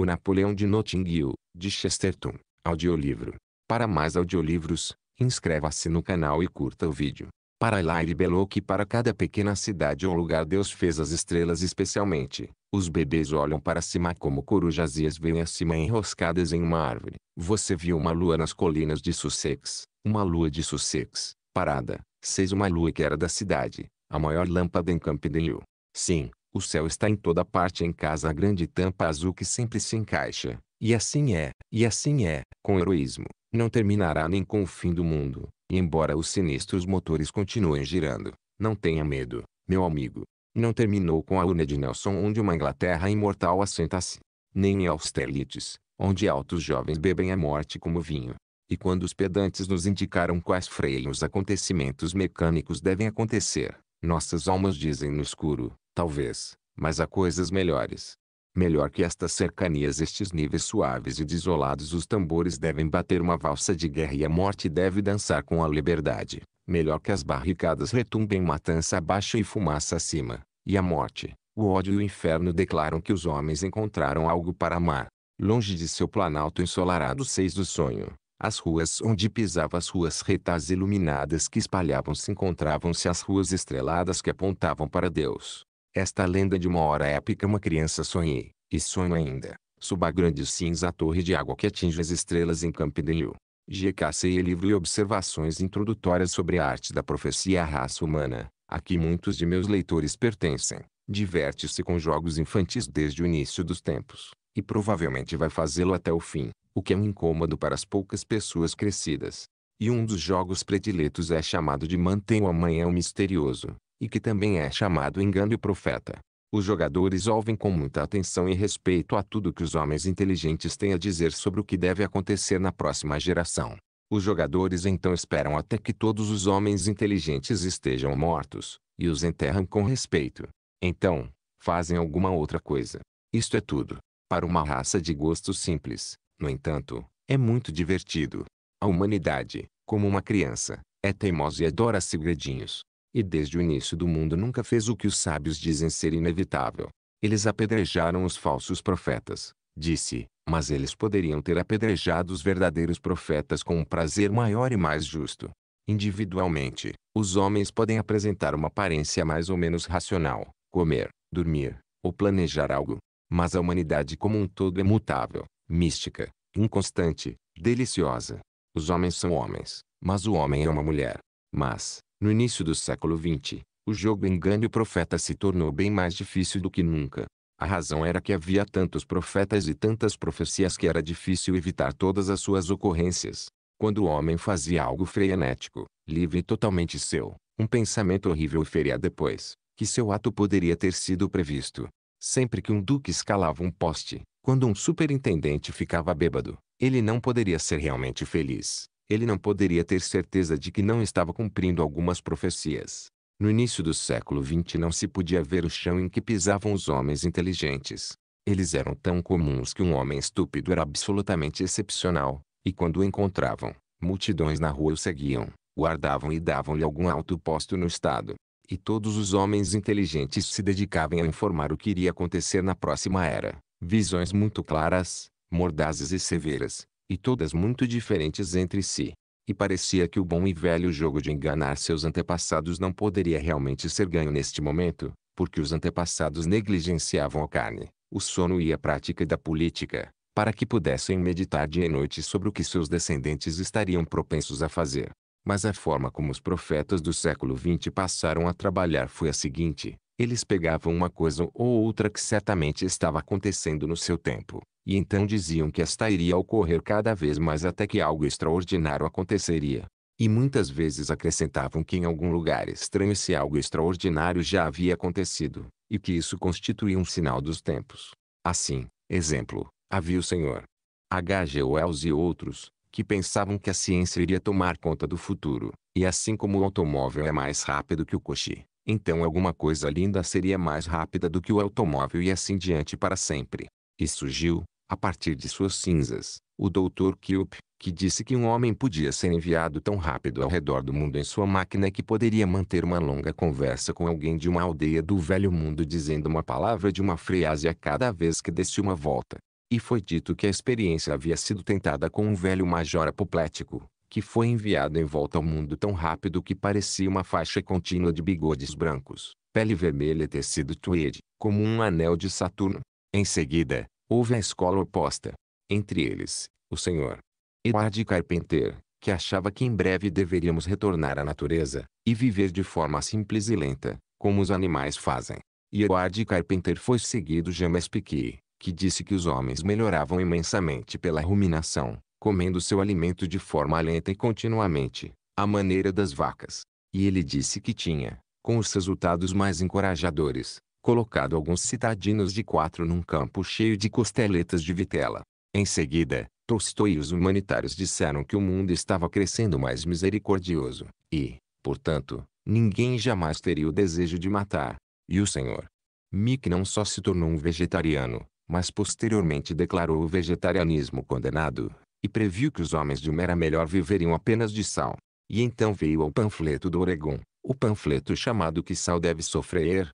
O Napoleão de Notting Hill, de Chesterton. Audiolivro. Para mais audiolivros, inscreva-se no canal e curta o vídeo. Para Lyre Belloc, belou que para cada pequena cidade ou lugar Deus fez as estrelas especialmente. Os bebês olham para cima como corujas e as veem acima enroscadas em uma árvore. Você viu uma lua nas colinas de Sussex, uma lua de Sussex, parada, seis uma lua que era da cidade, a maior lâmpada em Camp Hill. Sim, o céu está em toda parte em casa a grande tampa azul que sempre se encaixa. E assim é, e assim é, com heroísmo. Não terminará nem com o fim do mundo. E embora os sinistros motores continuem girando, não tenha medo, meu amigo. Não terminou com a urna de Nelson onde uma Inglaterra imortal assenta-se. Assim. Nem em Austerlitz, onde altos jovens bebem a morte como vinho. E quando os pedantes nos indicaram quais freios acontecimentos mecânicos devem acontecer, nossas almas dizem no escuro, talvez, mas há coisas melhores. Melhor que estas cercanias, estes níveis suaves e desolados, os tambores devem bater uma valsa de guerra e a morte deve dançar com a liberdade. Melhor que as barricadas retumbem matança abaixo e fumaça acima, e a morte, o ódio e o inferno declaram que os homens encontraram algo para amar. Longe de seu planalto ensolarado seis do sonho, as ruas onde pisava as ruas retas iluminadas que espalhavam se encontravam-se as ruas estreladas que apontavam para Deus. Esta lenda de uma hora épica uma criança sonhei, e sonho ainda, sob a grande cinza torre de água que atinge as estrelas em Campidenil. GKCE livro e observações introdutórias sobre a arte da profecia e a raça humana, a que muitos de meus leitores pertencem, diverte-se com jogos infantis desde o início dos tempos, e provavelmente vai fazê-lo até o fim, o que é um incômodo para as poucas pessoas crescidas. E um dos jogos prediletos é chamado de Mantenha o Amanhã o Misterioso, e que também é chamado engano e profeta. Os jogadores ouvem com muita atenção e respeito a tudo que os homens inteligentes têm a dizer sobre o que deve acontecer na próxima geração. Os jogadores então esperam até que todos os homens inteligentes estejam mortos, e os enterram com respeito. Então, fazem alguma outra coisa. Isto é tudo. Para uma raça de gosto simples, no entanto, é muito divertido. A humanidade, como uma criança, é teimosa e adora segredinhos. E desde o início do mundo nunca fez o que os sábios dizem ser inevitável. Eles apedrejaram os falsos profetas, disse, mas eles poderiam ter apedrejado os verdadeiros profetas com um prazer maior e mais justo. Individualmente, os homens podem apresentar uma aparência mais ou menos racional, comer, dormir, ou planejar algo. Mas a humanidade como um todo é mutável, mística, inconstante, deliciosa. Os homens são homens, mas o homem é uma mulher. Mas, no início do século XX, o jogo engane o profeta se tornou bem mais difícil do que nunca. A razão era que havia tantos profetas e tantas profecias que era difícil evitar todas as suas ocorrências. Quando o homem fazia algo frenético, livre e totalmente seu, um pensamento horrível feria depois, que seu ato poderia ter sido previsto. Sempre que um duque escalava um poste, quando um superintendente ficava bêbado, ele não poderia ser realmente feliz, ele não poderia ter certeza de que não estava cumprindo algumas profecias. No início do século XX não se podia ver o chão em que pisavam os homens inteligentes. Eles eram tão comuns que um homem estúpido era absolutamente excepcional, e quando o encontravam, multidões na rua o seguiam, guardavam e davam-lhe algum alto posto no Estado. E todos os homens inteligentes se dedicavam a informar o que iria acontecer na próxima era. Visões muito claras, mordazes e severas, e todas muito diferentes entre si. E parecia que o bom e velho jogo de enganar seus antepassados não poderia realmente ser ganho neste momento, porque os antepassados negligenciavam a carne, o sono e a prática da política, para que pudessem meditar dia e noite sobre o que seus descendentes estariam propensos a fazer. Mas a forma como os profetas do século XX passaram a trabalhar foi a seguinte: eles pegavam uma coisa ou outra que certamente estava acontecendo no seu tempo, e então diziam que esta iria ocorrer cada vez mais até que algo extraordinário aconteceria. E muitas vezes acrescentavam que em algum lugar estranho esse algo extraordinário já havia acontecido, e que isso constituía um sinal dos tempos. Assim, exemplo, havia o senhor H. G. Wells e outros, que pensavam que a ciência iria tomar conta do futuro, e assim como o automóvel é mais rápido que o coche, então alguma coisa linda seria mais rápida do que o automóvel e assim diante para sempre. E surgiu, a partir de suas cinzas, o Dr. Kilp, que disse que um homem podia ser enviado tão rápido ao redor do mundo em sua máquina que poderia manter uma longa conversa com alguém de uma aldeia do velho mundo dizendo uma palavra de uma frase a cada vez que desse uma volta. E foi dito que a experiência havia sido tentada com um velho major apoplético, que foi enviado em volta ao mundo tão rápido que parecia uma faixa contínua de bigodes brancos, pele vermelha e tecido tweed, como um anel de Saturno. Em seguida, Houve a escola oposta. Entre eles, o senhor Edward Carpenter, que achava que em breve deveríamos retornar à natureza, e viver de forma simples e lenta, como os animais fazem. E Edward Carpenter foi seguido James Piquet, que disse que os homens melhoravam imensamente pela ruminação, comendo seu alimento de forma lenta e continuamente, à maneira das vacas. E ele disse que tinha, com os resultados mais encorajadores, colocado alguns citadinos de quatro num campo cheio de costeletas de vitela. Em seguida, Tolstói e os humanitários disseram que o mundo estava crescendo mais misericordioso, e, portanto, ninguém jamais teria o desejo de matar. E o senhor Mick não só se tornou um vegetariano, mas posteriormente declarou o vegetarianismo condenado, e previu que os homens de era melhor viveriam apenas de sal. E então veio ao panfleto do Oregon, o panfleto chamado Que Sal Deve Sofrer,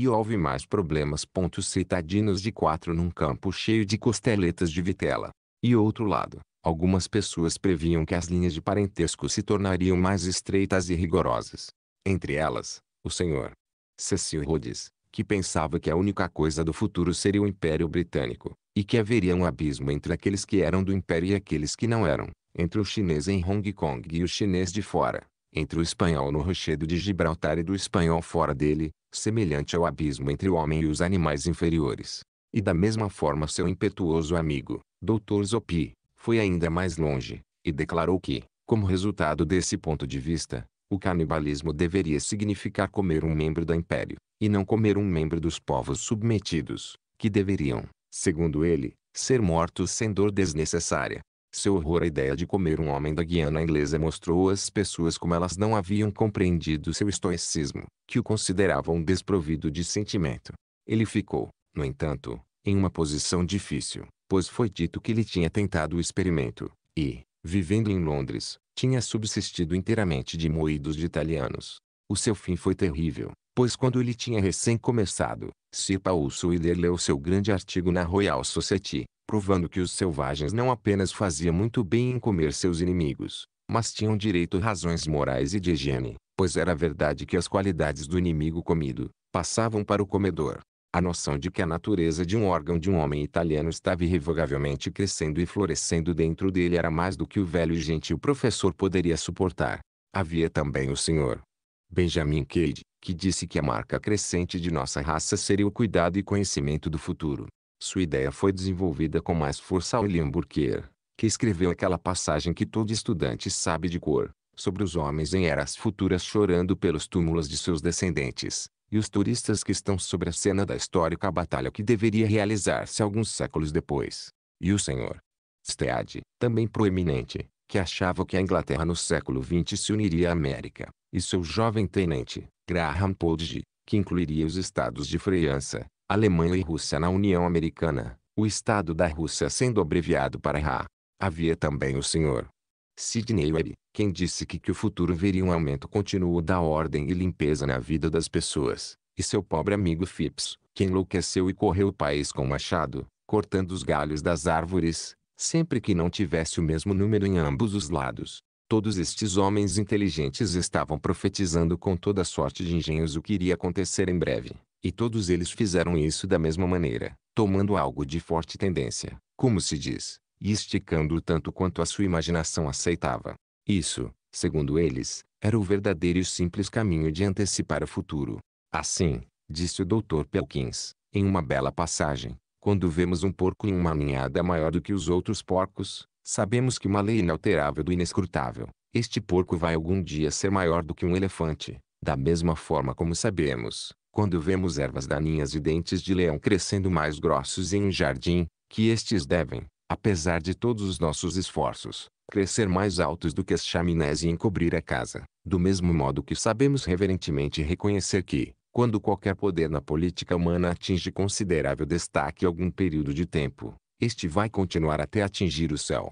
e houve mais problemas. pontos Citadinos de quatro num campo cheio de costeletas de vitela. E outro lado, algumas pessoas previam que as linhas de parentesco se tornariam mais estreitas e rigorosas. Entre elas, o senhor Cecil Rhodes, que pensava que a única coisa do futuro seria o Império Britânico, e que haveria um abismo entre aqueles que eram do Império e aqueles que não eram, entre o chinês em Hong Kong e o chinês de fora, entre o espanhol no rochedo de Gibraltar e do espanhol fora dele, semelhante ao abismo entre o homem e os animais inferiores. E da mesma forma seu impetuoso amigo, Dr. Zopi, foi ainda mais longe, e declarou que, como resultado desse ponto de vista, o canibalismo deveria significar comer um membro do império, e não comer um membro dos povos submetidos, que deveriam, segundo ele, ser mortos sem dor desnecessária. Seu horror à ideia de comer um homem da Guiana inglesa mostrou às pessoas como elas não haviam compreendido seu estoicismo, que o consideravam desprovido de sentimento. Ele ficou, no entanto, em uma posição difícil, pois foi dito que ele tinha tentado o experimento, e, vivendo em Londres, tinha subsistido inteiramente de moídos de italianos. O seu fim foi terrível, pois quando ele tinha recém começado, Sir Paul Swider leu seu grande artigo na Royal Society, provando que os selvagens não apenas faziam muito bem em comer seus inimigos, mas tinham direito a razões morais e de higiene, pois era verdade que as qualidades do inimigo comido passavam para o comedor. A noção de que a natureza de um órgão de um homem italiano estava irrevogavelmente crescendo e florescendo dentro dele era mais do que o velho e gentil professor poderia suportar. Havia também o senhor Benjamin Cade, que disse que a marca crescente de nossa raça seria o cuidado e conhecimento do futuro. Sua ideia foi desenvolvida com mais força ao William Burker, que escreveu aquela passagem que todo estudante sabe de cor, sobre os homens em eras futuras chorando pelos túmulos de seus descendentes, e os turistas que estão sobre a cena da histórica batalha que deveria realizar-se alguns séculos depois. E o senhor Stead, também proeminente, que achava que a Inglaterra no século XX se uniria à América, e seu jovem tenente, Graham Podge, que incluiria os estados de França, Alemanha e Rússia na União Americana, o Estado da Rússia sendo abreviado para RA. Havia também o Senhor Sidney Webb, quem disse que, que o futuro veria um aumento contínuo da ordem e limpeza na vida das pessoas, e seu pobre amigo Phipps, que enlouqueceu e correu o país com o um machado, cortando os galhos das árvores, sempre que não tivesse o mesmo número em ambos os lados. Todos estes homens inteligentes estavam profetizando com toda sorte de engenhos o que iria acontecer em breve. E todos eles fizeram isso da mesma maneira, tomando algo de forte tendência, como se diz, e esticando tanto quanto a sua imaginação aceitava. Isso, segundo eles, era o verdadeiro e simples caminho de antecipar o futuro. Assim, disse o Dr. Pelkins, em uma bela passagem, quando vemos um porco em uma ninhada maior do que os outros porcos, sabemos que uma lei inalterável do inescrutável, este porco vai algum dia ser maior do que um elefante, da mesma forma como sabemos, quando vemos ervas daninhas e dentes de leão crescendo mais grossos em um jardim, que estes devem, apesar de todos os nossos esforços, crescer mais altos do que as chaminés e encobrir a casa, do mesmo modo que sabemos reverentemente reconhecer que, quando qualquer poder na política humana atinge considerável destaque algum período de tempo, este vai continuar até atingir o céu.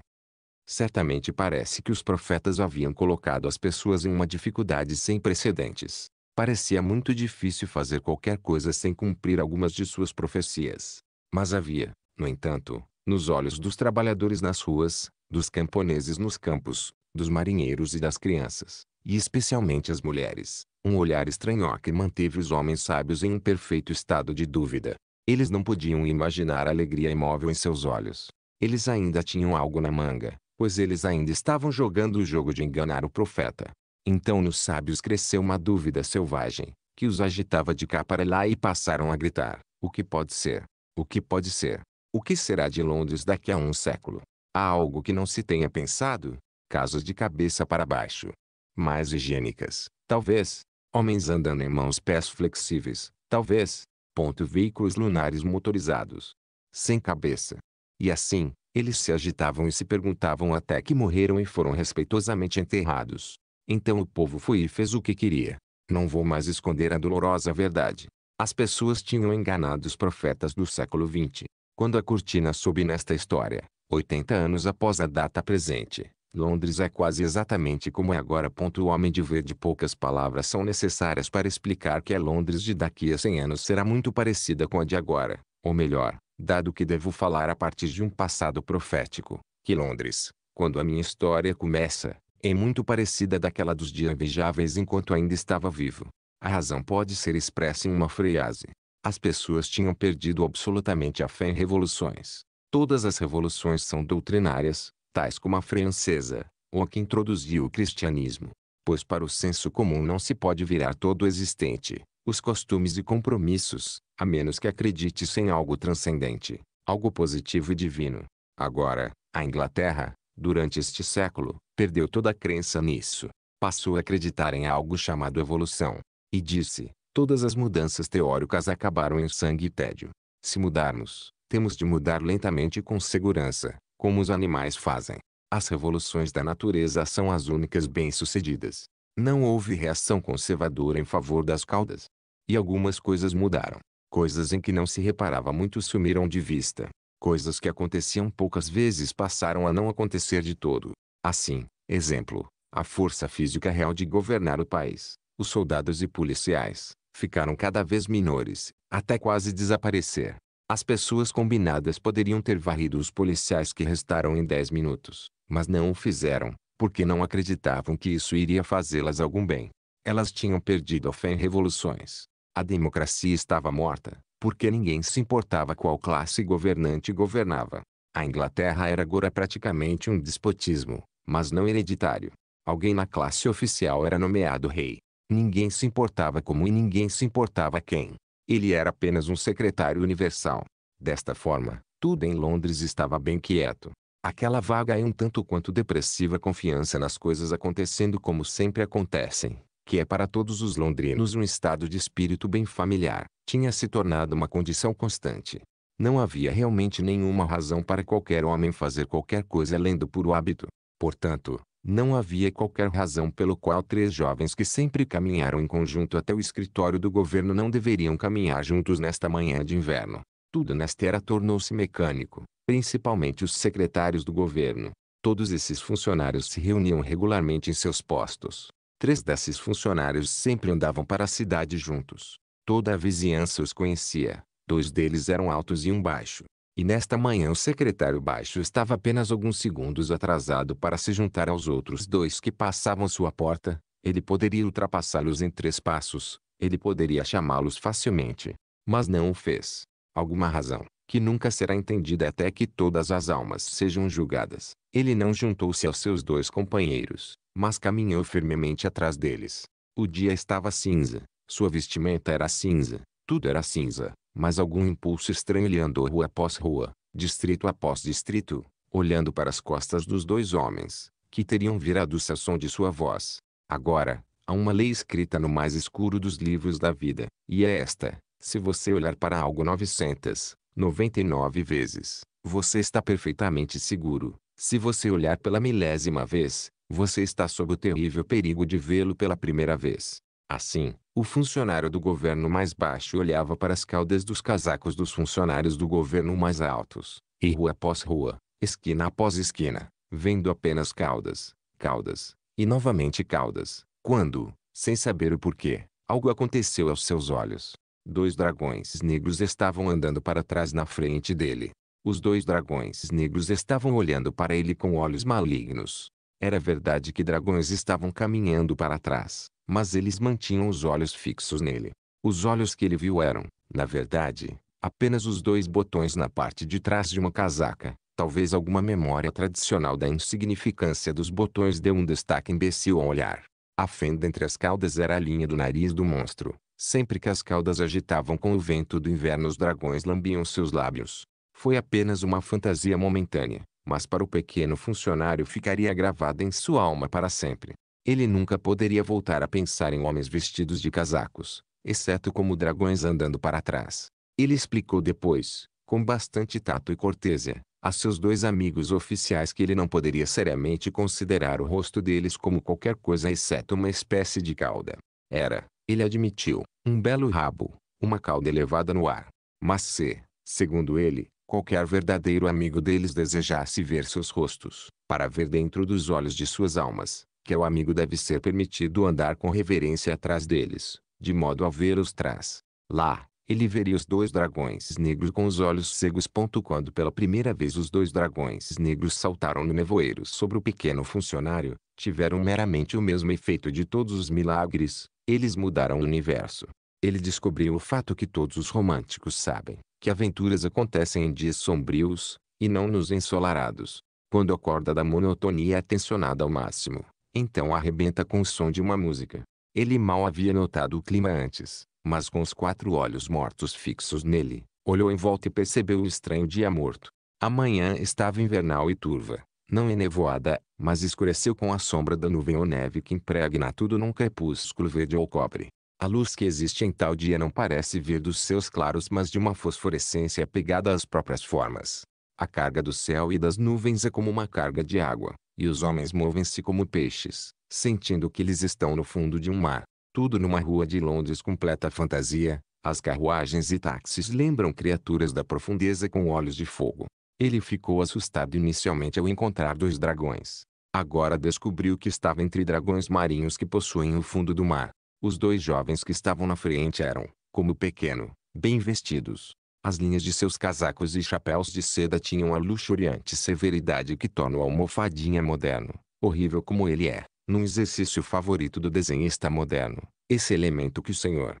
Certamente parece que os profetas haviam colocado as pessoas em uma dificuldade sem precedentes, Parecia muito difícil fazer qualquer coisa sem cumprir algumas de suas profecias. Mas havia, no entanto, nos olhos dos trabalhadores nas ruas, dos camponeses nos campos, dos marinheiros e das crianças, e especialmente as mulheres, um olhar estranho que manteve os homens sábios em um perfeito estado de dúvida. Eles não podiam imaginar a alegria imóvel em seus olhos. Eles ainda tinham algo na manga, pois eles ainda estavam jogando o jogo de enganar o profeta. Então nos sábios cresceu uma dúvida selvagem, que os agitava de cá para lá e passaram a gritar: O que pode ser? O que pode ser? O que será de Londres daqui a um século? Há algo que não se tenha pensado? Casas de cabeça para baixo. Mais higiênicas, talvez. Homens andando em mãos pés flexíveis, talvez. Ponto veículos lunares motorizados. Sem cabeça. E assim, eles se agitavam e se perguntavam até que morreram e foram respeitosamente enterrados. Então o povo foi e fez o que queria. Não vou mais esconder a dolorosa verdade. As pessoas tinham enganado os profetas do século XX. Quando a cortina sobe nesta história, 80 anos após a data presente, Londres é quase exatamente como é agora. O homem de verde poucas palavras são necessárias para explicar que a Londres de daqui a 100 anos será muito parecida com a de agora, ou melhor, dado que devo falar a partir de um passado profético, que Londres, quando a minha história começa, é muito parecida daquela dos invejáveis enquanto ainda estava vivo. A razão pode ser expressa em uma frase. As pessoas tinham perdido absolutamente a fé em revoluções. Todas as revoluções são doutrinárias, tais como a francesa, ou a que introduziu o cristianismo. Pois para o senso comum não se pode virar todo existente, os costumes e compromissos, a menos que acredite-se em algo transcendente, algo positivo e divino. Agora, a Inglaterra, durante este século, perdeu toda a crença nisso. Passou a acreditar em algo chamado evolução. E disse, todas as mudanças teóricas acabaram em sangue e tédio. Se mudarmos, temos de mudar lentamente e com segurança, como os animais fazem. As revoluções da natureza são as únicas bem-sucedidas. Não houve reação conservadora em favor das caudas. E algumas coisas mudaram. Coisas em que não se reparava muito sumiram de vista. Coisas que aconteciam poucas vezes passaram a não acontecer de todo. Assim, exemplo, a força física real de governar o país, os soldados e policiais, ficaram cada vez menores, até quase desaparecer. As pessoas combinadas poderiam ter varrido os policiais que restaram em 10 minutos, mas não o fizeram, porque não acreditavam que isso iria fazê-las algum bem. Elas tinham perdido a fé em revoluções. A democracia estava morta porque ninguém se importava qual classe governante governava. A Inglaterra era agora praticamente um despotismo, mas não hereditário. Alguém na classe oficial era nomeado rei. Ninguém se importava como e ninguém se importava quem. Ele era apenas um secretário universal. Desta forma, tudo em Londres estava bem quieto. Aquela vaga e é um tanto quanto depressiva confiança nas coisas acontecendo como sempre acontecem, que é para todos os londrinos um estado de espírito bem familiar, tinha se tornado uma condição constante. Não havia realmente nenhuma razão para qualquer homem fazer qualquer coisa além do puro hábito. Portanto, não havia qualquer razão pelo qual três jovens que sempre caminharam em conjunto até o escritório do governo não deveriam caminhar juntos nesta manhã de inverno. Tudo nesta era tornou-se mecânico, principalmente os secretários do governo. Todos esses funcionários se reuniam regularmente em seus postos. Três desses funcionários sempre andavam para a cidade juntos. Toda a vizinhança os conhecia. Dois deles eram altos e um baixo. E nesta manhã o secretário baixo estava apenas alguns segundos atrasado para se juntar aos outros dois que passavam sua porta. Ele poderia ultrapassá-los em três passos. Ele poderia chamá-los facilmente. Mas não o fez. Alguma razão que nunca será entendida até que todas as almas sejam julgadas. Ele não juntou-se aos seus dois companheiros, mas caminhou firmemente atrás deles. O dia estava cinza, sua vestimenta era cinza, tudo era cinza, mas algum impulso estranho lhe andou rua após rua, distrito após distrito, olhando para as costas dos dois homens, que teriam virado-se ao som de sua voz. Agora, há uma lei escrita no mais escuro dos livros da vida, e é esta: se você olhar para algo 900, 99 vezes, você está perfeitamente seguro. Se você olhar pela milésima vez, você está sob o terrível perigo de vê-lo pela primeira vez. Assim, o funcionário do governo mais baixo olhava para as caudas dos casacos dos funcionários do governo mais altos, e rua após rua, esquina após esquina, vendo apenas caudas, caudas, e novamente caudas, quando, sem saber o porquê, algo aconteceu aos seus olhos. Dois dragões negros estavam andando para trás na frente dele. Os dois dragões negros estavam olhando para ele com olhos malignos. Era verdade que dragões estavam caminhando para trás, mas eles mantinham os olhos fixos nele. Os olhos que ele viu eram, na verdade, apenas os dois botões na parte de trás de uma casaca. Talvez alguma memória tradicional da insignificância dos botões deu um destaque imbecil ao olhar. A fenda entre as caudas era a linha do nariz do monstro, Sempre que as caudas agitavam com o vento do inverno os dragões lambiam seus lábios. Foi apenas uma fantasia momentânea, mas para o pequeno funcionário ficaria gravada em sua alma para sempre. Ele nunca poderia voltar a pensar em homens vestidos de casacos, exceto como dragões andando para trás. Ele explicou depois, com bastante tato e cortesia, a seus dois amigos oficiais que ele não poderia seriamente considerar o rosto deles como qualquer coisa exceto uma espécie de cauda. Era, ele admitiu, um belo rabo, uma cauda elevada no ar. Mas se, segundo ele, qualquer verdadeiro amigo deles desejasse ver seus rostos, para ver dentro dos olhos de suas almas, que o amigo deve ser permitido andar com reverência atrás deles, de modo a vê-los trás. Lá, ele veria os dois dragões negros com os olhos cegos. Quando pela primeira vez os dois dragões negros saltaram no nevoeiro sobre o pequeno funcionário, tiveram meramente o mesmo efeito de todos os milagres, eles mudaram o universo. Ele descobriu o fato que todos os românticos sabem, que aventuras acontecem em dias sombrios, e não nos ensolarados. Quando a corda da monotonia é tensionada ao máximo, então arrebenta com o som de uma música. Ele mal havia notado o clima antes, mas com os quatro olhos mortos fixos nele, olhou em volta e percebeu o estranho dia morto. A manhã estava invernal e turva, não enevoada, mas escureceu com a sombra da nuvem ou neve que impregna tudo num crepúsculo verde ou cobre. A luz que existe em tal dia não parece vir dos seus claros mas de uma fosforescência pegada às próprias formas. A carga do céu e das nuvens é como uma carga de água, e os homens movem-se como peixes, sentindo que eles estão no fundo de um mar. Tudo numa rua de Londres completa fantasia, as carruagens e táxis lembram criaturas da profundeza com olhos de fogo. Ele ficou assustado inicialmente ao encontrar dois dragões. Agora descobriu que estava entre dragões marinhos que possuem o fundo do mar. Os dois jovens que estavam na frente eram, como pequeno, bem vestidos. As linhas de seus casacos e chapéus de seda tinham a luxuriante severidade que torna o almofadinha moderno, horrível como ele é, num exercício favorito do desenhista moderno. Esse elemento que o senhor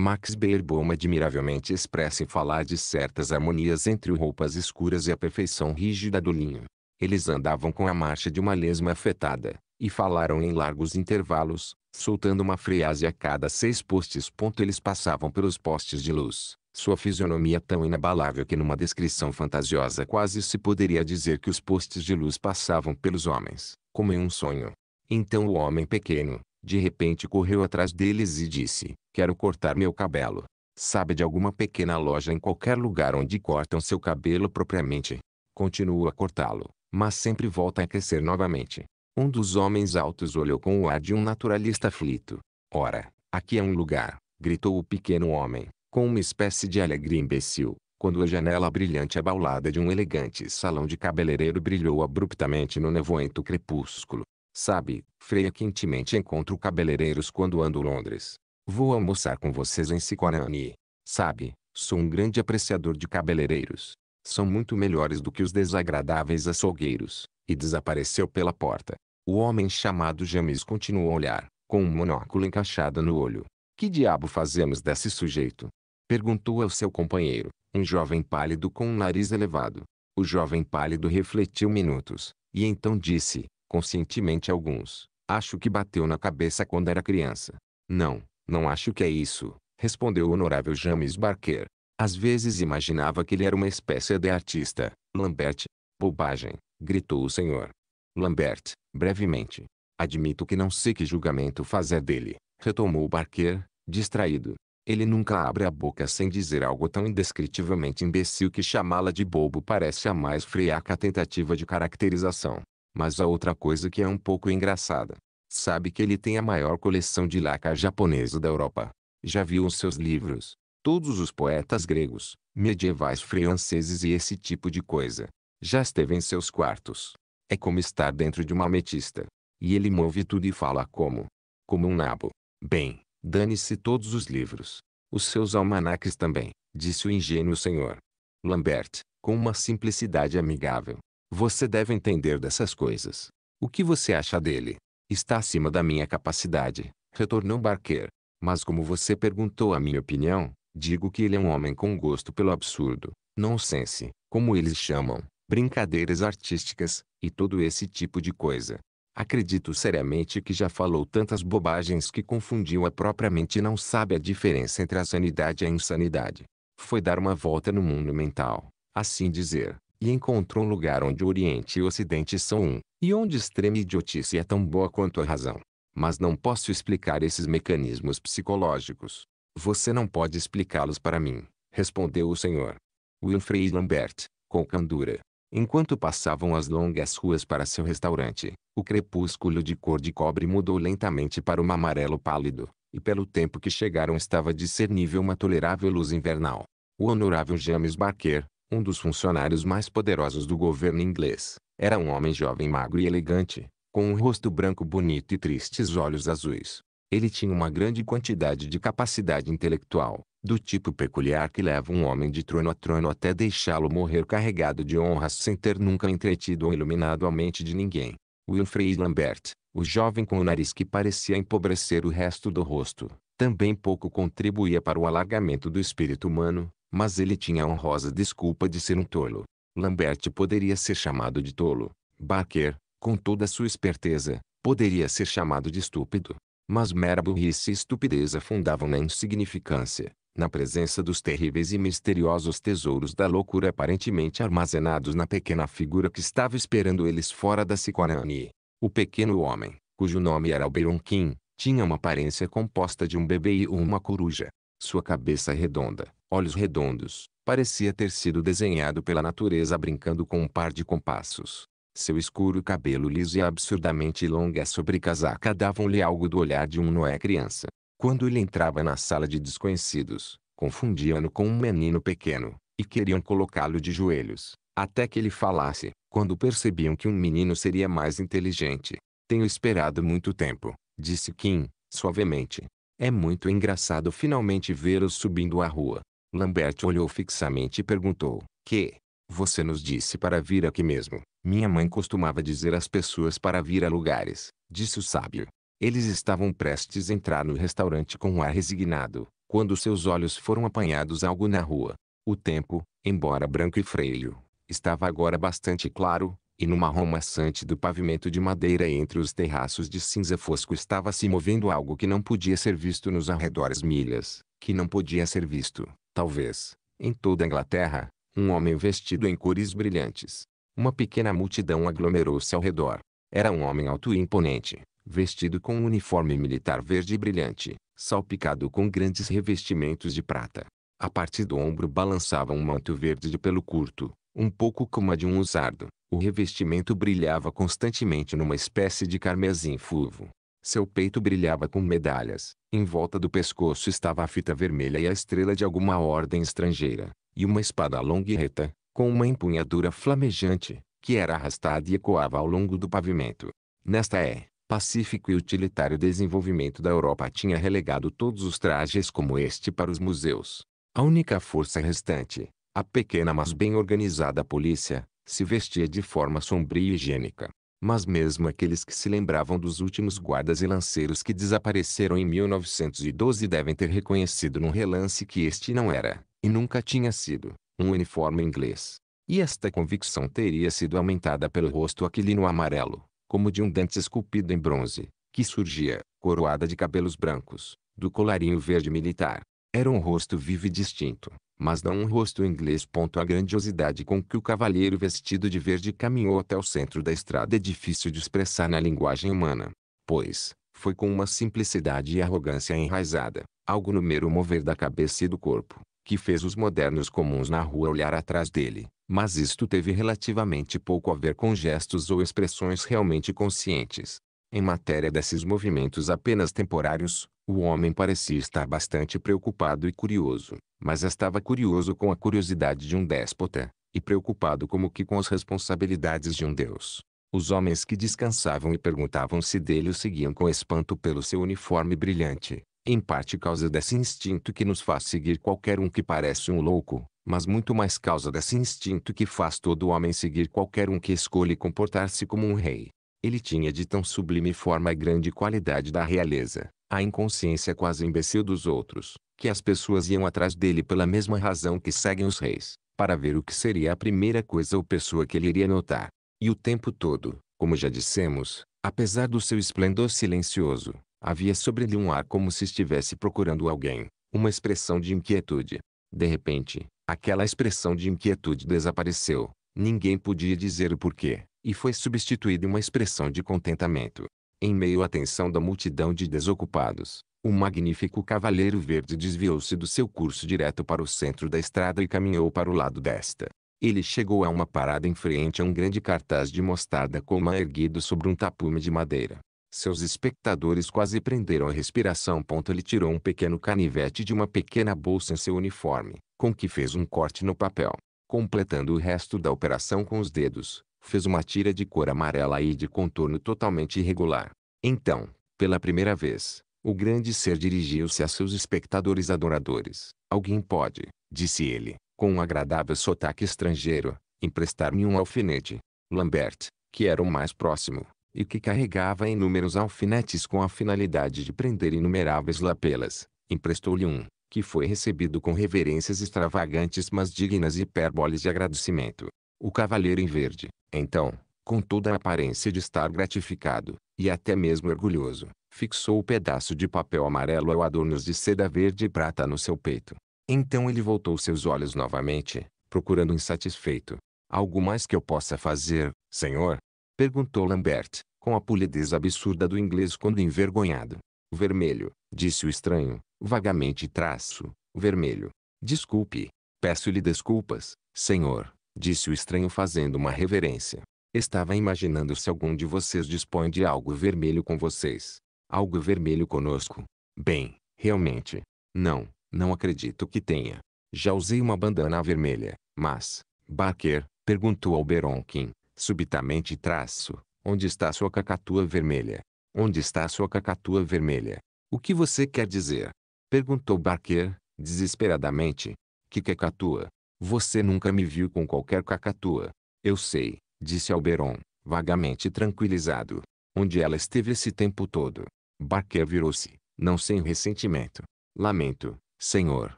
Max Beerbohm admiravelmente expressa em falar de certas harmonias entre roupas escuras e a perfeição rígida do linho. Eles andavam com a marcha de uma lesma afetada, e falaram em largos intervalos, soltando uma frase a cada seis postes. Eles passavam pelos postes de luz, sua fisionomia tão inabalável que numa descrição fantasiosa quase se poderia dizer que os postes de luz passavam pelos homens, como em um sonho. Então o homem pequeno, de repente correu atrás deles e disse: Quero cortar meu cabelo. Sabe de alguma pequena loja em qualquer lugar onde cortam seu cabelo propriamente. Continua a cortá-lo, mas sempre volta a crescer novamente. Um dos homens altos olhou com o ar de um naturalista aflito. Ora, aqui é um lugar, gritou o pequeno homem, com uma espécie de alegria imbecil, quando a janela brilhante abaulada de um elegante salão de cabeleireiro brilhou abruptamente no nevoento crepúsculo. Sabe, freia quentemente encontro cabeleireiros quando ando Londres. Vou almoçar com vocês em Sicorani. Sabe, sou um grande apreciador de cabeleireiros. São muito melhores do que os desagradáveis açougueiros. E desapareceu pela porta. O homem chamado James continuou a olhar, com um monóculo encaixado no olho. Que diabo fazemos desse sujeito? Perguntou ao seu companheiro, um jovem pálido com um nariz elevado. O jovem pálido refletiu minutos, e então disse, conscientemente alguns, acho que bateu na cabeça quando era criança. Não, não acho que é isso, respondeu o honorável James Barker. Às vezes imaginava que ele era uma espécie de artista. Lambert, bobagem, gritou o senhor. Lambert, brevemente. Admito que não sei que julgamento fazer dele, retomou Barker, distraído. Ele nunca abre a boca sem dizer algo tão indescritivelmente imbecil que chamá-la de bobo parece a mais friaca tentativa de caracterização. Mas há outra coisa que é um pouco engraçada. Sabe que ele tem a maior coleção de laca japonesa da Europa. Já viu os seus livros. Todos os poetas gregos, medievais franceses e esse tipo de coisa. Já esteve em seus quartos. É como estar dentro de uma ametista. E ele move tudo e fala como? Como um nabo. Bem, dane-se todos os livros. Os seus almanaques também, disse o ingênuo senhor. Lambert, com uma simplicidade amigável. Você deve entender dessas coisas. O que você acha dele? Está acima da minha capacidade, retornou Barker. Mas como você perguntou a minha opinião, digo que ele é um homem com gosto pelo absurdo, nonsense, como eles chamam, brincadeiras artísticas, e todo esse tipo de coisa. Acredito seriamente que já falou tantas bobagens que confundiu a própria mente e não sabe a diferença entre a sanidade e a insanidade. Foi dar uma volta no mundo mental, assim dizer, e encontrou um lugar onde o Oriente e o Ocidente são um, e onde extrema idiotice é tão boa quanto a razão. Mas não posso explicar esses mecanismos psicológicos. Você não pode explicá-los para mim, respondeu o senhor. Wilfred Lambert, com candura. Enquanto passavam as longas ruas para seu restaurante, o crepúsculo de cor de cobre mudou lentamente para um amarelo pálido, e pelo tempo que chegaram estava discernível uma tolerável luz invernal. O honorável James Barker, um dos funcionários mais poderosos do governo inglês. Era um homem jovem magro e elegante, com um rosto branco bonito e tristes olhos azuis. Ele tinha uma grande quantidade de capacidade intelectual, do tipo peculiar que leva um homem de trono a trono até deixá-lo morrer carregado de honras sem ter nunca entretido ou iluminado a mente de ninguém. Wilfrey Lambert, o jovem com o nariz que parecia empobrecer o resto do rosto, também pouco contribuía para o alargamento do espírito humano, mas ele tinha a honrosa desculpa de ser um tolo. Lambert poderia ser chamado de tolo. Barker, com toda sua esperteza, poderia ser chamado de estúpido. Mas mera burrice e estupidez afundavam na insignificância, na presença dos terríveis e misteriosos tesouros da loucura aparentemente armazenados na pequena figura que estava esperando eles fora da Sikorani. O pequeno homem, cujo nome era Alberon Kim, tinha uma aparência composta de um bebê e uma coruja. Sua cabeça redonda, olhos redondos, parecia ter sido desenhado pela natureza brincando com um par de compassos. Seu escuro cabelo liso e absurdamente longa sobrecasaca davam-lhe algo do olhar de um Noé criança. Quando ele entrava na sala de desconhecidos, confundiam-no com um menino pequeno, e queriam colocá-lo de joelhos, até que ele falasse, quando percebiam que um menino seria mais inteligente. Tenho esperado muito tempo, disse Kim, suavemente. É muito engraçado finalmente vê-los subindo a rua. Lambert olhou fixamente e perguntou: Que? Você nos disse para vir aqui mesmo. Minha mãe costumava dizer às pessoas para vir a lugares, disse o sábio. Eles estavam prestes a entrar no restaurante com um ar resignado, quando seus olhos foram apanhados algo na rua. O tempo, embora branco e freio, estava agora bastante claro, e no marrom maçante do pavimento de madeira entre os terraços de cinza fosco estava se movendo algo que não podia ser visto nos arredores milhas, que não podia ser visto, talvez, em toda a Inglaterra, um homem vestido em cores brilhantes. Uma pequena multidão aglomerou-se ao redor. Era um homem alto e imponente, vestido com um uniforme militar verde brilhante, salpicado com grandes revestimentos de prata. A partir do ombro balançava um manto verde de pelo curto, um pouco como a de um usardo. O revestimento brilhava constantemente numa espécie de carmesim fulvo. Seu peito brilhava com medalhas. Em volta do pescoço estava a fita vermelha e a estrela de alguma ordem estrangeira, e uma espada longa e reta, com uma empunhadura flamejante, que era arrastada e ecoava ao longo do pavimento. Nesta é, pacífico e utilitário desenvolvimento da Europa tinha relegado todos os trajes como este para os museus. A única força restante, a pequena mas bem organizada polícia, se vestia de forma sombria e higiênica. Mas mesmo aqueles que se lembravam dos últimos guardas e lanceiros que desapareceram em 1912 devem ter reconhecido num relance que este não era, e nunca tinha sido, um uniforme inglês. E esta convicção teria sido aumentada pelo rosto aquilino amarelo, como de um dente esculpido em bronze, que surgia, coroada de cabelos brancos, do colarinho verde militar. Era um rosto vivo e distinto, mas não um rosto inglês. A grandiosidade com que o cavalheiro vestido de verde caminhou até o centro da estrada é difícil de expressar na linguagem humana, pois, foi com uma simplicidade e arrogância enraizada, algo no mero mover da cabeça e do corpo, que fez os modernos comuns na rua olhar atrás dele, mas isto teve relativamente pouco a ver com gestos ou expressões realmente conscientes. Em matéria desses movimentos apenas temporários, o homem parecia estar bastante preocupado e curioso, mas estava curioso com a curiosidade de um déspota, e preocupado como que com as responsabilidades de um deus. Os homens que descansavam e perguntavam se dele o seguiam com espanto pelo seu uniforme brilhante, em parte causa desse instinto que nos faz seguir qualquer um que parece um louco, mas muito mais causa desse instinto que faz todo homem seguir qualquer um que escolhe comportar-se como um rei. Ele tinha de tão sublime forma a grande qualidade da realeza, a inconsciência quase imbecil dos outros, que as pessoas iam atrás dele pela mesma razão que seguem os reis, para ver o que seria a primeira coisa ou pessoa que ele iria notar. E o tempo todo, como já dissemos, apesar do seu esplendor silencioso, havia sobre ele um ar como se estivesse procurando alguém, uma expressão de inquietude. De repente, aquela expressão de inquietude desapareceu. Ninguém podia dizer o porquê e foi substituída uma expressão de contentamento. Em meio à atenção da multidão de desocupados, o magnífico cavaleiro verde desviou-se do seu curso direto para o centro da estrada e caminhou para o lado desta. Ele chegou a uma parada em frente a um grande cartaz de mostarda coma erguido sobre um tapume de madeira. Seus espectadores quase prenderam a respiração. Ele tirou um pequeno canivete de uma pequena bolsa em seu uniforme, com que fez um corte no papel, completando o resto da operação com os dedos fez uma tira de cor amarela e de contorno totalmente irregular. Então, pela primeira vez, o grande ser dirigiu-se a seus espectadores adoradores. Alguém pode, disse ele, com um agradável sotaque estrangeiro, emprestar-me um alfinete. Lambert, que era o mais próximo, e que carregava inúmeros alfinetes com a finalidade de prender inumeráveis lapelas, emprestou-lhe um, que foi recebido com reverências extravagantes mas dignas hipérboles de agradecimento. O cavaleiro em verde, então, com toda a aparência de estar gratificado, e até mesmo orgulhoso, fixou o pedaço de papel amarelo ao adornos de seda verde e prata no seu peito. Então ele voltou seus olhos novamente, procurando insatisfeito. Algo mais que eu possa fazer, senhor? Perguntou Lambert, com a polidez absurda do inglês quando envergonhado. Vermelho, disse o estranho, vagamente traço, vermelho. Desculpe. Peço-lhe desculpas, senhor disse o estranho fazendo uma reverência. Estava imaginando se algum de vocês dispõe de algo vermelho com vocês. Algo vermelho conosco. Bem, realmente. Não, não acredito que tenha. Já usei uma bandana vermelha, mas... Barker, perguntou ao Beronkin, subitamente traço. Onde está sua cacatua vermelha? Onde está sua cacatua vermelha? O que você quer dizer? Perguntou Barker, desesperadamente. Que cacatua? Você nunca me viu com qualquer cacatua. Eu sei, disse Alberon, vagamente tranquilizado. Onde ela esteve esse tempo todo? Barker virou-se, não sem ressentimento. Lamento, senhor,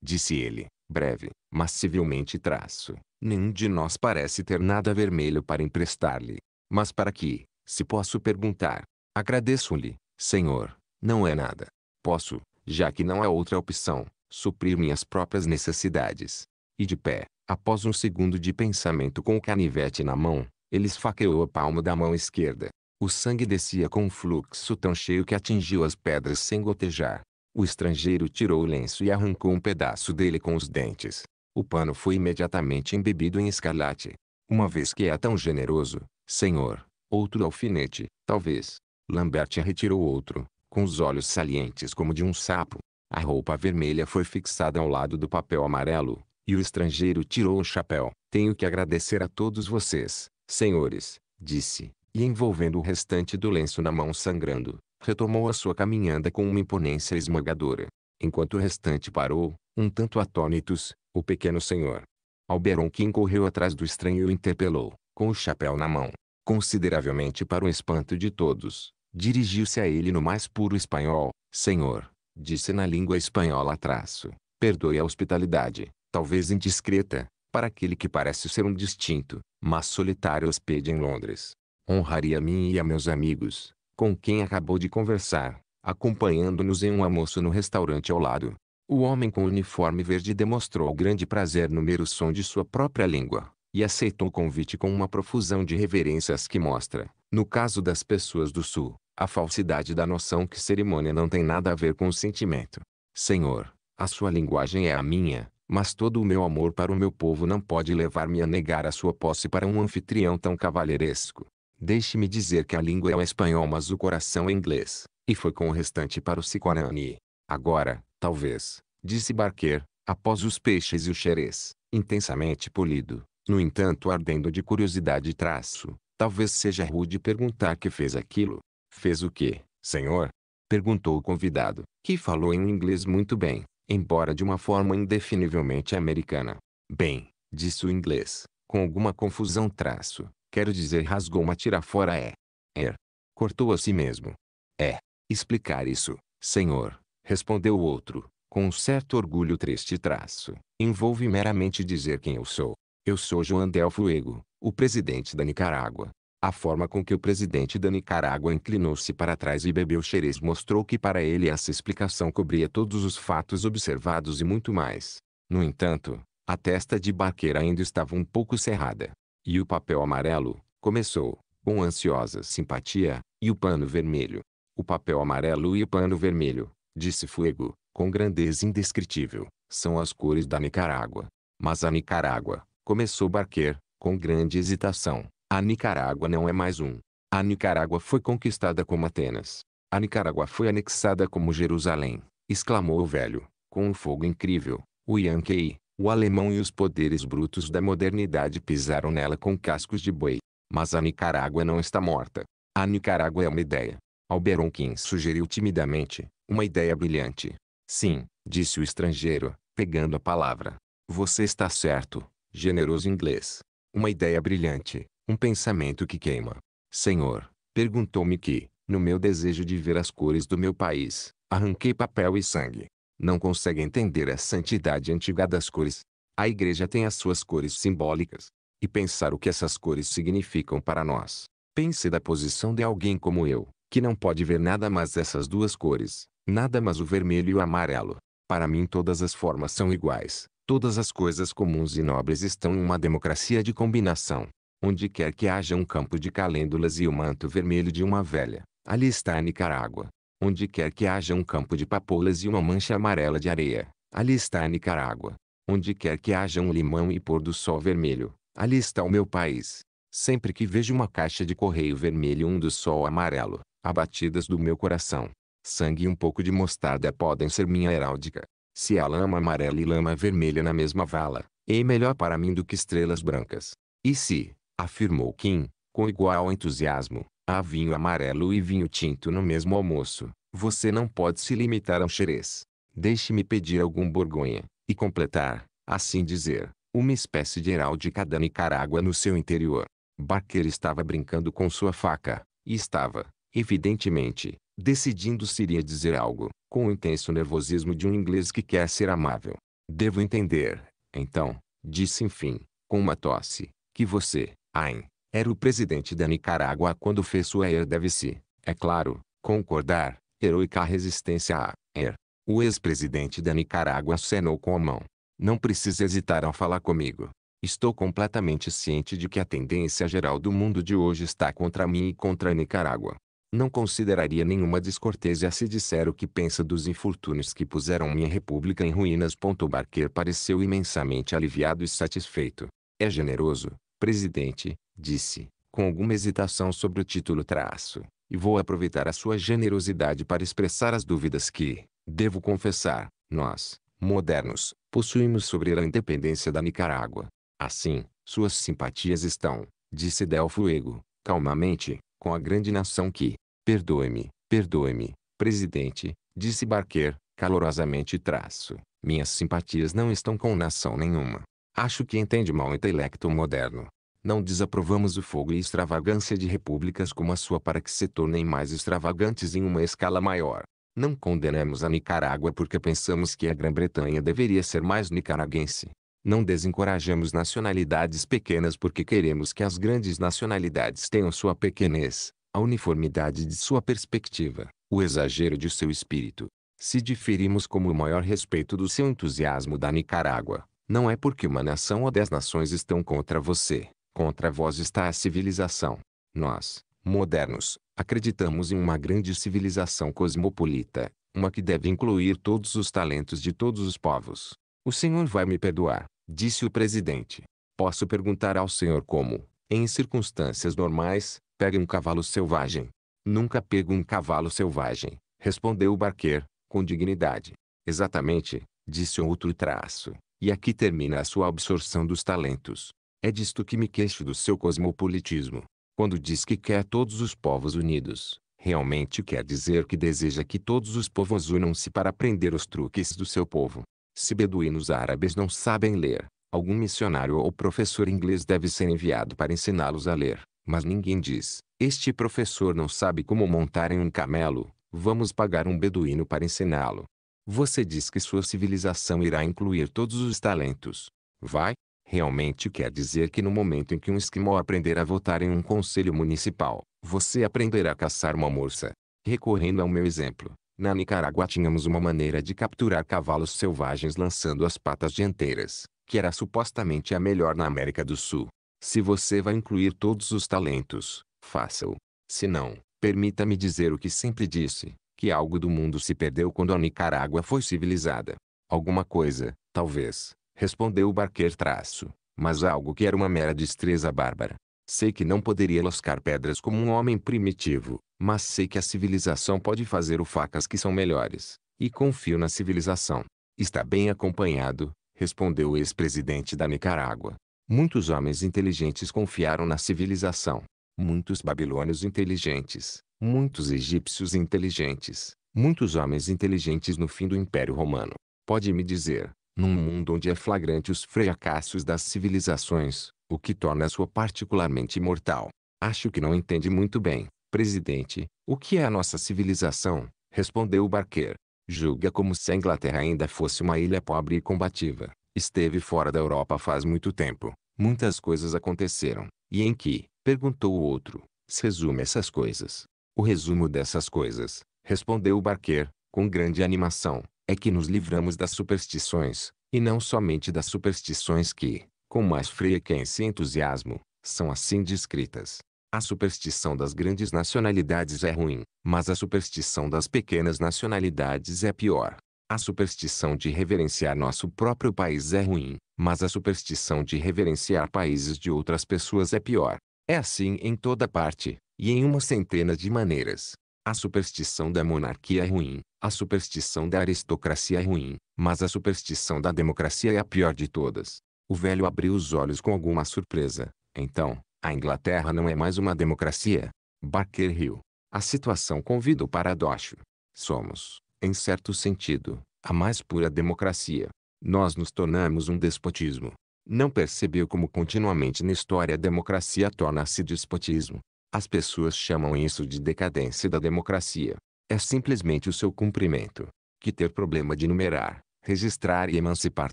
disse ele, breve, mas civilmente traço. Nenhum de nós parece ter nada vermelho para emprestar-lhe. Mas para que, se posso perguntar? Agradeço-lhe, senhor, não é nada. Posso, já que não há outra opção, suprir minhas próprias necessidades e de pé, após um segundo de pensamento com o canivete na mão, ele esfaqueou a palma da mão esquerda. O sangue descia com um fluxo tão cheio que atingiu as pedras sem gotejar. O estrangeiro tirou o lenço e arrancou um pedaço dele com os dentes. O pano foi imediatamente embebido em escarlate. Uma vez que é tão generoso, senhor, outro alfinete, talvez. Lambert retirou outro, com os olhos salientes como de um sapo. A roupa vermelha foi fixada ao lado do papel amarelo, e o estrangeiro tirou o chapéu. Tenho que agradecer a todos vocês, senhores, disse, e envolvendo o restante do lenço na mão sangrando, retomou a sua caminhada com uma imponência esmagadora. Enquanto o restante parou, um tanto atônitos, o pequeno senhor. Alberon que correu atrás do estranho e o interpelou, com o chapéu na mão. Consideravelmente para o espanto de todos, dirigiu-se a ele no mais puro espanhol. Senhor, disse na língua espanhola traço, perdoe a hospitalidade, talvez indiscreta, para aquele que parece ser um distinto, mas solitário hospede em Londres. Honraria a mim e a meus amigos, com quem acabou de conversar, acompanhando-nos em um almoço no restaurante ao lado. O homem com o uniforme verde demonstrou grande prazer no mero som de sua própria língua, e aceitou o convite com uma profusão de reverências que mostra, no caso das pessoas do Sul, a falsidade da noção que cerimônia não tem nada a ver com o sentimento. Senhor, a sua linguagem é a minha, mas todo o meu amor para o meu povo não pode levar-me a negar a sua posse para um anfitrião tão cavalheiresco. Deixe-me dizer que a língua é o espanhol mas o coração é inglês, e foi com o restante para o Sicorani. Agora, talvez, disse Barquer, após os peixes e o xerez, intensamente polido, no entanto ardendo de curiosidade e traço, talvez seja rude perguntar que fez aquilo. Fez o quê, senhor? Perguntou o convidado, que falou em inglês muito bem, embora de uma forma indefinivelmente americana. Bem, disse o inglês, com alguma confusão traço, quero dizer rasgou uma tira fora é. Er. Cortou a si mesmo. É. Explicar isso, senhor, respondeu o outro, com um certo orgulho triste traço, envolve meramente dizer quem eu sou. Eu sou João Del Fuego, o presidente da Nicarágua. A forma com que o presidente da Nicarágua inclinou-se para trás e bebeu xerez mostrou que para ele essa explicação cobria todos os fatos observados e muito mais. No entanto, a testa de Barqueira ainda estava um pouco cerrada. E o papel amarelo, começou, com ansiosa simpatia, e o pano vermelho. O papel amarelo e o pano vermelho, disse Fuego, com grandeza indescritível, são as cores da Nicarágua. Mas a Nicarágua, começou Barqueira com grande hesitação a Nicarágua não é mais um. A Nicarágua foi conquistada como Atenas. A Nicarágua foi anexada como Jerusalém, exclamou o velho, com um fogo incrível. O Yankee, o alemão e os poderes brutos da modernidade pisaram nela com cascos de boi. Mas a Nicarágua não está morta. A Nicarágua é uma ideia. Alberon Kim sugeriu timidamente, uma ideia brilhante. Sim, disse o estrangeiro, pegando a palavra. Você está certo, generoso inglês. Uma ideia brilhante, um pensamento que queima. Senhor, perguntou-me que, no meu desejo de ver as cores do meu país, arranquei papel e sangue. Não consegue entender a santidade antiga das cores. A igreja tem as suas cores simbólicas. E pensar o que essas cores significam para nós. Pense da posição de alguém como eu, que não pode ver nada mais essas duas cores, nada mais o vermelho e o amarelo. Para mim todas as formas são iguais, todas as coisas comuns e nobres estão em uma democracia de combinação onde quer que haja um campo de calêndulas e o manto vermelho de uma velha, ali está a Nicarágua. Onde quer que haja um campo de papoulas e uma mancha amarela de areia, ali está a Nicarágua. Onde quer que haja um limão e pôr do sol vermelho, ali está o meu país. Sempre que vejo uma caixa de correio vermelho e um do sol amarelo, abatidas do meu coração, sangue e um pouco de mostarda podem ser minha heráldica. Se há lama amarela e lama vermelha na mesma vala, é melhor para mim do que estrelas brancas. E se, afirmou Kim, com igual entusiasmo. Há vinho amarelo e vinho tinto no mesmo almoço. Você não pode se limitar ao xerez. Deixe-me pedir algum borgonha, e completar, assim dizer, uma espécie de heráldica da Nicarágua no seu interior. Barker estava brincando com sua faca, e estava, evidentemente, decidindo se iria dizer algo, com o intenso nervosismo de um inglês que quer ser amável. Devo entender, então, disse enfim, com uma tosse, que você, Ain, era o presidente da Nicarágua quando fez sua ER deve-se, é claro, concordar, heroica resistência a. ER. O ex-presidente da Nicarágua acenou com a mão. Não precisa hesitar ao falar comigo. Estou completamente ciente de que a tendência geral do mundo de hoje está contra mim e contra a Nicarágua. Não consideraria nenhuma descortesia se disser o que pensa dos infortúnios que puseram minha república em ruínas. Barker pareceu imensamente aliviado e satisfeito. É generoso, presidente, disse, com alguma hesitação sobre o título traço, e vou aproveitar a sua generosidade para expressar as dúvidas que, devo confessar, nós, modernos, possuímos sobre a independência da Nicarágua. Assim, suas simpatias estão, disse Del Fuego, calmamente, com a grande nação que, perdoe-me, perdoe-me, presidente, disse Barquer, calorosamente traço, minhas simpatias não estão com nação nenhuma. Acho que entende mal o intelecto moderno. Não desaprovamos o fogo e extravagância de repúblicas como a sua para que se tornem mais extravagantes em uma escala maior. Não condenamos a Nicarágua porque pensamos que a Grã-Bretanha deveria ser mais nicaragüense. Não desencorajamos nacionalidades pequenas porque queremos que as grandes nacionalidades tenham sua pequenez, a uniformidade de sua perspectiva, o exagero de seu espírito. Se diferimos como o maior respeito do seu entusiasmo da Nicarágua, não é porque uma nação ou dez nações estão contra você, contra vós está a civilização. Nós, modernos, acreditamos em uma grande civilização cosmopolita, uma que deve incluir todos os talentos de todos os povos. O senhor vai me perdoar, disse o presidente. Posso perguntar ao senhor como, em circunstâncias normais, pega um cavalo selvagem. Nunca pego um cavalo selvagem, respondeu o barqueiro, com dignidade. Exatamente, disse outro traço. E aqui termina a sua absorção dos talentos. É disto que me queixo do seu cosmopolitismo. Quando diz que quer todos os povos unidos, realmente quer dizer que deseja que todos os povos unam-se para aprender os truques do seu povo. Se beduínos árabes não sabem ler, algum missionário ou professor inglês deve ser enviado para ensiná-los a ler. Mas ninguém diz, este professor não sabe como montar em um camelo, vamos pagar um beduíno para ensiná-lo. Você diz que sua civilização irá incluir todos os talentos. Vai? Realmente quer dizer que no momento em que um esquimó aprender a votar em um conselho municipal, você aprenderá a caçar uma morça. Recorrendo ao meu exemplo, na Nicarágua tínhamos uma maneira de capturar cavalos selvagens lançando as patas dianteiras, que era supostamente a melhor na América do Sul. Se você vai incluir todos os talentos, faça-o. Se não, permita-me dizer o que sempre disse: que algo do mundo se perdeu quando a Nicarágua foi civilizada. Alguma coisa, talvez, respondeu o barqueiro traço, mas algo que era uma mera destreza bárbara. Sei que não poderia loscar pedras como um homem primitivo, mas sei que a civilização pode fazer o facas que são melhores, e confio na civilização. Está bem acompanhado, respondeu o ex-presidente da Nicarágua. Muitos homens inteligentes confiaram na civilização. Muitos babilônios inteligentes, muitos egípcios inteligentes, muitos homens inteligentes no fim do Império Romano. Pode me dizer, num mundo onde é flagrante os fracassos das civilizações, o que torna a sua particularmente imortal. Acho que não entende muito bem, presidente, o que é a nossa civilização, respondeu o Barquer. Julga como se a Inglaterra ainda fosse uma ilha pobre e combativa. Esteve fora da Europa faz muito tempo. Muitas coisas aconteceram. E em que, perguntou o outro, se resume essas coisas? O resumo dessas coisas, respondeu o Barker, com grande animação, é que nos livramos das superstições, e não somente das superstições que, com mais frequência e entusiasmo, são assim descritas. A superstição das grandes nacionalidades é ruim, mas a superstição das pequenas nacionalidades é pior. A superstição de reverenciar nosso próprio país é ruim, mas a superstição de reverenciar países de outras pessoas é pior. É assim em toda parte, e em uma centena de maneiras. A superstição da monarquia é ruim, a superstição da aristocracia é ruim, mas a superstição da democracia é a pior de todas. O velho abriu os olhos com alguma surpresa. Então, a Inglaterra não é mais uma democracia. Barker riu. A situação convida o paradoxo. Somos, em certo sentido, a mais pura democracia. Nós nos tornamos um despotismo. Não percebeu como continuamente na história a democracia torna-se despotismo. As pessoas chamam isso de decadência da democracia. É simplesmente o seu cumprimento. Que ter problema de numerar, registrar e emancipar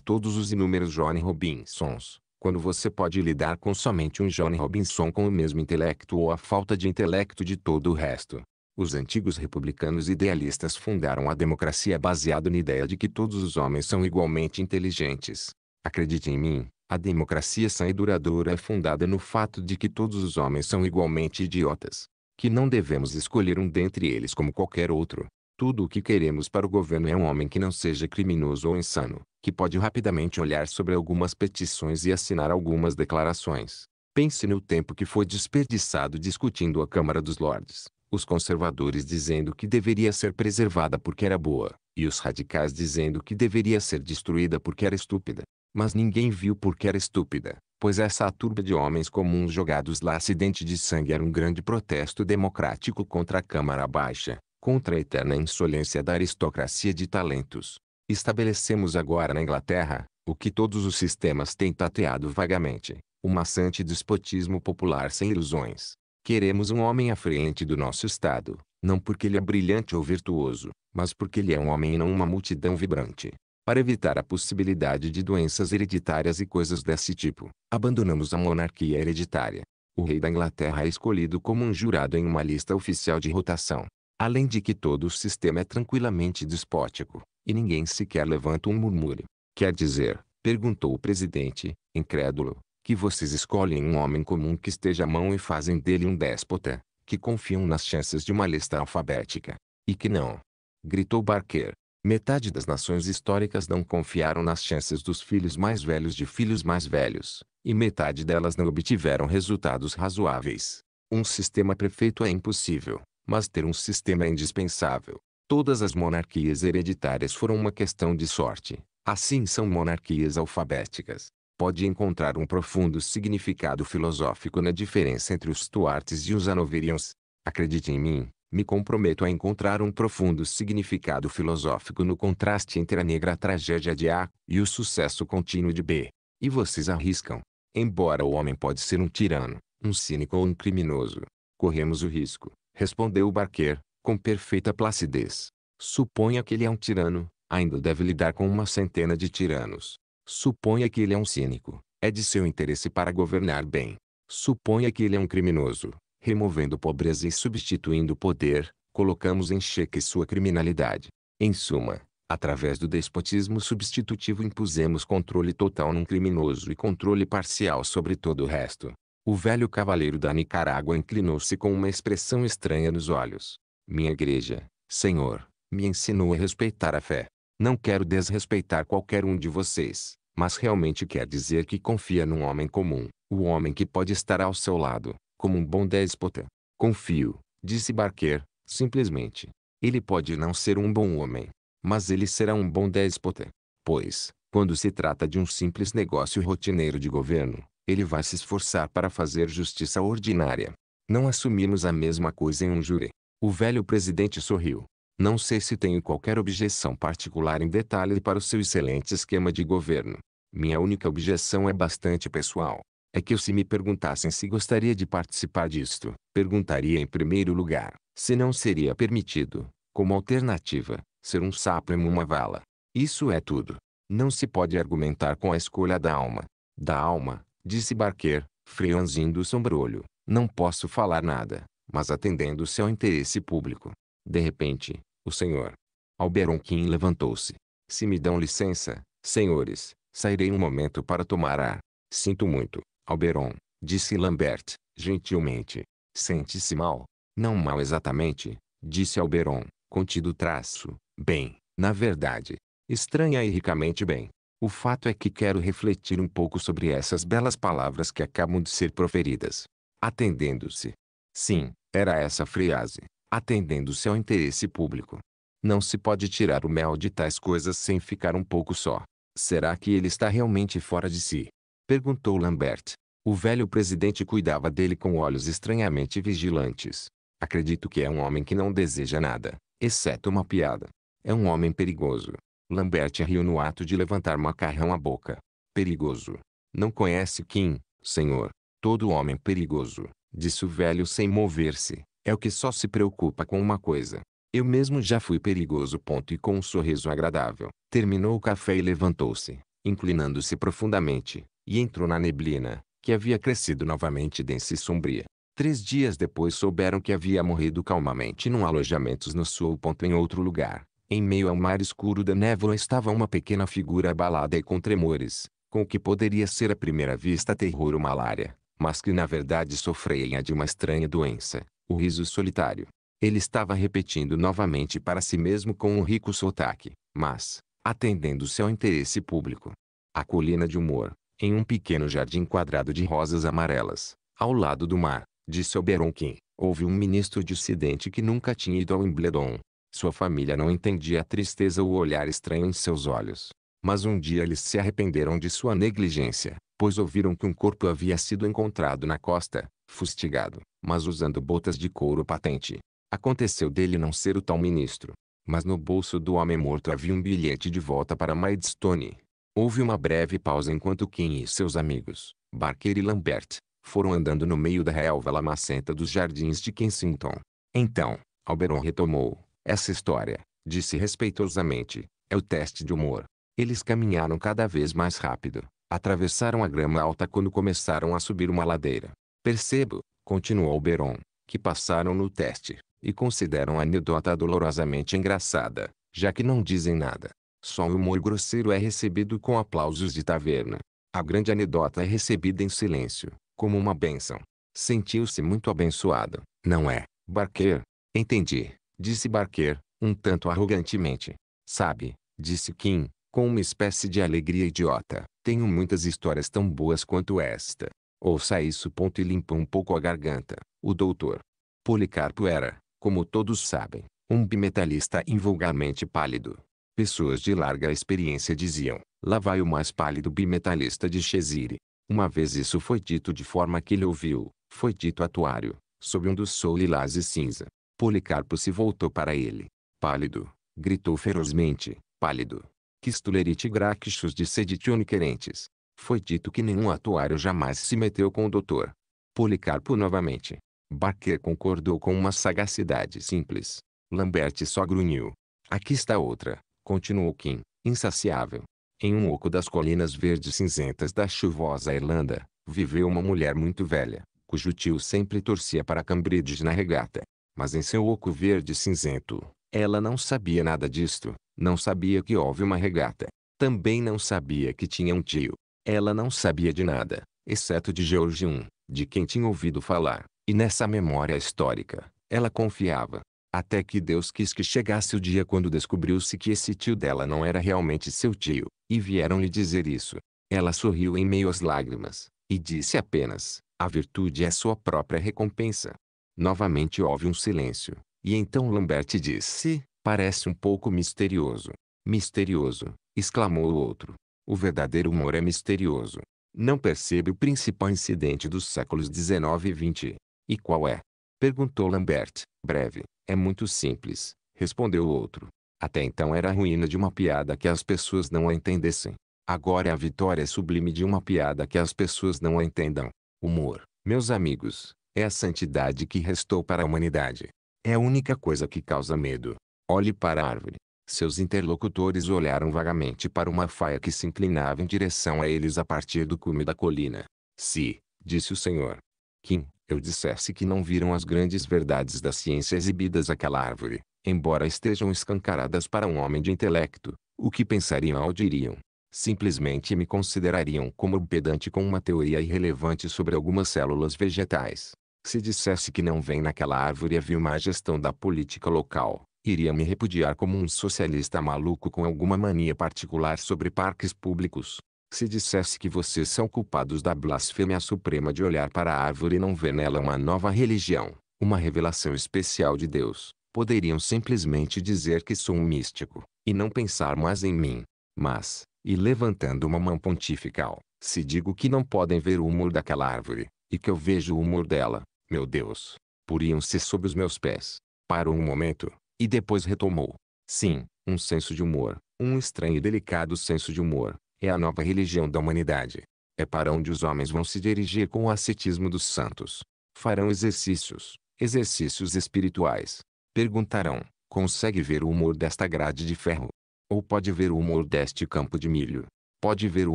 todos os inúmeros Johnny Robinsons, quando você pode lidar com somente um Johnny Robinson com o mesmo intelecto ou a falta de intelecto de todo o resto. Os antigos republicanos idealistas fundaram a democracia baseado na ideia de que todos os homens são igualmente inteligentes. Acredite em mim, a democracia sã e duradoura é fundada no fato de que todos os homens são igualmente idiotas. Que não devemos escolher um dentre eles como qualquer outro. Tudo o que queremos para o governo é um homem que não seja criminoso ou insano, que pode rapidamente olhar sobre algumas petições e assinar algumas declarações. Pense no tempo que foi desperdiçado discutindo a Câmara dos Lordes, os conservadores dizendo que deveria ser preservada porque era boa, e os radicais dizendo que deveria ser destruída porque era estúpida. Mas ninguém viu porque era estúpida, pois essa turba de homens comuns jogados lá acidente de sangue era um grande protesto democrático contra a Câmara Baixa, contra a eterna insolência da aristocracia de talentos. Estabelecemos agora na Inglaterra, o que todos os sistemas têm tateado vagamente, o maçante despotismo popular sem ilusões. Queremos um homem à frente do nosso Estado, não porque ele é brilhante ou virtuoso, mas porque ele é um homem e não uma multidão vibrante. Para evitar a possibilidade de doenças hereditárias e coisas desse tipo, abandonamos a monarquia hereditária. O rei da Inglaterra é escolhido como um jurado em uma lista oficial de rotação. Além de que todo o sistema é tranquilamente despótico, e ninguém sequer levanta um murmúrio. Quer dizer, perguntou o presidente, incrédulo, que vocês escolhem um homem comum que esteja à mão e fazem dele um déspota, que confiam nas chances de uma lista alfabética. E que não. Gritou Barker, Metade das nações históricas não confiaram nas chances dos filhos mais velhos de filhos mais velhos, e metade delas não obtiveram resultados razoáveis. Um sistema perfeito é impossível, mas ter um sistema é indispensável. Todas as monarquias hereditárias foram uma questão de sorte, assim são monarquias alfabéticas. Pode encontrar um profundo significado filosófico na diferença entre os Stuarts e os Hanoverians. Acredite em mim, me comprometo a encontrar um profundo significado filosófico no contraste entre a negra tragédia de A e o sucesso contínuo de B. E vocês arriscam. Embora o homem pode ser um tirano, um cínico ou um criminoso, corremos o risco, respondeu Barker, com perfeita placidez. Suponha que ele é um tirano, ainda deve lidar com uma centena de tiranos. Suponha que ele é um cínico, é de seu interesse para governar bem. Suponha que ele é um criminoso, removendo pobreza e substituindo poder, colocamos em xeque sua criminalidade. Em suma, através do despotismo substitutivo impusemos controle total num criminoso e controle parcial sobre todo o resto. O velho cavaleiro da Nicarágua inclinou-se com uma expressão estranha nos olhos. Minha igreja, Senhor, me ensinou a respeitar a fé. Não quero desrespeitar qualquer um de vocês, mas realmente quer dizer que confia num homem comum, o homem que pode estar ao seu lado, como um bom déspota. Confio, disse Barker, simplesmente. Ele pode não ser um bom homem, mas ele será um bom déspota. Pois, quando se trata de um simples negócio rotineiro de governo, ele vai se esforçar para fazer justiça ordinária. Não assumimos a mesma coisa em um júri. O velho presidente sorriu. Não sei se tenho qualquer objeção particular em detalhe para o seu excelente esquema de governo. Minha única objeção é bastante pessoal é que eu se me perguntassem se gostaria de participar disto, perguntaria em primeiro lugar, se não seria permitido, como alternativa, ser um sapo em uma vala. Isso é tudo. Não se pode argumentar com a escolha da alma. Da alma, disse Barquer, franzindo o sombrolho. Não posso falar nada, mas atendendo-se ao interesse público. De repente, o senhor Alberonquim levantou-se. Se me dão licença, senhores, sairei um momento para tomar ar. Sinto muito, Alberon, disse Lambert, gentilmente. Sente-se mal? Não mal exatamente, disse Alberon, contido traço. Bem, na verdade, estranha e ricamente bem. O fato é que quero refletir um pouco sobre essas belas palavras que acabam de ser proferidas. Atendendo-se. Sim, era essa frase. Atendendo-se ao interesse público. Não se pode tirar o mel de tais coisas sem ficar um pouco só. Será que ele está realmente fora de si? Perguntou Lambert. O velho presidente cuidava dele com olhos estranhamente vigilantes. Acredito que é um homem que não deseja nada, exceto uma piada. É um homem perigoso. Lambert riu no ato de levantar macarrão à boca. Perigoso. Não conhece Kim, senhor. Todo homem perigoso, disse o velho sem mover-se, é o que só se preocupa com uma coisa. Eu mesmo já fui perigoso. Ponto. E com um sorriso agradável, terminou o café e levantou-se, inclinando-se profundamente, e entrou na neblina, que havia crescido novamente densa e sombria. Três dias depois souberam que havia morrido calmamente num alojamento no sul ponto em outro lugar. Em meio ao mar escuro da névoa estava uma pequena figura abalada e com tremores, com o que poderia ser à primeira vista terror ou malária, mas que na verdade sofria de uma estranha doença, o riso solitário. Ele estava repetindo novamente para si mesmo com um rico sotaque, mas, atendendo-se ao interesse público. A colina de humor, em um pequeno jardim quadrado de rosas amarelas, ao lado do mar, disse Oberonquim, houve um ministro dissidente que nunca tinha ido ao Embledon. Sua família não entendia a tristeza ou o olhar estranho em seus olhos. Mas um dia eles se arrependeram de sua negligência, pois ouviram que um corpo havia sido encontrado na costa, fustigado, mas usando botas de couro patente. Aconteceu dele não ser o tal ministro. Mas no bolso do homem morto havia um bilhete de volta para Maidstone, Houve uma breve pausa enquanto Kim e seus amigos, Barker e Lambert, foram andando no meio da relva lamacenta dos jardins de Kensington. Então, Alberon retomou. Essa história, disse respeitosamente, é o teste de humor. Eles caminharam cada vez mais rápido. Atravessaram a grama alta quando começaram a subir uma ladeira. Percebo, continuou Alberon, que passaram no teste, e consideram a anedota dolorosamente engraçada, já que não dizem nada. Só o humor grosseiro é recebido com aplausos de taverna. A grande anedota é recebida em silêncio, como uma bênção. Sentiu-se muito abençoado, não é, Barquer? Entendi, disse Barquer, um tanto arrogantemente. Sabe, disse Kim, com uma espécie de alegria idiota, tenho muitas histórias tão boas quanto esta. Ouça isso ponto e limpa um pouco a garganta. O doutor Policarpo era, como todos sabem, um bimetalista invulgarmente pálido, Pessoas de larga experiência diziam, lá vai o mais pálido bimetalista de Chesire. Uma vez isso foi dito de forma que ele ouviu, foi dito atuário, sob um dos sol lilás e cinza. Policarpo se voltou para ele. Pálido, gritou ferozmente, pálido. Quistulerite graxus de seditione querentes. Foi dito que nenhum atuário jamais se meteu com o doutor. Policarpo novamente. Barker concordou com uma sagacidade simples. Lambert só grunhiu. Aqui está outra continuou Kim, insaciável. Em um oco das colinas verdes cinzentas da chuvosa Irlanda, viveu uma mulher muito velha, cujo tio sempre torcia para Cambridge na regata. Mas em seu oco verde cinzento, ela não sabia nada disto, não sabia que houve uma regata. Também não sabia que tinha um tio. Ela não sabia de nada, exceto de George I, de quem tinha ouvido falar, e nessa memória histórica, ela confiava. Até que Deus quis que chegasse o dia quando descobriu-se que esse tio dela não era realmente seu tio, e vieram lhe dizer isso. Ela sorriu em meio às lágrimas, e disse apenas, a virtude é sua própria recompensa. Novamente houve um silêncio, e então Lambert disse, parece um pouco misterioso. Misterioso, exclamou o outro. O verdadeiro humor é misterioso. Não percebe o principal incidente dos séculos XIX e XX. E qual é? Perguntou Lambert. Breve. É muito simples, respondeu o outro. Até então era a ruína de uma piada que as pessoas não a entendessem. Agora é a vitória é sublime de uma piada que as pessoas não a entendam. Humor, meus amigos, é a santidade que restou para a humanidade. É a única coisa que causa medo. Olhe para a árvore. Seus interlocutores olharam vagamente para uma faia que se inclinava em direção a eles a partir do cume da colina. Se, disse o senhor. Kim, eu dissesse que não viram as grandes verdades da ciência exibidas àquela árvore, embora estejam escancaradas para um homem de intelecto, o que pensariam ou diriam? Simplesmente me considerariam como um pedante com uma teoria irrelevante sobre algumas células vegetais. Se dissesse que não vem naquela árvore a uma gestão da política local, iria me repudiar como um socialista maluco com alguma mania particular sobre parques públicos se dissesse que vocês são culpados da blasfêmia suprema de olhar para a árvore e não ver nela uma nova religião, uma revelação especial de Deus, poderiam simplesmente dizer que sou um místico, e não pensar mais em mim. Mas, e levantando uma mão pontifical, se digo que não podem ver o humor daquela árvore, e que eu vejo o humor dela, meu Deus, poriam se sob os meus pés. Parou um momento, e depois retomou. Sim, um senso de humor, um estranho e delicado senso de humor, é a nova religião da humanidade. É para onde os homens vão se dirigir com o ascetismo dos santos. Farão exercícios, exercícios espirituais. Perguntarão: consegue ver o humor desta grade de ferro? Ou pode ver o humor deste campo de milho? Pode ver o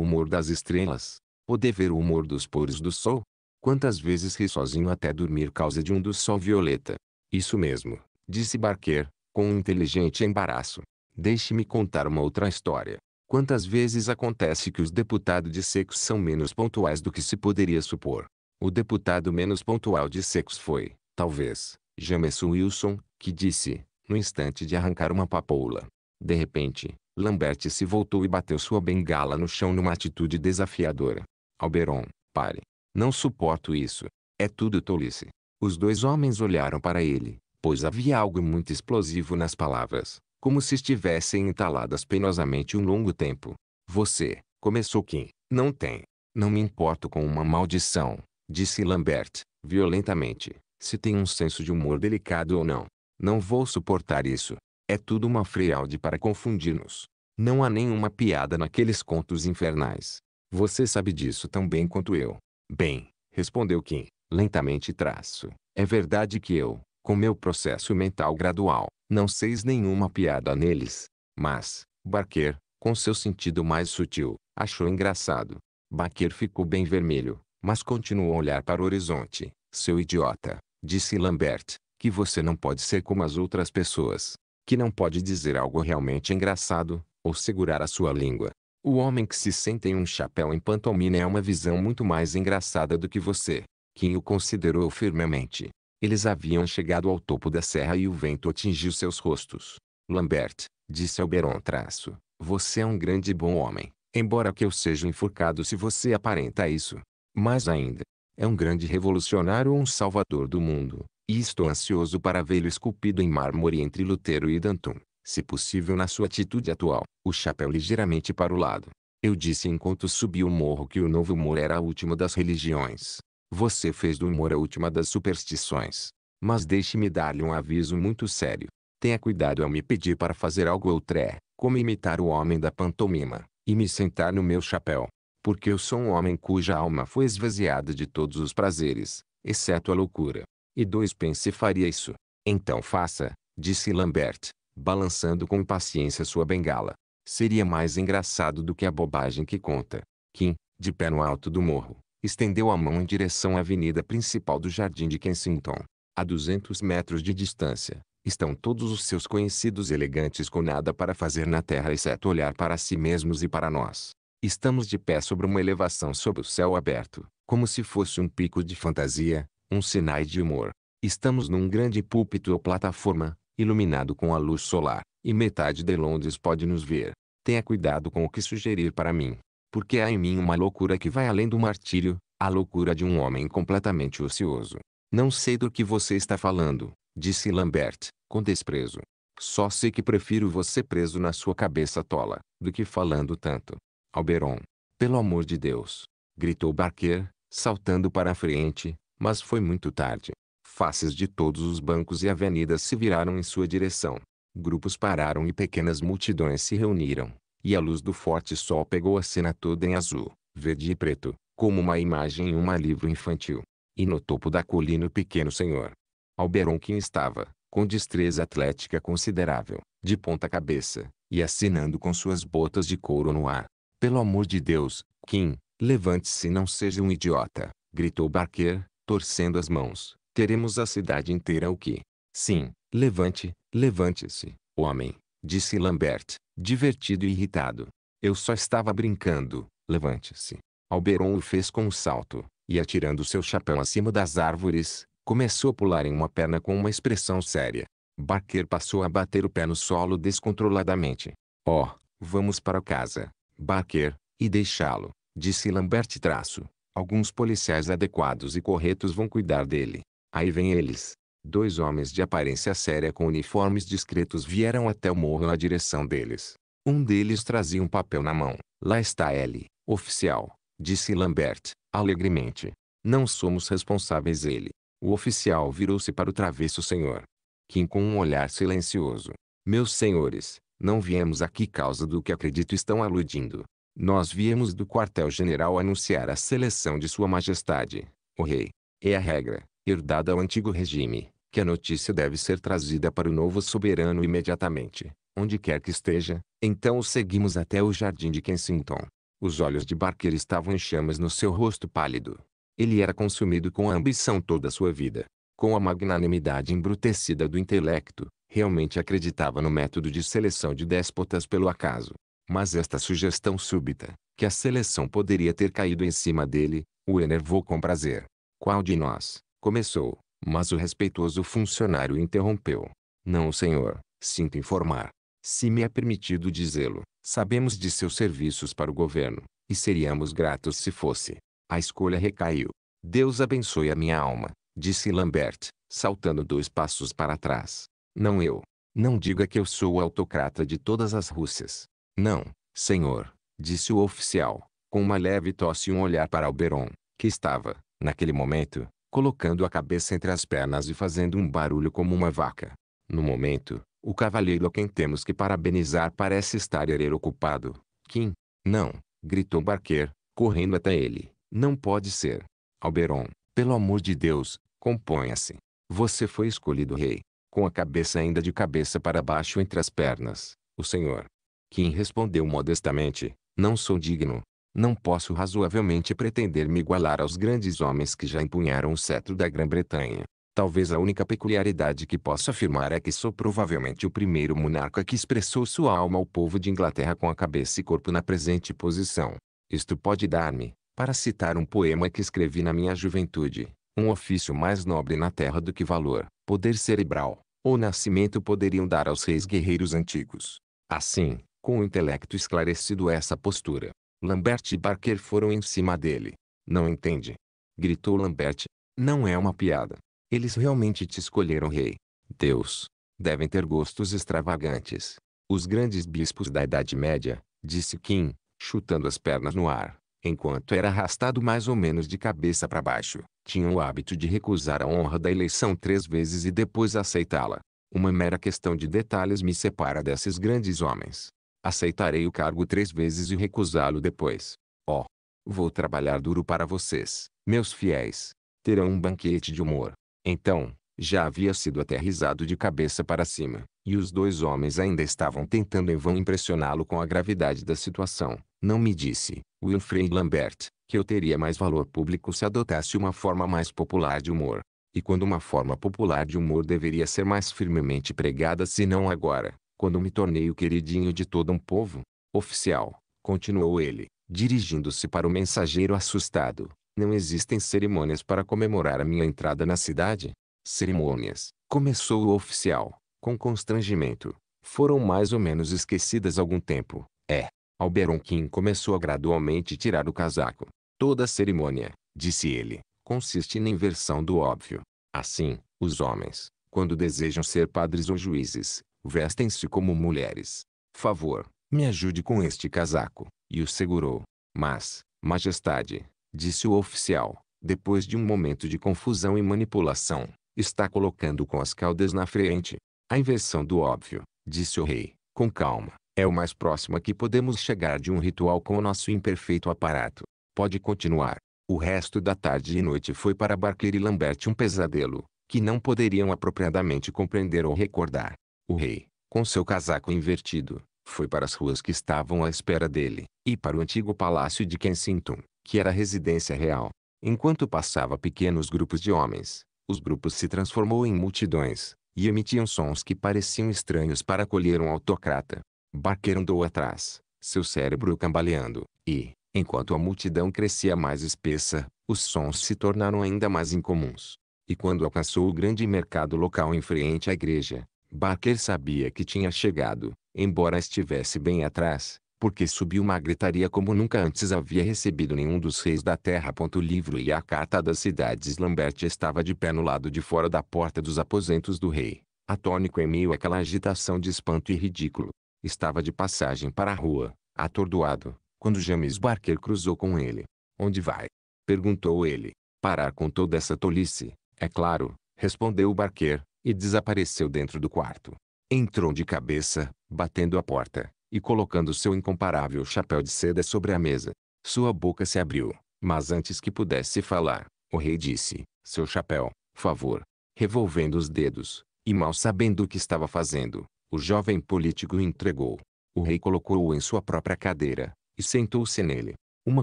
humor das estrelas? Poder ver o humor dos poros do sol? Quantas vezes ri sozinho até dormir causa de um do sol violeta? Isso mesmo, disse Barker, com um inteligente embaraço. Deixe-me contar uma outra história. Quantas vezes acontece que os deputados de secos são menos pontuais do que se poderia supor? O deputado menos pontual de secos foi, talvez, Jameson Wilson, que disse, no instante de arrancar uma papoula. De repente, Lambert se voltou e bateu sua bengala no chão numa atitude desafiadora. Alberon, pare. Não suporto isso. É tudo tolice. Os dois homens olharam para ele, pois havia algo muito explosivo nas palavras, como se estivessem entaladas penosamente um longo tempo. Você, começou Kim, não tem. Não me importo com uma maldição, disse Lambert, violentamente, se tem um senso de humor delicado ou não. Não vou suportar isso. É tudo uma fraude para confundir-nos. Não há nenhuma piada naqueles contos infernais. Você sabe disso tão bem quanto eu. Bem, respondeu Kim, lentamente traço. É verdade que eu, com meu processo mental gradual, não seis nenhuma piada neles. Mas, Barker, com seu sentido mais sutil, achou engraçado. Barker ficou bem vermelho, mas continuou a olhar para o horizonte. Seu idiota, disse Lambert, que você não pode ser como as outras pessoas. Que não pode dizer algo realmente engraçado, ou segurar a sua língua. O homem que se senta em um chapéu em pantomina é uma visão muito mais engraçada do que você. Kim o considerou firmemente. Eles haviam chegado ao topo da serra e o vento atingiu seus rostos. Lambert, disse Alberon traço, você é um grande bom homem, embora que eu seja enforcado se você aparenta isso. Mas ainda, é um grande revolucionário ou um salvador do mundo, e estou ansioso para vê-lo esculpido em mármore entre Lutero e Danton, se possível na sua atitude atual, o chapéu ligeiramente para o lado. Eu disse enquanto subi o morro que o novo humor era a última das religiões, você fez do humor a última das superstições. Mas deixe-me dar-lhe um aviso muito sério. Tenha cuidado ao me pedir para fazer algo outré, como imitar o homem da pantomima, e me sentar no meu chapéu. Porque eu sou um homem cuja alma foi esvaziada de todos os prazeres, exceto a loucura. E dois pense faria isso. Então faça, disse Lambert, balançando com paciência sua bengala. Seria mais engraçado do que a bobagem que conta. Kim, de pé no alto do morro, estendeu a mão em direção à avenida principal do Jardim de Kensington. A 200 metros de distância, estão todos os seus conhecidos elegantes com nada para fazer na terra exceto olhar para si mesmos e para nós. Estamos de pé sobre uma elevação sob o céu aberto, como se fosse um pico de fantasia, um sinai de humor. Estamos num grande púlpito ou plataforma, iluminado com a luz solar, e metade de Londres pode nos ver. Tenha cuidado com o que sugerir para mim porque há em mim uma loucura que vai além do martírio, a loucura de um homem completamente ocioso. Não sei do que você está falando, disse Lambert, com desprezo. Só sei que prefiro você preso na sua cabeça tola, do que falando tanto. Alberon, pelo amor de Deus! gritou Barquer, saltando para a frente, mas foi muito tarde. Faces de todos os bancos e avenidas se viraram em sua direção. Grupos pararam e pequenas multidões se reuniram e a luz do forte sol pegou a cena toda em azul, verde e preto, como uma imagem em um livro infantil. E no topo da colina o pequeno senhor Alberon, Alberonquim estava, com destreza atlética considerável, de ponta cabeça, e assinando com suas botas de couro no ar. Pelo amor de Deus, Kim, levante-se e não seja um idiota, gritou Barker, torcendo as mãos. Teremos a cidade inteira o que? Sim, levante, levante-se, homem, Disse Lambert, divertido e irritado. Eu só estava brincando. Levante-se. Alberon o fez com um salto, e atirando seu chapéu acima das árvores, começou a pular em uma perna com uma expressão séria. Barker passou a bater o pé no solo descontroladamente. Oh, vamos para casa, Barker, e deixá-lo, disse Lambert traço. Alguns policiais adequados e corretos vão cuidar dele. Aí vem eles, Dois homens de aparência séria com uniformes discretos vieram até o morro na direção deles. Um deles trazia um papel na mão. Lá está ele, oficial, disse Lambert, alegremente. Não somos responsáveis ele. O oficial virou-se para o travesso senhor. Kim com um olhar silencioso. Meus senhores, não viemos aqui causa do que acredito estão aludindo. Nós viemos do quartel-general anunciar a seleção de sua majestade, o rei. É a regra, herdada ao antigo regime que a notícia deve ser trazida para o novo soberano imediatamente, onde quer que esteja, então o seguimos até o jardim de Kensington. Os olhos de Barker estavam em chamas no seu rosto pálido. Ele era consumido com a ambição toda a sua vida. Com a magnanimidade embrutecida do intelecto, realmente acreditava no método de seleção de déspotas pelo acaso. Mas esta sugestão súbita, que a seleção poderia ter caído em cima dele, o enervou com prazer. Qual de nós, começou, mas o respeitoso funcionário interrompeu. Não, senhor, sinto informar. Se me é permitido dizê-lo, sabemos de seus serviços para o governo, e seríamos gratos se fosse. A escolha recaiu. Deus abençoe a minha alma, disse Lambert, saltando dois passos para trás. Não eu. Não diga que eu sou o autocrata de todas as Rússias. Não, senhor, disse o oficial, com uma leve tosse e um olhar para Alberon, que estava, naquele momento, colocando a cabeça entre as pernas e fazendo um barulho como uma vaca. No momento, o cavaleiro a quem temos que parabenizar parece estar ocupado. Kim, não, gritou Barquer, correndo até ele. Não pode ser. Alberon, pelo amor de Deus, componha-se. Você foi escolhido rei. Com a cabeça ainda de cabeça para baixo entre as pernas, o senhor. Kim respondeu modestamente, não sou digno, não posso razoavelmente pretender me igualar aos grandes homens que já empunharam o cetro da Grã-Bretanha. Talvez a única peculiaridade que posso afirmar é que sou provavelmente o primeiro monarca que expressou sua alma ao povo de Inglaterra com a cabeça e corpo na presente posição. Isto pode dar-me, para citar um poema que escrevi na minha juventude, um ofício mais nobre na terra do que valor, poder cerebral, ou nascimento poderiam dar aos reis guerreiros antigos. Assim, com o intelecto esclarecido essa postura, Lambert e Barker foram em cima dele. Não entende? Gritou Lambert. Não é uma piada. Eles realmente te escolheram rei. Deus. Devem ter gostos extravagantes. Os grandes bispos da Idade Média, disse Kim, chutando as pernas no ar, enquanto era arrastado mais ou menos de cabeça para baixo, tinham o hábito de recusar a honra da eleição três vezes e depois aceitá-la. Uma mera questão de detalhes me separa desses grandes homens. Aceitarei o cargo três vezes e recusá-lo depois. Ó! Oh, vou trabalhar duro para vocês, meus fiéis. Terão um banquete de humor. Então, já havia sido aterrizado de cabeça para cima, e os dois homens ainda estavam tentando em vão impressioná-lo com a gravidade da situação. Não me disse, Wilfred Lambert, que eu teria mais valor público se adotasse uma forma mais popular de humor. E quando uma forma popular de humor deveria ser mais firmemente pregada se não agora? quando me tornei o queridinho de todo um povo. Oficial, continuou ele, dirigindo-se para o mensageiro assustado. Não existem cerimônias para comemorar a minha entrada na cidade? Cerimônias, começou o oficial, com constrangimento. Foram mais ou menos esquecidas algum tempo. É. Alberon Kim começou a gradualmente tirar o casaco. Toda cerimônia, disse ele, consiste na inversão do óbvio. Assim, os homens, quando desejam ser padres ou juízes, Vestem-se como mulheres. Favor, me ajude com este casaco. E o segurou. Mas, majestade, disse o oficial, depois de um momento de confusão e manipulação, está colocando com as caudas na frente. A inversão do óbvio, disse o rei, com calma, é o mais próximo a que podemos chegar de um ritual com o nosso imperfeito aparato. Pode continuar. O resto da tarde e noite foi para Barclay e Lambert um pesadelo, que não poderiam apropriadamente compreender ou recordar. O rei, com seu casaco invertido, foi para as ruas que estavam à espera dele, e para o antigo palácio de Kensington, que era a residência real. Enquanto passava pequenos grupos de homens, os grupos se transformou em multidões, e emitiam sons que pareciam estranhos para acolher um autocrata. Barker andou atrás, seu cérebro cambaleando, e, enquanto a multidão crescia mais espessa, os sons se tornaram ainda mais incomuns. E quando alcançou o grande mercado local em frente à igreja, Barker sabia que tinha chegado, embora estivesse bem atrás, porque subiu uma gritaria como nunca antes havia recebido nenhum dos reis da terra. O livro e a carta das cidades Lambert estava de pé no lado de fora da porta dos aposentos do rei, atônico em meio àquela agitação de espanto e ridículo. Estava de passagem para a rua, atordoado, quando James Barker cruzou com ele. Onde vai? Perguntou ele. Parar com toda essa tolice, é claro, respondeu Barker, e desapareceu dentro do quarto. Entrou de cabeça, batendo a porta, e colocando seu incomparável chapéu de seda sobre a mesa. Sua boca se abriu, mas antes que pudesse falar, o rei disse, seu chapéu, favor, revolvendo os dedos, e mal sabendo o que estava fazendo, o jovem político entregou. O rei colocou-o em sua própria cadeira, e sentou-se nele. Uma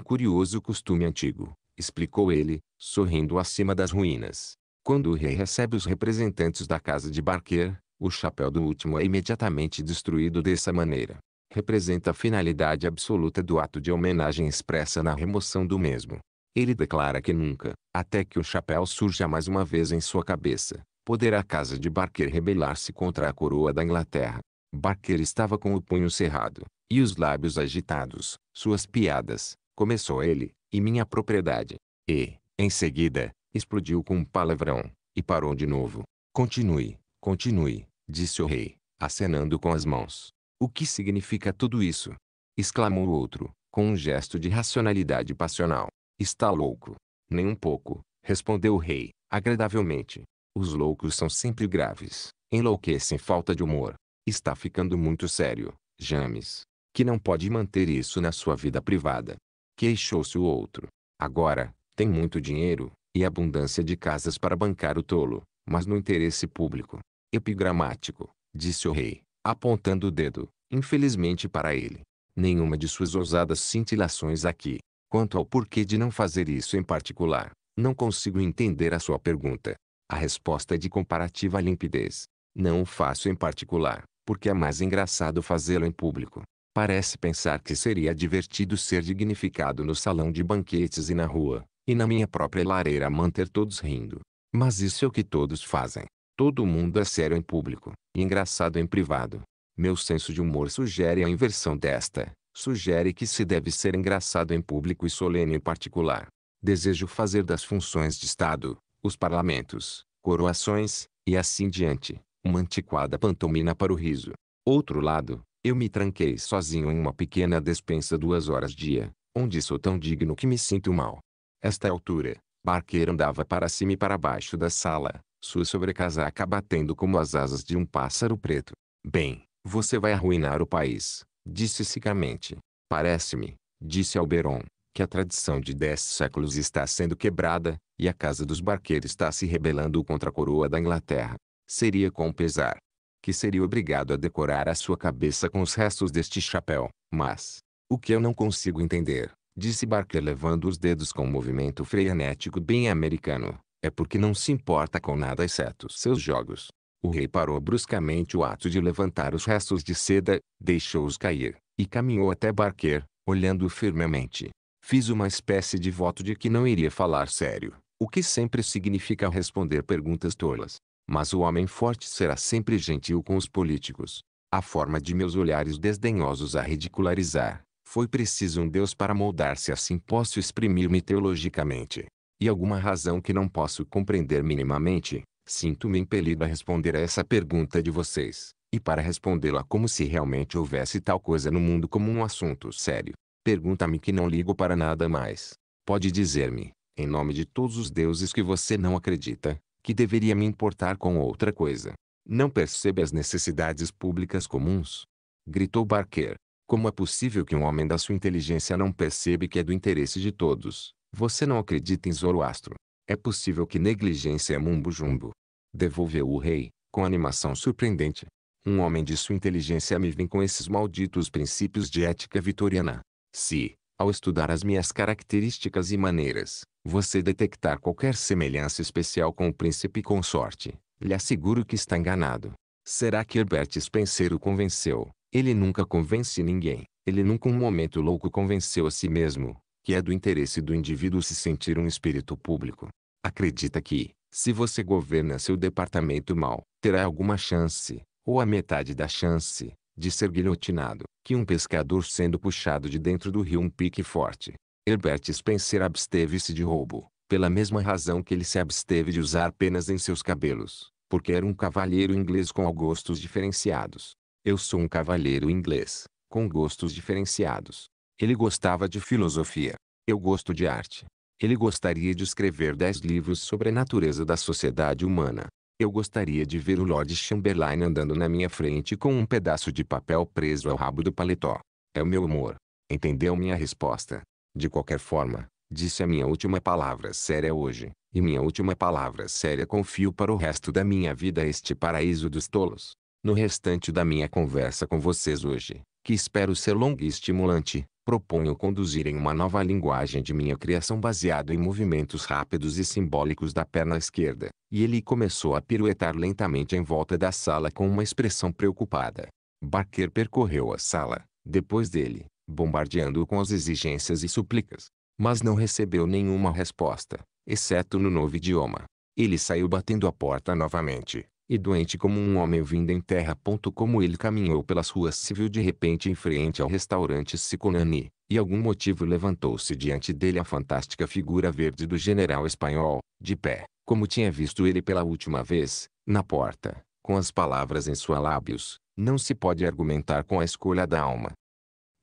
curioso costume antigo, explicou ele, sorrindo acima das ruínas. Quando o rei recebe os representantes da casa de Barquer, o chapéu do último é imediatamente destruído dessa maneira. Representa a finalidade absoluta do ato de homenagem expressa na remoção do mesmo. Ele declara que nunca, até que o chapéu surja mais uma vez em sua cabeça, poderá a casa de Barquer rebelar-se contra a coroa da Inglaterra. Barquer estava com o punho cerrado, e os lábios agitados, suas piadas, começou ele, e minha propriedade. E, em seguida, explodiu com um palavrão, e parou de novo. Continue, continue, disse o rei, acenando com as mãos. O que significa tudo isso? exclamou o outro, com um gesto de racionalidade passional. Está louco? Nem um pouco, respondeu o rei, agradavelmente. Os loucos são sempre graves, enlouquecem falta de humor. Está ficando muito sério, James, que não pode manter isso na sua vida privada. Queixou-se o outro. Agora, tem muito dinheiro, e abundância de casas para bancar o tolo, mas no interesse público. Epigramático, disse o rei, apontando o dedo, infelizmente para ele. Nenhuma de suas ousadas cintilações aqui. Quanto ao porquê de não fazer isso em particular, não consigo entender a sua pergunta. A resposta é de comparativa limpidez. Não o faço em particular, porque é mais engraçado fazê-lo em público. Parece pensar que seria divertido ser dignificado no salão de banquetes e na rua, e na minha própria lareira manter todos rindo. Mas isso é o que todos fazem. Todo mundo é sério em público, e engraçado em privado. Meu senso de humor sugere a inversão desta, sugere que se deve ser engraçado em público e solene em particular. Desejo fazer das funções de Estado, os parlamentos, coroações, e assim diante, uma antiquada pantomina para o riso. Outro lado, eu me tranquei sozinho em uma pequena despensa duas horas dia, onde sou tão digno que me sinto mal. Esta altura, Barqueiro andava para cima e para baixo da sala, sua sobrecasaca batendo como as asas de um pássaro preto. Bem, você vai arruinar o país, disse secamente. Parece-me, disse Alberon, que a tradição de dez séculos está sendo quebrada, e a Casa dos Barqueiros está se rebelando contra a coroa da Inglaterra. Seria com pesar que seria obrigado a decorar a sua cabeça com os restos deste chapéu, mas o que eu não consigo entender disse Barker levando os dedos com um movimento frenético bem americano. É porque não se importa com nada exceto seus jogos. O rei parou bruscamente o ato de levantar os restos de seda, deixou-os cair, e caminhou até Barker, olhando o firmemente. Fiz uma espécie de voto de que não iria falar sério, o que sempre significa responder perguntas tolas. Mas o homem forte será sempre gentil com os políticos. A forma de meus olhares desdenhosos a ridicularizar, foi preciso um Deus para moldar-se assim posso exprimir-me teologicamente. E alguma razão que não posso compreender minimamente, sinto-me impelido a responder a essa pergunta de vocês, e para respondê-la como se realmente houvesse tal coisa no mundo como um assunto sério. Pergunta-me que não ligo para nada mais. Pode dizer-me, em nome de todos os deuses que você não acredita, que deveria me importar com outra coisa. Não percebe as necessidades públicas comuns? Gritou Barker. Como é possível que um homem da sua inteligência não percebe que é do interesse de todos? Você não acredita em Zoroastro. É possível que negligência é mumbo-jumbo. Devolveu o rei, com animação surpreendente. Um homem de sua inteligência me vem com esses malditos princípios de ética vitoriana. Se, ao estudar as minhas características e maneiras, você detectar qualquer semelhança especial com o príncipe consorte, lhe asseguro que está enganado. Será que Herbert Spencer o convenceu? Ele nunca convence ninguém. Ele nunca um momento louco convenceu a si mesmo, que é do interesse do indivíduo se sentir um espírito público. Acredita que, se você governa seu departamento mal, terá alguma chance, ou a metade da chance, de ser guilhotinado, que um pescador sendo puxado de dentro do rio um pique forte. Herbert Spencer absteve-se de roubo, pela mesma razão que ele se absteve de usar penas em seus cabelos, porque era um cavalheiro inglês com gostos diferenciados. Eu sou um cavalheiro inglês, com gostos diferenciados. Ele gostava de filosofia. Eu gosto de arte. Ele gostaria de escrever dez livros sobre a natureza da sociedade humana. Eu gostaria de ver o Lord Chamberlain andando na minha frente com um pedaço de papel preso ao rabo do paletó. É o meu humor. Entendeu minha resposta? De qualquer forma, disse a minha última palavra séria hoje, e minha última palavra séria confio para o resto da minha vida este paraíso dos tolos. No restante da minha conversa com vocês hoje, que espero ser longa e estimulante, proponho conduzir em uma nova linguagem de minha criação baseada em movimentos rápidos e simbólicos da perna esquerda. E ele começou a piruetar lentamente em volta da sala com uma expressão preocupada. Barker percorreu a sala, depois dele, bombardeando-o com as exigências e súplicas. Mas não recebeu nenhuma resposta, exceto no novo idioma. Ele saiu batendo a porta novamente, e doente como um homem vindo em terra. Como ele caminhou pelas ruas civil de repente em frente ao restaurante Siconani, e algum motivo levantou-se diante dele a fantástica figura verde do general espanhol, de pé, como tinha visto ele pela última vez, na porta, com as palavras em sua lábios, não se pode argumentar com a escolha da alma.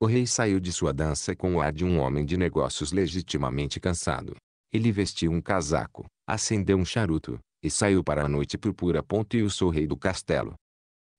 O rei saiu de sua dança com o ar de um homem de negócios legitimamente cansado. Ele vestiu um casaco, acendeu um charuto, e saiu para a noite purpura. Eu sou rei do castelo.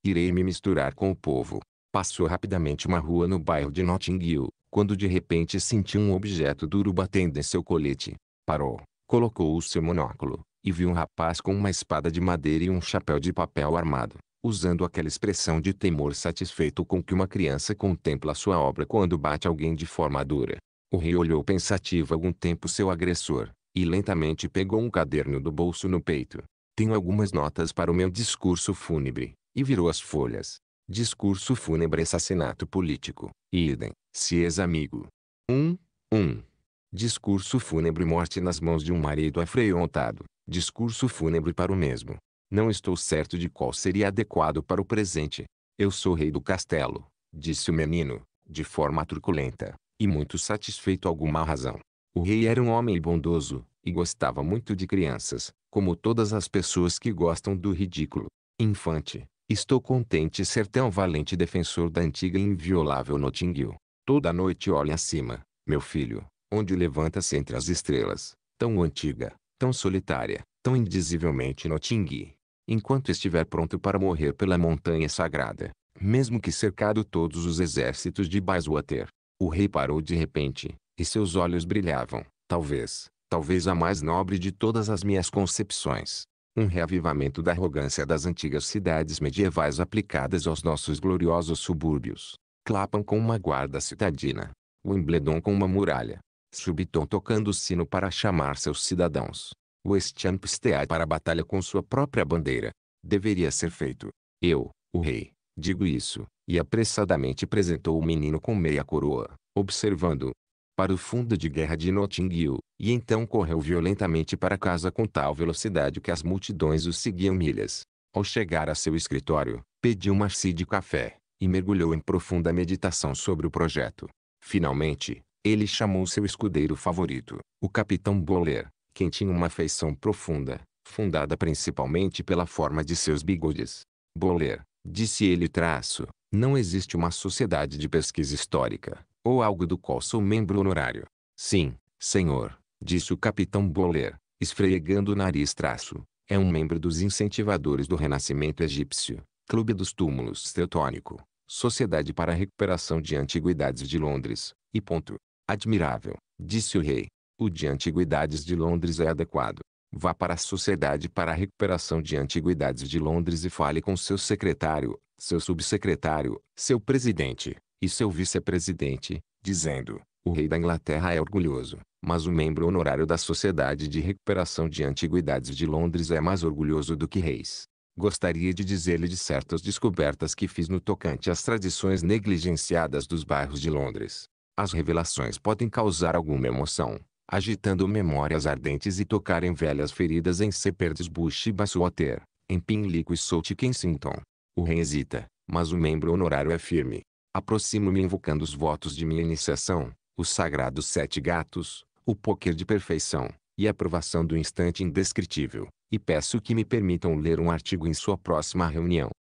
Irei me misturar com o povo. Passou rapidamente uma rua no bairro de Notting Hill, quando de repente sentiu um objeto duro batendo em seu colete. Parou, colocou o seu monóculo, e viu um rapaz com uma espada de madeira e um chapéu de papel armado, usando aquela expressão de temor satisfeito com que uma criança contempla sua obra quando bate alguém de forma dura. O rei olhou pensativo algum tempo seu agressor, e lentamente pegou um caderno do bolso no peito. Tenho algumas notas para o meu discurso fúnebre, e virou as folhas. Discurso fúnebre assassinato político, idem, se ex-amigo. 1. Um, 1. Um. Discurso fúnebre morte nas mãos de um marido afreontado. Discurso fúnebre para o mesmo. Não estou certo de qual seria adequado para o presente. Eu sou rei do castelo, disse o menino, de forma truculenta, e muito satisfeito alguma razão. O rei era um homem bondoso, e gostava muito de crianças, como todas as pessoas que gostam do ridículo. Infante, estou contente ser tão valente defensor da antiga e inviolável Notting Hill. Toda noite olhe acima, meu filho, onde levanta-se entre as estrelas, tão antiga, tão solitária, tão indizivelmente Notting Enquanto estiver pronto para morrer pela montanha sagrada, mesmo que cercado todos os exércitos de Bayswater. O rei parou de repente, e seus olhos brilhavam, talvez, talvez a mais nobre de todas as minhas concepções. Um reavivamento da arrogância das antigas cidades medievais aplicadas aos nossos gloriosos subúrbios. Clapham com uma guarda citadina. Wimbledon com uma muralha. Subiton tocando o sino para chamar seus cidadãos. West Hampstead para a batalha com sua própria bandeira. Deveria ser feito. Eu, o rei, digo isso, e apressadamente apresentou o menino com meia coroa, observando, para o fundo de guerra de Notting Hill, e então correu violentamente para casa com tal velocidade que as multidões o seguiam milhas. Ao chegar a seu escritório, pediu uma xí de café, e mergulhou em profunda meditação sobre o projeto. Finalmente, ele chamou seu escudeiro favorito, o Capitão Bowler, quem tinha uma afeição profunda, fundada principalmente pela forma de seus bigodes. Bowler, disse ele traço, não existe uma sociedade de pesquisa histórica, ou algo do qual sou membro honorário. Sim, senhor, disse o capitão Boller, esfregando o nariz traço. É um membro dos incentivadores do renascimento egípcio, Clube dos Túmulos Teutônico, Sociedade para a Recuperação de Antiguidades de Londres, e ponto. Admirável, disse o rei. O de Antiguidades de Londres é adequado. Vá para a Sociedade para a Recuperação de Antiguidades de Londres e fale com seu secretário, seu subsecretário, seu presidente e seu vice-presidente, dizendo: O rei da Inglaterra é orgulhoso, mas o membro honorário da Sociedade de Recuperação de Antiguidades de Londres é mais orgulhoso do que reis. Gostaria de dizer-lhe de certas descobertas que fiz no tocante às tradições negligenciadas dos bairros de Londres. As revelações podem causar alguma emoção, agitando memórias ardentes e tocarem velhas feridas em Seperdes Bush e Basswater, em Pimlico e South Kensington, o rei hesita, mas o membro honorário é firme. Aproximo-me invocando os votos de minha iniciação, os sagrados sete gatos, o poker de perfeição, e a aprovação do instante indescritível, e peço que me permitam ler um artigo em sua próxima reunião.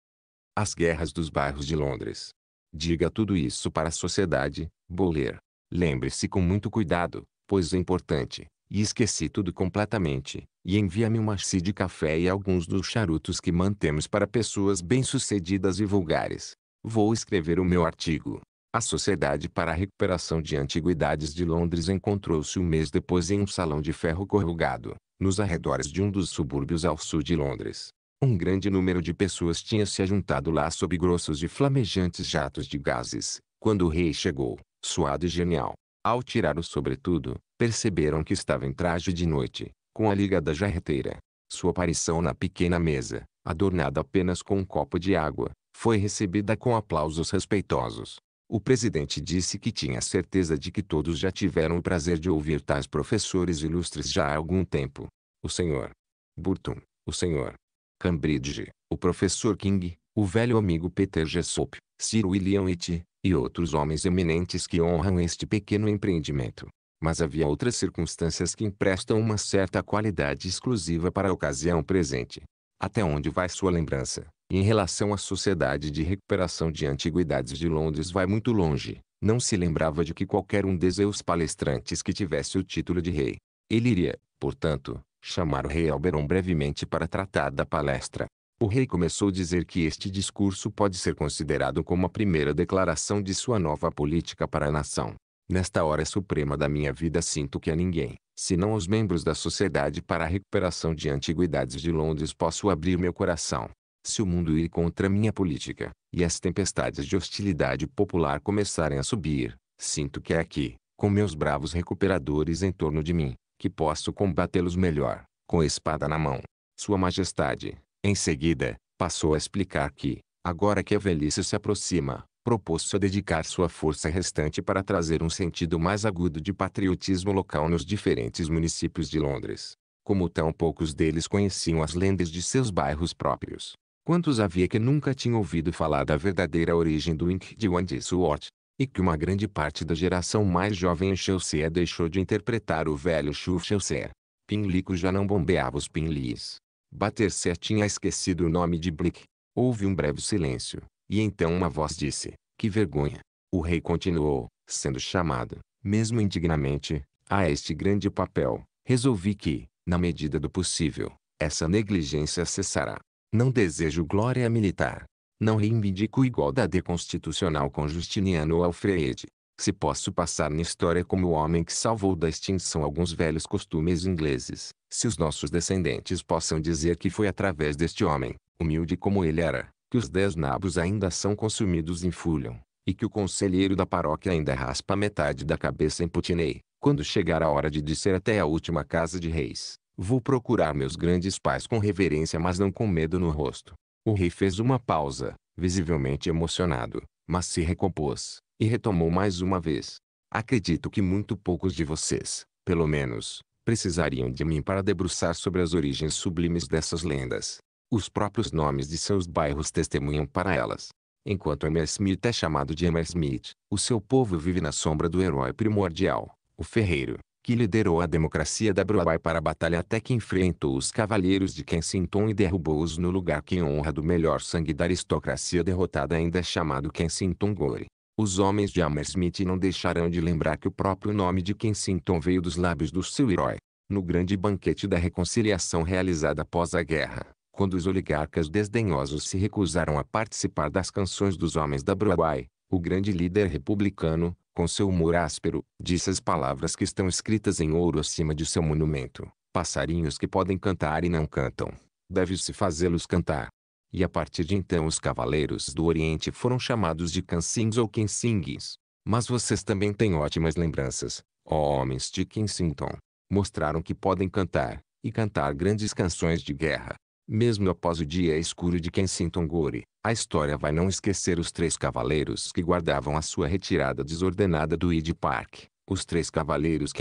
As guerras dos bairros de Londres. Diga tudo isso para a sociedade, Boler. Lembre-se com muito cuidado, pois é importante, e esqueci tudo completamente, e envia-me uma xí de café e alguns dos charutos que mantemos para pessoas bem-sucedidas e vulgares. Vou escrever o meu artigo. A Sociedade para a Recuperação de Antiguidades de Londres encontrou-se um mês depois em um salão de ferro corrugado, nos arredores de um dos subúrbios ao sul de Londres. Um grande número de pessoas tinha se ajuntado lá sob grossos e flamejantes jatos de gases, quando o rei chegou, suado e genial. Ao tirar o sobretudo, perceberam que estava em traje de noite, com a liga da jarreteira. Sua aparição na pequena mesa, adornada apenas com um copo de água, foi recebida com aplausos respeitosos. O presidente disse que tinha certeza de que todos já tiveram o prazer de ouvir tais professores ilustres já há algum tempo. O senhor Burton, o senhor Cambridge, o professor King, o velho amigo Peter Jessop, Sir William It, e outros homens eminentes que honram este pequeno empreendimento mas havia outras circunstâncias que emprestam uma certa qualidade exclusiva para a ocasião presente. Até onde vai sua lembrança? em relação à Sociedade de Recuperação de Antiguidades de Londres vai muito longe. Não se lembrava de que qualquer um os palestrantes que tivesse o título de rei. Ele iria, portanto, chamar o rei Alberon brevemente para tratar da palestra. O rei começou a dizer que este discurso pode ser considerado como a primeira declaração de sua nova política para a nação. Nesta hora suprema da minha vida sinto que a ninguém, senão aos membros da Sociedade para a Recuperação de Antiguidades de Londres posso abrir meu coração. Se o mundo ir contra minha política, e as tempestades de hostilidade popular começarem a subir, sinto que é aqui, com meus bravos recuperadores em torno de mim, que posso combatê-los melhor, com espada na mão. Sua Majestade, em seguida, passou a explicar que, agora que a velhice se aproxima, propôs-se a dedicar sua força restante para trazer um sentido mais agudo de patriotismo local nos diferentes municípios de Londres. Como tão poucos deles conheciam as lendas de seus bairros próprios. Quantos havia que nunca tinham ouvido falar da verdadeira origem do Ink de Wendy Swart, e que uma grande parte da geração mais jovem em Chelsea deixou de interpretar o velho Chuf Chelsea. Pinlico já não bombeava os pinlis. Baterset tinha esquecido o nome de Blick. Houve um breve silêncio. E então uma voz disse: Que vergonha! O rei continuou, sendo chamado, mesmo indignamente, a este grande papel. Resolvi que, na medida do possível, essa negligência cessará. Não desejo glória militar. Não reivindico igualdade constitucional com Justiniano ou Alfreede. Se posso passar na história como o homem que salvou da extinção alguns velhos costumes ingleses, se os nossos descendentes possam dizer que foi através deste homem, humilde como ele era, que os dez nabos ainda são consumidos em fulham, e que o conselheiro da paróquia ainda raspa metade da cabeça em putinei. Quando chegar a hora de descer até a última casa de reis, vou procurar meus grandes pais com reverência mas não com medo no rosto. O rei fez uma pausa, visivelmente emocionado, mas se recompôs, e retomou mais uma vez. Acredito que muito poucos de vocês, pelo menos, precisariam de mim para debruçar sobre as origens sublimes dessas lendas. Os próprios nomes de seus bairros testemunham para elas. Enquanto Amersmith é chamado de Amersmith, o seu povo vive na sombra do herói primordial, o ferreiro, que liderou a democracia da Broadway para a batalha até que enfrentou os cavaleiros de Kensington e derrubou-os no lugar que em honra do melhor sangue da aristocracia derrotada ainda é chamado Kensington Gore. Os homens de Hammersmith não deixarão de lembrar que o próprio nome de Kensington veio dos lábios do seu herói, no grande banquete da reconciliação realizado após a guerra. Quando os oligarcas desdenhosos se recusaram a participar das canções dos homens da Broadway, o grande líder republicano, com seu humor áspero, disse as palavras que estão escritas em ouro acima de seu monumento. Passarinhos que podem cantar e não cantam. Deve-se fazê-los cantar. E a partir de então os cavaleiros do Oriente foram chamados de cansings ou kensings. Mas vocês também têm ótimas lembranças, ó homens de Kensington. Mostraram que podem cantar, e cantar grandes canções de guerra. Mesmo após o dia escuro de kensington Gore, a história vai não esquecer os três cavaleiros que guardavam a sua retirada desordenada do Hyde Park. Os três cavaleiros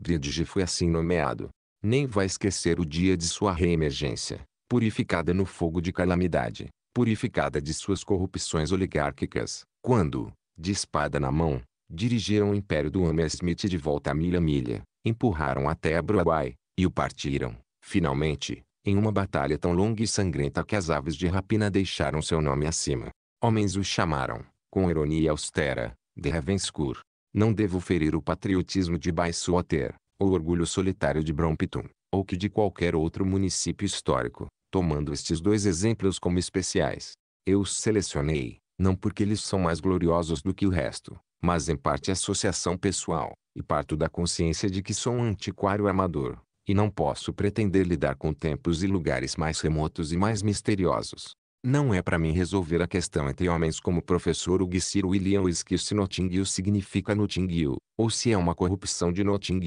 Bridge foi assim nomeado. Nem vai esquecer o dia de sua reemergência, purificada no fogo de calamidade, purificada de suas corrupções oligárquicas, quando, de espada na mão, dirigiram o império do Hammersmith de volta a milha milha, empurraram até a Broadway, e o partiram, finalmente, em uma batalha tão longa e sangrenta que as aves de rapina deixaram seu nome acima. Homens o chamaram, com ironia austera, de Ravenscourt. Não devo ferir o patriotismo de Baissuater, ou orgulho solitário de Brompton, ou que de qualquer outro município histórico, tomando estes dois exemplos como especiais. Eu os selecionei, não porque eles são mais gloriosos do que o resto, mas em parte associação pessoal, e parto da consciência de que sou um antiquário amador, e não posso pretender lidar com tempos e lugares mais remotos e mais misteriosos. Não é para mim resolver a questão entre homens como o professor Ugsir Williams que se Notting significa Notting ou se é uma corrupção de Notting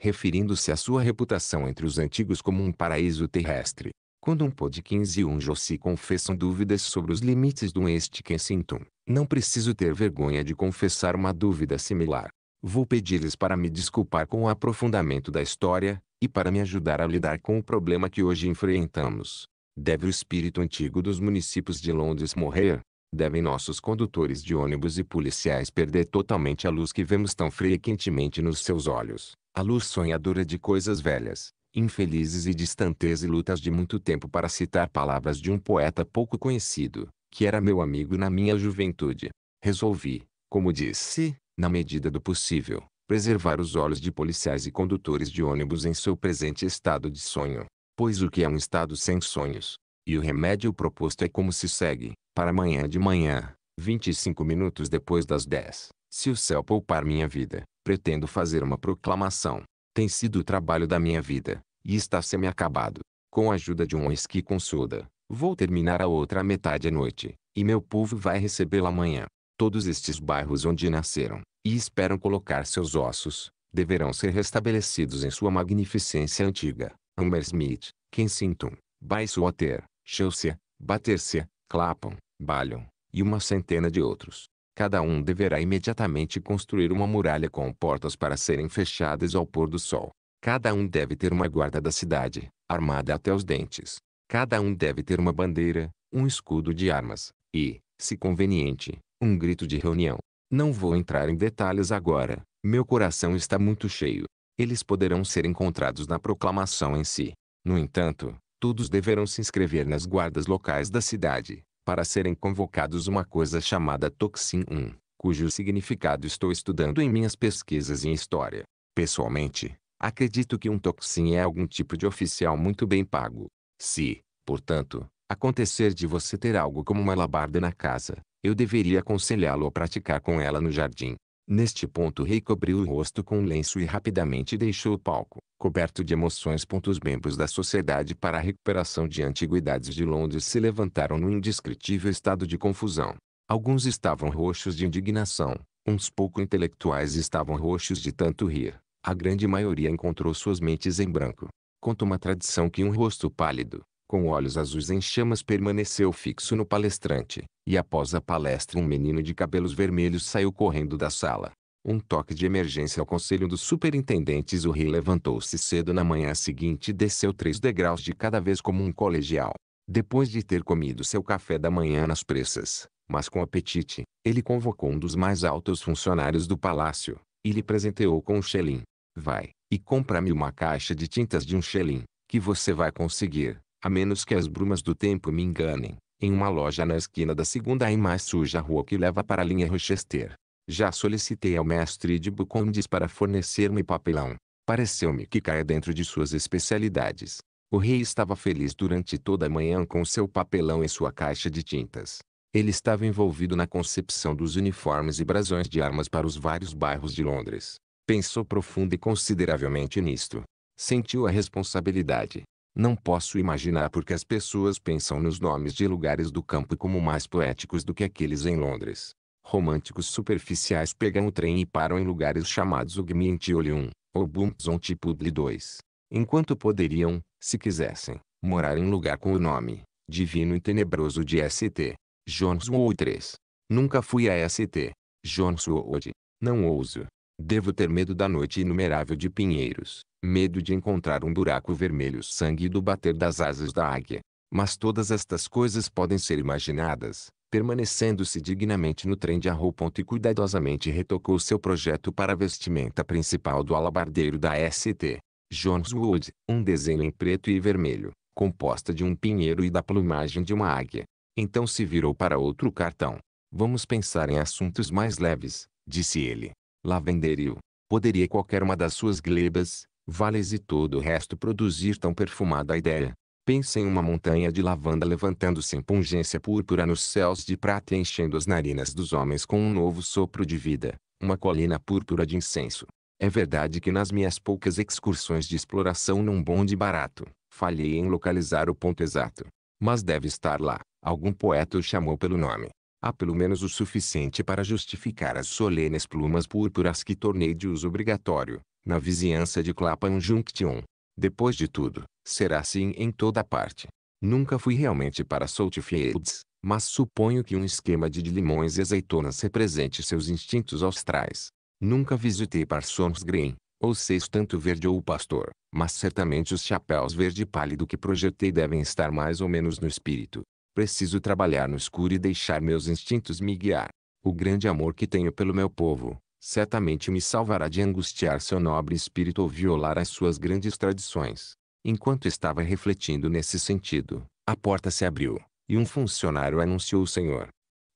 referindo-se à sua reputação entre os antigos como um paraíso terrestre. Quando um Podkins e um Jossi confessam dúvidas sobre os limites do este Kensington, não preciso ter vergonha de confessar uma dúvida similar. Vou pedir-lhes para me desculpar com o aprofundamento da história, e para me ajudar a lidar com o problema que hoje enfrentamos. Deve o espírito antigo dos municípios de Londres morrer? Devem nossos condutores de ônibus e policiais perder totalmente a luz que vemos tão frequentemente nos seus olhos, a luz sonhadora de coisas velhas, infelizes e distantes e lutas de muito tempo para citar palavras de um poeta pouco conhecido, que era meu amigo na minha juventude. Resolvi, como disse, na medida do possível, preservar os olhos de policiais e condutores de ônibus em seu presente estado de sonho, pois o que é um estado sem sonhos? E o remédio proposto é como se segue, para amanhã de manhã, 25 minutos depois das 10, se o céu poupar minha vida, pretendo fazer uma proclamação. Tem sido o trabalho da minha vida, e está semi-acabado. Com a ajuda de um esqui com soda, vou terminar a outra metade à noite, e meu povo vai recebê-la amanhã. Todos estes bairros onde nasceram, e esperam colocar seus ossos, deverão ser restabelecidos em sua magnificência antiga. Hammersmith, Kensington, Bayswater, Chelsea, Battersea, Clapham, Balham e uma centena de outros. Cada um deverá imediatamente construir uma muralha com portas para serem fechadas ao pôr do sol. Cada um deve ter uma guarda da cidade, armada até os dentes. Cada um deve ter uma bandeira, um escudo de armas e, se conveniente, um grito de reunião. Não vou entrar em detalhes agora, meu coração está muito cheio. Eles poderão ser encontrados na proclamação em si. No entanto, todos deverão se inscrever nas guardas locais da cidade, para serem convocados uma coisa chamada Toxin 1, cujo significado estou estudando em minhas pesquisas em história. Pessoalmente, acredito que um Toxin é algum tipo de oficial muito bem pago. Se, portanto, acontecer de você ter algo como uma labarda na casa, eu deveria aconselhá-lo a praticar com ela no jardim. Neste ponto rei cobriu o rosto com um lenço e rapidamente deixou o palco, coberto de emoções. Os membros da Sociedade para a Recuperação de Antiguidades de Londres se levantaram num indescritível estado de confusão. Alguns estavam roxos de indignação, uns pouco intelectuais estavam roxos de tanto rir. A grande maioria encontrou suas mentes em branco. Conta uma tradição que um rosto pálido, com olhos azuis em chamas permaneceu fixo no palestrante, e após a palestra um menino de cabelos vermelhos saiu correndo da sala. Um toque de emergência ao conselho dos superintendentes o rei levantou-se cedo na manhã seguinte e desceu três degraus de cada vez como um colegial. Depois de ter comido seu café da manhã nas pressas, mas com apetite, ele convocou um dos mais altos funcionários do palácio, e lhe presenteou com um xelim. Vai, e compra-me uma caixa de tintas de um xelim, que você vai conseguir, a menos que as brumas do tempo me enganem, em uma loja na esquina da segunda e mais suja rua que leva para a linha Rochester. Já solicitei ao mestre de Bucondes para fornecer-me papelão. Pareceu-me que caia dentro de suas especialidades. O rei estava feliz durante toda a manhã com seu papelão e sua caixa de tintas. Ele estava envolvido na concepção dos uniformes e brasões de armas para os vários bairros de Londres. Pensou profundo e consideravelmente nisto. Sentiu a responsabilidade, não posso imaginar porque as pessoas pensam nos nomes de lugares do campo como mais poéticos do que aqueles em Londres. Românticos superficiais pegam o trem e param em lugares chamados Ogmientiole 1, ou Bumpzonte Pudli 2. Enquanto poderiam, se quisessem, morar em lugar com o nome, divino e tenebroso de ST. John's Wood 3. Nunca fui a ST. John's Wood. Não ouso. Devo ter medo da noite inumerável de pinheiros, medo de encontrar um buraco vermelho sangue e do bater das asas da águia. Mas todas estas coisas podem ser imaginadas, permanecendo-se dignamente no trem de arroponto e cuidadosamente retocou seu projeto para a vestimenta principal do alabardeiro da ST. Jones Wood, um desenho em preto e vermelho, composta de um pinheiro e da plumagem de uma águia. Então se virou para outro cartão. Vamos pensar em assuntos mais leves, disse ele lavenderio, poderia qualquer uma das suas glebas, vales e todo o resto produzir tão perfumada ideia. Pense em uma montanha de lavanda levantando-se em pungência púrpura nos céus de prata e enchendo as narinas dos homens com um novo sopro de vida, uma colina púrpura de incenso. É verdade que nas minhas poucas excursões de exploração num bonde barato, falhei em localizar o ponto exato. Mas deve estar lá. Algum poeta o chamou pelo nome há pelo menos o suficiente para justificar as solenes plumas púrpuras que tornei de uso obrigatório, na vizinhança de Clapham Junction. Depois de tudo, será assim em toda parte. Nunca fui realmente para Saltfields, mas suponho que um esquema de limões e azeitonas represente seus instintos austrais. Nunca visitei Parsons Green, ou tanto verde ou pastor, mas certamente os chapéus verde pálido que projetei devem estar mais ou menos no espírito. Preciso trabalhar no escuro e deixar meus instintos me guiar. O grande amor que tenho pelo meu povo, certamente me salvará de angustiar seu nobre espírito ou violar as suas grandes tradições. Enquanto estava refletindo nesse sentido, a porta se abriu, e um funcionário anunciou o senhor.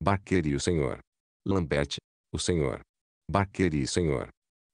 Barker e o senhor. Lambert, o senhor. Barker e o senhor.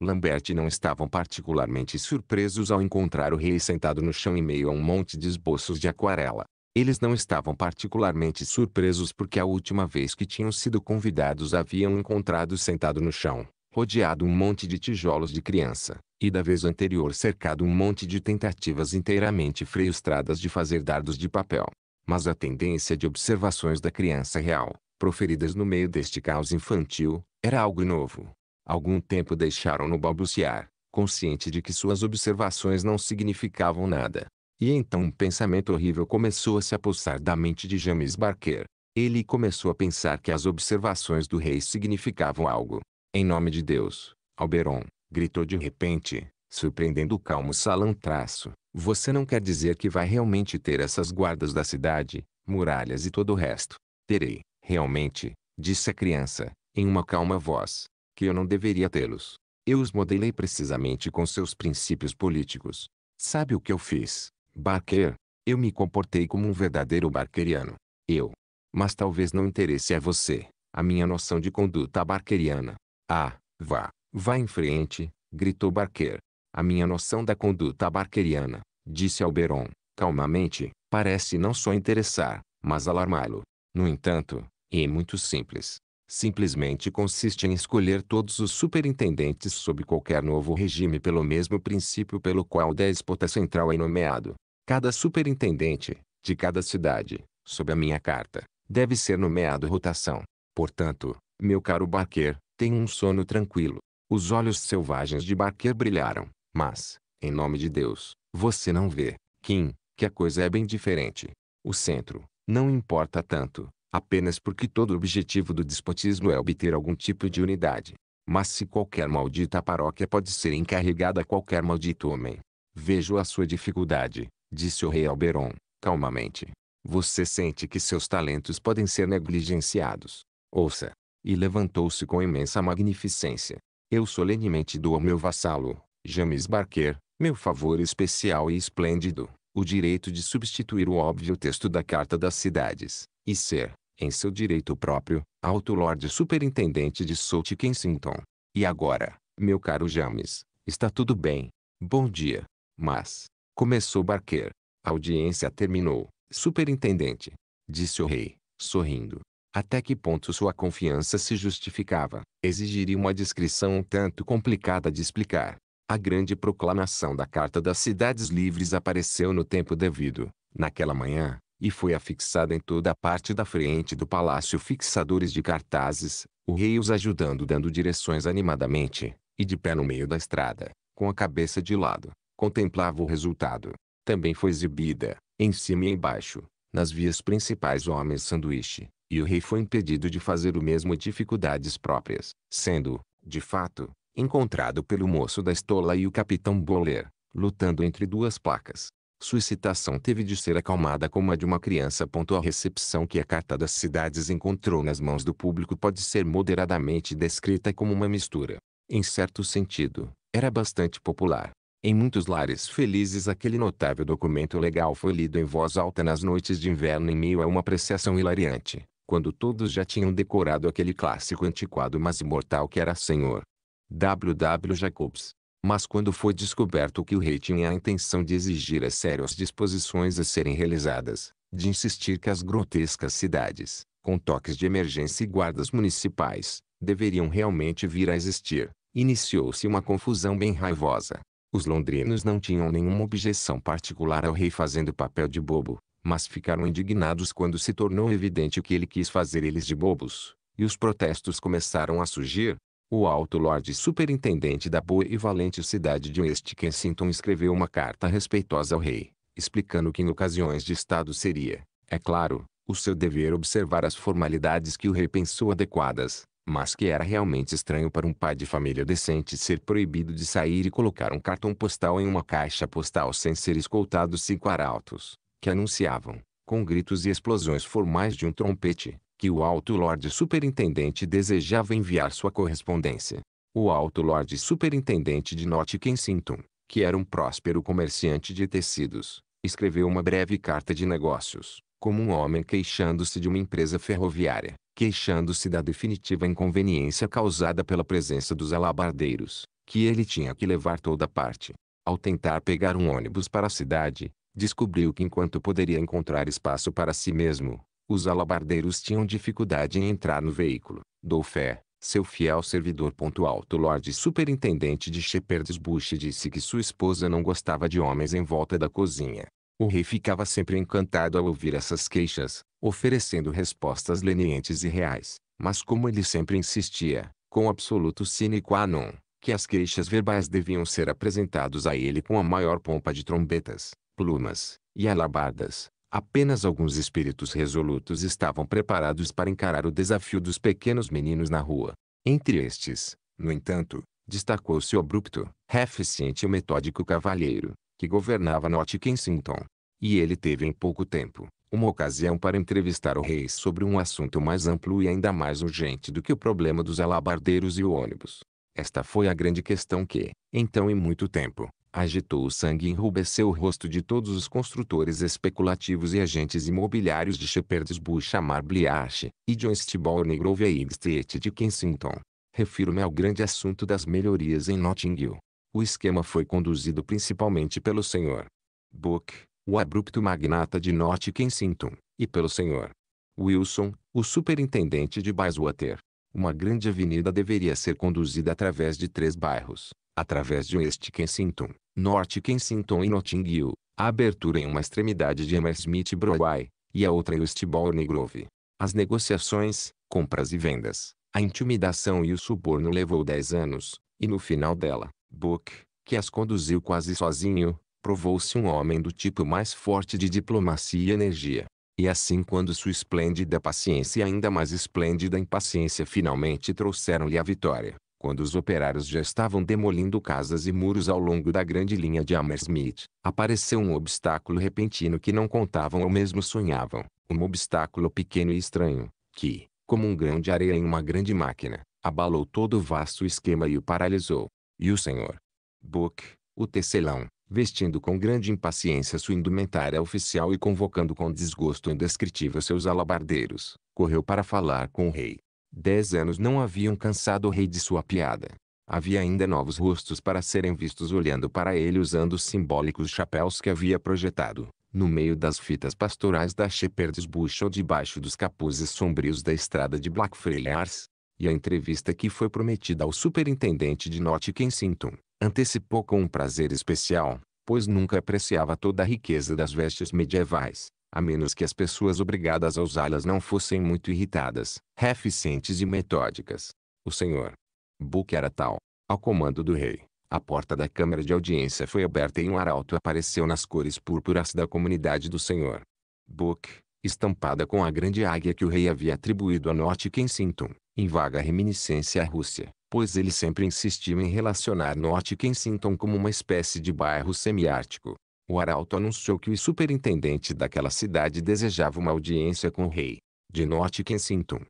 Lambert não estavam particularmente surpresos ao encontrar o rei sentado no chão em meio a um monte de esboços de aquarela. Eles não estavam particularmente surpresos porque a última vez que tinham sido convidados haviam encontrado sentado no chão, rodeado um monte de tijolos de criança, e da vez anterior cercado um monte de tentativas inteiramente frustradas de fazer dardos de papel. Mas a tendência de observações da criança real, proferidas no meio deste caos infantil, era algo novo. Algum tempo deixaram-no balbuciar, consciente de que suas observações não significavam nada. E então um pensamento horrível começou a se apossar da mente de James Barker. Ele começou a pensar que as observações do rei significavam algo. Em nome de Deus, Alberon, gritou de repente, surpreendendo o calmo salão traço. Você não quer dizer que vai realmente ter essas guardas da cidade, muralhas e todo o resto. Terei, realmente, disse a criança, em uma calma voz, que eu não deveria tê-los. Eu os modelei precisamente com seus princípios políticos. Sabe o que eu fiz? Barker, eu me comportei como um verdadeiro barqueriano. Eu. Mas talvez não interesse a você, a minha noção de conduta barqueriana. Ah, vá, vá em frente, gritou Barker. A minha noção da conduta barqueriana, disse Alberon, calmamente, parece não só interessar, mas alarmá-lo. No entanto, é muito simples. Simplesmente consiste em escolher todos os superintendentes sob qualquer novo regime pelo mesmo princípio pelo qual o déspota central é nomeado. Cada superintendente, de cada cidade, sob a minha carta, deve ser nomeado rotação. Portanto, meu caro Barker, tenha um sono tranquilo. Os olhos selvagens de Barker brilharam, mas, em nome de Deus, você não vê, Kim, que a coisa é bem diferente. O centro, não importa tanto, apenas porque todo objetivo do despotismo é obter algum tipo de unidade. Mas se qualquer maldita paróquia pode ser encarregada a qualquer maldito homem, vejo a sua dificuldade, disse o rei Alberon, calmamente. Você sente que seus talentos podem ser negligenciados. Ouça. E levantou-se com imensa magnificência. Eu solenemente dou ao meu vassalo, James Barker, meu favor especial e esplêndido, o direito de substituir o óbvio texto da Carta das Cidades, e ser, em seu direito próprio, alto Lorde Superintendente de South Kensington. E agora, meu caro James, está tudo bem. Bom dia. Mas, Começou Barquer. A audiência terminou. Superintendente, disse o rei, sorrindo. Até que ponto sua confiança se justificava? Exigiria uma descrição um tanto complicada de explicar. A grande proclamação da Carta das Cidades Livres apareceu no tempo devido, naquela manhã, e foi afixada em toda a parte da frente do palácio fixadores de cartazes, o rei os ajudando dando direções animadamente, e de pé no meio da estrada, com a cabeça de lado, contemplava o resultado. Também foi exibida, em cima e embaixo, nas vias principais o homem sanduíche, e o rei foi impedido de fazer o mesmo dificuldades próprias, sendo, de fato, encontrado pelo moço da estola e o capitão Boller, lutando entre duas placas. Sua excitação teve de ser acalmada como a de uma criança. A recepção que a Carta das Cidades encontrou nas mãos do público pode ser moderadamente descrita como uma mistura. Em certo sentido, era bastante popular, em muitos lares felizes aquele notável documento legal foi lido em voz alta nas noites de inverno em meio a uma apreciação hilariante, quando todos já tinham decorado aquele clássico antiquado mas imortal que era Senhor. W. W. Jacobs. Mas quando foi descoberto que o rei tinha a intenção de exigir as sérias disposições a serem realizadas, de insistir que as grotescas cidades, com toques de emergência e guardas municipais, deveriam realmente vir a existir, iniciou-se uma confusão bem raivosa, os londrinos não tinham nenhuma objeção particular ao rei fazendo papel de bobo, mas ficaram indignados quando se tornou evidente que ele quis fazer eles de bobos, e os protestos começaram a surgir. O alto lord superintendente da boa e valente cidade de West Kensington escreveu uma carta respeitosa ao rei, explicando que em ocasiões de estado seria, é claro, o seu dever observar as formalidades que o rei pensou adequadas, mas que era realmente estranho para um pai de família decente ser proibido de sair e colocar um cartão postal em uma caixa postal sem ser escoltado cinco arautos, que anunciavam, com gritos e explosões formais de um trompete, que o alto Lorde Superintendente desejava enviar sua correspondência. O alto Lorde Superintendente de Norte Kensington, que era um próspero comerciante de tecidos, escreveu uma breve carta de negócios, como um homem queixando-se de uma empresa ferroviária queixando-se da definitiva inconveniência causada pela presença dos alabardeiros, que ele tinha que levar toda parte. Ao tentar pegar um ônibus para a cidade, descobriu que enquanto poderia encontrar espaço para si mesmo, os alabardeiros tinham dificuldade em entrar no veículo. Dou fé, seu fiel servidor. Alto Lorde Superintendente de Shepherd's Bush disse que sua esposa não gostava de homens em volta da cozinha. O rei ficava sempre encantado ao ouvir essas queixas, oferecendo respostas lenientes e reais, mas como ele sempre insistia, com absoluto sine qua non, que as queixas verbais deviam ser apresentados a ele com a maior pompa de trombetas, plumas e alabardas, apenas alguns espíritos resolutos estavam preparados para encarar o desafio dos pequenos meninos na rua. Entre estes, no entanto, destacou-se o abrupto, eficiente e metódico cavalheiro, que governava Norte Kensington. E ele teve em pouco tempo, uma ocasião para entrevistar o rei sobre um assunto mais amplo e ainda mais urgente do que o problema dos alabardeiros e o ônibus. Esta foi a grande questão que, então e muito tempo, agitou o sangue e enrubesceu o rosto de todos os construtores especulativos e agentes imobiliários de Shepherd's Bush a Marbliache, e John Stiborn e Grove e State de Kensington. Refiro-me ao grande assunto das melhorias em Notting Hill. O esquema foi conduzido principalmente pelo Sr. Book, o abrupto magnata de Norte Kensington, e pelo Sr. Wilson, o superintendente de Bayswater. Uma grande avenida deveria ser conduzida através de três bairros, através de oeste Kensington, Norte Kensington e Notting Hill, a abertura em uma extremidade de Hammersmith Broadway, e a outra em Westbourne Grove. As negociações, compras e vendas, a intimidação e o suborno levou dez anos, e no final dela, Book, que as conduziu quase sozinho, provou-se um homem do tipo mais forte de diplomacia e energia. E assim quando sua esplêndida paciência e ainda mais esplêndida impaciência finalmente trouxeram-lhe a vitória, quando os operários já estavam demolindo casas e muros ao longo da grande linha de Hammersmith, apareceu um obstáculo repentino que não contavam ou mesmo sonhavam, um obstáculo pequeno e estranho, que, como um grão de areia em uma grande máquina, abalou todo o vasto esquema e o paralisou. E o senhor Book, o tecelão, vestindo com grande impaciência sua indumentária oficial e convocando com desgosto indescritível seus alabardeiros, correu para falar com o rei. Dez anos não haviam cansado o rei de sua piada. Havia ainda novos rostos para serem vistos olhando para ele usando os simbólicos chapéus que havia projetado, no meio das fitas pastorais da Shepherd's Bush ou debaixo dos capuzes sombrios da estrada de Blackfriars, e a entrevista que foi prometida ao superintendente de Norte Kensington, antecipou com um prazer especial, pois nunca apreciava toda a riqueza das vestes medievais, a menos que as pessoas obrigadas a usá-las não fossem muito irritadas, reficientes e metódicas. O senhor Book era tal, ao comando do rei. A porta da câmara de audiência foi aberta e um arauto apareceu nas cores púrpuras da comunidade do senhor Book, estampada com a grande águia que o rei havia atribuído a Norte Kensington, em vaga reminiscência à Rússia, pois ele sempre insistiu em relacionar Norte Kensington como uma espécie de bairro semiártico. O arauto anunciou que o superintendente daquela cidade desejava uma audiência com o rei. De Norte Kensington.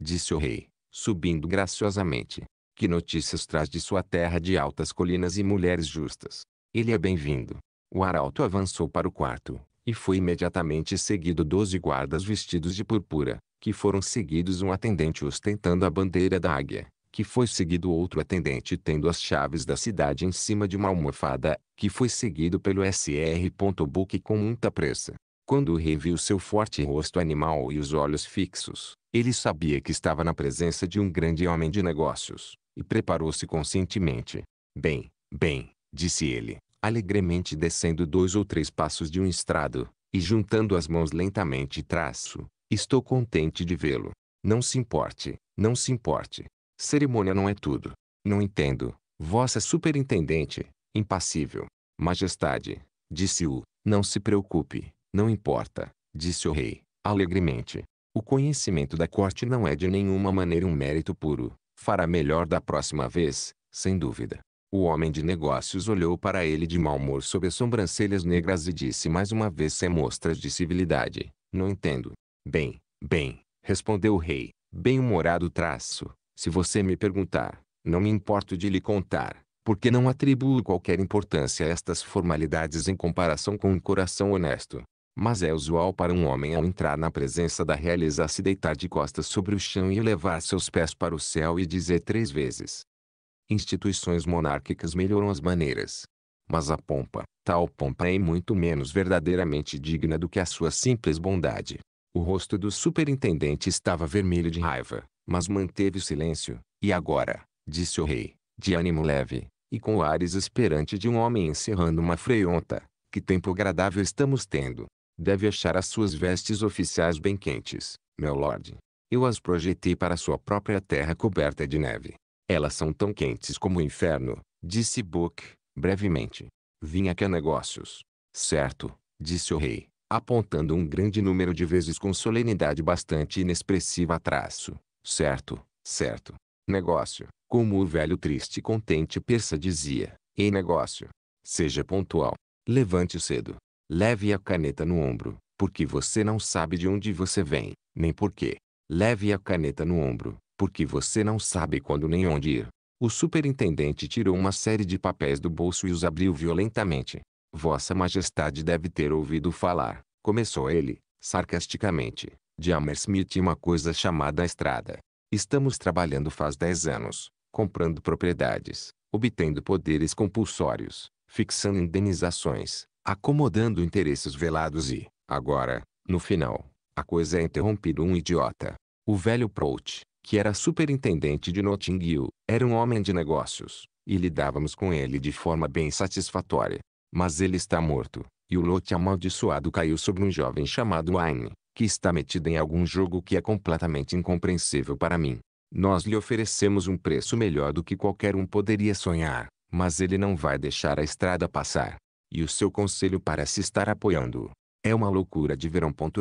Disse o rei, subindo graciosamente. Que notícias traz de sua terra de altas colinas e mulheres justas? Ele é bem-vindo. O arauto avançou para o quarto, e foi imediatamente seguido doze guardas vestidos de purpura, que foram seguidos um atendente ostentando a bandeira da águia, que foi seguido outro atendente tendo as chaves da cidade em cima de uma almofada, que foi seguido pelo SR. Buck com muita pressa. Quando o rei viu seu forte rosto animal e os olhos fixos, ele sabia que estava na presença de um grande homem de negócios, e preparou-se conscientemente. Bem, bem, disse ele, alegremente descendo dois ou três passos de um estrado, e juntando as mãos lentamente traço, estou contente de vê-lo. Não se importe, não se importe. Cerimônia não é tudo. Não entendo, vossa superintendente, impassível. Majestade, disse-o, não se preocupe, não importa, disse o rei, alegremente. O conhecimento da corte não é de nenhuma maneira um mérito puro. Fará melhor da próxima vez, sem dúvida. O homem de negócios olhou para ele de mau humor sob as sobrancelhas negras e disse mais uma vez sem mostras de civilidade: Não entendo. Bem, bem, respondeu o rei, bem-humorado traço. Se você me perguntar, não me importo de lhe contar, porque não atribuo qualquer importância a estas formalidades em comparação com um coração honesto. Mas é usual para um homem ao entrar na presença da realeza se deitar de costas sobre o chão e levar seus pés para o céu e dizer três vezes: instituições monárquicas melhoram as maneiras. Mas a pompa, tal pompa é muito menos verdadeiramente digna do que a sua simples bondade. O rosto do superintendente estava vermelho de raiva, mas manteve o silêncio, e agora, disse o rei, de ânimo leve, e com o ar esperante de um homem encerrando uma freonta, que tempo agradável estamos tendo. Deve achar as suas vestes oficiais bem quentes, meu lorde. Eu as projetei para sua própria terra coberta de neve. Elas são tão quentes como o inferno, disse Book, brevemente. Vim aqui a negócios. Certo, disse o rei, apontando um grande número de vezes com solenidade bastante inexpressiva a traço. Certo, certo. Negócio, como o velho triste e contente persa dizia. em negócio. Seja pontual. Levante cedo. Leve a caneta no ombro, porque você não sabe de onde você vem, nem por quê. Leve a caneta no ombro, porque você não sabe quando nem onde ir. O superintendente tirou uma série de papéis do bolso e os abriu violentamente. Vossa Majestade deve ter ouvido falar, começou ele, sarcasticamente, de Hammersmith e uma coisa chamada estrada. Estamos trabalhando faz dez anos, comprando propriedades, obtendo poderes compulsórios, fixando indenizações, acomodando interesses velados e, agora, no final, a coisa é interrompida um idiota. O velho Prout, que era superintendente de Notting Hill, era um homem de negócios, e lidávamos com ele de forma bem satisfatória. Mas ele está morto, e o lote amaldiçoado caiu sobre um jovem chamado Wayne, que está metido em algum jogo que é completamente incompreensível para mim. Nós lhe oferecemos um preço melhor do que qualquer um poderia sonhar, mas ele não vai deixar a estrada passar. E o seu conselho para se estar apoiando. É uma loucura de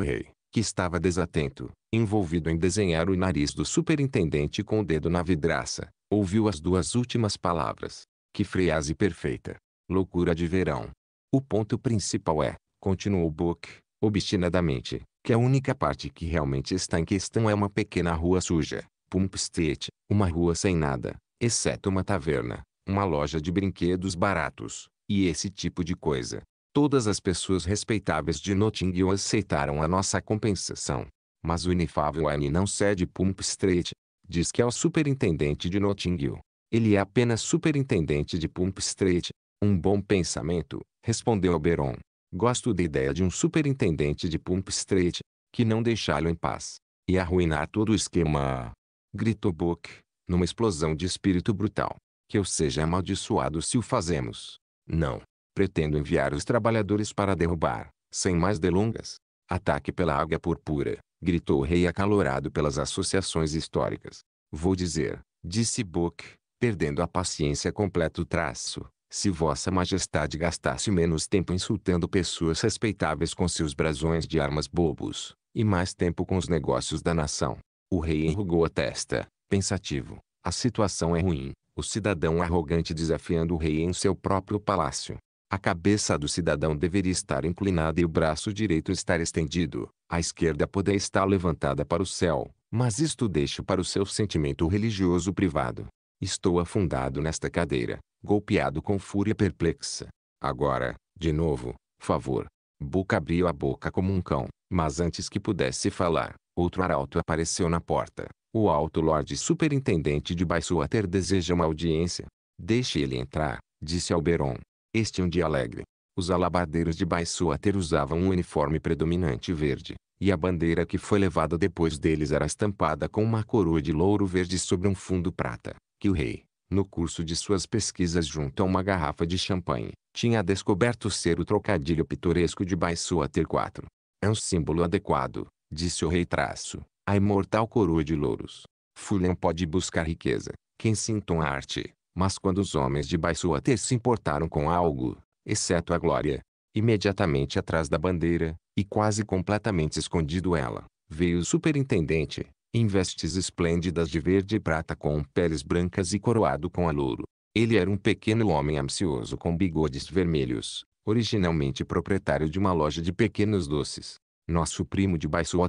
rei que estava desatento, envolvido em desenhar o nariz do superintendente com o dedo na vidraça, ouviu as duas últimas palavras. Que frase perfeita! Loucura de verão. O ponto principal é, continuou Book, obstinadamente, que a única parte que realmente está em questão é uma pequena rua suja, Pump Street, uma rua sem nada, exceto uma taverna, uma loja de brinquedos baratos, e esse tipo de coisa. Todas as pessoas respeitáveis de Notting Hill aceitaram a nossa compensação. Mas o inefável Annie não cede Pump Street. Diz que é o superintendente de Notting Hill. Ele é apenas superintendente de Pump Street. Um bom pensamento, respondeu Oberon. Gosto da ideia de um superintendente de Pump Street, que não deixá-lo em paz. E arruinar todo o esquema. Gritou Book, numa explosão de espírito brutal. Que eu seja amaldiçoado se o fazemos. Não, pretendo enviar os trabalhadores para derrubar, sem mais delongas. Ataque pela águia purpura, gritou o rei acalorado pelas associações históricas. Vou dizer, disse Book, perdendo a paciência completo traço, se vossa majestade gastasse menos tempo insultando pessoas respeitáveis com seus brasões de armas bobos, e mais tempo com os negócios da nação. O rei enrugou a testa, pensativo. A situação é ruim, o cidadão arrogante desafiando o rei em seu próprio palácio. A cabeça do cidadão deveria estar inclinada e o braço direito estar estendido, a esquerda poder estar levantada para o céu, mas isto deixo para o seu sentimento religioso privado. Estou afundado nesta cadeira, golpeado com fúria perplexa. Agora, de novo, favor. Boca abriu a boca como um cão, mas antes que pudesse falar, outro arauto apareceu na porta. O alto Lorde Superintendente de Baissuater deseja uma audiência. Deixe ele entrar, disse Alberon. Este é um dia alegre. Os alabardeiros de Baissuater usavam um uniforme predominante verde, e a bandeira que foi levada depois deles era estampada com uma coroa de louro verde sobre um fundo prata, que o rei, no curso de suas pesquisas junto a uma garrafa de champanhe, tinha descoberto ser o trocadilho pitoresco de Baissuater IV. É um símbolo adequado, disse o rei traço, a imortal coroa de louros. Fulham pode buscar riqueza, quem Kensington a arte, mas quando os homens de baixo se importaram com algo, exceto a glória, imediatamente atrás da bandeira, e quase completamente escondido ela, veio o superintendente, em vestes esplêndidas de verde e prata com peles brancas e coroado com louro. Ele era um pequeno homem ansioso com bigodes vermelhos, originalmente proprietário de uma loja de pequenos doces. Nosso primo de Baixo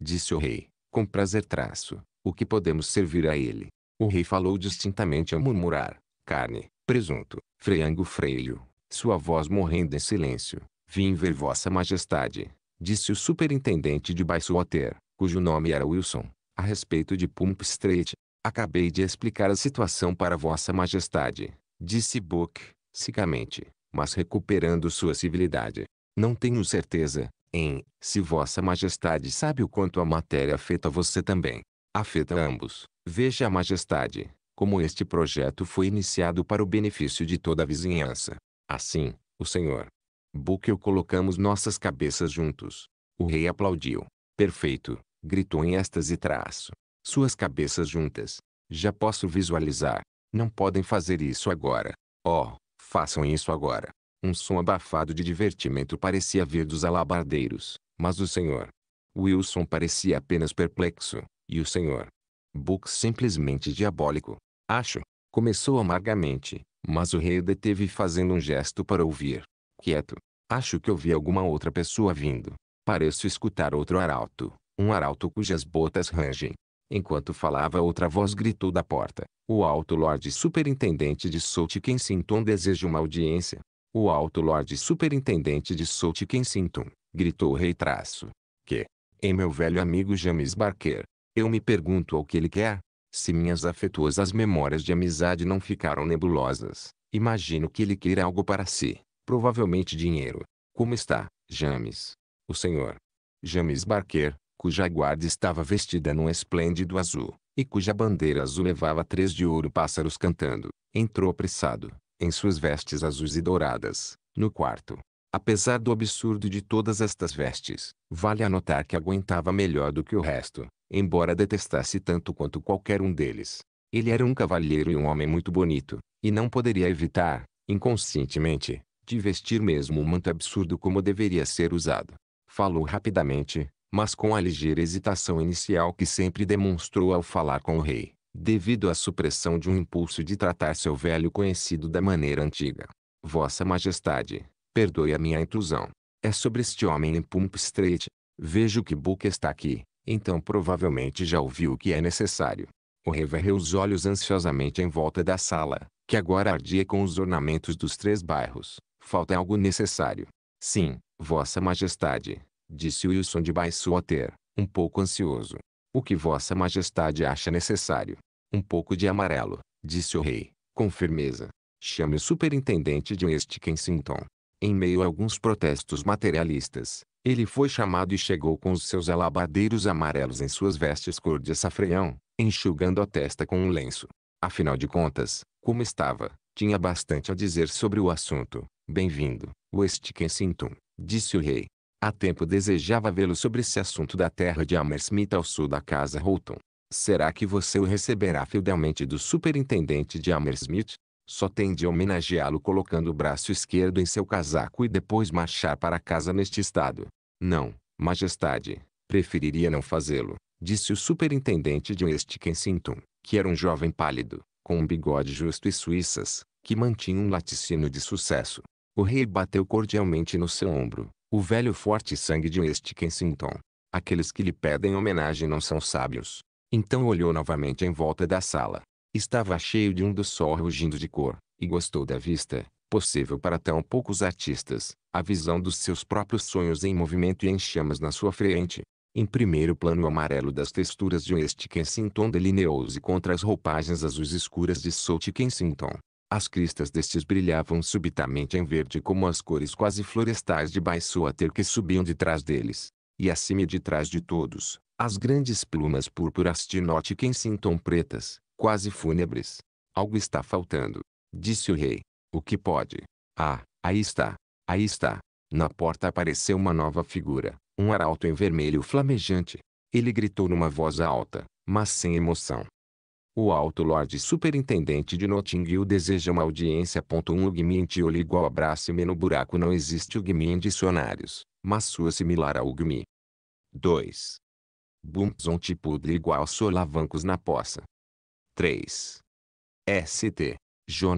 disse o rei, com prazer traço, o que podemos servir a ele? O rei falou distintamente a murmurar. Carne, presunto, freango freio. Sua voz morrendo em silêncio. Vim ver vossa majestade. Disse o superintendente de Baiswater, cujo nome era Wilson. A respeito de Pump Street. Acabei de explicar a situação para vossa majestade. Disse Book, cicamente, mas recuperando sua civilidade. Não tenho certeza, em, se vossa majestade sabe o quanto a matéria afeta você também afeta ambos. Veja a majestade, como este projeto foi iniciado para o benefício de toda a vizinhança. Assim, o senhor Bukel colocamos nossas cabeças juntos. O rei aplaudiu. Perfeito, gritou em êxtase traço. Suas cabeças juntas. Já posso visualizar. Não podem fazer isso agora. Oh, façam isso agora. Um som abafado de divertimento parecia vir dos alabardeiros, mas o senhor Wilson parecia apenas perplexo. E o senhor? Book simplesmente diabólico. Acho. Começou amargamente, mas o rei deteve fazendo um gesto para ouvir. Quieto. Acho que ouvi alguma outra pessoa vindo. Pareço escutar outro arauto. Um arauto cujas botas rangem. Enquanto falava outra voz gritou da porta. O alto lorde superintendente de Soult Kensington deseja uma audiência. O alto lorde superintendente de Soult Kensington, gritou o rei traço. Que? Em meu velho amigo James Barker, eu me pergunto ao que ele quer. Se minhas afetuosas memórias de amizade não ficaram nebulosas, imagino que ele queira algo para si, provavelmente dinheiro. Como está, James? O senhor. James Barker, cuja guarda estava vestida num esplêndido azul, e cuja bandeira azul levava três de ouro pássaros cantando, entrou apressado, em suas vestes azuis e douradas, no quarto. Apesar do absurdo de todas estas vestes, vale anotar que aguentava melhor do que o resto, embora detestasse tanto quanto qualquer um deles. Ele era um cavalheiro e um homem muito bonito, e não poderia evitar, inconscientemente, de vestir mesmo um manto absurdo como deveria ser usado. Falou rapidamente, mas com a ligeira hesitação inicial que sempre demonstrou ao falar com o rei, devido à supressão de um impulso de tratar seu velho conhecido da maneira antiga. Vossa Majestade, Perdoe a minha intrusão. É sobre este homem em Pump Street. Vejo que Book está aqui, então provavelmente já ouviu o que é necessário. O rei varreu os olhos ansiosamente em volta da sala, que agora ardia com os ornamentos dos três bairros. Falta algo necessário. Sim, Vossa Majestade, disse Wilson de Baissoter, um pouco ansioso. O que Vossa Majestade acha necessário? Um pouco de amarelo, disse o rei, com firmeza. Chame o superintendente de West Kensington. Em meio a alguns protestos materialistas, ele foi chamado e chegou com os seus alabadeiros amarelos em suas vestes cor de açafreião, enxugando a testa com um lenço. Afinal de contas, como estava, tinha bastante a dizer sobre o assunto. Bem-vindo, West Kensington, disse o rei. Há tempo desejava vê-lo sobre esse assunto da terra de Hammersmith ao sul da casa Houghton. Será que você o receberá fielmente do superintendente de Hammersmith? Só tem de homenageá-lo colocando o braço esquerdo em seu casaco e depois marchar para casa neste estado. Não, majestade, preferiria não fazê-lo, disse o superintendente de West Kensington, que era um jovem pálido, com um bigode justo e suíças, que mantinha um laticínio de sucesso. O rei bateu cordialmente no seu ombro, o velho forte sangue de West Kensington. Aqueles que lhe pedem homenagem não são sábios. Então olhou novamente em volta da sala, Estava cheio de um do sol rugindo de cor, e gostou da vista, possível para tão poucos artistas, a visão dos seus próprios sonhos em movimento e em chamas na sua frente. Em primeiro plano o amarelo das texturas de West Kensington delineou-se contra as roupagens azuis escuras de South Kensington. As cristas destes brilhavam subitamente em verde como as cores quase florestais de Baissoater que subiam de trás deles. E acima e de trás de todos, as grandes plumas púrpuras de Norte Kensington pretas, quase fúnebres. Algo está faltando. Disse o rei. O que pode? Ah, aí está. Aí está. Na porta apareceu uma nova figura, um arauto em vermelho flamejante. Ele gritou numa voz alta, mas sem emoção. O alto Lorde Superintendente de Notting Hill deseja uma audiência. Um Ugmin olho igual a me no buraco não existe Ugmin em dicionários, mas sua similar ao Ugmi. 2. Bumzon tipo pudre igual solavancos na poça. 3. ST.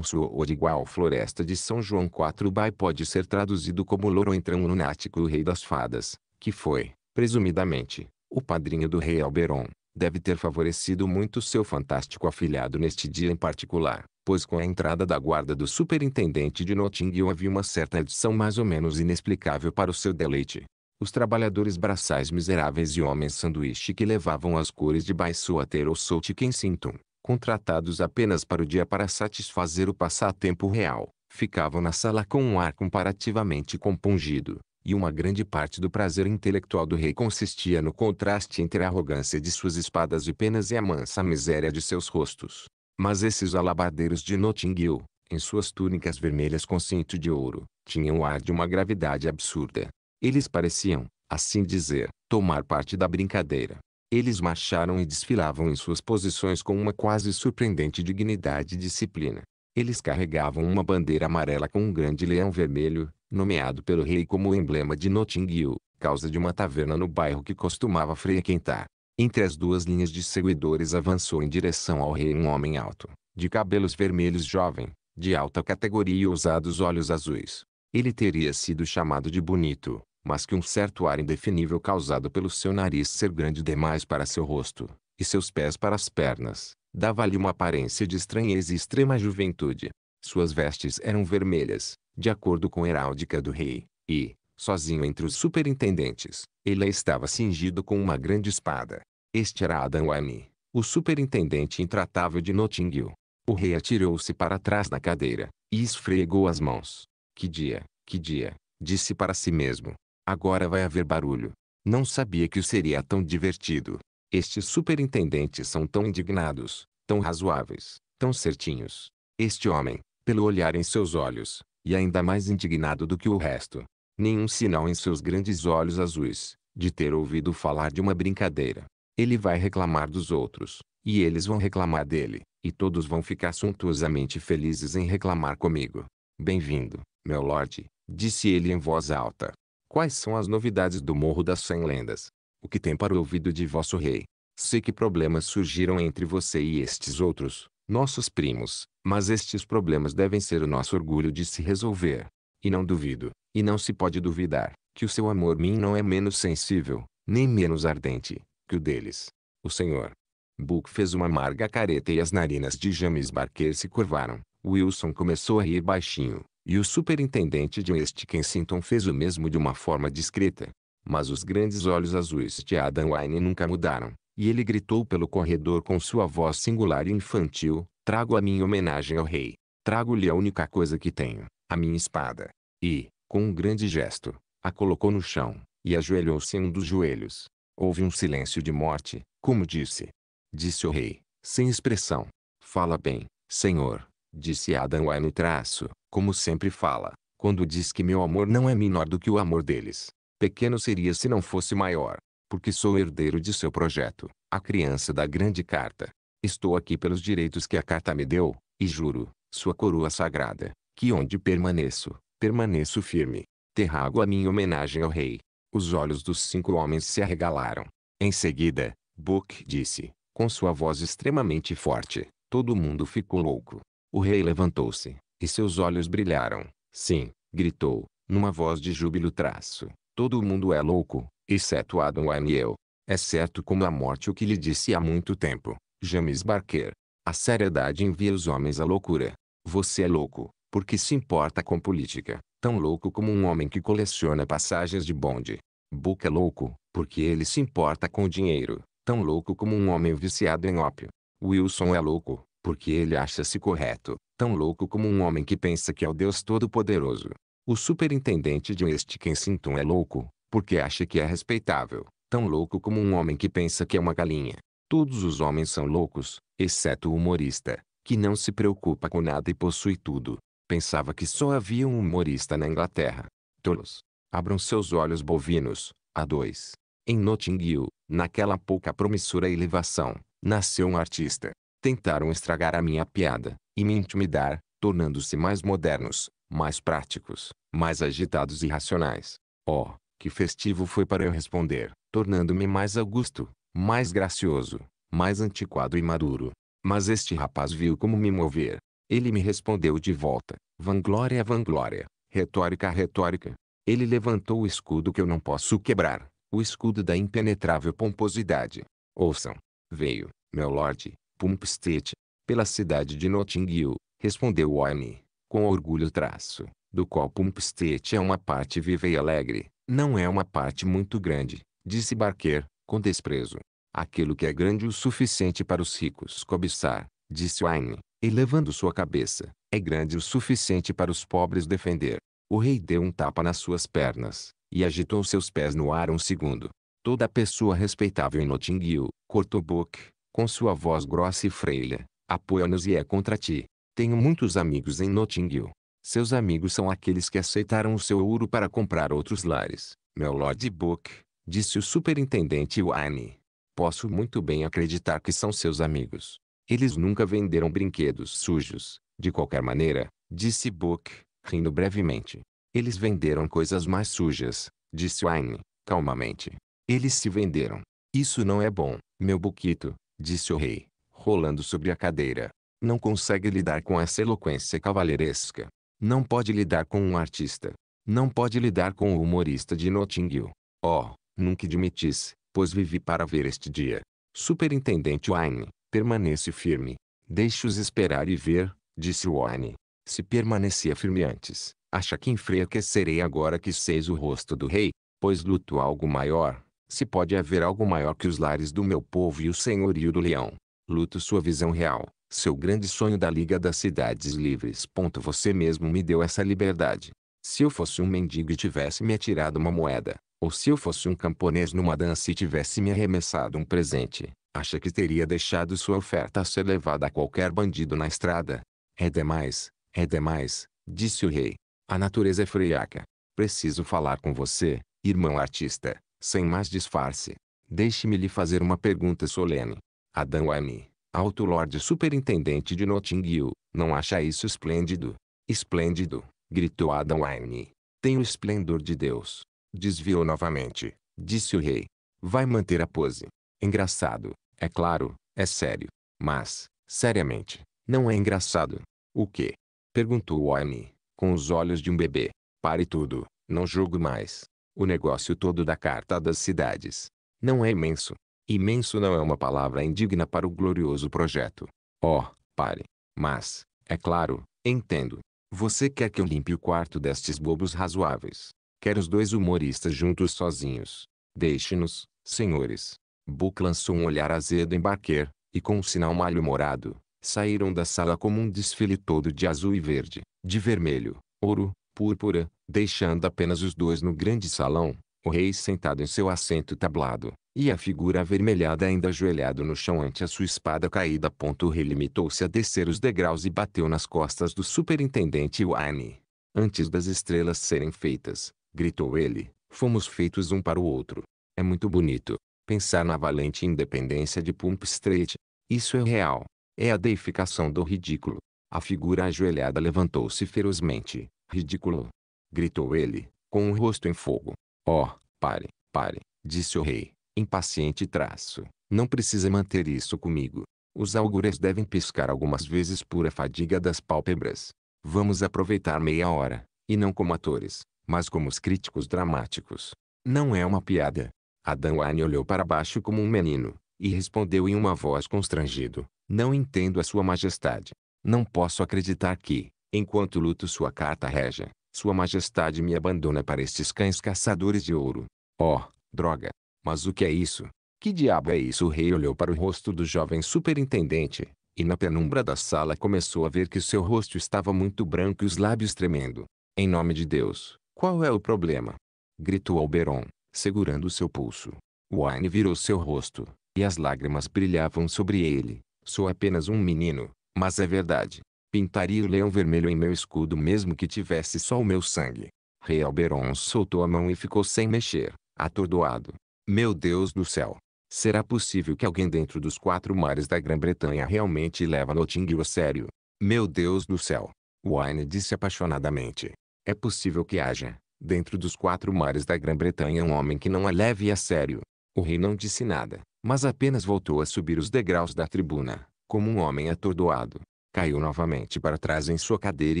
Suo ou igual Floresta de São João 4 by pode ser traduzido como Louro Entrão Lunático o Rei das Fadas, que foi, presumidamente, o padrinho do rei Alberon, deve ter favorecido muito seu fantástico afilhado neste dia em particular, pois com a entrada da guarda do superintendente de Nottingham havia uma certa adição mais ou menos inexplicável para o seu deleite. Os trabalhadores braçais miseráveis e homens sanduíche que levavam as cores de Baisu a ter ou Soutiquensintum, contratados apenas para o dia para satisfazer o passatempo real, ficavam na sala com um ar comparativamente compungido, e uma grande parte do prazer intelectual do rei consistia no contraste entre a arrogância de suas espadas e penas e a mansa miséria de seus rostos. Mas esses alabardeiros de Notting Hill, em suas túnicas vermelhas com cinto de ouro, tinham o ar de uma gravidade absurda. Eles pareciam, assim dizer, tomar parte da brincadeira. Eles marcharam e desfilavam em suas posições com uma quase surpreendente dignidade e disciplina. Eles carregavam uma bandeira amarela com um grande leão vermelho, nomeado pelo rei como emblema de Notting Hill, causa de uma taverna no bairro que costumava frequentar. Entre as duas linhas de seguidores avançou em direção ao rei um homem alto, de cabelos vermelhos jovem, de alta categoria e ousados olhos azuis. Ele teria sido chamado de bonito, mas que um certo ar indefinível causado pelo seu nariz ser grande demais para seu rosto, e seus pés para as pernas, dava-lhe uma aparência de estranheza e extrema juventude. Suas vestes eram vermelhas, de acordo com a heráldica do rei, e, sozinho entre os superintendentes, ele estava cingido com uma grande espada. Este era Adam Wami, o superintendente intratável de Notting Hill. O rei atirou-se para trás na cadeira, e esfregou as mãos. Que dia, que dia, disse para si mesmo. Agora vai haver barulho. Não sabia que seria tão divertido. Estes superintendentes são tão indignados, tão razoáveis, tão certinhos. Este homem, pelo olhar em seus olhos, e ainda mais indignado do que o resto. Nenhum sinal em seus grandes olhos azuis, de ter ouvido falar de uma brincadeira. Ele vai reclamar dos outros, e eles vão reclamar dele, e todos vão ficar suntuosamente felizes em reclamar comigo. Bem-vindo, meu lorde, disse ele em voz alta. Quais são as novidades do Morro das Cem Lendas? O que tem para o ouvido de vosso rei? Sei que problemas surgiram entre você e estes outros, nossos primos, mas estes problemas devem ser o nosso orgulho de se resolver. E não duvido, e não se pode duvidar, que o seu amor mim não é menos sensível, nem menos ardente, que o deles. O senhor. Book fez uma amarga careta e as narinas de James Barker se curvaram. Wilson começou a rir baixinho, e o superintendente de West Kensington fez o mesmo de uma forma discreta. Mas os grandes olhos azuis de Adam Wine nunca mudaram, e ele gritou pelo corredor com sua voz singular e infantil, trago a minha homenagem ao rei. Trago-lhe a única coisa que tenho, a minha espada. E, com um grande gesto, a colocou no chão, e ajoelhou-se em um dos joelhos. Houve um silêncio de morte, como disse. Disse o rei, sem expressão. Fala bem, senhor, Disse Adam Wine traço, como sempre fala, quando diz que meu amor não é menor do que o amor deles. Pequeno seria se não fosse maior, porque sou herdeiro de seu projeto, a criança da grande carta. Estou aqui pelos direitos que a carta me deu, e juro, sua coroa sagrada, que onde permaneço, permaneço firme. Terrago a minha homenagem ao rei. Os olhos dos cinco homens se arregalaram. Em seguida, Book disse, com sua voz extremamente forte, todo mundo ficou louco. O rei levantou-se, e seus olhos brilharam. Sim, gritou, numa voz de júbilo traço. Todo mundo é louco, exceto Adam Wine e eu. É certo como a morte o que lhe disse há muito tempo, James Barker. A seriedade envia os homens à loucura. Você é louco, porque se importa com política, tão louco como um homem que coleciona passagens de bonde. Book é louco, porque ele se importa com dinheiro, tão louco como um homem viciado em ópio. Wilson é louco, porque ele acha-se correto, tão louco como um homem que pensa que é o Deus Todo-Poderoso. O superintendente de West Kensington é louco, porque acha que é respeitável, tão louco como um homem que pensa que é uma galinha. Todos os homens são loucos, exceto o humorista, que não se preocupa com nada e possui tudo. Pensava que só havia um humorista na Inglaterra. Tolos. Abram seus olhos bovinos. A dois. Em Notting Hill, naquela pouca promissora elevação, nasceu um artista tentaram estragar a minha piada, e me intimidar, tornando-se mais modernos, mais práticos, mais agitados e racionais. Oh, que festivo foi para eu responder, tornando-me mais augusto, mais gracioso, mais antiquado e maduro. Mas este rapaz viu como me mover. Ele me respondeu de volta, vanglória é vanglória, retórica retórica. Ele levantou o escudo que eu não posso quebrar, o escudo da impenetrável pomposidade. Ouçam. Veio, meu lorde, Pumpstead, pela cidade de Notting Hill, respondeu Wayne, com orgulho traço, do qual Pumpstead é uma parte viva e alegre, não é uma parte muito grande, disse Barker, com desprezo. Aquilo que é grande o suficiente para os ricos cobiçar, disse Wayne, elevando sua cabeça, é grande o suficiente para os pobres defender. O rei deu um tapa nas suas pernas, e agitou seus pés no ar um segundo. Toda pessoa respeitável em Notting Hill, cortou Book, com sua voz grossa e freia. apoia-nos e é contra ti. Tenho muitos amigos em Notting Hill. Seus amigos são aqueles que aceitaram o seu ouro para comprar outros lares, meu Lord Book, disse o superintendente Wayne. Posso muito bem acreditar que são seus amigos. Eles nunca venderam brinquedos sujos, de qualquer maneira, disse Book, rindo brevemente. Eles venderam coisas mais sujas, disse Wayne, calmamente. Eles se venderam. Isso não é bom, meu Boquito, disse o rei, rolando sobre a cadeira. Não consegue lidar com essa eloquência cavalheiresca. Não pode lidar com um artista. Não pode lidar com o humorista de Notting Hill. Oh, nunca admitisse, pois vivi para ver este dia. Superintendente Wayne, permaneça firme. Deixe-os esperar e ver, disse Wayne. Se permanecia firme antes, acha que enfraquecerei agora que seis o rosto do rei, pois luto algo maior, se pode haver algo maior que os lares do meu povo e o senhorio do leão. Luto sua visão real, seu grande sonho da Liga das Cidades Livres. Você mesmo me deu essa liberdade. Se eu fosse um mendigo e tivesse me atirado uma moeda, ou se eu fosse um camponês numa dança e tivesse me arremessado um presente, acha que teria deixado sua oferta a ser levada a qualquer bandido na estrada? É demais, é demais, disse o rei. A natureza é friaca. Preciso falar com você, irmão artista sem mais disfarce. Deixe-me lhe fazer uma pergunta solene. Adam Wyme, alto Lord Superintendente de Notting Hill, não acha isso esplêndido? Esplêndido, gritou Adam Wyme. Tem o esplendor de Deus. Desviou novamente, disse o rei. Vai manter a pose. Engraçado, é claro, é sério. Mas, seriamente, não é engraçado. O quê? Perguntou Wyme, com os olhos de um bebê. Pare tudo, não jogo mais. O negócio todo da Carta das Cidades. Não é imenso. Imenso não é uma palavra indigna para o glorioso projeto. Oh, pare. Mas, é claro, entendo. Você quer que eu limpe o quarto destes bobos razoáveis. Quer os dois humoristas juntos sozinhos. Deixe-nos, senhores. Buck lançou um olhar azedo em Barker, e com um sinal mal-humorado, saíram da sala como um desfile todo de azul e verde, de vermelho, ouro, púrpura, deixando apenas os dois no grande salão, o rei sentado em seu assento tablado, e a figura avermelhada ainda ajoelhado no chão ante a sua espada caída. O rei limitou-se a descer os degraus e bateu nas costas do superintendente Wine. Antes das estrelas serem feitas, gritou ele, fomos feitos um para o outro. É muito bonito. Pensar na valente independência de Pump Street. Isso é real. É a deificação do ridículo. A figura ajoelhada levantou-se ferozmente, Ridículo! gritou ele, com o rosto em fogo. Oh, pare, pare, disse o rei, impaciente traço. Não precisa manter isso comigo. Os algures devem piscar algumas vezes por a fadiga das pálpebras. Vamos aproveitar meia hora, e não como atores, mas como os críticos dramáticos. Não é uma piada. Adão Wine olhou para baixo como um menino, e respondeu em uma voz constrangido. Não entendo a sua majestade. Não posso acreditar que, Enquanto luto sua carta régia, sua majestade me abandona para estes cães caçadores de ouro. Oh, droga! Mas o que é isso? Que diabo é isso? O rei olhou para o rosto do jovem superintendente, e na penumbra da sala começou a ver que seu rosto estava muito branco e os lábios tremendo. Em nome de Deus, qual é o problema? Gritou Alberon, segurando seu pulso. Wine virou seu rosto, e as lágrimas brilhavam sobre ele. Sou apenas um menino, mas é verdade. Pintaria o leão vermelho em meu escudo mesmo que tivesse só o meu sangue. Rei Alberon soltou a mão e ficou sem mexer, atordoado. Meu Deus do céu! Será possível que alguém dentro dos quatro mares da Grã-Bretanha realmente leva Nottingham a sério? Meu Deus do céu! Wine disse apaixonadamente. É possível que haja, dentro dos quatro mares da Grã-Bretanha um homem que não a leve a sério. O rei não disse nada, mas apenas voltou a subir os degraus da tribuna, como um homem atordoado. Caiu novamente para trás em sua cadeira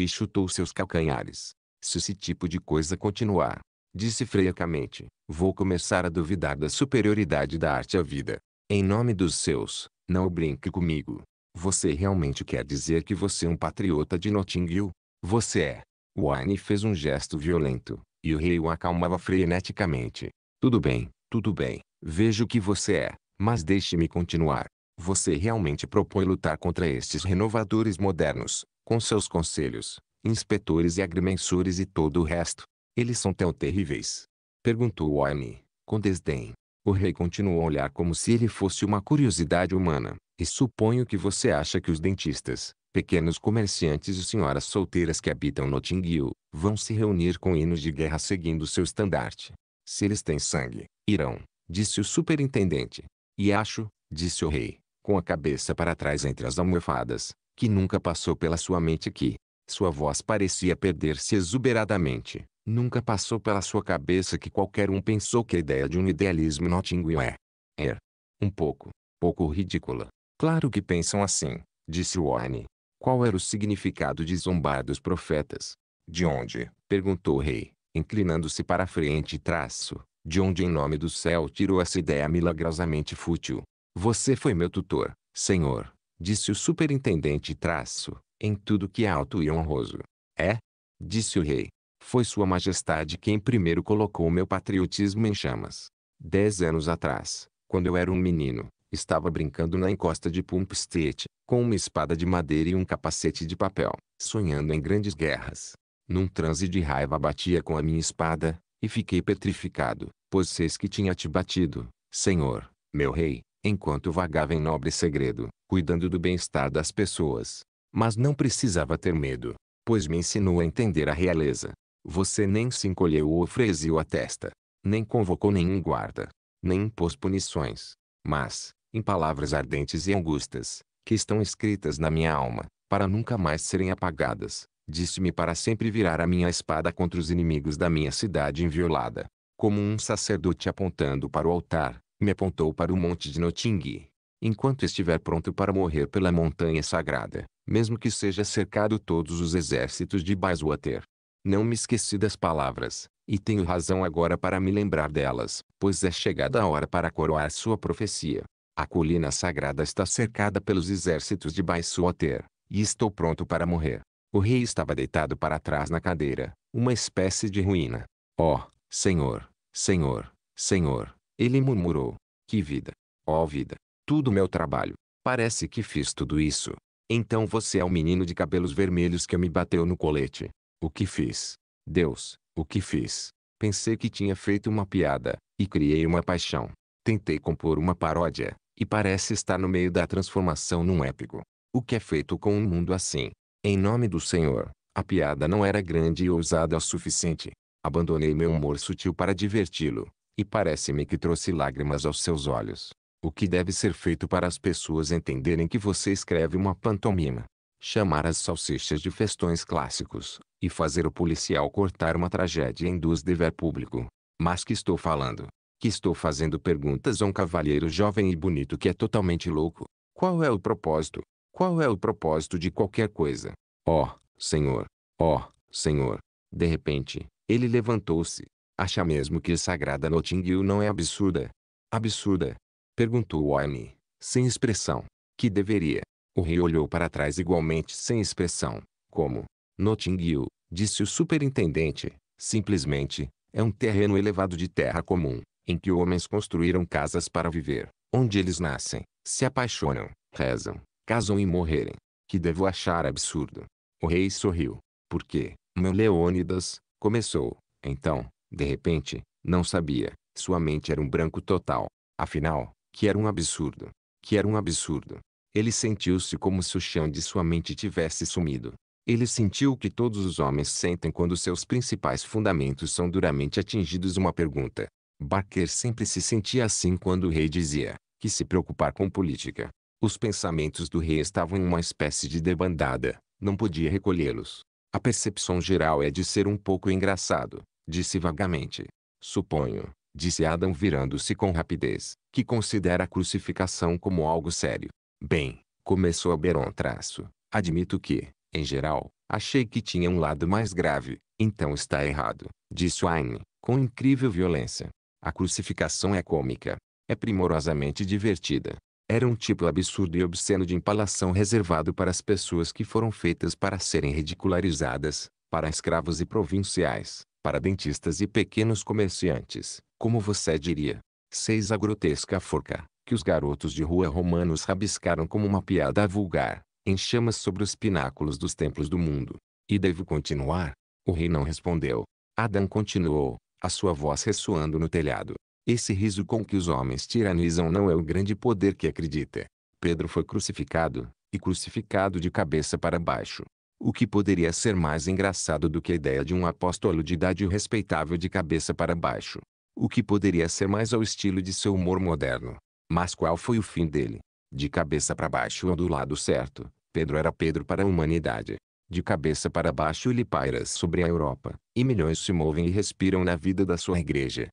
e chutou seus calcanhares. Se esse tipo de coisa continuar, disse freiacamente, vou começar a duvidar da superioridade da arte à vida. Em nome dos seus, não brinque comigo. Você realmente quer dizer que você é um patriota de Notting Hill? Você é. Wine fez um gesto violento, e o rei o acalmava freneticamente. Tudo bem, tudo bem, vejo que você é, mas deixe-me continuar. Você realmente propõe lutar contra estes renovadores modernos, com seus conselhos, inspetores e agrimensores e todo o resto. Eles são tão terríveis? Perguntou Oemi, com desdém. O rei continuou a olhar como se ele fosse uma curiosidade humana. E suponho que você acha que os dentistas, pequenos comerciantes e senhoras solteiras que habitam Notting Hill, vão se reunir com hinos de guerra seguindo seu estandarte. Se eles têm sangue, irão, disse o superintendente. E acho, disse o rei, com a cabeça para trás entre as almofadas, que nunca passou pela sua mente que, sua voz parecia perder-se exuberadamente. Nunca passou pela sua cabeça que qualquer um pensou que a ideia de um idealismo notinguio é. É. Um pouco. Pouco ridícula. Claro que pensam assim, disse Warne. Qual era o significado de zombar dos profetas? De onde? perguntou o rei, inclinando-se para frente e traço. De onde em nome do céu tirou essa ideia milagrosamente fútil? Você foi meu tutor, senhor, disse o superintendente traço, em tudo que é alto e honroso. É, disse o rei. Foi sua majestade quem primeiro colocou meu patriotismo em chamas. Dez anos atrás, quando eu era um menino, estava brincando na encosta de Pump Street, com uma espada de madeira e um capacete de papel, sonhando em grandes guerras. Num transe de raiva batia com a minha espada, e fiquei petrificado, pois sei que tinha te batido, senhor, meu rei, enquanto vagava em nobre segredo, cuidando do bem-estar das pessoas. Mas não precisava ter medo, pois me ensinou a entender a realeza. Você nem se encolheu ou ofereceu a testa, nem convocou nenhum guarda, nem impôs punições. Mas, em palavras ardentes e angustas, que estão escritas na minha alma, para nunca mais serem apagadas, disse-me para sempre virar a minha espada contra os inimigos da minha cidade inviolada. Como um sacerdote apontando para o altar, me apontou para o monte de Noting. Enquanto estiver pronto para morrer pela montanha sagrada, mesmo que seja cercado todos os exércitos de Baiswater. Não me esqueci das palavras, e tenho razão agora para me lembrar delas, pois é chegada a hora para coroar sua profecia. A colina sagrada está cercada pelos exércitos de Baiswater, e estou pronto para morrer. O rei estava deitado para trás na cadeira, uma espécie de ruína. Oh, Senhor, Senhor, Senhor, ele murmurou. Que vida! Ó oh vida! Tudo meu trabalho. Parece que fiz tudo isso. Então você é o menino de cabelos vermelhos que me bateu no colete. O que fiz? Deus, o que fiz? Pensei que tinha feito uma piada, e criei uma paixão. Tentei compor uma paródia, e parece estar no meio da transformação num épico. O que é feito com um mundo assim? Em nome do Senhor, a piada não era grande e ousada o suficiente. Abandonei meu humor sutil para diverti-lo, e parece-me que trouxe lágrimas aos seus olhos. O que deve ser feito para as pessoas entenderem que você escreve uma pantomima? Chamar as salsichas de festões clássicos, e fazer o policial cortar uma tragédia em duas dever público. Mas que estou falando? Que estou fazendo perguntas a um cavalheiro jovem e bonito que é totalmente louco. Qual é o propósito? Qual é o propósito de qualquer coisa? oh, Senhor! oh, Senhor! De repente, ele levantou-se, Acha mesmo que a Sagrada Notting Hill não é absurda? Absurda? Perguntou Annie, sem expressão. Que deveria. O rei olhou para trás igualmente sem expressão. Como? Notting Hill, disse o superintendente. Simplesmente, é um terreno elevado de terra comum, em que homens construíram casas para viver, onde eles nascem, se apaixonam, rezam, casam e morrerem. Que devo achar absurdo? O rei sorriu. Por quê, meu Leônidas? Começou. Então, de repente, não sabia, sua mente era um branco total. Afinal, que era um absurdo. Que era um absurdo. Ele sentiu-se como se o chão de sua mente tivesse sumido. Ele sentiu que todos os homens sentem quando seus principais fundamentos são duramente atingidos uma pergunta. Barker sempre se sentia assim quando o rei dizia que se preocupar com política. Os pensamentos do rei estavam em uma espécie de debandada, não podia recolhê-los. A percepção geral é de ser um pouco engraçado, Disse vagamente. Suponho, disse Adam virando-se com rapidez, que considera a crucificação como algo sério. Bem, começou a Beron traço. Admito que, em geral, achei que tinha um lado mais grave. Então está errado, disse Wayne, com incrível violência. A crucificação é cômica. É primorosamente divertida. Era um tipo absurdo e obsceno de empalação reservado para as pessoas que foram feitas para serem ridicularizadas, para escravos e provinciais, para dentistas e pequenos comerciantes, como você diria. seis A grotesca forca, que os garotos de rua romanos rabiscaram como uma piada vulgar, em chamas sobre os pináculos dos templos do mundo. E devo continuar? O rei não respondeu. Adam continuou, a sua voz ressoando no telhado. Esse riso com que os homens tiranizam não é o grande poder que acredita. Pedro foi crucificado, e crucificado de cabeça para baixo. O que poderia ser mais engraçado do que a ideia de um apóstolo de idade respeitável de cabeça para baixo? O que poderia ser mais ao estilo de seu humor moderno? Mas qual foi o fim dele? De cabeça para baixo ou do lado certo, Pedro era Pedro para a humanidade. De cabeça para baixo ele paira sobre a Europa, e milhões se movem e respiram na vida da sua igreja.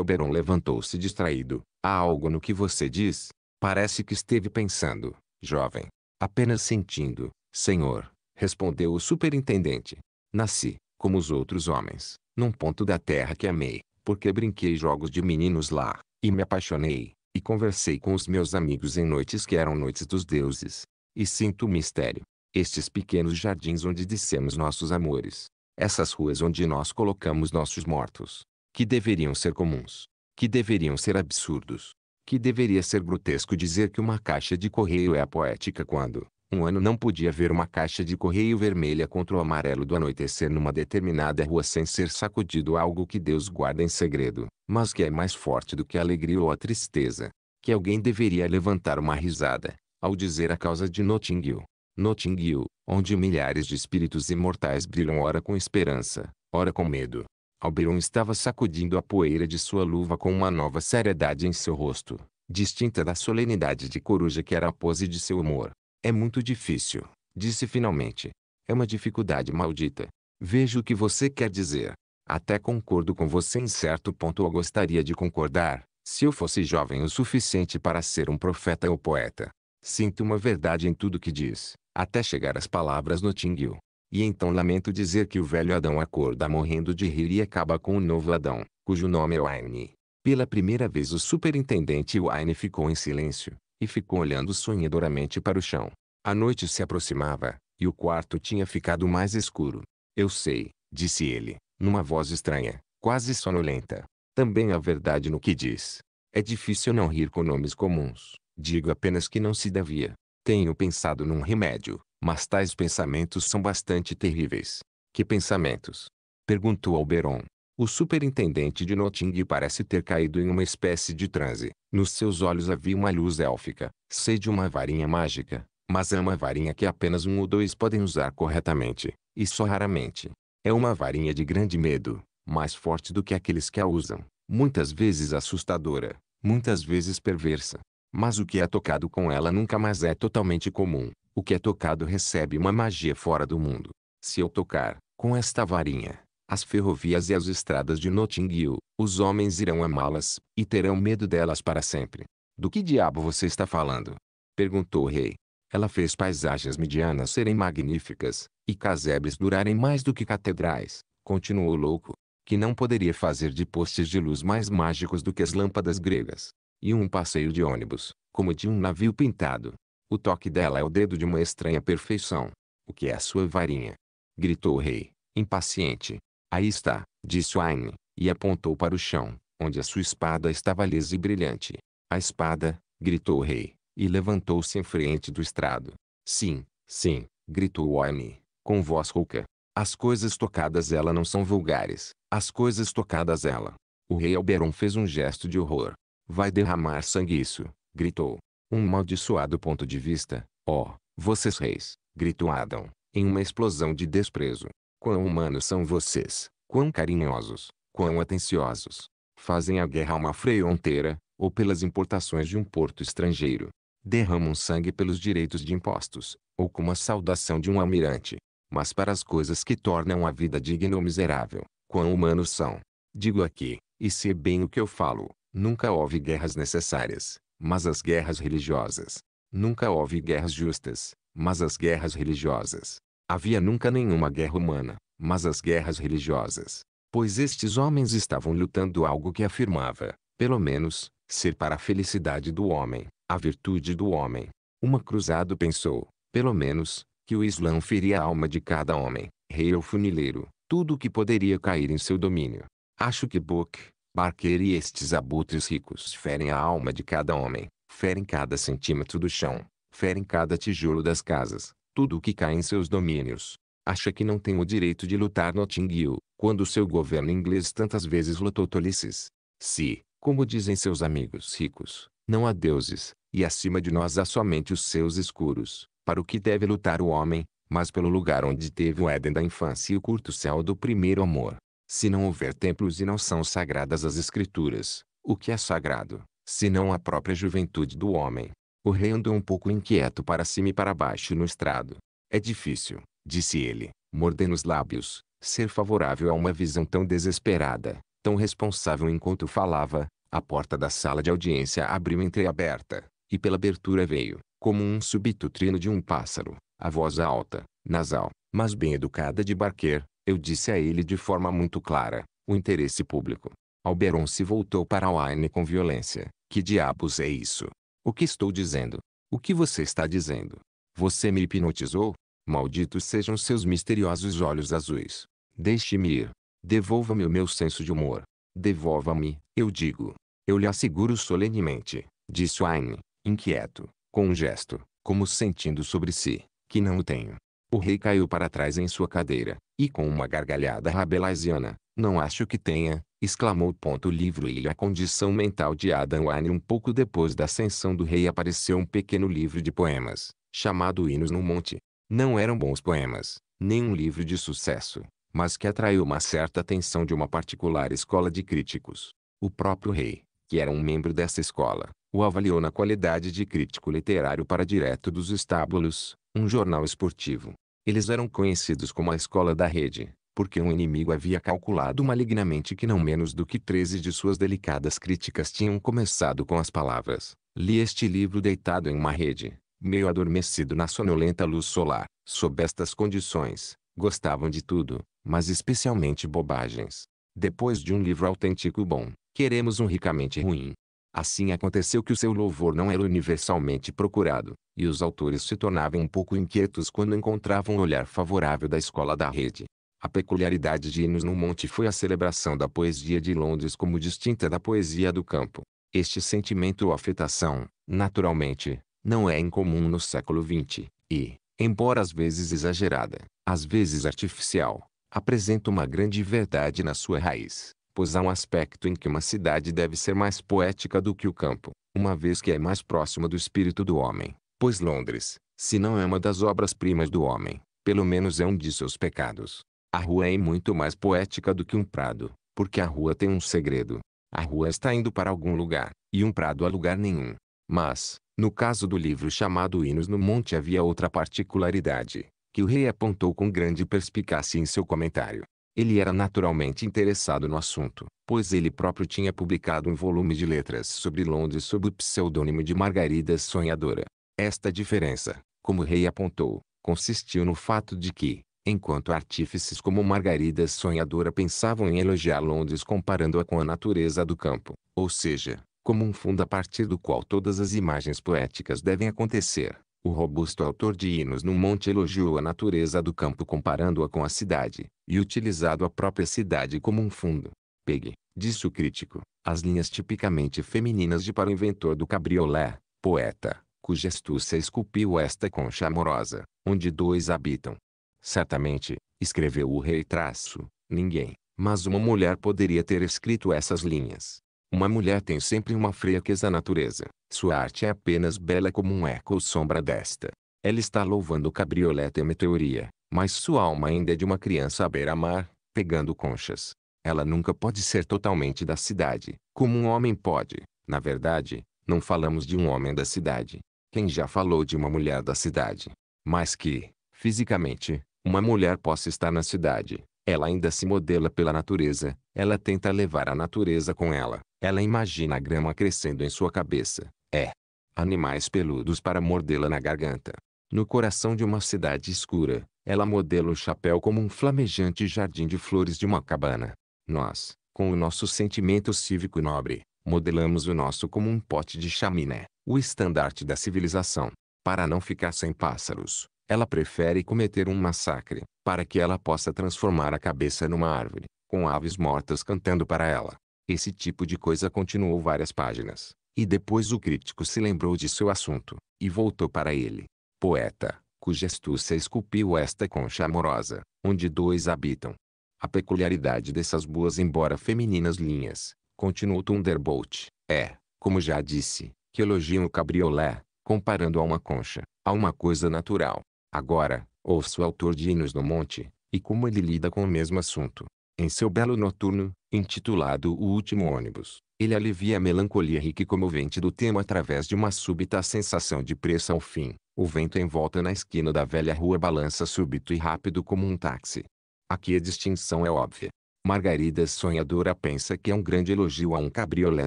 Oberon levantou-se distraído. Há algo no que você diz? Parece que esteve pensando, jovem. Apenas sentindo, senhor, respondeu o superintendente. Nasci, como os outros homens, num ponto da terra que amei, porque brinquei jogos de meninos lá, e me apaixonei, e conversei com os meus amigos em noites que eram noites dos deuses. E sinto o mistério. Estes pequenos jardins onde dissemos nossos amores, essas ruas onde nós colocamos nossos mortos, que deveriam ser comuns, que deveriam ser absurdos, que deveria ser grotesco dizer que uma caixa de correio é poética quando, um ano não podia ver uma caixa de correio vermelha contra o amarelo do anoitecer numa determinada rua sem ser sacudido algo que Deus guarda em segredo, mas que é mais forte do que a alegria ou a tristeza. Que alguém deveria levantar uma risada, ao dizer a causa de Notting Hill. Notting Hill, onde milhares de espíritos imortais brilham ora com esperança, ora com medo. Alberon estava sacudindo a poeira de sua luva com uma nova seriedade em seu rosto, distinta da solenidade de coruja que era a pose de seu humor. É muito difícil, disse finalmente. É uma dificuldade maldita. Vejo o que você quer dizer. Até concordo com você em certo ponto ou gostaria de concordar, se eu fosse jovem o suficiente para ser um profeta ou poeta. Sinto uma verdade em tudo que diz, até chegar às palavras no Tingil. E então lamento dizer que o velho Adão acorda morrendo de rir e acaba com o novo Adão, cujo nome é Wayne. Pela primeira vez o superintendente Wayne ficou em silêncio, e ficou olhando sonhadoramente para o chão. A noite se aproximava, e o quarto tinha ficado mais escuro. Eu sei, disse ele, numa voz estranha, quase sonolenta. Também há verdade no que diz. É difícil não rir com nomes comuns. Digo apenas que não se devia. Tenho pensado num remédio, mas tais pensamentos são bastante terríveis. Que pensamentos? Perguntou Alberon. O superintendente de Notting parece ter caído em uma espécie de transe. Nos seus olhos havia uma luz élfica. Sei de uma varinha mágica, mas é uma varinha que apenas um ou dois podem usar corretamente, e só raramente. É uma varinha de grande medo, mais forte do que aqueles que a usam. Muitas vezes assustadora, muitas vezes perversa. Mas o que é tocado com ela nunca mais é totalmente comum. O que é tocado recebe uma magia fora do mundo. Se eu tocar, com esta varinha, as ferrovias e as estradas de Notting Hill, os homens irão amá-las, e terão medo delas para sempre. Do que diabo você está falando? Perguntou o rei. Ela fez paisagens medianas serem magníficas, e casebres durarem mais do que catedrais, continuou o louco, que não poderia fazer de postes de luz mais mágicos do que as lâmpadas gregas. E um passeio de ônibus, como de um navio pintado. O toque dela é o dedo de uma estranha perfeição. O que é a sua varinha? Gritou o rei, impaciente. Aí está, disse Wayne, e apontou para o chão, onde a sua espada estava lisa e brilhante. A espada, gritou o rei, e levantou-se em frente do estrado. Sim, sim, gritou Wayne, com voz rouca. As coisas tocadas ela não são vulgares, as coisas tocadas ela. O rei Alberon fez um gesto de horror. Vai derramar sangue isso, gritou. Um maldiçoado ponto de vista, ó, oh, vocês reis, gritou Adam, em uma explosão de desprezo. Quão humanos são vocês, quão carinhosos, quão atenciosos. Fazem a guerra a uma fronteira, ou pelas importações de um porto estrangeiro. Derramam sangue pelos direitos de impostos, ou como a saudação de um almirante. Mas para as coisas que tornam a vida digna ou miserável, quão humanos são. Digo aqui, e sei é bem o que eu falo, nunca houve guerras necessárias, mas as guerras religiosas. Nunca houve guerras justas, mas as guerras religiosas. Havia nunca nenhuma guerra humana, mas as guerras religiosas. Pois estes homens estavam lutando algo que afirmava, pelo menos, ser para a felicidade do homem, a virtude do homem. Uma cruzado pensou, pelo menos, que o Islã feria a alma de cada homem, rei ou funileiro, tudo o que poderia cair em seu domínio. Acho que Book, Barker e estes abutres ricos ferem a alma de cada homem, ferem cada centímetro do chão, ferem cada tijolo das casas, tudo o que cai em seus domínios. Acha que não tem o direito de lutar no Hill, quando seu governo inglês tantas vezes lutou tolices. Se, como dizem seus amigos ricos, não há deuses, e acima de nós há somente os seus escuros, para o que deve lutar o homem, mas pelo lugar onde teve o Éden da infância e o curto céu do primeiro amor. Se não houver templos e não são sagradas as escrituras, o que é sagrado, senão a própria juventude do homem, o rei andou um pouco inquieto para cima e para baixo no estrado. É difícil, disse ele, mordendo os lábios, ser favorável a uma visão tão desesperada, tão responsável enquanto falava. A porta da sala de audiência abriu entreaberta, e pela abertura veio, como um súbito trino de um pássaro, a voz alta, nasal, mas bem educada de Barquer. Eu disse a ele de forma muito clara, o interesse público. Alberon se voltou para Wine com violência. Que diabos é isso? O que estou dizendo? O que você está dizendo? Você me hipnotizou? Malditos sejam seus misteriosos olhos azuis. Deixe-me ir. Devolva-me o meu senso de humor. Devolva-me, eu digo. Eu lhe asseguro solenemente, disse Aine, inquieto, com um gesto, como sentindo sobre si, que não o tenho. O rei caiu para trás em sua cadeira, e com uma gargalhada rabelaisiana, não acho que tenha, exclamou. O livro e a condição mental de Adam Wine. Um pouco depois da ascensão do rei apareceu um pequeno livro de poemas, chamado Hinos no Monte. Não eram bons poemas, nem um livro de sucesso, mas que atraiu uma certa atenção de uma particular escola de críticos. O próprio rei, que era um membro dessa escola, o avaliou na qualidade de crítico literário para Direto dos Estábulos, um jornal esportivo. Eles eram conhecidos como a Escola da Rede, porque um inimigo havia calculado malignamente que não menos do que treze de suas delicadas críticas tinham começado com as palavras. Li este livro deitado em uma rede, meio adormecido na sonolenta luz solar. Sob estas condições, gostavam de tudo, mas especialmente bobagens. Depois de um livro autêntico bom, queremos um ricamente ruim. Assim aconteceu que o seu louvor não era universalmente procurado, e os autores se tornavam um pouco inquietos quando encontravam o olhar favorável da escola da rede. A peculiaridade de Hinos no Monte foi a celebração da poesia de Londres como distinta da poesia do campo. Este sentimento ou afetação, naturalmente, não é incomum no século XX, e, embora às vezes exagerada, às vezes artificial, apresenta uma grande verdade na sua raiz, pois há um aspecto em que uma cidade deve ser mais poética do que o campo, uma vez que é mais próxima do espírito do homem, pois Londres, se não é uma das obras-primas do homem, pelo menos é um de seus pecados. A rua é muito mais poética do que um prado, porque a rua tem um segredo. A rua está indo para algum lugar, e um prado a lugar nenhum. Mas, no caso do livro chamado Hinos no Monte havia outra particularidade, que o rei apontou com grande perspicácia em seu comentário. Ele era naturalmente interessado no assunto, pois ele próprio tinha publicado um volume de letras sobre Londres sob o pseudônimo de Margarida Sonhadora. Esta diferença, como o rei apontou, consistiu no fato de que, enquanto artífices como Margarida Sonhadora pensavam em elogiar Londres comparando-a com a natureza do campo, ou seja, como um fundo a partir do qual todas as imagens poéticas devem acontecer. O robusto autor de Hinos no Monte elogiou a natureza do campo comparando-a com a cidade, e utilizado a própria cidade como um fundo. Pegue, disse o crítico, as linhas tipicamente femininas de para o inventor do cabriolé, poeta, cuja astúcia esculpiu esta concha amorosa, onde dois habitam, Certamente, escreveu o rei traço, ninguém, mas uma mulher poderia ter escrito essas linhas. Uma mulher tem sempre uma fraqueza natureza. Sua arte é apenas bela como um eco ou sombra desta. Ela está louvando cabrioleta e meteoria, mas sua alma ainda é de uma criança à beira-mar, pegando conchas. Ela nunca pode ser totalmente da cidade, como um homem pode. Na verdade, não falamos de um homem da cidade. Quem já falou de uma mulher da cidade? Mas que, fisicamente, uma mulher possa estar na cidade. Ela ainda se modela pela natureza, ela tenta levar a natureza com ela, ela imagina a grama crescendo em sua cabeça, é. Animais peludos para mordê-la na garganta. No coração de uma cidade escura, ela modela o chapéu como um flamejante jardim de flores de uma cabana. Nós, com o nosso sentimento cívico nobre, modelamos o nosso como um pote de chaminé, o estandarte da civilização. Para não ficar sem pássaros, ela prefere cometer um massacre, para que ela possa transformar a cabeça numa árvore, com aves mortas cantando para ela. Esse tipo de coisa continuou várias páginas, e depois o crítico se lembrou de seu assunto, e voltou para ele. Poeta, cuja astúcia esculpiu esta concha amorosa, onde dois habitam. A peculiaridade dessas boas embora femininas linhas, continuou Thunderbolt, é, como já disse, que elogiam o cabriolé, comparando a uma concha, a uma coisa natural, Agora, ouça o autor de Hinos do Monte, e como ele lida com o mesmo assunto. Em seu belo noturno, intitulado O Último Ônibus, ele alivia a melancolia rica e comovente do tema através de uma súbita sensação de pressa ao fim. O vento em volta na esquina da velha rua balança súbito e rápido como um táxi. Aqui a distinção é óbvia. Margarida Sonhadora pensa que é um grande elogio a um cabriolé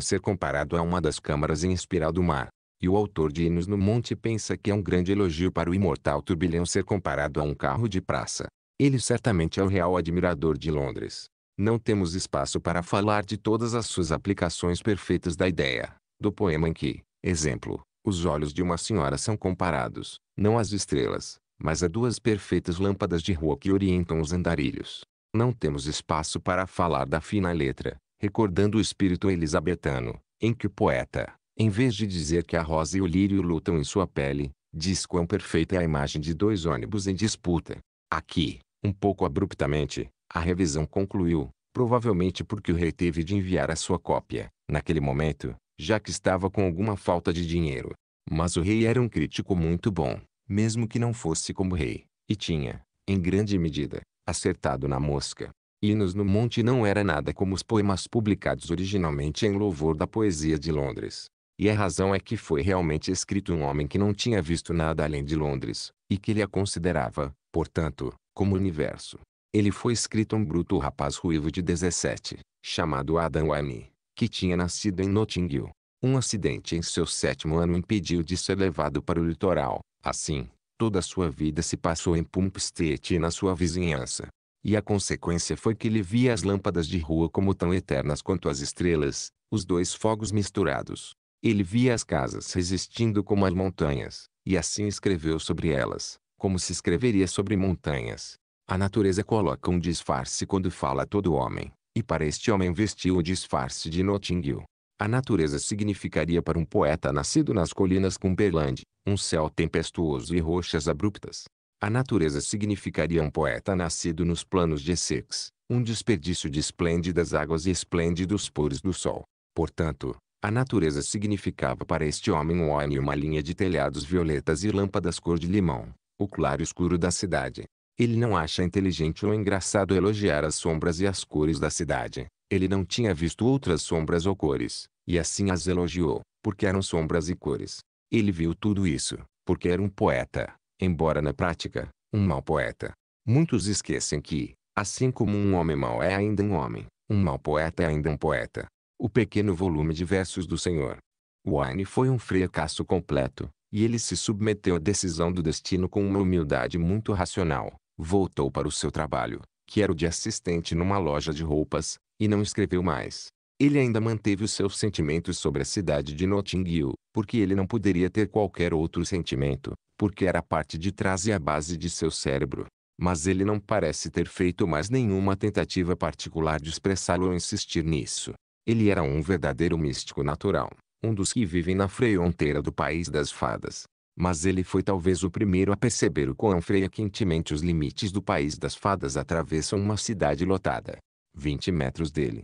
ser comparado a uma das câmaras em espiral do mar e o autor de Hinos no Monte pensa que é um grande elogio para o imortal turbilhão ser comparado a um carro de praça. Ele certamente é o real admirador de Londres. Não temos espaço para falar de todas as suas aplicações perfeitas da ideia, do poema em que, exemplo, os olhos de uma senhora são comparados, não às estrelas, mas a duas perfeitas lâmpadas de rua que orientam os andarilhos. Não temos espaço para falar da fina letra, recordando o espírito elisabetano, em que o poeta, em vez de dizer que a rosa e o lírio lutam em sua pele, diz quão perfeita é a imagem de dois ônibus em disputa. Aqui, um pouco abruptamente, a revisão concluiu, provavelmente porque o rei teve de enviar a sua cópia, naquele momento, já que estava com alguma falta de dinheiro. Mas o rei era um crítico muito bom, mesmo que não fosse como rei, e tinha, em grande medida, acertado na mosca. Hinos no Monte não era nada como os poemas publicados originalmente em louvor da poesia de Londres. E a razão é que foi realmente escrito um homem que não tinha visto nada além de Londres, e que ele a considerava, portanto, como universo. Ele foi escrito um bruto rapaz ruivo de 17, chamado Adam Wayne, que tinha nascido em Notting Hill. Um acidente em seu sétimo ano impediu de ser levado para o litoral. Assim, toda a sua vida se passou em Street e na sua vizinhança. E a consequência foi que ele via as lâmpadas de rua como tão eternas quanto as estrelas, os dois fogos misturados. Ele via as casas resistindo como as montanhas, e assim escreveu sobre elas, como se escreveria sobre montanhas. A natureza coloca um disfarce quando fala a todo homem, e para este homem vestiu o disfarce de Notting Hill. A natureza significaria para um poeta nascido nas colinas Cumberland, um céu tempestuoso e rochas abruptas. A natureza significaria um poeta nascido nos planos de Essex, um desperdício de esplêndidas águas e esplêndidos pores do sol. Portanto, a natureza significava para este homem um homem uma linha de telhados violetas e lâmpadas cor de limão, o claro escuro da cidade. Ele não acha inteligente ou engraçado elogiar as sombras e as cores da cidade. Ele não tinha visto outras sombras ou cores, e assim as elogiou, porque eram sombras e cores. Ele viu tudo isso, porque era um poeta, embora na prática, um mau poeta. Muitos esquecem que, assim como um homem mau é ainda um homem, um mau poeta é ainda um poeta o pequeno volume de versos do Senhor. Wine foi um fracasso completo, e ele se submeteu à decisão do destino com uma humildade muito racional. Voltou para o seu trabalho, que era o de assistente numa loja de roupas, e não escreveu mais. Ele ainda manteve os seus sentimentos sobre a cidade de Notting Hill, porque ele não poderia ter qualquer outro sentimento, porque era a parte de trás e a base de seu cérebro. Mas ele não parece ter feito mais nenhuma tentativa particular de expressá-lo ou insistir nisso. Ele era um verdadeiro místico natural, um dos que vivem na fronteira do país das fadas. Mas ele foi talvez o primeiro a perceber o quão frequentemente os limites do país das fadas atravessam uma cidade lotada. 20 metros dele.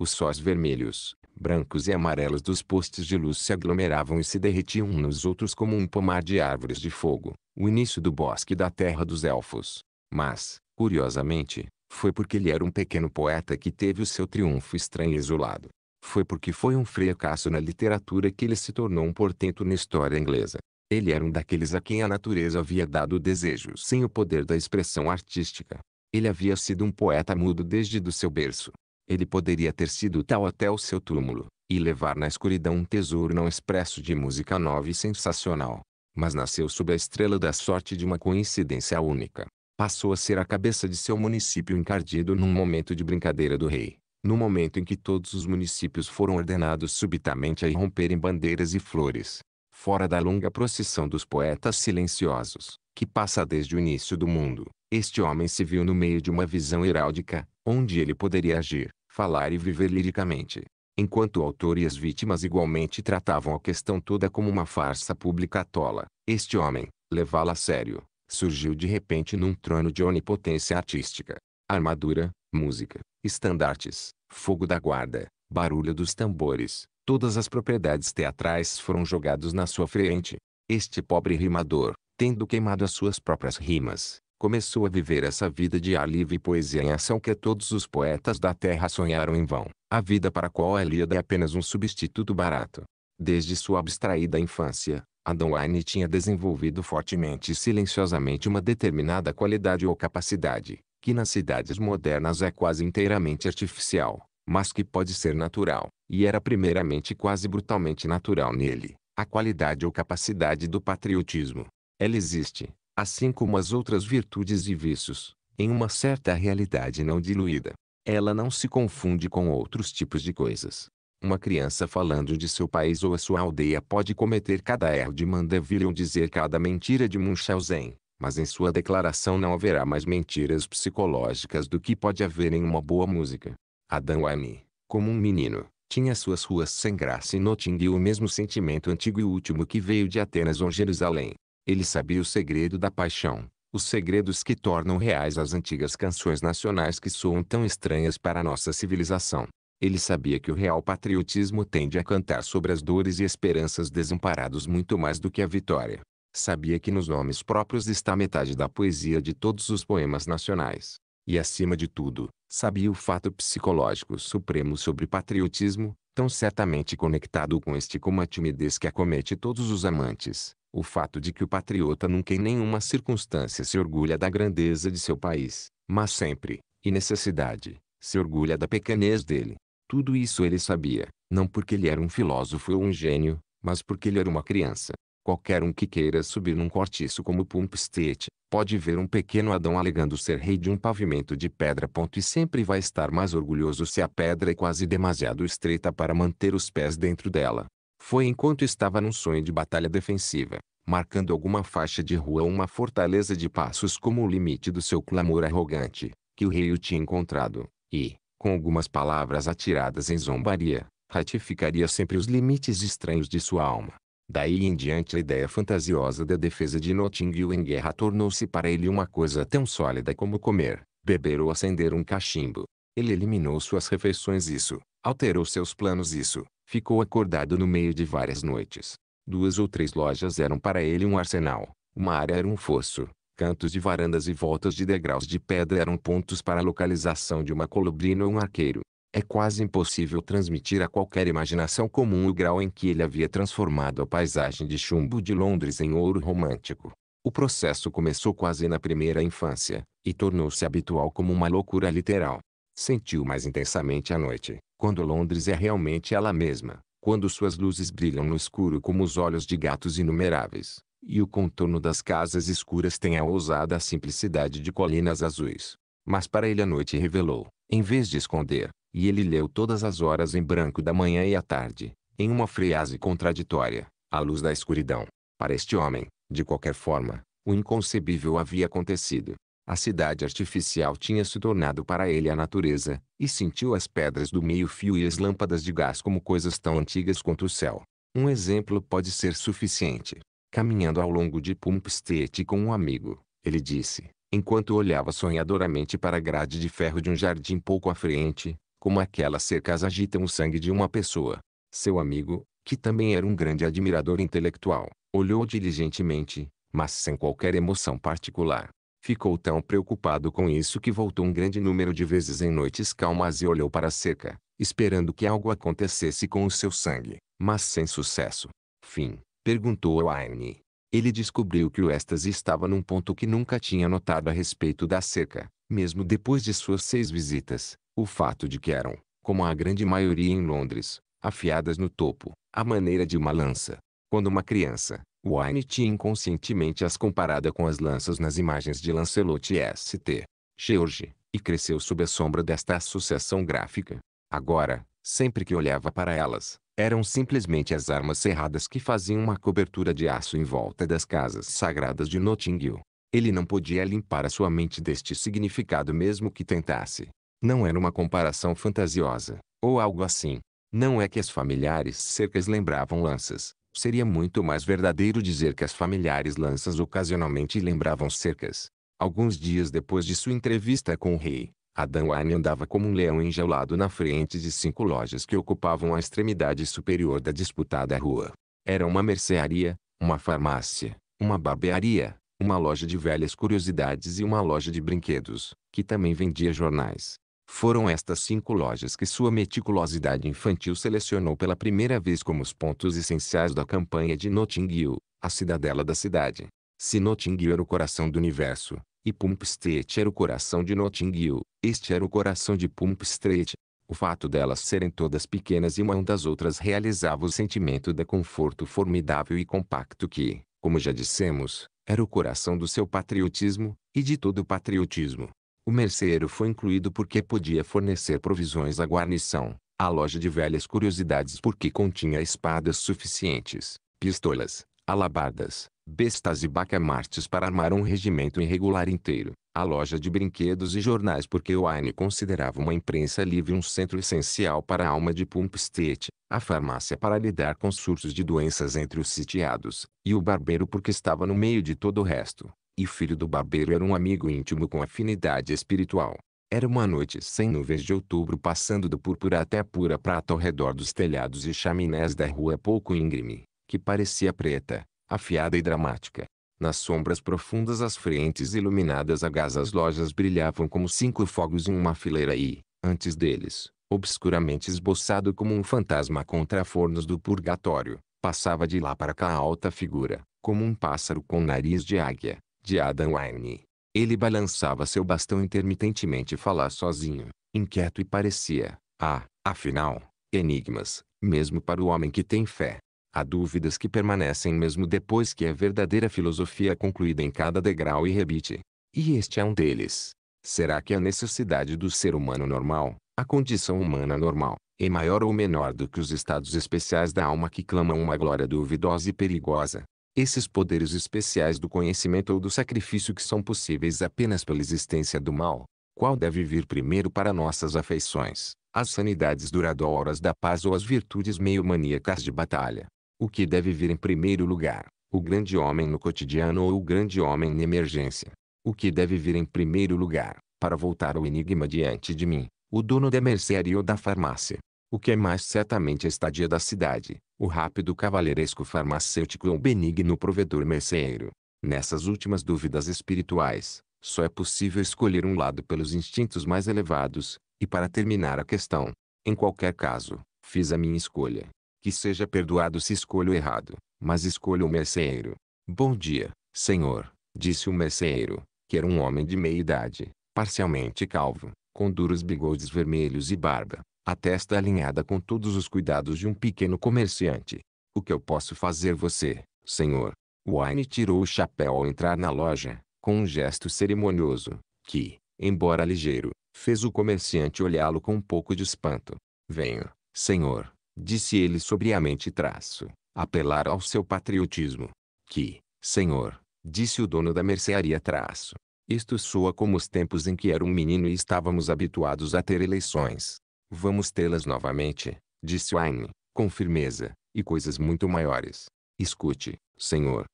Os sóis vermelhos, brancos e amarelos dos postes de luz se aglomeravam e se derretiam uns nos outros como um pomar de árvores de fogo, o início do bosque da terra dos elfos. Mas, curiosamente, foi porque ele era um pequeno poeta que teve o seu triunfo estranho e isolado. Foi porque foi um fracasso na literatura que ele se tornou um portento na história inglesa. Ele era um daqueles a quem a natureza havia dado o desejo sem o poder da expressão artística. Ele havia sido um poeta mudo desde do seu berço. Ele poderia ter sido tal até o seu túmulo, e levar na escuridão um tesouro não expresso de música nova e sensacional. Mas nasceu sob a estrela da sorte de uma coincidência única passou a ser a cabeça de seu município encardido num momento de brincadeira do rei. No momento em que todos os municípios foram ordenados subitamente a irromperem bandeiras e flores, fora da longa procissão dos poetas silenciosos, que passa desde o início do mundo, este homem se viu no meio de uma visão heráldica, onde ele poderia agir, falar e viver liricamente. Enquanto o autor e as vítimas igualmente tratavam a questão toda como uma farsa pública tola, este homem, levá-la a sério, surgiu de repente num trono de onipotência artística. Armadura, música, estandartes, fogo da guarda, barulho dos tambores, todas as propriedades teatrais foram jogados na sua frente. Este pobre rimador, tendo queimado as suas próprias rimas, começou a viver essa vida de ar livre e poesia em ação que todos os poetas da terra sonharam em vão. A vida para a qual a Ilíada é apenas um substituto barato. Desde sua abstraída infância, Adam Wine tinha desenvolvido fortemente e silenciosamente uma determinada qualidade ou capacidade, que nas cidades modernas é quase inteiramente artificial, mas que pode ser natural, e era primeiramente quase brutalmente natural nele, a qualidade ou capacidade do patriotismo. Ela existe, assim como as outras virtudes e vícios, em uma certa realidade não diluída. Ela não se confunde com outros tipos de coisas, uma criança falando de seu país ou a sua aldeia pode cometer cada erro de Mandeville ou dizer cada mentira de Munchausen, mas em sua declaração não haverá mais mentiras psicológicas do que pode haver em uma boa música. Adam Wyme, como um menino, tinha suas ruas sem graça e Notting o mesmo sentimento antigo e último que veio de Atenas ou Jerusalém. Ele sabia o segredo da paixão, os segredos que tornam reais as antigas canções nacionais que soam tão estranhas para nossa civilização. Ele sabia que o real patriotismo tende a cantar sobre as dores e esperanças desamparados muito mais do que a vitória. Sabia que nos nomes próprios está metade da poesia de todos os poemas nacionais. E acima de tudo, sabia o fato psicológico supremo sobre patriotismo, tão certamente conectado com este como a timidez que acomete todos os amantes, o fato de que o patriota nunca em nenhuma circunstância se orgulha da grandeza de seu país, mas sempre, e necessidade, se orgulha da pequenez dele. Tudo isso ele sabia, não porque ele era um filósofo ou um gênio, mas porque ele era uma criança. Qualquer um que queira subir num cortiço como Pumpstead, pode ver um pequeno Adão alegando ser rei de um pavimento de pedra. Ponto, e sempre vai estar mais orgulhoso se a pedra é quase demasiado estreita para manter os pés dentro dela. Foi enquanto estava num sonho de batalha defensiva, marcando alguma faixa de rua ou uma fortaleza de passos como o limite do seu clamor arrogante, que o rei o tinha encontrado, e, com algumas palavras atiradas em zombaria, ratificaria sempre os limites estranhos de sua alma. Daí em diante a ideia fantasiosa da defesa de Notting Hill em guerra tornou-se para ele uma coisa tão sólida como comer, beber ou acender um cachimbo. Ele eliminou suas refeições isso, alterou seus planos isso, ficou acordado no meio de várias noites. Duas ou três lojas eram para ele um arsenal, uma área era um fosso, Cantos de varandas e voltas de degraus de pedra eram pontos para a localização de uma colubrina ou um arqueiro. É quase impossível transmitir a qualquer imaginação comum o grau em que ele havia transformado a paisagem de chumbo de Londres em ouro romântico. O processo começou quase na primeira infância, e tornou-se habitual como uma loucura literal. Sentiu mais intensamente à noite, quando Londres é realmente ela mesma, quando suas luzes brilham no escuro como os olhos de gatos inumeráveis e o contorno das casas escuras tem a ousada simplicidade de colinas azuis. Mas para ele a noite revelou, em vez de esconder, e ele leu todas as horas em branco da manhã e à tarde, em uma frase contraditória, a luz da escuridão. Para este homem, de qualquer forma, o inconcebível havia acontecido. A cidade artificial tinha se tornado para ele a natureza, e sentiu as pedras do meio-fio e as lâmpadas de gás como coisas tão antigas quanto o céu. Um exemplo pode ser suficiente. Caminhando ao longo de Pump Street com um amigo, ele disse, enquanto olhava sonhadoramente para a grade de ferro de um jardim pouco à frente, como aquelas cercas agitam o sangue de uma pessoa. Seu amigo, que também era um grande admirador intelectual, olhou diligentemente, mas sem qualquer emoção particular. Ficou tão preocupado com isso que voltou um grande número de vezes em noites calmas e olhou para a cerca, esperando que algo acontecesse com o seu sangue, mas sem sucesso. Fim. Perguntou a Aine. Ele descobriu que o êxtase estava num ponto que nunca tinha notado a respeito da cerca, mesmo depois de suas seis visitas. O fato de que eram, como a grande maioria em Londres, afiadas no topo, à maneira de uma lança. Quando uma criança, Wine tinha inconscientemente as comparada com as lanças nas imagens de Lancelot e St. George, e cresceu sob a sombra desta associação gráfica. Agora, sempre que olhava para elas, eram simplesmente as armas cerradas que faziam uma cobertura de aço em volta das casas sagradas de Notting Hill. Ele não podia limpar a sua mente deste significado mesmo que tentasse. Não era uma comparação fantasiosa, ou algo assim. Não é que as familiares cercas lembravam lanças. Seria muito mais verdadeiro dizer que as familiares lanças ocasionalmente lembravam cercas. Alguns dias depois de sua entrevista com o rei, Adam Wine andava como um leão enjaulado na frente de cinco lojas que ocupavam a extremidade superior da disputada rua. Era uma mercearia, uma farmácia, uma barbearia, uma loja de velhas curiosidades e uma loja de brinquedos, que também vendia jornais. Foram estas cinco lojas que sua meticulosidade infantil selecionou pela primeira vez como os pontos essenciais da campanha de Notting Hill, a cidadela da cidade. Se Notting Hill era o coração do universo, e Street era o coração de Notting Hill, este era o coração de Street. O fato delas serem todas pequenas e uma das outras realizava o sentimento de conforto formidável e compacto que, como já dissemos, era o coração do seu patriotismo, e de todo o patriotismo. O merceiro foi incluído porque podia fornecer provisões à guarnição, à loja de velhas curiosidades porque continha espadas suficientes, pistolas, alabardas, bestas e bacamartes para armar um regimento irregular inteiro, a loja de brinquedos e jornais porque o Wine considerava uma imprensa livre um centro essencial para a alma de Pumpstead, a farmácia para lidar com surtos de doenças entre os sitiados, e o barbeiro porque estava no meio de todo o resto, e filho do barbeiro era um amigo íntimo com afinidade espiritual. Era uma noite sem nuvens de outubro passando do púrpura até a pura prata ao redor dos telhados e chaminés da rua pouco íngreme que parecia preta, afiada e dramática. Nas sombras profundas as frentes iluminadas a gás as lojas brilhavam como cinco fogos em uma fileira e, antes deles, obscuramente esboçado como um fantasma contra fornos do purgatório, passava de lá para cá a alta figura, como um pássaro com nariz de águia, de Adam Wine. Ele balançava seu bastão intermitentemente falar sozinho, inquieto e parecia, ah, afinal, enigmas, mesmo para o homem que tem fé. Há dúvidas que permanecem mesmo depois que a verdadeira filosofia é concluída em cada degrau e rebite. E este é um deles. Será que a necessidade do ser humano normal, a condição humana normal, é maior ou menor do que os estados especiais da alma que clamam uma glória duvidosa e perigosa? Esses poderes especiais do conhecimento ou do sacrifício que são possíveis apenas pela existência do mal, qual deve vir primeiro para nossas afeições, as sanidades duradouras da paz ou as virtudes meio maníacas de batalha? O que deve vir em primeiro lugar? O grande homem no cotidiano ou o grande homem na emergência? O que deve vir em primeiro lugar, para voltar ao enigma diante de mim? O dono da mercearia ou da farmácia? O que é mais certamente a estadia da cidade? O rápido cavaleiresco farmacêutico ou o benigno provedor merceeiro? Nessas últimas dúvidas espirituais, só é possível escolher um lado pelos instintos mais elevados, e para terminar a questão, em qualquer caso, fiz a minha escolha. Que seja perdoado se escolho errado, mas escolho o merceeiro. Bom dia, senhor, disse o merceeiro, que era um homem de meia idade, parcialmente calvo, com duros bigodes vermelhos e barba, a testa alinhada com todos os cuidados de um pequeno comerciante. O que eu posso fazer você, senhor? Wine tirou o chapéu ao entrar na loja, com um gesto cerimonioso, que, embora ligeiro, fez o comerciante olhá-lo com um pouco de espanto. Venho, senhor, disse ele sobriamente traço, apelar ao seu patriotismo. Que, senhor, disse o dono da mercearia traço. Isto soa como os tempos em que era um menino e estávamos habituados a ter eleições. Vamos tê-las novamente, disse Wayne, com firmeza, e coisas muito maiores. Escute, senhor.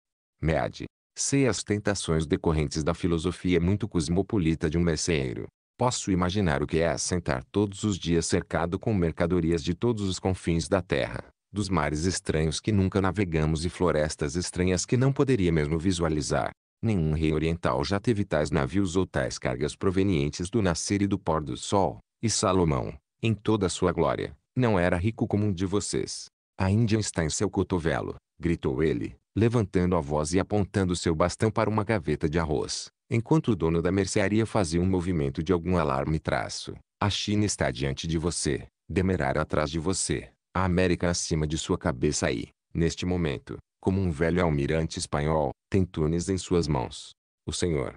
Meade, sei as tentações decorrentes da filosofia muito cosmopolita de um merceeiro. Posso imaginar o que é assentar todos os dias cercado com mercadorias de todos os confins da terra, dos mares estranhos que nunca navegamos e florestas estranhas que não poderia mesmo visualizar. Nenhum rei oriental já teve tais navios ou tais cargas provenientes do nascer e do pôr do sol, e Salomão, em toda a sua glória, não era rico como um de vocês. A Índia está em seu cotovelo, gritou ele, levantando a voz e apontando seu bastão para uma gaveta de arroz. Enquanto o dono da mercearia fazia um movimento de algum alarme traço, a China está diante de você, Demerara atrás de você, a América acima de sua cabeça e, neste momento, como um velho almirante espanhol, tem túneis em suas mãos. O senhor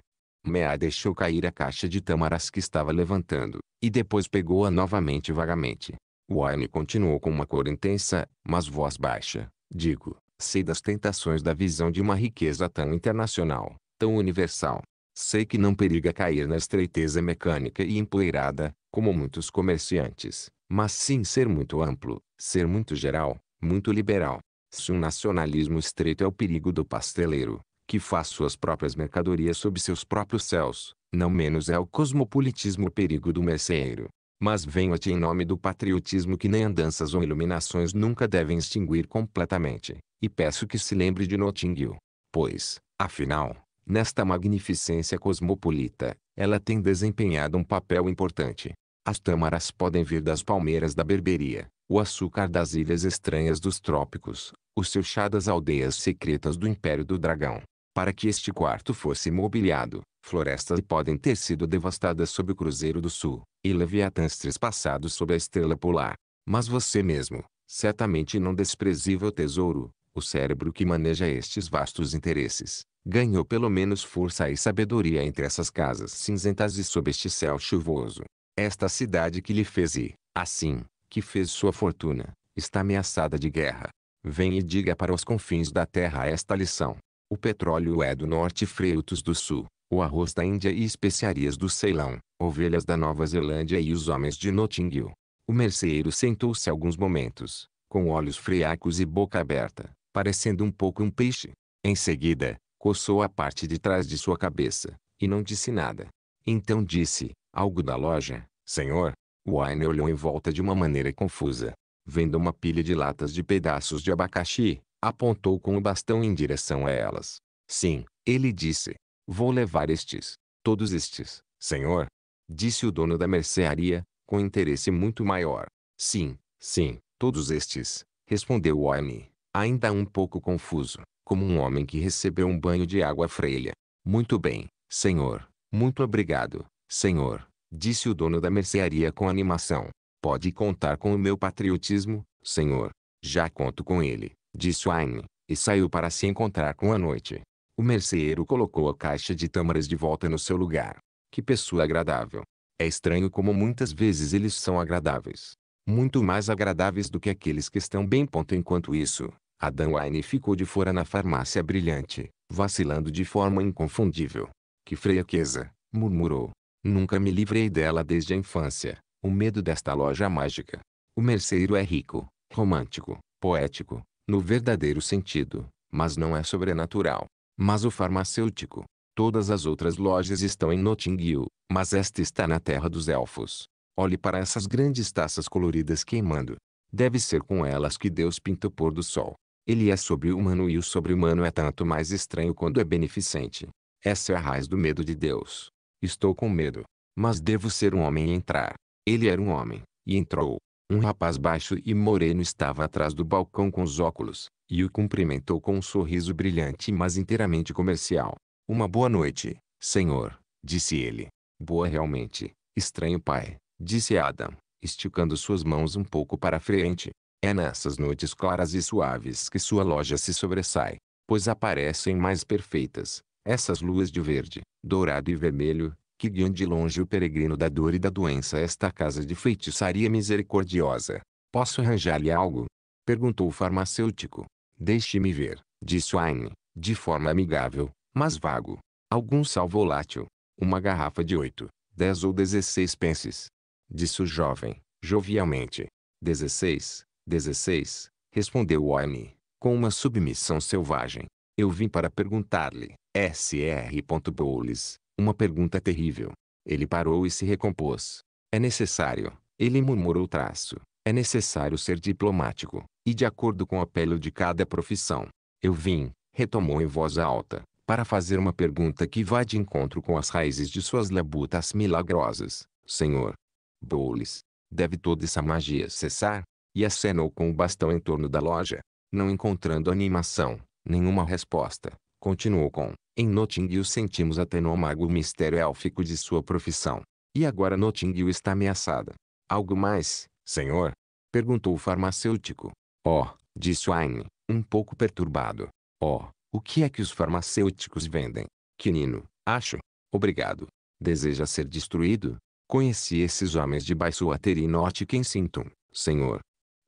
Mea deixou cair a caixa de tâmaras que estava levantando, e depois pegou-a novamente vagamente. Wayne continuou com uma cor intensa, mas voz baixa. Digo, sei das tentações da visão de uma riqueza tão internacional, tão universal, Sei que não periga cair na estreiteza mecânica e empoeirada, como muitos comerciantes, mas sim ser muito amplo, ser muito geral, muito liberal. Se um nacionalismo estreito é o perigo do pasteleiro, que faz suas próprias mercadorias sob seus próprios céus, não menos é o cosmopolitismo o perigo do merceeiro. Mas venho a ti em nome do patriotismo que nem andanças ou iluminações nunca devem extinguir completamente, e peço que se lembre de Notting Hill. Pois, afinal, Nesta magnificência cosmopolita, ela tem desempenhado um papel importante. As tâmaras podem vir das palmeiras da Berberia, o açúcar das ilhas estranhas dos trópicos, o seu chá das aldeias secretas do Império do Dragão. Para que este quarto fosse mobiliado, florestas podem ter sido devastadas sob o Cruzeiro do Sul, e leviatãs trespassados sob a Estrela Polar. Mas você mesmo, certamente não desprezível tesouro, o cérebro que maneja estes vastos interesses, ganhou pelo menos força e sabedoria entre essas casas cinzentas e sob este céu chuvoso. Esta cidade que lhe fez e, assim, que fez sua fortuna, está ameaçada de guerra. Vem e diga para os confins da terra esta lição. O petróleo é do norte e freitos do sul, o arroz da Índia e especiarias do Ceilão, ovelhas da Nova Zelândia e os homens de Notting Hill. O merceeiro sentou-se alguns momentos, com olhos friacos e boca aberta, parecendo um pouco um peixe. Em seguida, coçou a parte de trás de sua cabeça, e não disse nada. Então disse, algo da loja, senhor. Wayne olhou em volta de uma maneira confusa. Vendo uma pilha de latas de pedaços de abacaxi, apontou com o bastão em direção a elas. Sim, ele disse. Vou levar estes, todos estes, senhor. Disse o dono da mercearia, com interesse muito maior. Sim, sim, todos estes, respondeu Wayne ainda um pouco confuso, como um homem que recebeu um banho de água freia. Muito bem, senhor. Muito obrigado, senhor, disse o dono da mercearia com animação. Pode contar com o meu patriotismo, senhor. Já conto com ele, disse Wayne, e saiu para se encontrar com a noite. O merceeiro colocou a caixa de tâmaras de volta no seu lugar. Que pessoa agradável. É estranho como muitas vezes eles são agradáveis. Muito mais agradáveis do que aqueles que estão bem. Ponto enquanto isso, Adam Wine ficou de fora na farmácia brilhante, vacilando de forma inconfundível. Que fraqueza, murmurou. Nunca me livrei dela desde a infância, o medo desta loja mágica. O merceiro é rico, romântico, poético, no verdadeiro sentido, mas não é sobrenatural. Mas o farmacêutico. Todas as outras lojas estão em Notting Hill, mas esta está na terra dos elfos. Olhe para essas grandes taças coloridas queimando. Deve ser com elas que Deus pinta o pôr do sol. Ele é sobre-humano e o sobre-humano é tanto mais estranho quando é beneficente. Essa é a raiz do medo de Deus. Estou com medo, mas devo ser um homem e entrar. Ele era um homem, e entrou. Um rapaz baixo e moreno estava atrás do balcão com os óculos, e o cumprimentou com um sorriso brilhante mas inteiramente comercial. Uma boa noite, senhor, disse ele. Boa realmente, estranho pai, disse Adam, esticando suas mãos um pouco para frente. É nessas noites claras e suaves que sua loja se sobressai, pois aparecem mais perfeitas, essas luas de verde, dourado e vermelho, que guiam de longe o peregrino da dor e da doença a esta casa de feitiçaria misericordiosa. Posso arranjar-lhe algo? Perguntou o farmacêutico. Deixe-me ver, disse Wayne, de forma amigável, mas vago. Algum sal volátil. Uma garrafa de oito, dez ou dezesseis pences. Disse o jovem, jovialmente. Dezesseis, 16, respondeu Oime, com uma submissão selvagem. Eu vim para perguntar-lhe, Sr. Bowles, uma pergunta terrível. Ele parou e se recompôs. É necessário, ele murmurou traço, é necessário ser diplomático, e de acordo com o apelo de cada profissão. Eu vim, retomou em voz alta, para fazer uma pergunta que vai de encontro com as raízes de suas labutas milagrosas. Senhor Bowles, deve toda essa magia cessar? e acenou com o bastão em torno da loja. Não encontrando animação, nenhuma resposta, continuou com: Em Notting Hill sentimos até no mago o mistério élfico de sua profissão. E agora Notting Hill está ameaçada. Algo mais, senhor? perguntou o farmacêutico. Oh, disse Wayne, um pouco perturbado. Oh, o que é que os farmacêuticos vendem? Quinino, acho. Obrigado. Deseja ser destruído? Conheci esses homens de Baixo Aterinote Kensington, senhor.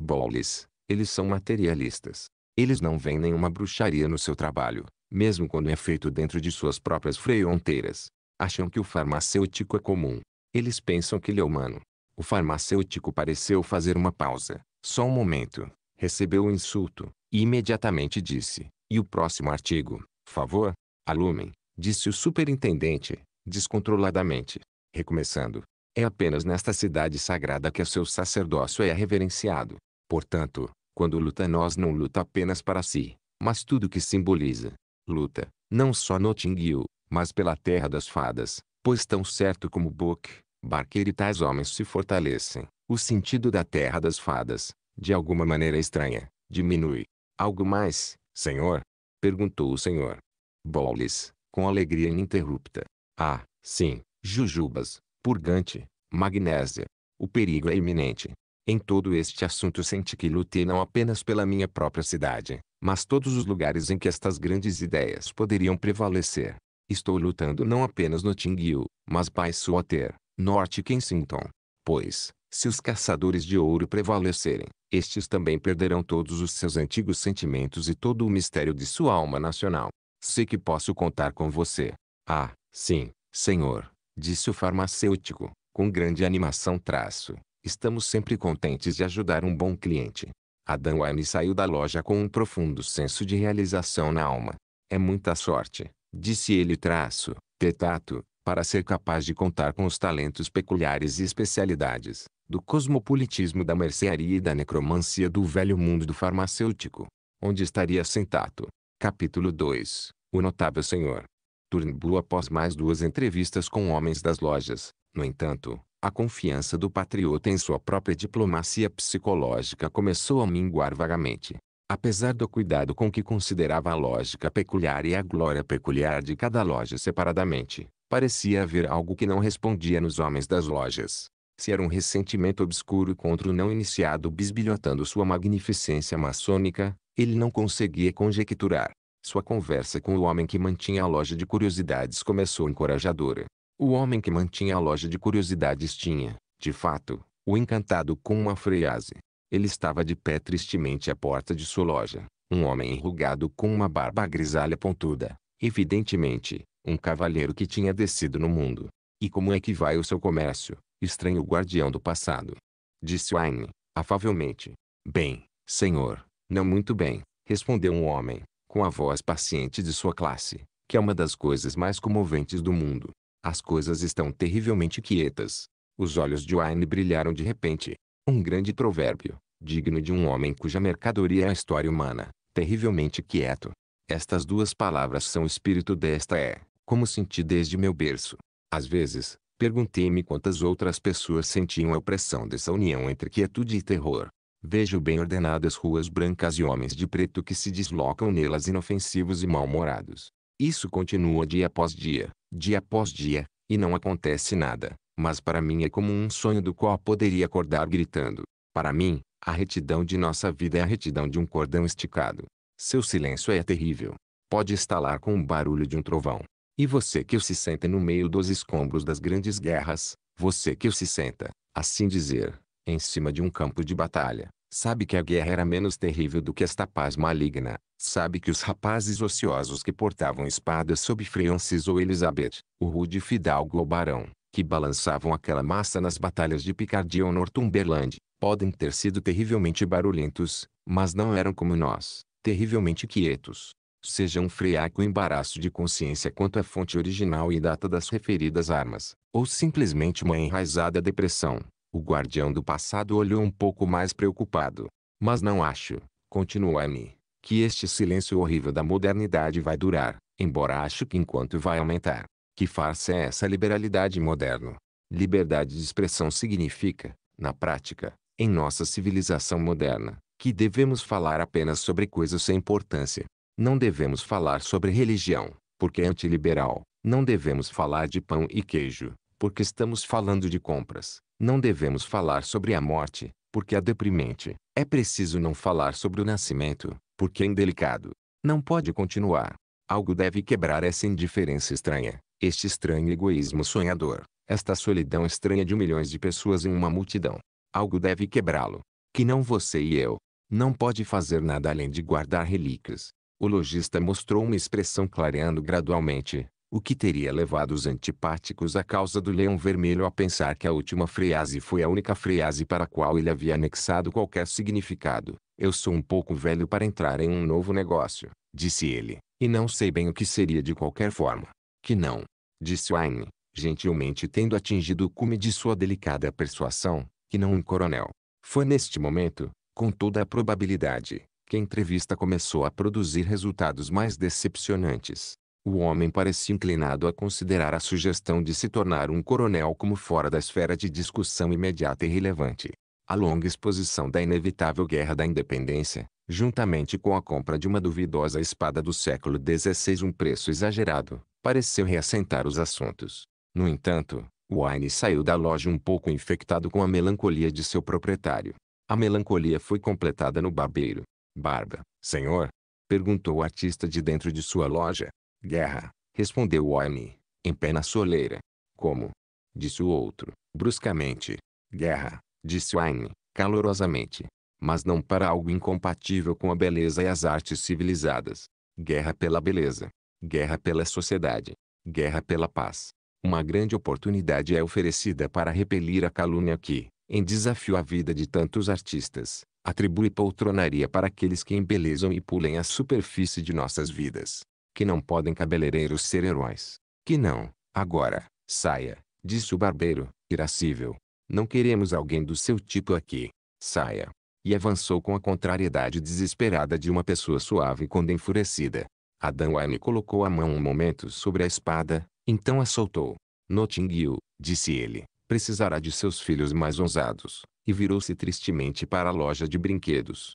Bolles, eles são materialistas. Eles não veem nenhuma bruxaria no seu trabalho, mesmo quando é feito dentro de suas próprias fronteiras. Acham que o farmacêutico é comum. Eles pensam que ele é humano. O farmacêutico pareceu fazer uma pausa, só um momento. Recebeu o um insulto, e imediatamente disse, e o próximo artigo, favor? Alumen, disse o superintendente, descontroladamente. Recomeçando, é apenas nesta cidade sagrada que o seu sacerdócio é reverenciado. Portanto, quando luta nós não luta apenas para si, mas tudo que simboliza. Luta, não só no Tingyu, mas pela terra das fadas, pois tão certo como Book, Barker e tais homens se fortalecem, o sentido da terra das fadas, de alguma maneira estranha, diminui. Algo mais, senhor? Perguntou o senhor. Bolles, com alegria ininterrupta. Ah, sim, jujubas, purgante, magnésia. O perigo é iminente. Em todo este assunto senti que lutei não apenas pela minha própria cidade, mas todos os lugares em que estas grandes ideias poderiam prevalecer. Estou lutando não apenas no Tingyu, mas Baisuater, Norte Kensington. Pois, se os caçadores de ouro prevalecerem, estes também perderão todos os seus antigos sentimentos e todo o mistério de sua alma nacional. Sei que posso contar com você. Ah, sim, senhor, disse o farmacêutico, com grande animação traço. Estamos sempre contentes de ajudar um bom cliente. Adam Wine saiu da loja com um profundo senso de realização na alma. É muita sorte, disse ele traço, tetato, para ser capaz de contar com os talentos peculiares e especialidades, do cosmopolitismo da mercearia e da necromancia do velho mundo do farmacêutico. Onde estaria sentado? Capítulo 2 O notável senhor. Turnbull após mais duas entrevistas com homens das lojas, no entanto, a confiança do patriota em sua própria diplomacia psicológica começou a minguar vagamente. Apesar do cuidado com que considerava a lógica peculiar e a glória peculiar de cada loja separadamente, parecia haver algo que não respondia nos homens das lojas. Se era um ressentimento obscuro contra o não iniciado bisbilhotando sua magnificência maçônica, ele não conseguia conjecturar. Sua conversa com o homem que mantinha a loja de curiosidades começou encorajadora. O homem que mantinha a loja de curiosidades tinha, de fato, o encantado com uma frease. Ele estava de pé tristemente à porta de sua loja, um homem enrugado com uma barba grisalha pontuda, evidentemente, um cavalheiro que tinha descido no mundo. E como é que vai o seu comércio, estranho guardião do passado? Disse Wayne, afavelmente. Bem, senhor, não muito bem, respondeu um homem, com a voz paciente de sua classe, que é uma das coisas mais comoventes do mundo. As coisas estão terrivelmente quietas. Os olhos de Wine brilharam de repente. Um grande provérbio, digno de um homem cuja mercadoria é a história humana, terrivelmente quieto. Estas duas palavras são o espírito desta é, como senti desde meu berço. Às vezes, perguntei-me quantas outras pessoas sentiam a opressão dessa união entre quietude e terror. Vejo bem ordenadas ruas brancas e homens de preto que se deslocam nelas inofensivos e mal-humorados, isso continua dia após dia, dia após dia, e não acontece nada, mas para mim é como um sonho do qual poderia acordar gritando. Para mim, a retidão de nossa vida é a retidão de um cordão esticado. Seu silêncio é terrível. Pode estalar com o barulho de um trovão. E você que se senta no meio dos escombros das grandes guerras, você que se senta, assim dizer, em cima de um campo de batalha, Sabe que a guerra era menos terrível do que esta paz maligna. Sabe que os rapazes ociosos que portavam espadas sob Francis ou Elizabeth, o rude fidalgo ou barão, que balançavam aquela massa nas batalhas de Picardia ou Northumberland, podem ter sido terrivelmente barulhentos, mas não eram como nós, terrivelmente quietos. Seja um freaco embaraço de consciência quanto à fonte original e data das referidas armas, ou simplesmente uma enraizada depressão, o guardião do passado olhou um pouco mais preocupado. Mas não acho, continuou Amy, que este silêncio horrível da modernidade vai durar, embora acho que enquanto vai aumentar. Que farsa é essa liberalidade moderna? Liberdade de expressão significa, na prática, em nossa civilização moderna, que devemos falar apenas sobre coisas sem importância. Não devemos falar sobre religião, porque é antiliberal. Não devemos falar de pão e queijo, porque estamos falando de compras. Não devemos falar sobre a morte, porque é deprimente. É preciso não falar sobre o nascimento, porque é indelicado. Não pode continuar. Algo deve quebrar essa indiferença estranha, este estranho egoísmo sonhador, esta solidão estranha de milhões de pessoas em uma multidão. Algo deve quebrá-lo. Que não você e eu. Não pode fazer nada além de guardar relíquias. O lojista mostrou uma expressão clareando gradualmente, o que teria levado os antipáticos à causa do Leão Vermelho a pensar que a última frase foi a única frase para a qual ele havia anexado qualquer significado. Eu sou um pouco velho para entrar em um novo negócio, disse ele, e não sei bem o que seria de qualquer forma. Que não, disse Wayne, gentilmente tendo atingido o cume de sua delicada persuasão, que não um coronel. Foi neste momento, com toda a probabilidade, que a entrevista começou a produzir resultados mais decepcionantes. O homem parece inclinado a considerar a sugestão de se tornar um coronel como fora da esfera de discussão imediata e relevante. A longa exposição da inevitável Guerra da Independência, juntamente com a compra de uma duvidosa espada do século XVI um preço exagerado, pareceu reassentar os assuntos. No entanto, Wine saiu da loja um pouco infectado com a melancolia de seu proprietário. A melancolia foi completada no barbeiro. Barba, senhor? Perguntou o artista de dentro de sua loja. Guerra, respondeu Oime, em pé na soleira. Como? Disse o outro, bruscamente. Guerra, disse Oime, calorosamente. Mas não para algo incompatível com a beleza e as artes civilizadas. Guerra pela beleza. Guerra pela sociedade. Guerra pela paz. Uma grande oportunidade é oferecida para repelir a calúnia que, em desafio à vida de tantos artistas, atribui poltronaria para aqueles que embelezam e pulem a superfície de nossas vidas que não podem cabeleireiros ser heróis. Que não, agora, saia, disse o barbeiro, irascível. Não queremos alguém do seu tipo aqui. Saia. E avançou com a contrariedade desesperada de uma pessoa suave quando enfurecida. Adão Aime colocou a mão um momento sobre a espada, então a soltou. Notingil, disse ele, precisará de seus filhos mais ousados, e virou-se tristemente para a loja de brinquedos.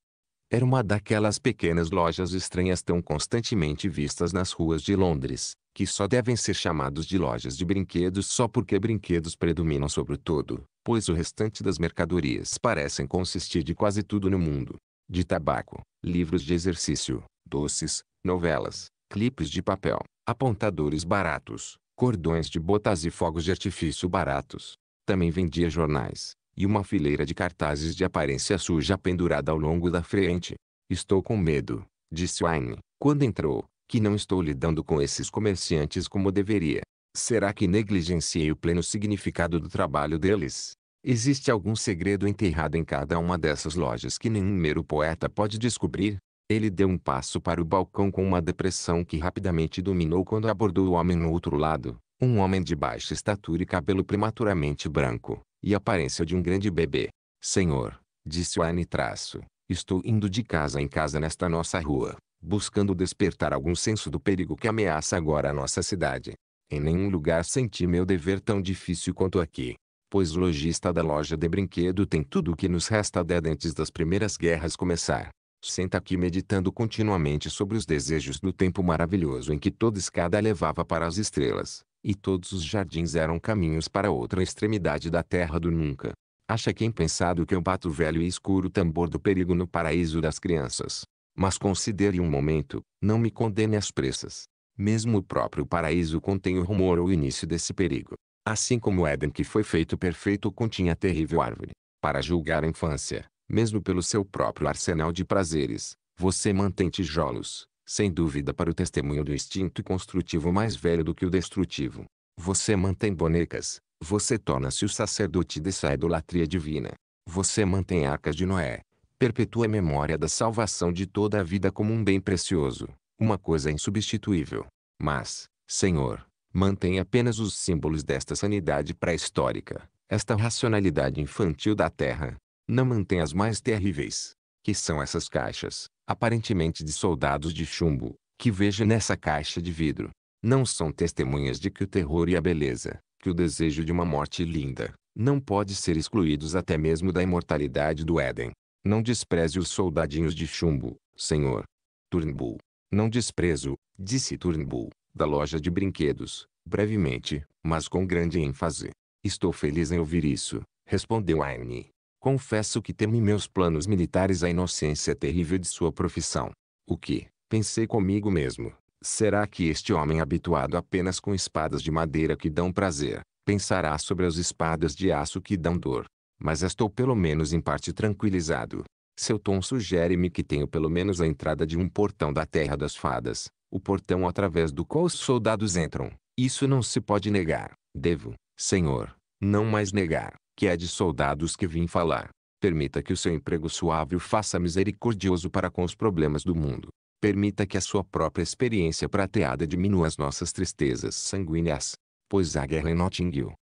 Era uma daquelas pequenas lojas estranhas tão constantemente vistas nas ruas de Londres, que só devem ser chamados de lojas de brinquedos só porque brinquedos predominam sobre todo, pois o restante das mercadorias parecem consistir de quase tudo no mundo. De tabaco, livros de exercício, doces, novelas, clipes de papel, apontadores baratos, cordões de botas e fogos de artifício baratos. Também vendia jornais, e uma fileira de cartazes de aparência suja pendurada ao longo da frente. Estou com medo, disse Wayne, quando entrou, que não estou lidando com esses comerciantes como deveria. Será que negligenciei o pleno significado do trabalho deles? Existe algum segredo enterrado em cada uma dessas lojas que nenhum mero poeta pode descobrir? Ele deu um passo para o balcão com uma depressão que rapidamente dominou quando abordou o homem no outro lado, um homem de baixa estatura e cabelo prematuramente branco, e aparência de um grande bebê. Senhor, disse Anne traço, estou indo de casa em casa nesta nossa rua, buscando despertar algum senso do perigo que ameaça agora a nossa cidade. Em nenhum lugar senti meu dever tão difícil quanto aqui. Pois o lojista da loja de brinquedo tem tudo o que nos resta dela antes das primeiras guerras começar. Senta aqui meditando continuamente sobre os desejos do tempo maravilhoso em que toda escada levava para as estrelas, e todos os jardins eram caminhos para outra extremidade da terra do nunca. Acha quem pensado que o pato velho e escuro tambor do perigo no paraíso das crianças. Mas considere um momento, não me condene às pressas. Mesmo o próprio paraíso contém o rumor ou o início desse perigo. Assim como o Éden que foi feito perfeito continha a terrível árvore. Para julgar a infância, mesmo pelo seu próprio arsenal de prazeres, você mantém tijolos, sem dúvida para o testemunho do instinto construtivo mais velho do que o destrutivo. Você mantém bonecas, você torna-se o sacerdote dessa idolatria divina. Você mantém arcas de Noé, perpetua a memória da salvação de toda a vida como um bem precioso, uma coisa insubstituível. Mas, Senhor, mantém apenas os símbolos desta sanidade pré-histórica, esta racionalidade infantil da Terra. Não mantém as mais terríveis, que são essas caixas, aparentemente de soldados de chumbo, que vejo nessa caixa de vidro. Não são testemunhas de que o terror e a beleza, que o desejo de uma morte linda, não pode ser excluídos até mesmo da imortalidade do Éden. Não despreze os soldadinhos de chumbo, senhor. Turnbull. Não desprezo, disse Turnbull, da loja de brinquedos, brevemente, mas com grande ênfase. Estou feliz em ouvir isso, respondeu Aine. Confesso que teme meus planos militares a inocência terrível de sua profissão. O que, pensei comigo mesmo, será que este homem habituado apenas com espadas de madeira que dão prazer, pensará sobre as espadas de aço que dão dor? Mas estou pelo menos em parte tranquilizado. Seu tom sugere-me que tenho pelo menos a entrada de um portão da Terra das Fadas, o portão através do qual os soldados entram. Isso não se pode negar. Devo, senhor, não mais negar que é de soldados que vim falar. Permita que o seu emprego suave o faça misericordioso para com os problemas do mundo. Permita que a sua própria experiência prateada diminua as nossas tristezas sanguíneas. Pois a guerra em Notting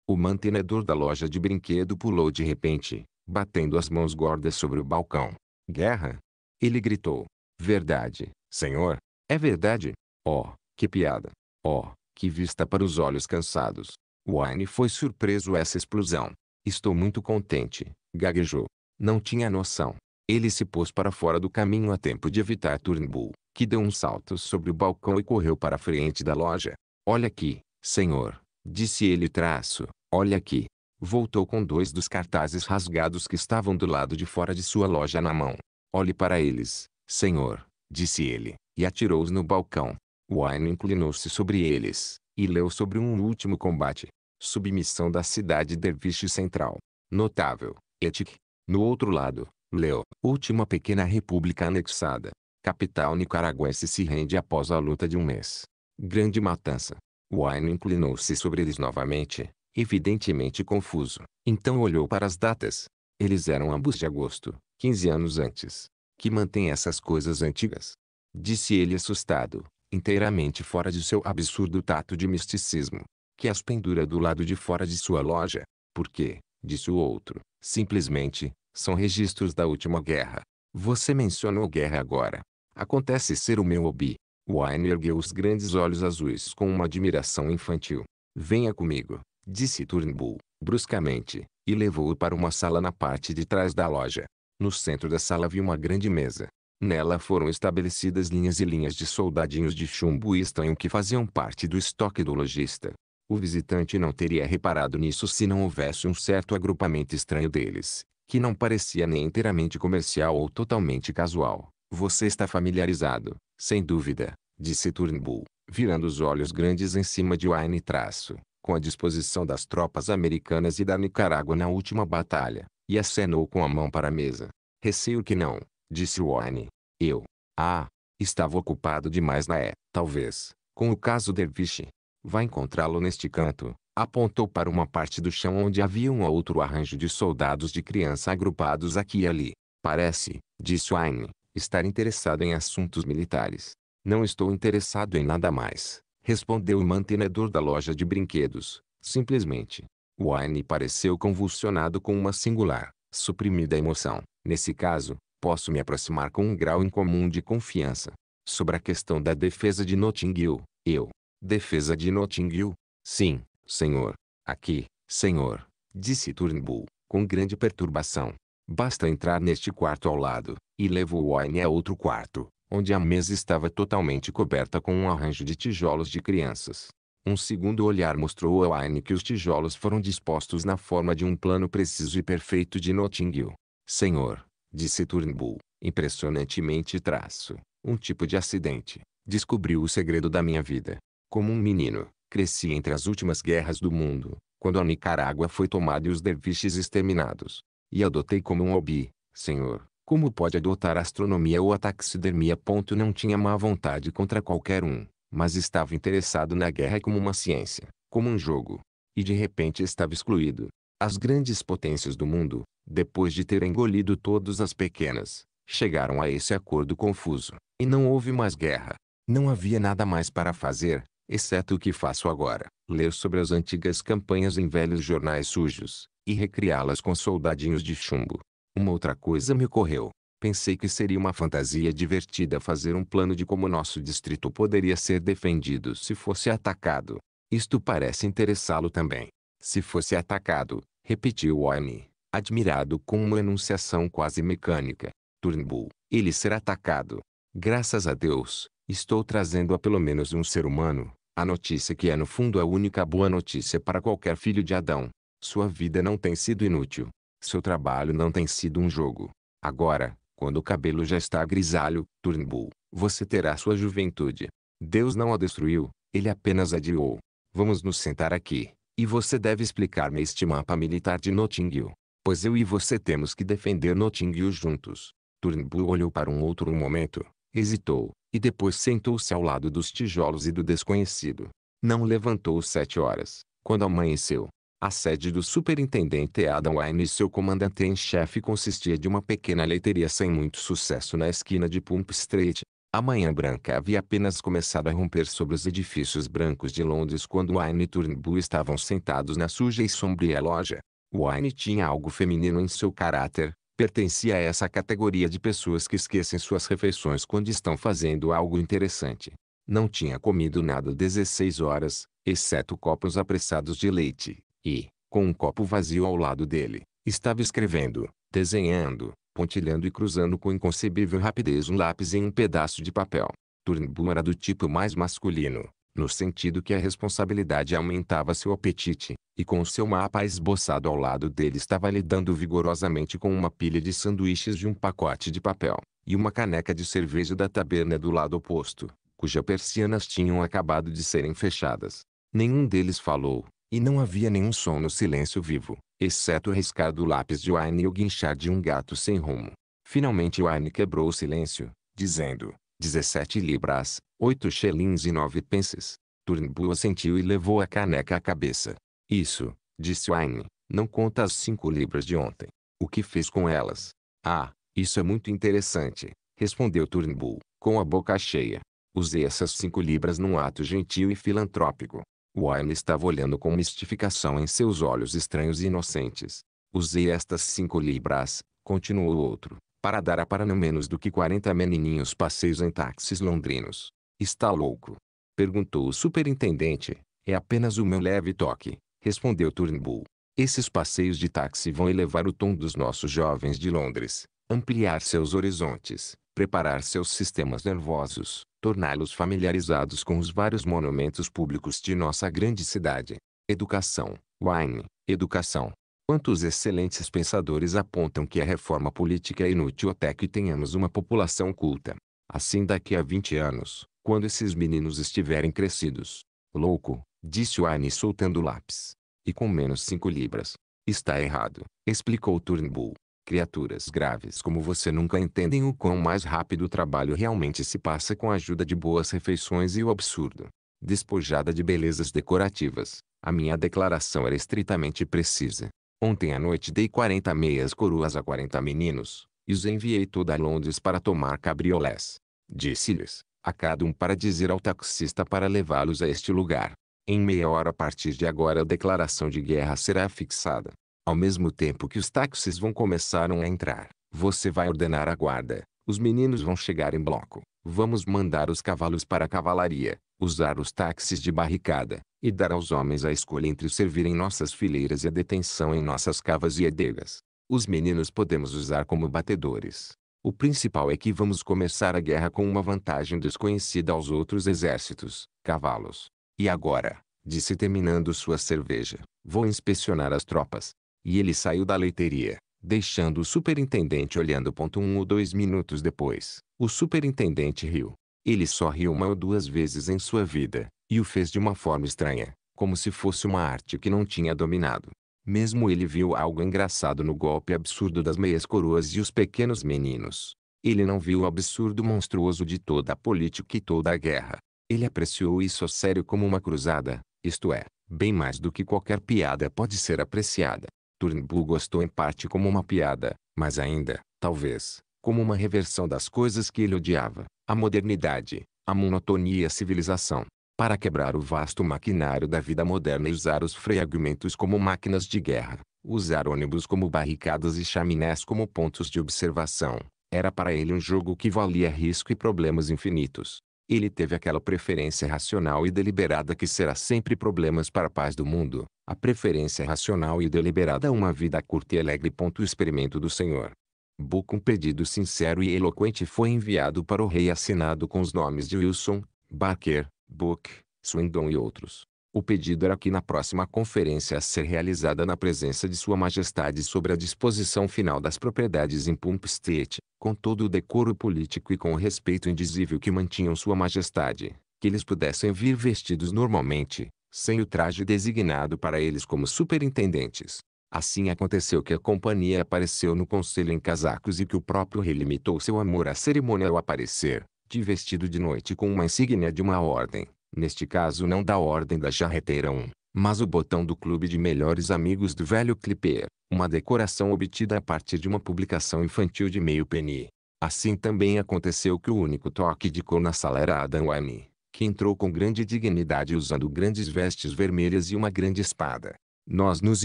O mantenedor da loja de brinquedo pulou de repente, batendo as mãos gordas sobre o balcão. Guerra? Ele gritou. Verdade, senhor. É verdade. Oh, que piada. Oh, que vista para os olhos cansados. Wayne foi surpreso essa explosão. Estou muito contente, gaguejou. Não tinha noção. Ele se pôs para fora do caminho a tempo de evitar Turnbull, que deu um salto sobre o balcão e correu para a frente da loja. Olha aqui, senhor, disse ele traço, olha aqui. Voltou com dois dos cartazes rasgados que estavam do lado de fora de sua loja na mão. Olhe para eles, senhor, disse ele, e atirou-os no balcão. Wine inclinou-se sobre eles, e leu sobre um último combate, submissão da cidade derviche central. Notável, Etik. No outro lado, Leo, última pequena república anexada. Capital nicaragüense se rende após a luta de um mês. Grande matança. Wine inclinou-se sobre eles novamente, evidentemente confuso. Então olhou para as datas. Eles eram ambos de agosto, 15 anos antes. Que mantém essas coisas antigas? Disse ele assustado, inteiramente fora de seu absurdo tato de misticismo que as pendura do lado de fora de sua loja. Porque, disse o outro, simplesmente, são registros da última guerra. Você mencionou guerra agora. Acontece ser o meu hobby. Wine ergueu os grandes olhos azuis com uma admiração infantil. Venha comigo, disse Turnbull, bruscamente, e levou-o para uma sala na parte de trás da loja. No centro da sala havia uma grande mesa. Nela foram estabelecidas linhas e linhas de soldadinhos de chumbo e estanho que faziam parte do estoque do lojista. O visitante não teria reparado nisso se não houvesse um certo agrupamento estranho deles, que não parecia nem inteiramente comercial ou totalmente casual. Você está familiarizado, sem dúvida, disse Turnbull, virando os olhos grandes em cima de Wayne traço, com a disposição das tropas americanas e da Nicarágua na última batalha, e acenou com a mão para a mesa. Receio que não, disse Wayne. Eu. Ah, estava ocupado demais na E, talvez, com o caso Derviche. Vai encontrá-lo neste canto. Apontou para uma parte do chão onde havia um outro arranjo de soldados de criança agrupados aqui e ali. Parece, disse Wayne, estar interessado em assuntos militares. Não estou interessado em nada mais, respondeu o mantenedor da loja de brinquedos, simplesmente. Wayne pareceu convulsionado com uma singular, suprimida emoção. Nesse caso, posso me aproximar com um grau incomum de confiança. Sobre a questão da defesa de Notting Hill, eu, Defesa de Notting Hill. Sim, senhor. Aqui, senhor, disse Turnbull, com grande perturbação. Basta entrar neste quarto ao lado, e levou Wayne a outro quarto, onde a mesa estava totalmente coberta com um arranjo de tijolos de crianças. Um segundo olhar mostrou a Wayne que os tijolos foram dispostos na forma de um plano preciso e perfeito de Notting Hill. Senhor, disse Turnbull, impressionantemente traço, um tipo de acidente. Descobriu o segredo da minha vida. Como um menino, cresci entre as últimas guerras do mundo, quando a Nicarágua foi tomada e os derviches exterminados. E adotei como um hobby, senhor, como pode adotar astronomia ou a taxidermia. Ponto não tinha má vontade contra qualquer um, mas estava interessado na guerra como uma ciência, como um jogo. E de repente estava excluído. As grandes potências do mundo, depois de ter engolido todas as pequenas, chegaram a esse acordo confuso, e não houve mais guerra. Não havia nada mais para fazer, exceto o que faço agora, ler sobre as antigas campanhas em velhos jornais sujos, e recriá-las com soldadinhos de chumbo. Uma outra coisa me ocorreu. Pensei que seria uma fantasia divertida fazer um plano de como nosso distrito poderia ser defendido se fosse atacado. Isto parece interessá-lo também. Se fosse atacado, repetiu Wayne, admirado com uma enunciação quase mecânica. Turnbull, ele será atacado. Graças a Deus, estou trazendo a pelo menos um ser humano, a notícia que é no fundo a única boa notícia para qualquer filho de Adão. Sua vida não tem sido inútil. Seu trabalho não tem sido um jogo. Agora, quando o cabelo já está grisalho, Turnbull, você terá sua juventude. Deus não a destruiu, ele apenas adiou. Vamos nos sentar aqui, e você deve explicar-me este mapa militar de Notting Hill. Pois eu e você temos que defender Notting Hill juntos. Turnbull olhou para um outro um momento, hesitou, e depois sentou-se ao lado dos tijolos e do desconhecido. Não levantou sete horas, quando amanheceu. A sede do superintendente Adam Wine e seu comandante em chefe consistia de uma pequena leiteria sem muito sucesso na esquina de Pump Street. A manhã branca havia apenas começado a romper sobre os edifícios brancos de Londres quando Wine e Turnbull estavam sentados na suja e sombria loja. Wine tinha algo feminino em seu caráter, pertencia a essa categoria de pessoas que esquecem suas refeições quando estão fazendo algo interessante. Não tinha comido nada 16 horas, exceto copos apressados de leite, e, com um copo vazio ao lado dele, estava escrevendo, desenhando, pontilhando e cruzando com inconcebível rapidez um lápis em um pedaço de papel. Turnbull era do tipo mais masculino, no sentido que a responsabilidade aumentava seu apetite, e com seu mapa esboçado ao lado dele estava lidando vigorosamente com uma pilha de sanduíches de um pacote de papel, e uma caneca de cerveja da taberna do lado oposto, cujas persianas tinham acabado de serem fechadas. Nenhum deles falou, e não havia nenhum som no silêncio vivo, exceto o riscar do lápis de Wine e o guinchar de um gato sem rumo. Finalmente Wine quebrou o silêncio, dizendo, 17 libras, 8 shillings e 9 pences. Turnbull assentiu e levou a caneca à cabeça. Isso, disse Wayne, não conta as 5 libras de ontem. O que fez com elas? Ah, isso é muito interessante, respondeu Turnbull, com a boca cheia. Usei essas cinco libras num ato gentil e filantrópico. Wayne estava olhando com mistificação em seus olhos estranhos e inocentes. Usei estas cinco libras, continuou o outro, para dar a para não menos do que 40 menininhos passeios em táxis londrinos. Está louco? Perguntou o superintendente. É apenas o meu leve toque, respondeu Turnbull. Esses passeios de táxi vão elevar o tom dos nossos jovens de Londres, ampliar seus horizontes, preparar seus sistemas nervosos, torná-los familiarizados com os vários monumentos públicos de nossa grande cidade. Educação, Wine, educação, Quantos excelentes pensadores apontam que a reforma política é inútil até que tenhamos uma população culta. Assim daqui a 20 anos, quando esses meninos estiverem crescidos. Louco, disse Anne, soltando o lápis. E com menos 5 libras. Está errado, explicou Turnbull. Criaturas graves como você nunca entendem o quão mais rápido o trabalho realmente se passa com a ajuda de boas refeições e o absurdo. Despojada de belezas decorativas, a minha declaração era estritamente precisa. Ontem à noite dei 40 meias coroas a 40 meninos, e os enviei toda a Londres para tomar cabriolés. Disse-lhes, a cada um para dizer ao taxista para levá-los a este lugar. Em meia hora a partir de agora a declaração de guerra será fixada. Ao mesmo tempo que os táxis vão começar a entrar, você vai ordenar a guarda. Os meninos vão chegar em bloco. Vamos mandar os cavalos para a cavalaria, usar os táxis de barricada, e dar aos homens a escolha entre servir em nossas fileiras e a detenção em nossas cavas e adegas. Os meninos podemos usar como batedores. O principal é que vamos começar a guerra com uma vantagem desconhecida aos outros exércitos, cavalos. E agora, disse terminando sua cerveja, vou inspecionar as tropas. E ele saiu da leiteria, deixando o superintendente olhando. Ponto um ou dois minutos depois, o superintendente riu. Ele só riu uma ou duas vezes em sua vida, e o fez de uma forma estranha, como se fosse uma arte que não tinha dominado. Mesmo ele viu algo engraçado no golpe absurdo das meias coroas e os pequenos meninos. Ele não viu o absurdo monstruoso de toda a política e toda a guerra. Ele apreciou isso a sério como uma cruzada, isto é, bem mais do que qualquer piada pode ser apreciada. Turnbull gostou em parte como uma piada, mas ainda, talvez, como uma reversão das coisas que ele odiava, a modernidade, a monotonia e a civilização para quebrar o vasto maquinário da vida moderna e usar os fragmentos como máquinas de guerra, usar ônibus como barricadas e chaminés como pontos de observação. Era para ele um jogo que valia risco e problemas infinitos. Ele teve aquela preferência racional e deliberada que será sempre problemas para a paz do mundo. A preferência racional e deliberada a uma vida curta e alegre. O experimento do Senhor. Book um pedido sincero e eloquente foi enviado para o rei assinado com os nomes de Wilson, Barker, Book, Swindon e outros. O pedido era que na próxima conferência a ser realizada na presença de Sua Majestade sobre a disposição final das propriedades em Pump State, com todo o decoro político e com o respeito indizível que mantinham Sua Majestade, que eles pudessem vir vestidos normalmente, sem o traje designado para eles como superintendentes. Assim aconteceu que a companhia apareceu no conselho em casacos e que o próprio rei limitou seu amor à cerimônia ao aparecer, de vestido de noite com uma insígnia de uma ordem, neste caso não da Ordem da Jarreteira 1, mas o botão do Clube de Melhores Amigos do Velho Clipper, uma decoração obtida a partir de uma publicação infantil de meio penny. Assim também aconteceu que o único toque de cor na sala era Adam Wayne, que entrou com grande dignidade usando grandes vestes vermelhas e uma grande espada. Nós nos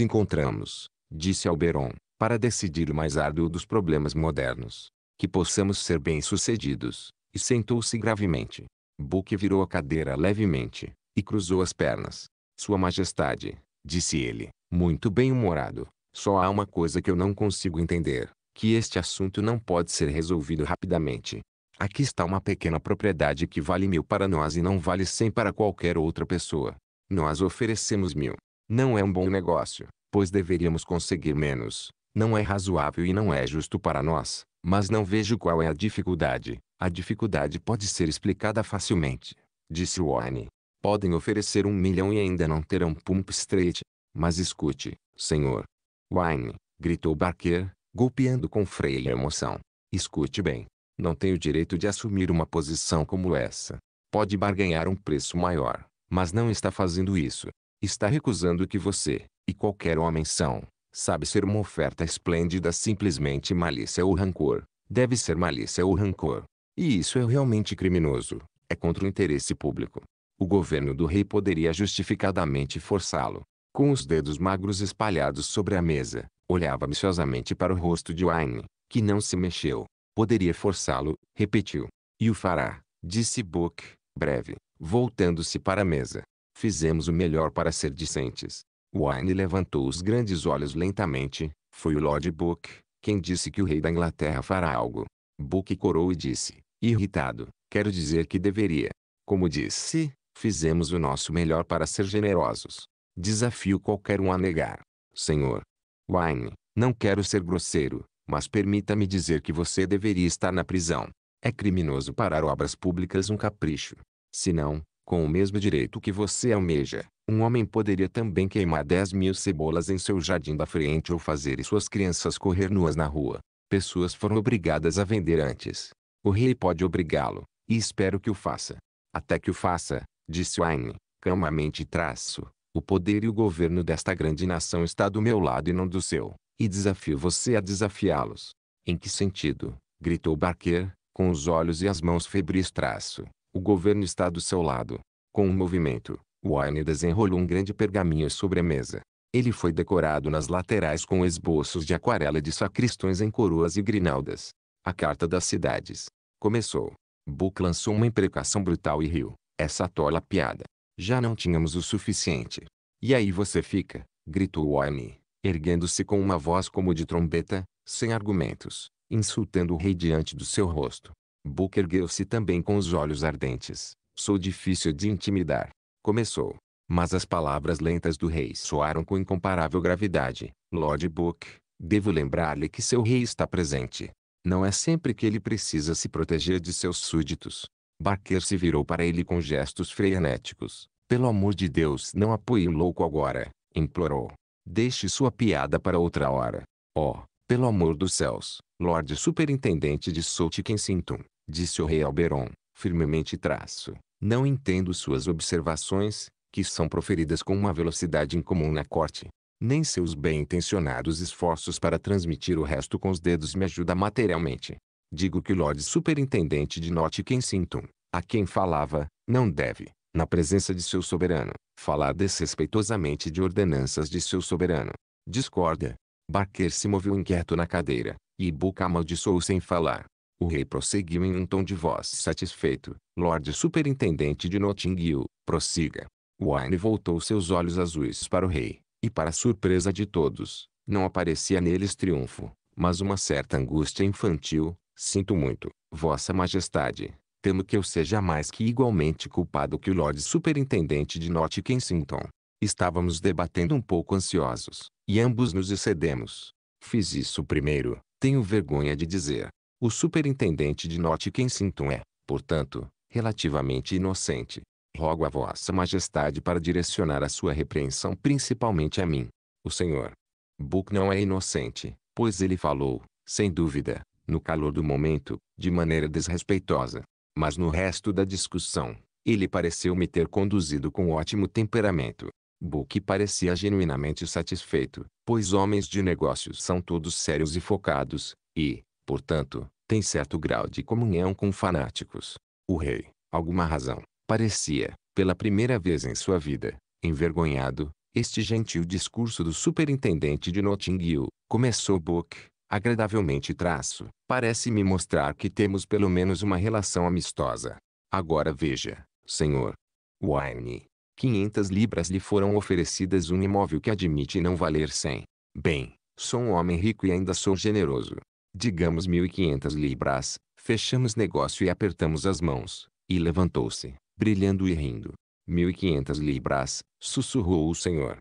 encontramos, disse Alberon, para decidir o mais árduo dos problemas modernos. Que possamos ser bem-sucedidos, e sentou-se gravemente. Buck virou a cadeira levemente e cruzou as pernas. Sua Majestade, disse ele, muito bem-humorado, só há uma coisa que eu não consigo entender, que este assunto não pode ser resolvido rapidamente. Aqui está uma pequena propriedade que vale mil para nós e não vale cem para qualquer outra pessoa. Nós oferecemos mil. Não é um bom negócio, pois deveríamos conseguir menos. Não é razoável e não é justo para nós. Mas não vejo qual é a dificuldade. A dificuldade pode ser explicada facilmente. Disse Warren. Podem oferecer um milhão e ainda não terão Pump Street. Mas escute, senhor. Wine, gritou Barker, golpeando com freio a emoção. Escute bem. Não tenho direito de assumir uma posição como essa. Pode barganhar um preço maior, mas não está fazendo isso. Está recusando que você, e qualquer homem são, Sabe ser uma oferta esplêndida simplesmente malícia ou rancor. Deve ser malícia ou rancor. E isso é realmente criminoso. É contra o interesse público. O governo do rei poderia justificadamente forçá-lo. Com os dedos magros espalhados sobre a mesa, olhava ambiciosamente para o rosto de Wayne, que não se mexeu. Poderia forçá-lo, repetiu. E o fará, disse Book, breve, voltando-se para a mesa. Fizemos o melhor para ser decentes Wine levantou os grandes olhos lentamente. Foi o Lord Book, quem disse que o rei da Inglaterra fará algo. Book corou e disse, irritado, quero dizer que deveria. Como disse, fizemos o nosso melhor para ser generosos. Desafio qualquer um a negar. Senhor. Wine, não quero ser grosseiro, mas permita-me dizer que você deveria estar na prisão. É criminoso parar obras públicas um capricho. Se não, com o mesmo direito que você almeja, um homem poderia também queimar 10 mil cebolas em seu jardim da frente ou fazer suas crianças correr nuas na rua. Pessoas foram obrigadas a vender antes. O rei pode obrigá-lo, e espero que o faça. Até que o faça, disse Wayne, calmamente traço. O poder e o governo desta grande nação está do meu lado e não do seu, e desafio você a desafiá-los. Em que sentido? gritou Barker, com os olhos e as mãos febris traço. O governo está do seu lado. Com um movimento, Wayne desenrolou um grande pergaminho sobre a mesa. Ele foi decorado nas laterais com esboços de aquarela de sacristões em coroas e grinaldas. A Carta das Cidades. Começou. Book lançou uma imprecação brutal e riu. Essa tola piada. Já não tínhamos o suficiente. E aí você fica, gritou Wayne, erguendo-se com uma voz como de trombeta, sem argumentos, insultando o rei diante do seu rosto. Book ergueu-se também com os olhos ardentes. Sou difícil de intimidar começou. Mas as palavras lentas do rei soaram com incomparável gravidade. Lord Book, devo lembrar-lhe que seu rei está presente. Não é sempre que ele precisa se proteger de seus súditos. Barker se virou para ele com gestos frenéticos. Pelo amor de Deus, não apoie um louco agora, implorou. Deixe sua piada para outra hora. Oh, pelo amor dos céus, Lorde Superintendente de Soutikensintum, disse o rei Alberon, firmemente traço. Não entendo suas observações, que são proferidas com uma velocidade incomum na corte. Nem seus bem-intencionados esforços para transmitir o resto com os dedos me ajuda materialmente. Digo que o Lorde Superintendente de Norte Kensington, a quem falava, não deve, na presença de seu soberano, falar desrespeitosamente de ordenanças de seu soberano. Discorda. Barker se moveu inquieto na cadeira, e Book amaldiçoou sem falar. O rei prosseguiu em um tom de voz satisfeito. Lorde Superintendente de Notting Hill, prossiga. Wine voltou seus olhos azuis para o rei, e para surpresa de todos, não aparecia neles triunfo, mas uma certa angústia infantil. Sinto muito, Vossa Majestade. Temo que eu seja mais que igualmente culpado que o Lorde Superintendente de Norte Kensington. Estávamos debatendo um pouco ansiosos, e ambos nos excedemos. Fiz isso primeiro, tenho vergonha de dizer. O superintendente de Norte Kensington é, portanto, relativamente inocente. Rogo a Vossa Majestade para direcionar a sua repreensão principalmente a mim. O senhor Book não é inocente, pois ele falou, sem dúvida, no calor do momento, de maneira desrespeitosa. Mas no resto da discussão, ele pareceu me ter conduzido com ótimo temperamento. Book parecia genuinamente satisfeito, pois homens de negócios são todos sérios e focados, e, Portanto, tem certo grau de comunhão com fanáticos. O rei, alguma razão, parecia, pela primeira vez em sua vida, envergonhado, este gentil discurso do superintendente de Notting Hill, começou Book, agradavelmente traço, parece-me mostrar que temos pelo menos uma relação amistosa. Agora veja, senhor. Wine. 500 libras lhe foram oferecidas um imóvel que admite não valer 100. Bem, sou um homem rico e ainda sou generoso digamos 1.500 libras, fechamos negócio e apertamos as mãos. E levantou-se, brilhando e rindo. 1.500 libras, sussurrou o senhor.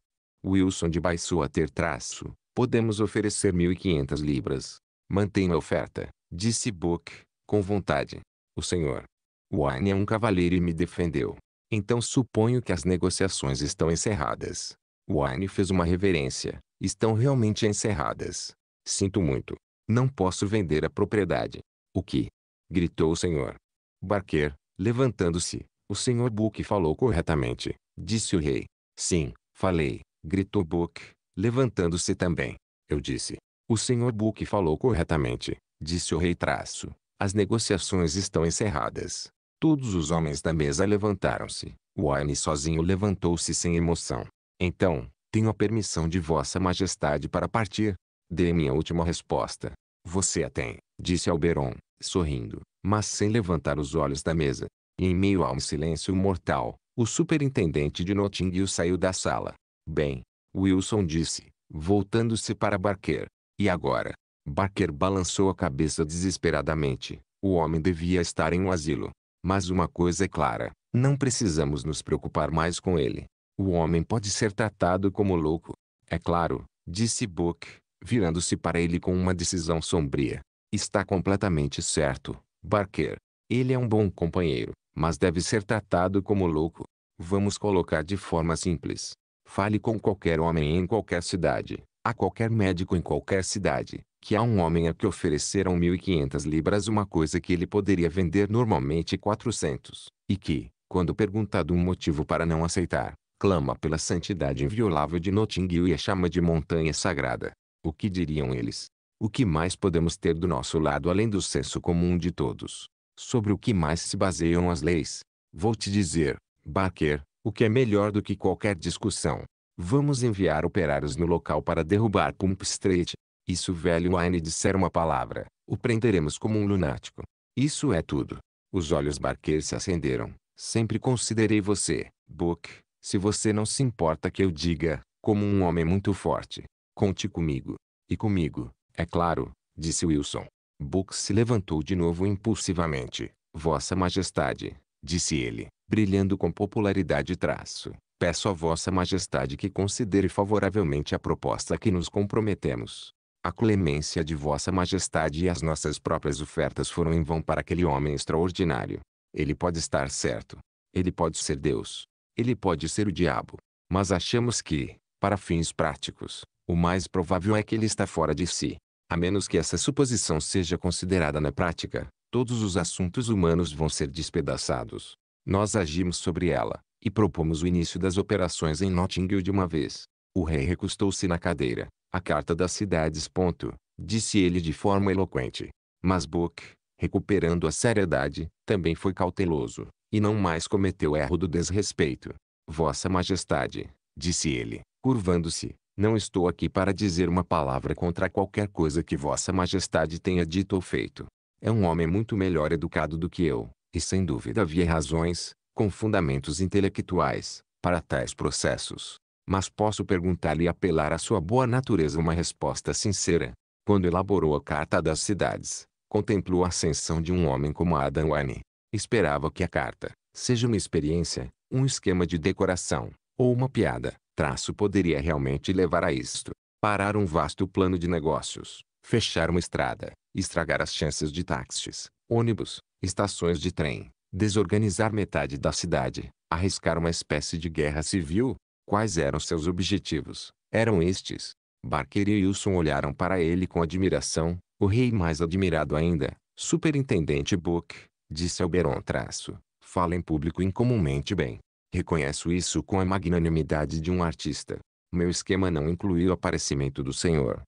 Wilson de baixou a ter traço. Podemos oferecer 1.500 libras. Mantenha a oferta, disse Book, com vontade. O senhor Wayne é um cavaleiro e me defendeu. Então suponho que as negociações estão encerradas. Wayne fez uma reverência. Estão realmente encerradas. Sinto muito, não posso vender a propriedade. O que? Gritou o senhor. Barquer, levantando-se. O senhor Book falou corretamente, disse o rei. Sim, falei, gritou Book, levantando-se também. Eu disse. O senhor Book falou corretamente, disse o rei traço. As negociações estão encerradas. Todos os homens da mesa levantaram-se. O Wayne sozinho levantou-se sem emoção. Então, tenho a permissão de Vossa Majestade para partir, Dê minha última resposta. Você a tem, disse Alberon, sorrindo, mas sem levantar os olhos da mesa. E em meio a um silêncio mortal, o superintendente de Nottingham saiu da sala. Bem, Wilson disse, voltando-se para Barker. E agora? Barker balançou a cabeça desesperadamente. O homem devia estar em um asilo. Mas uma coisa é clara, não precisamos nos preocupar mais com ele. O homem pode ser tratado como louco. É claro, disse Book, virando-se para ele com uma decisão sombria. Está completamente certo, Barker. Ele é um bom companheiro, mas deve ser tratado como louco. Vamos colocar de forma simples. Fale com qualquer homem em qualquer cidade, a qualquer médico em qualquer cidade, que há um homem a que ofereceram 1.500 libras uma coisa que ele poderia vender normalmente 400, e que, quando perguntado um motivo para não aceitar, clama pela santidade inviolável de Notting Hill e a chama de montanha sagrada. O que diriam eles? O que mais podemos ter do nosso lado além do senso comum de todos? Sobre o que mais se baseiam as leis? Vou te dizer, Barker, o que é melhor do que qualquer discussão. Vamos enviar operários no local para derrubar Pump Street. Isso velho Wine disser uma palavra, o prenderemos como um lunático. Isso é tudo. Os olhos Barker se acenderam. Sempre considerei você, Book, se você não se importa que eu diga, como um homem muito forte. Conte comigo. E comigo, é claro, disse Wilson. Buck se levantou de novo impulsivamente. Vossa Majestade, disse ele, brilhando com popularidade traço. Peço a Vossa Majestade que considere favoravelmente a proposta a que nos comprometemos. A clemência de Vossa Majestade e as nossas próprias ofertas foram em vão para aquele homem extraordinário. Ele pode estar certo. Ele pode ser Deus. Ele pode ser o diabo. Mas achamos que, para fins práticos, o mais provável é que ele está fora de si. A menos que essa suposição seja considerada na prática, todos os assuntos humanos vão ser despedaçados. Nós agimos sobre ela, e propomos o início das operações em Notting Hill de uma vez. O rei recostou-se na cadeira. A carta das cidades. Ponto, disse ele de forma eloquente. Mas Book, recuperando a seriedade, também foi cauteloso, e não mais cometeu erro do desrespeito. Vossa Majestade, disse ele, curvando-se, não estou aqui para dizer uma palavra contra qualquer coisa que Vossa Majestade tenha dito ou feito. É um homem muito melhor educado do que eu, e sem dúvida havia razões, com fundamentos intelectuais, para tais processos. Mas posso perguntar-lhe e apelar à sua boa natureza uma resposta sincera. Quando elaborou a Carta das Cidades, contemplou a ascensão de um homem como Adam Wayne. Esperava que a carta seja uma experiência, um esquema de decoração, ou uma piada traço poderia realmente levar a isto. Parar um vasto plano de negócios, fechar uma estrada, estragar as chances de táxis, ônibus, estações de trem, desorganizar metade da cidade, arriscar uma espécie de guerra civil. Quais eram seus objetivos? Eram estes. Barker e Wilson olharam para ele com admiração, o rei mais admirado ainda, Superintendente Book, disse Alberon traço, fala em público incomumente bem. Reconheço isso com a magnanimidade de um artista. Meu esquema não incluiu o aparecimento do Senhor.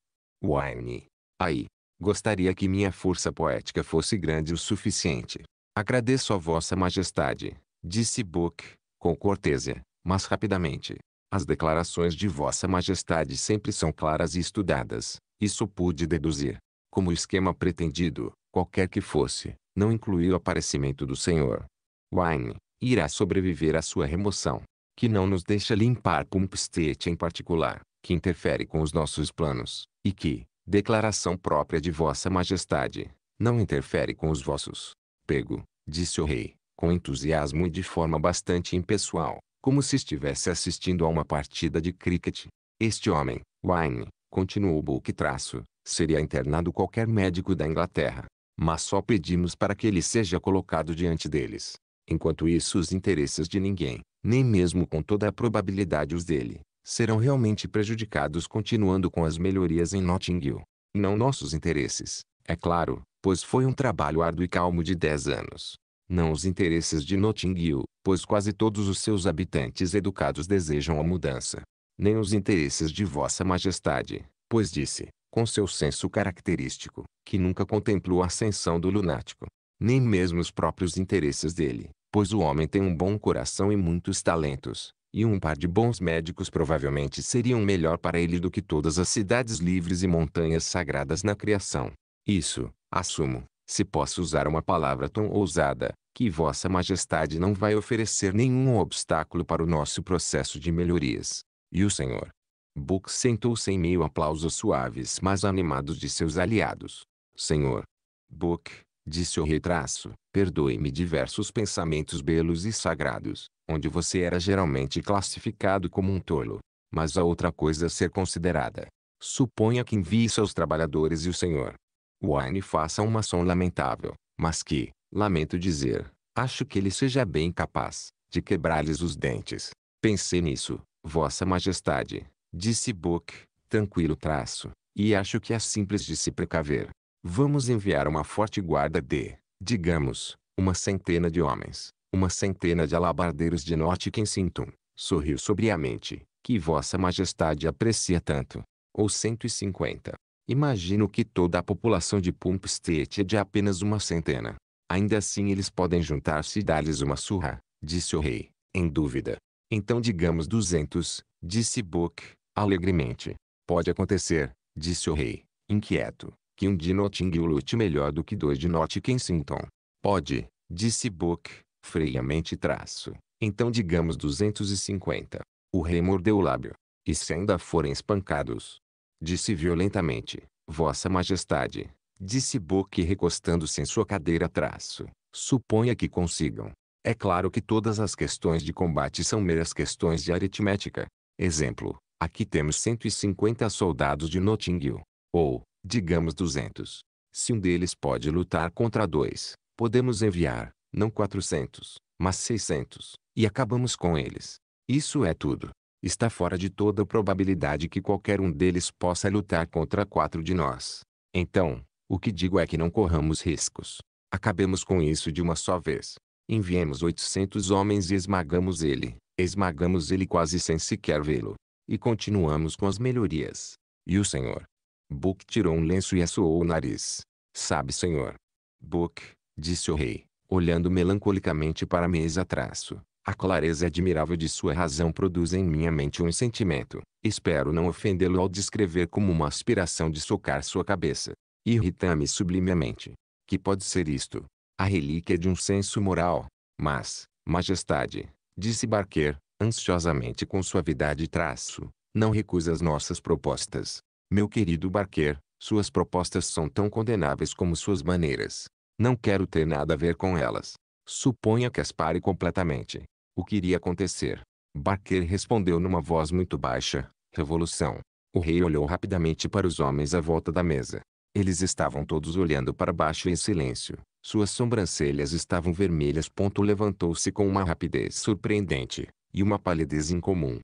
Wayne. Aí, gostaria que minha força poética fosse grande o suficiente. Agradeço a vossa majestade, disse Book, com cortesia, mas rapidamente. As declarações de vossa majestade sempre são claras e estudadas, isso pude deduzir. Como o esquema pretendido, qualquer que fosse, não incluiu o aparecimento do Senhor. Wayne, irá sobreviver à sua remoção, que não nos deixa limpar Pumpstet em particular, que interfere com os nossos planos, e que, declaração própria de Vossa Majestade, não interfere com os vossos. Pego, disse o rei, com entusiasmo e de forma bastante impessoal, como se estivesse assistindo a uma partida de críquete. Este homem, Wine, continuou Book traço, seria internado qualquer médico da Inglaterra. Mas só pedimos para que ele seja colocado diante deles, Enquanto isso os interesses de ninguém, nem mesmo com toda a probabilidade os dele, serão realmente prejudicados continuando com as melhorias em Notting Hill. Não nossos interesses, é claro, pois foi um trabalho árduo e calmo de 10 anos. Não os interesses de Notting Hill, pois quase todos os seus habitantes educados desejam a mudança. Nem os interesses de Vossa Majestade, pois disse, com seu senso característico, que nunca contemplou a ascensão do lunático nem mesmo os próprios interesses dele, pois o homem tem um bom coração e muitos talentos, e um par de bons médicos provavelmente seriam melhor para ele do que todas as cidades livres e montanhas sagradas na criação. Isso, assumo, se posso usar uma palavra tão ousada, que Vossa Majestade não vai oferecer nenhum obstáculo para o nosso processo de melhorias. E o senhor? Book sentou-se em meio a aplausos suaves mas animados de seus aliados. Senhor. Book, Disse o retraço, perdoe-me diversos pensamentos belos e sagrados, onde você era geralmente classificado como um tolo. Mas há outra coisa a ser considerada. Suponha que envie seus trabalhadores e o senhor Wine faça uma ação lamentável, mas que, lamento dizer, acho que ele seja bem capaz de quebrar-lhes os dentes. Pensei nisso, Vossa Majestade, disse Book, tranquilo traço, e acho que é simples de se precaver. Vamos enviar uma forte guarda de, digamos, uma centena de homens, uma centena de alabardeiros de norte Kensington, sorriu sobriamente, que Vossa Majestade aprecia tanto. Ou 150. Imagino que toda a população de Pump State é de apenas uma centena. Ainda assim eles podem juntar-se e dar-lhes uma surra, disse o rei, em dúvida. Então digamos 200, disse Book, alegremente. Pode acontecer, disse o rei, inquieto que um de Nottingham lute melhor do que dois de Nottingham. Kensington. Pode, disse Book, freiamente traço. Então digamos 250. O rei mordeu o lábio. E se ainda forem espancados? Disse violentamente, Vossa Majestade. Disse Book recostando-se em sua cadeira traço. Suponha que consigam. É claro que todas as questões de combate são meras questões de aritmética. Exemplo, aqui temos 150 soldados de Notting Hill. Ou, digamos 200. Se um deles pode lutar contra dois, podemos enviar, não 400, mas 600, e acabamos com eles. Isso é tudo. Está fora de toda probabilidade que qualquer um deles possa lutar contra quatro de nós. Então, o que digo é que não corramos riscos. Acabemos com isso de uma só vez. Enviemos 800 homens e esmagamos ele. Esmagamos ele quase sem sequer vê-lo. E continuamos com as melhorias. E o Senhor, Book tirou um lenço e assoou o nariz. Sabe senhor. Book, disse o rei, olhando melancolicamente para a mesa traço. A clareza admirável de sua razão produz em minha mente um sentimento. Espero não ofendê-lo ao descrever como uma aspiração de socar sua cabeça. Irrita-me sublimemente. Que pode ser isto? A relíquia é de um senso moral. Mas, majestade, disse Barker, ansiosamente com suavidade traço, não recusa as nossas propostas. Meu querido Barker, suas propostas são tão condenáveis como suas maneiras. Não quero ter nada a ver com elas. Suponha que as pare completamente. O que iria acontecer? Barker respondeu numa voz muito baixa, revolução. O rei olhou rapidamente para os homens à volta da mesa. Eles estavam todos olhando para baixo em silêncio. Suas sobrancelhas estavam vermelhas. Levantou-se com uma rapidez surpreendente, e uma palidez incomum.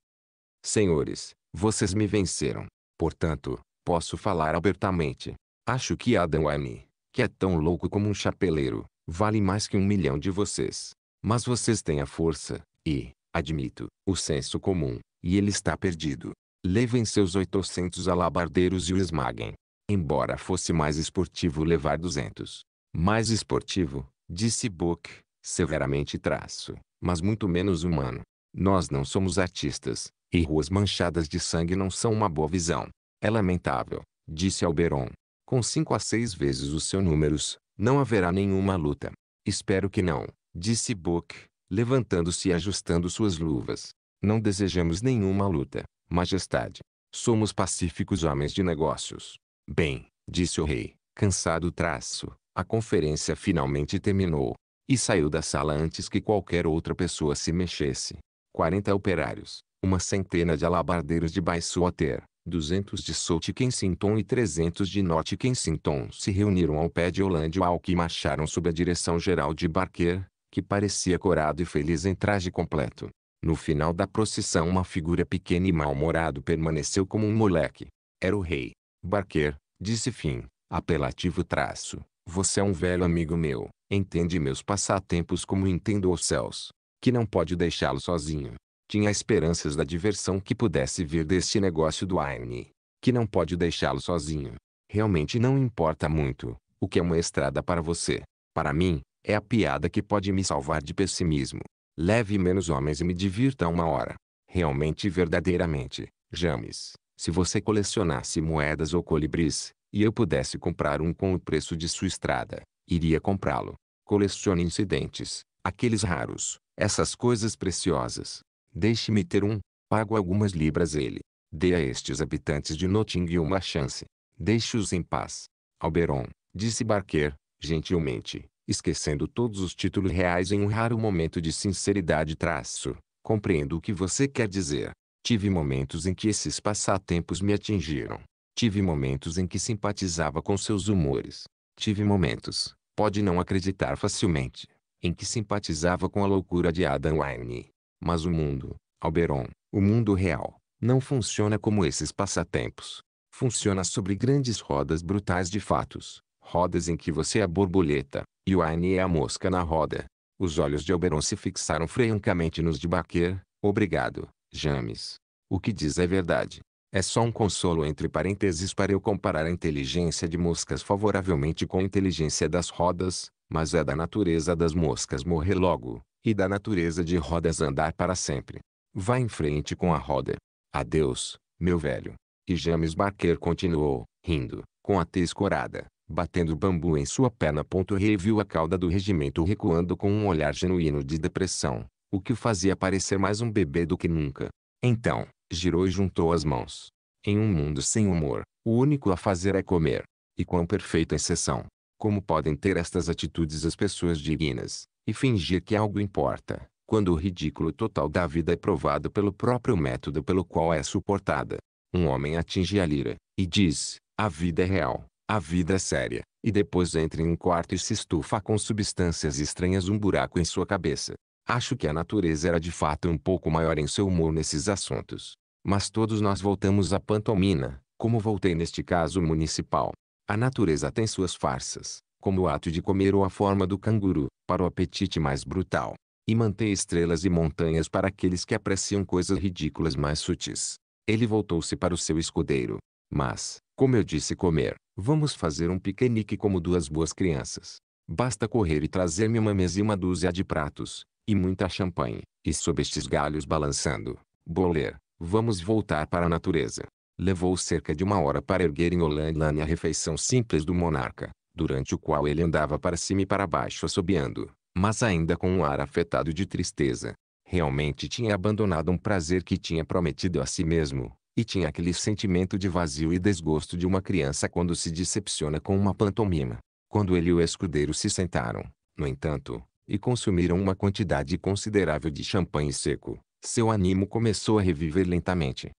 Senhores, vocês me venceram. Portanto, posso falar abertamente. Acho que Adam Wayne, que é tão louco como um chapeleiro, vale mais que um milhão de vocês. Mas vocês têm a força, e, admito, o senso comum, e ele está perdido. Levem seus 800 alabardeiros e o esmaguem. Embora fosse mais esportivo levar 200. Mais esportivo, disse Book, severamente traço, mas muito menos humano. Nós não somos artistas, e ruas manchadas de sangue não são uma boa visão. É lamentável, disse Alberon. Com cinco a seis vezes os seus números, não haverá nenhuma luta. Espero que não, disse Book, levantando-se e ajustando suas luvas. Não desejamos nenhuma luta, majestade. Somos pacíficos homens de negócios. Bem, disse o rei, cansado traço, a conferência finalmente terminou. E saiu da sala antes que qualquer outra pessoa se mexesse. 40 operários, uma centena de alabardeiros de Baissuater, 200 de Souti Kensington e 300 de Norte Kensington se reuniram ao pé de Holândia ao que marcharam sob a direção geral de Barker, que parecia corado e feliz em traje completo. No final da procissão uma figura pequena e mal-humorado permaneceu como um moleque. Era o rei. Barker, disse Fim, apelativo traço. Você é um velho amigo meu, entende meus passatempos como entendo os céus, que não pode deixá-lo sozinho tinha esperanças da diversão que pudesse vir deste negócio do Aine, que não pode deixá-lo sozinho. Realmente não importa muito, o que é uma estrada para você. Para mim, é a piada que pode me salvar de pessimismo. Leve menos homens e me divirta uma hora. Realmente e verdadeiramente, James, se você colecionasse moedas ou colibris, e eu pudesse comprar um com o preço de sua estrada, iria comprá-lo. Colecione incidentes, aqueles raros, essas coisas preciosas, Deixe-me ter um. Pago algumas libras ele. Dê a estes habitantes de Notting uma chance. Deixe-os em paz. Alberon, disse Barker, gentilmente, esquecendo todos os títulos reais em um raro momento de sinceridade traço. Compreendo o que você quer dizer. Tive momentos em que esses passatempos me atingiram. Tive momentos em que simpatizava com seus humores. Tive momentos, pode não acreditar facilmente, em que simpatizava com a loucura de Adam Wine. Mas o mundo, Alberon, o mundo real, não funciona como esses passatempos. Funciona sobre grandes rodas brutais de fatos, rodas em que você é a borboleta, e o Aine é a mosca na roda. Os olhos de Alberon se fixaram francamente nos de Baquer. Obrigado, James. O que diz é verdade. É só um consolo entre parênteses para eu comparar a inteligência de moscas favoravelmente com a inteligência das rodas, mas é da natureza das moscas morrer logo e da natureza de rodas andar para sempre. Vá em frente com a roda. Adeus, meu velho. E James Barker continuou, rindo, com a tez corada, batendo bambu em sua perna. Reviu a cauda do regimento recuando com um olhar genuíno de depressão, o que o fazia parecer mais um bebê do que nunca. Então, girou e juntou as mãos. Em um mundo sem humor, o único a fazer é comer. E quão perfeita exceção! Como podem ter estas atitudes as pessoas dignas, e fingir que algo importa, quando o ridículo total da vida é provado pelo próprio método pelo qual é suportada. Um homem atinge a lira, e diz, a vida é real, a vida é séria, e depois entra em um quarto e se estufa com substâncias estranhas um buraco em sua cabeça. Acho que a natureza era de fato um pouco maior em seu humor nesses assuntos. Mas todos nós voltamos à pantomina, como voltei neste caso municipal. A natureza tem suas farsas, como o ato de comer ou a forma do canguru, para o apetite mais brutal, e mantém estrelas e montanhas para aqueles que apreciam coisas ridículas mais sutis. Ele voltou-se para o seu escudeiro. Mas, como eu disse comer, vamos fazer um piquenique como duas boas crianças. Basta correr e trazer-me uma mesa e uma dúzia de pratos, e muita champanhe, e sob estes galhos balançando. Boler, vamos voltar para a natureza. Levou cerca de uma hora para erguer em Holândia a refeição simples do monarca, durante o qual ele andava para cima e para baixo assobiando, mas ainda com um ar afetado de tristeza. Realmente tinha abandonado um prazer que tinha prometido a si mesmo, e tinha aquele sentimento de vazio e desgosto de uma criança quando se decepciona com uma pantomima. Quando ele e o escudeiro se sentaram, no entanto, e consumiram uma quantidade considerável de champanhe seco, seu ânimo começou a reviver lentamente.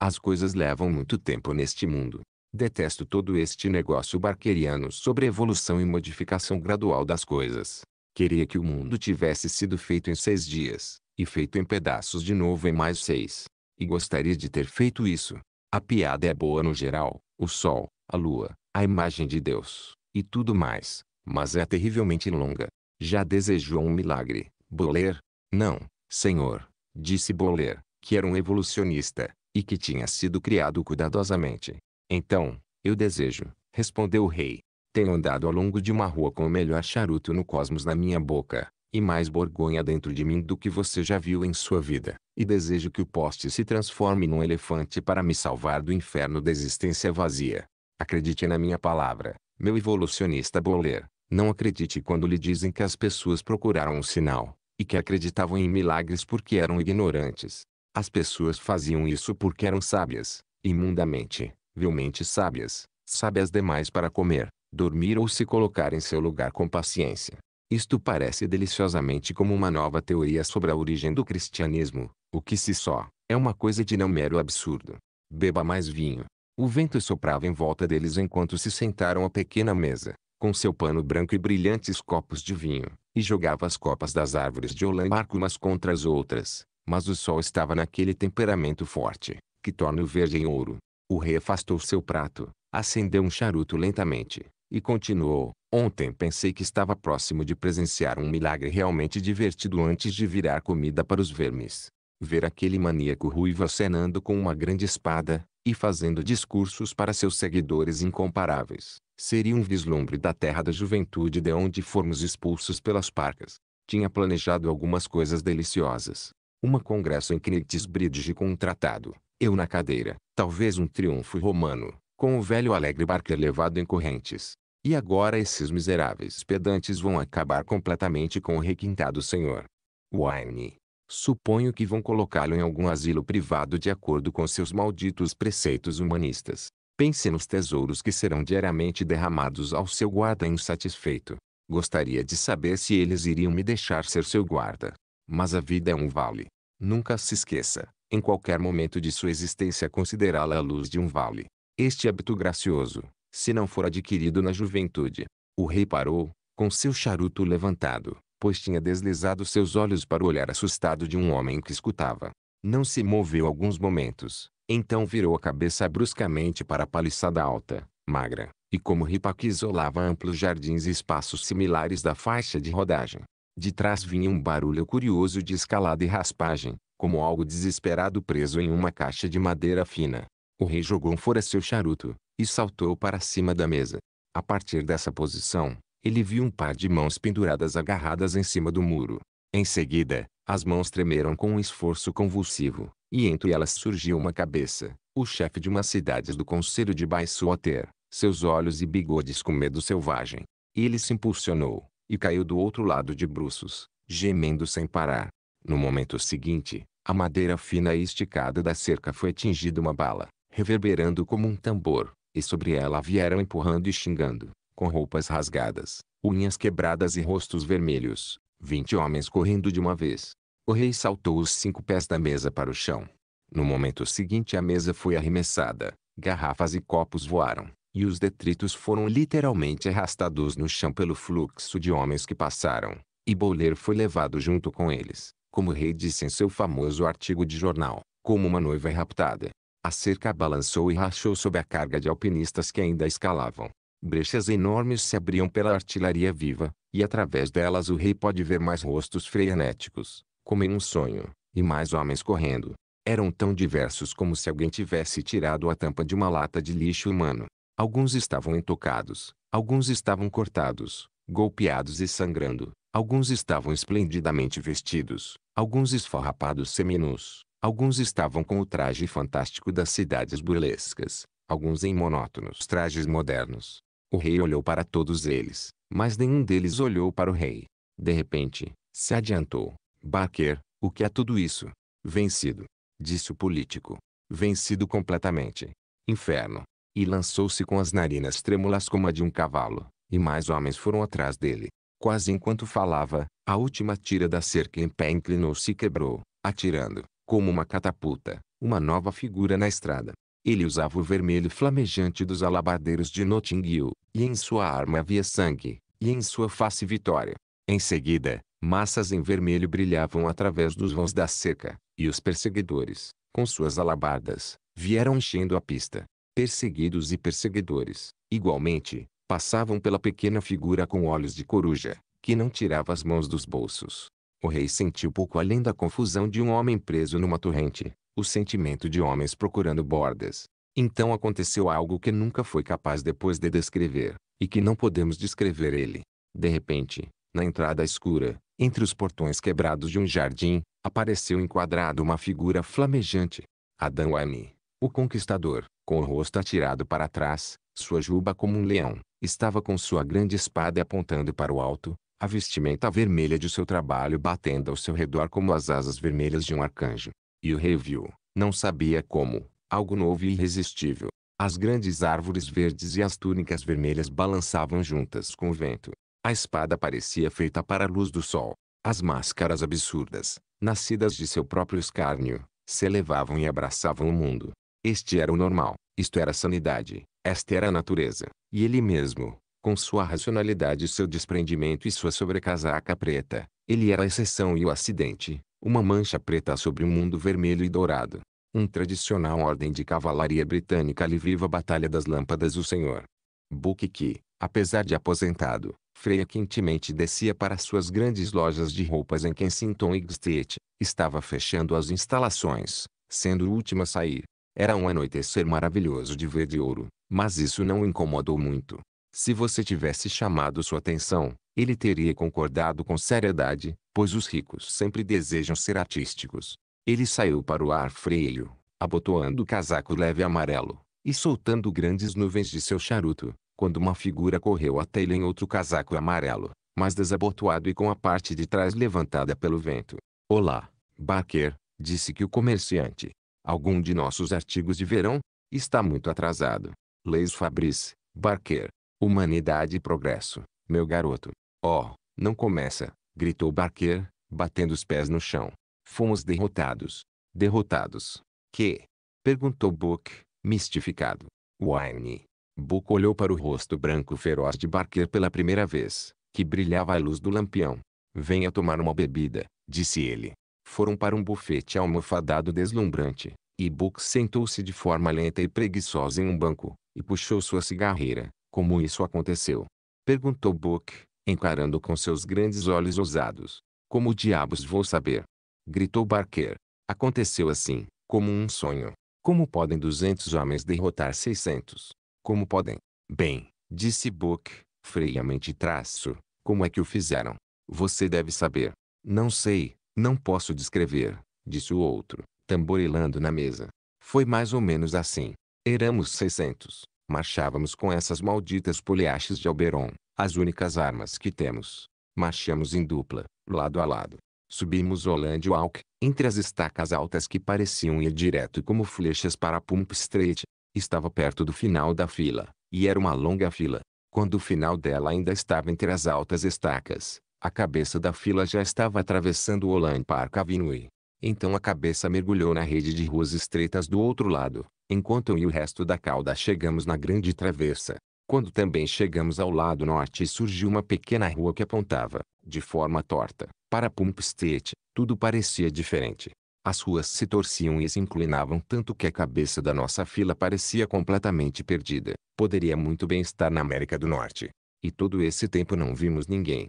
As coisas levam muito tempo neste mundo, Detesto todo este negócio barqueriano sobre evolução e modificação gradual das coisas. Queria que o mundo tivesse sido feito em seis dias, e feito em pedaços de novo em mais seis. E gostaria de ter feito isso. A piada é boa no geral, o sol, a lua, a imagem de Deus, e tudo mais, mas é terrivelmente longa. Já desejou um milagre, Boller? Não, senhor, disse Boller, que era um evolucionista, e que tinha sido criado cuidadosamente. Então, eu desejo, respondeu o rei. Tenho andado ao longo de uma rua com o melhor charuto no cosmos na minha boca, e mais borgonha dentro de mim do que você já viu em sua vida, e desejo que o poste se transforme num elefante para me salvar do inferno da existência vazia. Acredite na minha palavra, meu evolucionista Bowler, não acredite quando lhe dizem que as pessoas procuraram um sinal, e que acreditavam em milagres porque eram ignorantes. As pessoas faziam isso porque eram sábias, imundamente, vilmente sábias, sábias demais para comer, dormir ou se colocar em seu lugar com paciência. Isto parece deliciosamente como uma nova teoria sobre a origem do cristianismo, o que se só, é uma coisa de não mero absurdo. Beba mais vinho. O vento soprava em volta deles enquanto se sentaram à pequena mesa, com seu pano branco e brilhantes copos de vinho, e jogava as copas das árvores de olambarco umas contra as outras, mas o sol estava naquele temperamento forte, que torna o verde em ouro, o rei afastou seu prato, acendeu um charuto lentamente, e continuou. Ontem pensei que estava próximo de presenciar um milagre realmente divertido antes de virar comida para os vermes. Ver aquele maníaco ruivo acenando com uma grande espada, e fazendo discursos para seus seguidores incomparáveis, seria um vislumbre da terra da juventude de onde formos expulsos pelas parcas. Tinha planejado algumas coisas deliciosas. Uma congresso em Knightsbridge com um tratado, eu na cadeira, talvez um triunfo romano, com o velho alegre Barker levado em correntes. E agora esses miseráveis pedantes vão acabar completamente com o requintado senhor. Wine. Suponho que vão colocá-lo em algum asilo privado de acordo com seus malditos preceitos humanistas. Pense nos tesouros que serão diariamente derramados ao seu guarda insatisfeito. Gostaria de saber se eles iriam me deixar ser seu guarda. Mas a vida é um vale. Nunca se esqueça, em qualquer momento de sua existência considerá-la a luz de um vale. Este hábito gracioso, se não for adquirido na juventude. O rei parou, com seu charuto levantado, pois tinha deslizado seus olhos para o olhar assustado de um homem que escutava. Não se moveu alguns momentos, então virou a cabeça bruscamente para a paliçada alta, magra, e como ripa que isolava amplos jardins e espaços similares da faixa de rodagem. De trás vinha um barulho curioso de escalada e raspagem, como algo desesperado preso em uma caixa de madeira fina. O rei jogou fora seu charuto, e saltou para cima da mesa. A partir dessa posição, ele viu um par de mãos penduradas agarradas em cima do muro. Em seguida, as mãos tremeram com um esforço convulsivo, e entre elas surgiu uma cabeça, o chefe de uma cidade do conselho de Baissuater, seus olhos e bigodes com medo selvagem. Ele se impulsionou, e caiu do outro lado de bruços, gemendo sem parar. No momento seguinte, a madeira fina e esticada da cerca foi atingida uma bala, reverberando como um tambor, e sobre ela vieram empurrando e xingando, com roupas rasgadas, unhas quebradas e rostos vermelhos, vinte homens correndo de uma vez. O rei saltou os cinco pés da mesa para o chão. No momento seguinte a mesa foi arremessada, garrafas e copos voaram, e os detritos foram literalmente arrastados no chão pelo fluxo de homens que passaram, e Boleiro foi levado junto com eles como o rei disse em seu famoso artigo de jornal, como uma noiva raptada. A cerca balançou e rachou sob a carga de alpinistas que ainda escalavam. Brechas enormes se abriam pela artilharia viva, e através delas o rei pode ver mais rostos frenéticos, como em um sonho, e mais homens correndo. Eram tão diversos como se alguém tivesse tirado a tampa de uma lata de lixo humano. Alguns estavam intocados, alguns estavam cortados, golpeados e sangrando, Alguns estavam esplendidamente vestidos, alguns esfarrapados seminus, alguns estavam com o traje fantástico das cidades burlescas, alguns em monótonos trajes modernos. O rei olhou para todos eles, mas nenhum deles olhou para o rei. De repente, se adiantou. Barker, o que é tudo isso? Vencido, disse o político. Vencido completamente. Inferno. E lançou-se com as narinas trêmulas como a de um cavalo, e mais homens foram atrás dele. Quase enquanto falava, a última tira da cerca em pé inclinou-se e quebrou, atirando, como uma catapulta, uma nova figura na estrada. Ele usava o vermelho flamejante dos alabardeiros de Notting Hill, e em sua arma havia sangue, e em sua face vitória. Em seguida, massas em vermelho brilhavam através dos vãos da cerca, e os perseguidores, com suas alabardas, vieram enchendo a pista. Perseguidos e perseguidores, igualmente, passavam pela pequena figura com olhos de coruja, que não tirava as mãos dos bolsos. O rei sentiu pouco além da confusão de um homem preso numa torrente, o sentimento de homens procurando bordas. Então aconteceu algo que nunca foi capaz depois de descrever, e que não podemos descrever ele. De repente, na entrada escura, entre os portões quebrados de um jardim, apareceu enquadrado uma figura flamejante. Adão Ami, o conquistador, com o rosto atirado para trás, sua juba como um leão, estava com sua grande espada apontando para o alto, a vestimenta vermelha de seu trabalho batendo ao seu redor como as asas vermelhas de um arcanjo. E o rei viu, não sabia como, algo novo e irresistível. As grandes árvores verdes e as túnicas vermelhas balançavam juntas com o vento. A espada parecia feita para a luz do sol. As máscaras absurdas, nascidas de seu próprio escárnio, se elevavam e abraçavam o mundo. Este era o normal, isto era a sanidade, esta era a natureza, e ele mesmo, com sua racionalidade seu desprendimento e sua sobrecasaca preta, ele era a exceção e o acidente, uma mancha preta sobre um mundo vermelho e dourado. Um tradicional ordem de cavalaria britânica ali viva Batalha das Lâmpadas o Senhor. Buck que, apesar de aposentado, freia quentemente descia para suas grandes lojas de roupas em Kensington e State, estava fechando as instalações, sendo o último a sair. Era um anoitecer maravilhoso de verde ouro, mas isso não o incomodou muito. Se você tivesse chamado sua atenção, ele teria concordado com seriedade, pois os ricos sempre desejam ser artísticos. Ele saiu para o ar freio, abotoando o casaco leve amarelo, e soltando grandes nuvens de seu charuto, quando uma figura correu até ele em outro casaco amarelo, mas desabotoado e com a parte de trás levantada pelo vento. Olá, Barker, disse que o comerciante. Algum de nossos artigos de verão está muito atrasado. Leis Fabrice, Barker. Humanidade e Progresso, meu garoto. Oh, não começa, gritou Barker, batendo os pés no chão. Fomos derrotados. Derrotados. Que? Perguntou Book, mistificado. Wine. Book olhou para o rosto branco feroz de Barker pela primeira vez, que brilhava à luz do lampião. Venha tomar uma bebida, disse ele foram para um bufete almofadado deslumbrante, e Book sentou-se de forma lenta e preguiçosa em um banco, e puxou sua cigarreira. Como isso aconteceu? Perguntou Book, encarando com seus grandes olhos ousados. Como diabos vou saber? Gritou Barker. Aconteceu assim, como um sonho. Como podem 200 homens derrotar 600? Como podem? Bem, disse Book, freiamente traço, como é que o fizeram? Você deve saber. Não sei, não posso descrever, disse o outro, tamborilando na mesa. Foi mais ou menos assim. Éramos 600. Marchávamos com essas malditas poliaches de Alberon, as únicas armas que temos. Marchamos em dupla, lado a lado. Subimos Holland Walk, entre as estacas altas que pareciam ir direto como flechas para Pump Street. Estava perto do final da fila, e era uma longa fila. Quando o final dela ainda estava entre as altas estacas, a cabeça da fila já estava atravessando o Holland Park Avenue. Então a cabeça mergulhou na rede de ruas estreitas do outro lado, enquanto eu e o resto da cauda chegamos na grande travessa. Quando também chegamos ao lado norte surgiu uma pequena rua que apontava, de forma torta, para Pump Street, tudo parecia diferente. As ruas se torciam e se inclinavam tanto que a cabeça da nossa fila parecia completamente perdida. Poderia muito bem estar na América do Norte. E todo esse tempo não vimos ninguém.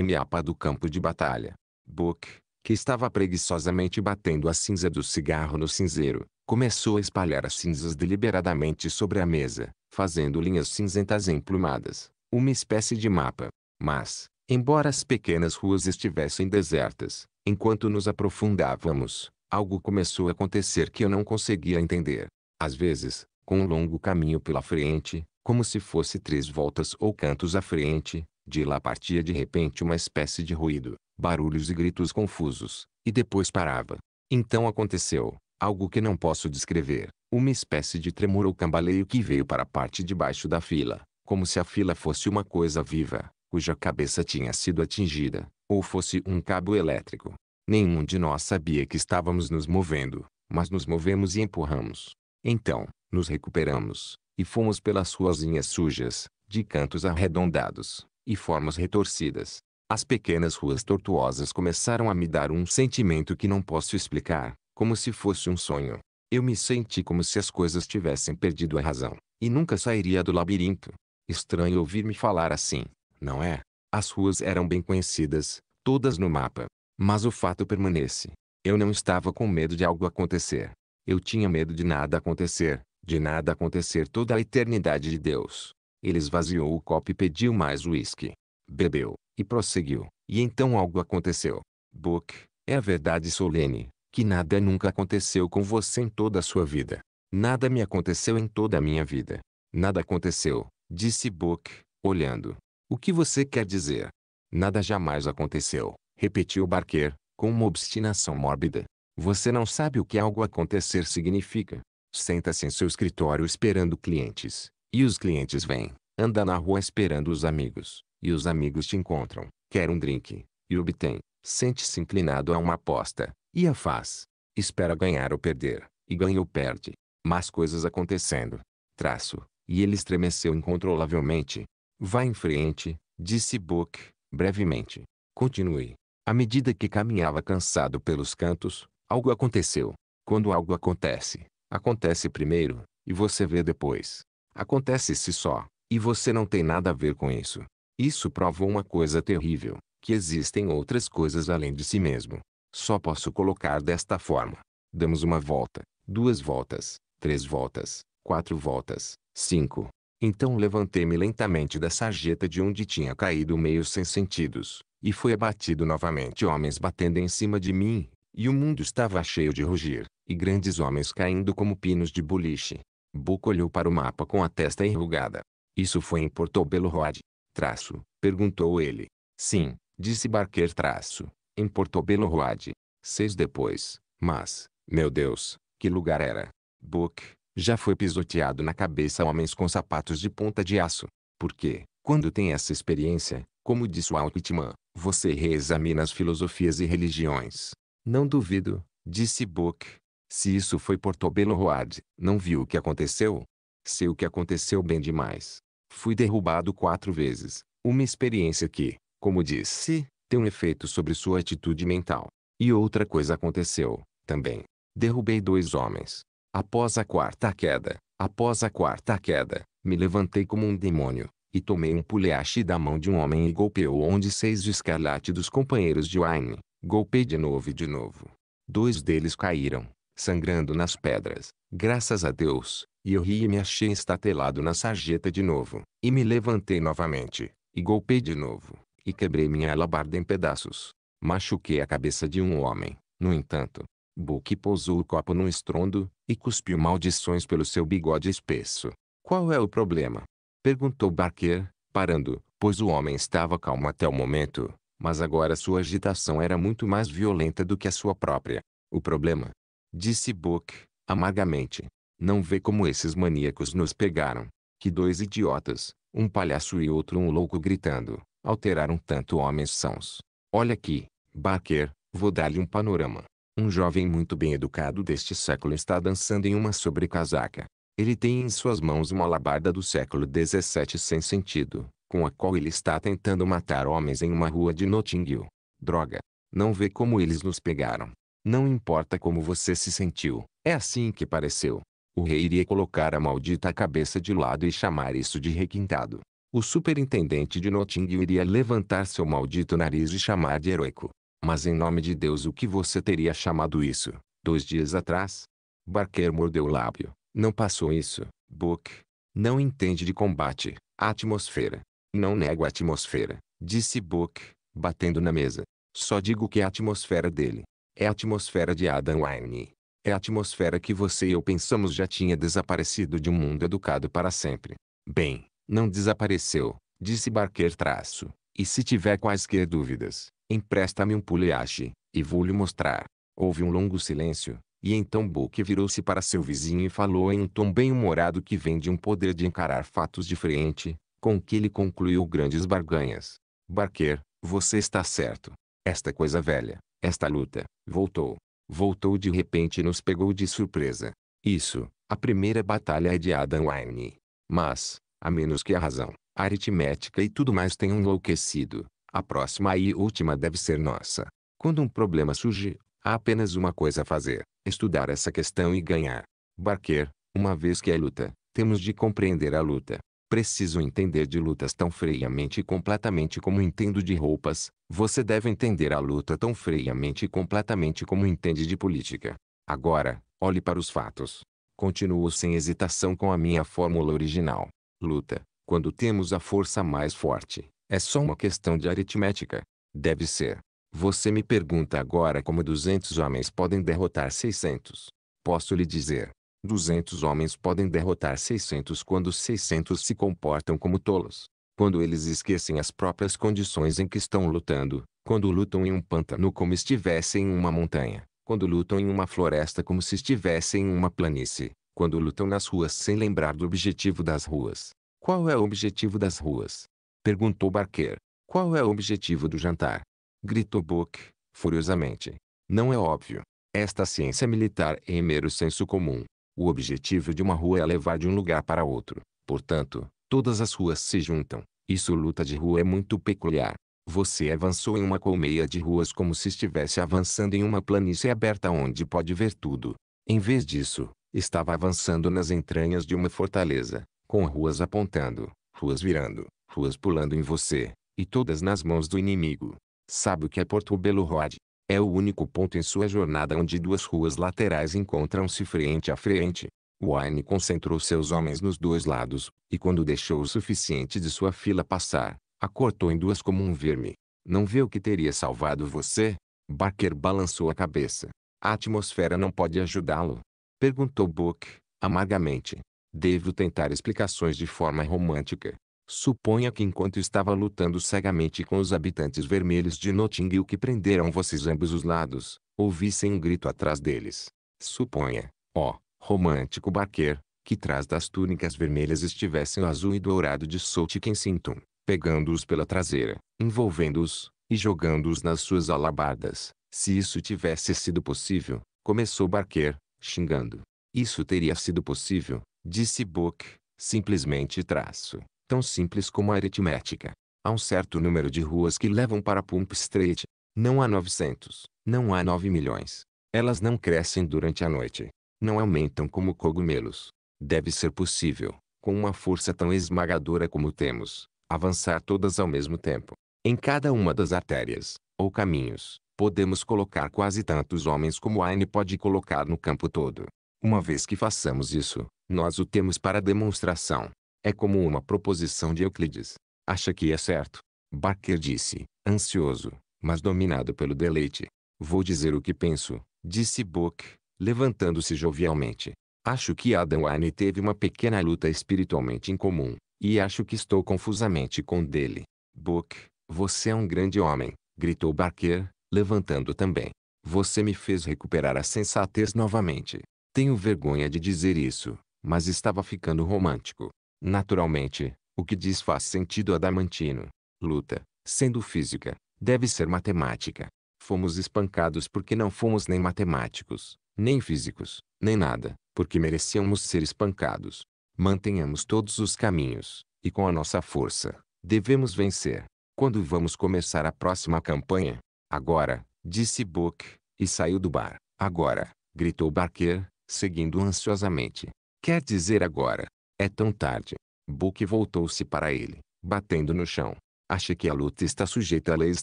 MAPA do campo de batalha. Book, que estava preguiçosamente batendo a cinza do cigarro no cinzeiro, começou a espalhar as cinzas deliberadamente sobre a mesa, fazendo linhas cinzentas emplumadas, uma espécie de mapa. Mas, embora as pequenas ruas estivessem desertas, enquanto nos aprofundávamos, algo começou a acontecer que eu não conseguia entender. Às vezes, com um longo caminho pela frente, como se fosse três voltas ou cantos à frente, de lá partia de repente uma espécie de ruído, barulhos e gritos confusos, e depois parava. Então aconteceu, algo que não posso descrever, uma espécie de tremor ou cambaleio que veio para a parte de baixo da fila, como se a fila fosse uma coisa viva, cuja cabeça tinha sido atingida, ou fosse um cabo elétrico. Nenhum de nós sabia que estávamos nos movendo, mas nos movemos e empurramos. Então, nos recuperamos, e fomos pelas ruazinhas sujas, de cantos arredondados, e formas retorcidas. As pequenas ruas tortuosas começaram a me dar um sentimento que não posso explicar, como se fosse um sonho. Eu me senti como se as coisas tivessem perdido a razão, e nunca sairia do labirinto. Estranho ouvir-me falar assim, não é? As ruas eram bem conhecidas, todas no mapa. Mas o fato permanece. Eu não estava com medo de algo acontecer. Eu tinha medo de nada acontecer, de nada acontecer toda a eternidade de Deus. Ele esvaziou o copo e pediu mais uísque. Bebeu, e prosseguiu. E então algo aconteceu. Book, é a verdade solene, que nada nunca aconteceu com você em toda a sua vida. Nada me aconteceu em toda a minha vida. Nada aconteceu, disse Book, olhando. O que você quer dizer? Nada jamais aconteceu, repetiu Barker, com uma obstinação mórbida. Você não sabe o que algo acontecer significa. Senta-se em seu escritório esperando clientes, e os clientes vêm, anda na rua esperando os amigos, e os amigos te encontram, quer um drink, e obtém, sente-se inclinado a uma aposta, e a faz, espera ganhar ou perder, e ganha ou perde, mas coisas acontecendo, traço, e ele estremeceu incontrolavelmente. Vá em frente, disse Book, brevemente. Continue. À medida que caminhava cansado pelos cantos, algo aconteceu. Quando algo acontece, acontece primeiro, e você vê depois. Acontece-se só, e você não tem nada a ver com isso. Isso prova uma coisa terrível, que existem outras coisas além de si mesmo. Só posso colocar desta forma. Damos uma volta, duas voltas, três voltas, quatro voltas, cinco. Então levantei-me lentamente da sarjeta de onde tinha caído meio sem sentidos, e foi abatido novamente homens batendo em cima de mim, e o mundo estava cheio de rugir, e grandes homens caindo como pinos de boliche. Book olhou para o mapa com a testa enrugada. Isso foi em Portobello Road? Traço, perguntou ele. Sim, disse Barker traço, em Portobello Road. Seis depois, mas, meu Deus, que lugar era? Book? já foi pisoteado na cabeça homens com sapatos de ponta de aço. Porque, quando tem essa experiência, como disse Altman, você reexamina as filosofias e religiões. Não duvido, disse Book. Se isso foi Portobello Road, não viu o que aconteceu? Sei o que aconteceu bem demais. Fui derrubado quatro vezes. Uma experiência que, como disse, tem um efeito sobre sua atitude mental. E outra coisa aconteceu, também. Derrubei dois homens. Após a quarta queda, após a quarta queda, me levantei como um demônio, e tomei um puleache da mão de um homem e golpeou onde seis de escarlate dos companheiros de Wayne. Golpei de novo e de novo. Dois deles caíram, sangrando nas pedras. Graças a Deus, e eu ri e me achei estatelado na sarjeta de novo. E me levantei novamente, e golpei de novo, e quebrei minha alabarda em pedaços. Machuquei a cabeça de um homem. No entanto, Buck pousou o copo num estrondo, e cuspiu maldições pelo seu bigode espesso. Qual é o problema? Perguntou Barker, parando, pois o homem estava calmo até o momento, mas agora sua agitação era muito mais violenta do que a sua própria. O problema, Disse Book, amargamente. Não vê como esses maníacos nos pegaram. Que dois idiotas, um palhaço e outro um louco gritando, alteraram tanto homens sãos. Olha aqui, Barker, vou dar-lhe um panorama. Um jovem muito bem educado deste século está dançando em uma sobrecasaca. Ele tem em suas mãos uma alabarda do século XVII sem sentido, com a qual ele está tentando matar homens em uma rua de Notting Hill. Droga! Não vê como eles nos pegaram. Não importa como você se sentiu, é assim que pareceu. O rei iria colocar a maldita cabeça de lado e chamar isso de requintado. O superintendente de nottingham iria levantar seu maldito nariz e chamar de heróico. Mas em nome de Deus o que você teria chamado isso, dois dias atrás? Barker mordeu o lábio. Não passou isso, Book. Não entende de combate, atmosfera. Não nego a atmosfera, disse Book, batendo na mesa. Só digo que a atmosfera dele, é a atmosfera de Adam Wine. É a atmosfera que você e eu pensamos já tinha desaparecido de um mundo educado para sempre. Bem, não desapareceu, disse Barker traço. E se tiver quaisquer dúvidas, empresta-me um puliache, e vou lhe mostrar. Houve um longo silêncio, e então Book virou-se para seu vizinho e falou em um tom bem-humorado que vem de um poder de encarar fatos de frente, com que ele concluiu grandes barganhas. Barker, você está certo. Esta coisa velha, esta luta, voltou. Voltou de repente e nos pegou de surpresa. Isso, a primeira batalha é de Adam Wayne. Mas, a menos que a razão, a aritmética e tudo mais tenham enlouquecido, a próxima e última deve ser nossa. Quando um problema surge, há apenas uma coisa a fazer, estudar essa questão e ganhar. Barker, uma vez que é luta, temos de compreender a luta. Preciso entender de lutas tão freiamente e completamente como entendo de roupas, você deve entender a luta tão freiamente e completamente como entende de política. Agora, olhe para os fatos. Continuo sem hesitação com a minha fórmula original. Luta, quando temos a força mais forte, é só uma questão de aritmética. Deve ser. Você me pergunta agora como 200 homens podem derrotar 600. Posso lhe dizer. 200 homens podem derrotar 600 quando 600 se comportam como tolos quando eles esquecem as próprias condições em que estão lutando, quando lutam em um pântano como estivessem em uma montanha, quando lutam em uma floresta como se estivessem em uma planície, quando lutam nas ruas sem lembrar do objetivo das ruas. Qual é o objetivo das ruas? Perguntou Barker. Qual é o objetivo do jantar? Gritou Book, furiosamente. Não é óbvio. Esta ciência militar é em mero senso comum. O objetivo de uma rua é levar de um lugar para outro. Portanto, todas as ruas se juntam, isso luta de rua é muito peculiar. Você avançou em uma colmeia de ruas como se estivesse avançando em uma planície aberta onde pode ver tudo. Em vez disso, estava avançando nas entranhas de uma fortaleza, com ruas apontando, ruas virando, ruas pulando em você, e todas nas mãos do inimigo. Sabe o que é Porto Belo Road? É o único ponto em sua jornada onde duas ruas laterais encontram-se frente a frente, Wine concentrou seus homens nos dois lados, e quando deixou o suficiente de sua fila passar, a cortou em duas como um verme. Não vê o que teria salvado você? Barker balançou a cabeça. A atmosfera não pode ajudá-lo? Perguntou Book, amargamente. Devo tentar explicações de forma romântica. Suponha que enquanto estava lutando cegamente com os habitantes vermelhos de Notting Hill que prenderam vocês ambos os lados, ouvissem um grito atrás deles. Suponha, ó, oh romântico barquer, que traz das túnicas vermelhas estivessem o azul e dourado de Kensington, pegando-os pela traseira, envolvendo-os, e jogando-os nas suas alabardas. Se isso tivesse sido possível, começou Barquer, xingando. Isso teria sido possível, disse Book, simplesmente traço, tão simples como a aritmética. Há um certo número de ruas que levam para Pump Street. Não há 900, não há 9 milhões. Elas não crescem durante a noite, não aumentam como cogumelos. Deve ser possível, com uma força tão esmagadora como temos, avançar todas ao mesmo tempo. Em cada uma das artérias, ou caminhos, podemos colocar quase tantos homens como Aine pode colocar no campo todo. Uma vez que façamos isso, nós o temos para demonstração. É como uma proposição de Euclides. Acha que é certo? Barker disse, ansioso, mas dominado pelo deleite. Vou dizer o que penso, disse Book, levantando-se jovialmente. Acho que Adam Wayne teve uma pequena luta espiritualmente incomum, e acho que estou confusamente com dele. Book, você é um grande homem, gritou Barker, levantando também. Você me fez recuperar a sensatez novamente. Tenho vergonha de dizer isso, mas estava ficando romântico. Naturalmente, o que diz faz sentido a Damantino. Luta, sendo física, deve ser matemática. Fomos espancados porque não fomos nem matemáticos nem físicos, nem nada, porque merecíamos ser espancados. Mantenhamos todos os caminhos, e com a nossa força, devemos vencer. Quando vamos começar a próxima campanha? Agora, disse Book, e saiu do bar. Agora, gritou Barker, seguindo ansiosamente. Quer dizer agora. É tão tarde. Book voltou-se para ele, batendo no chão. Acha que a luta está sujeita a leis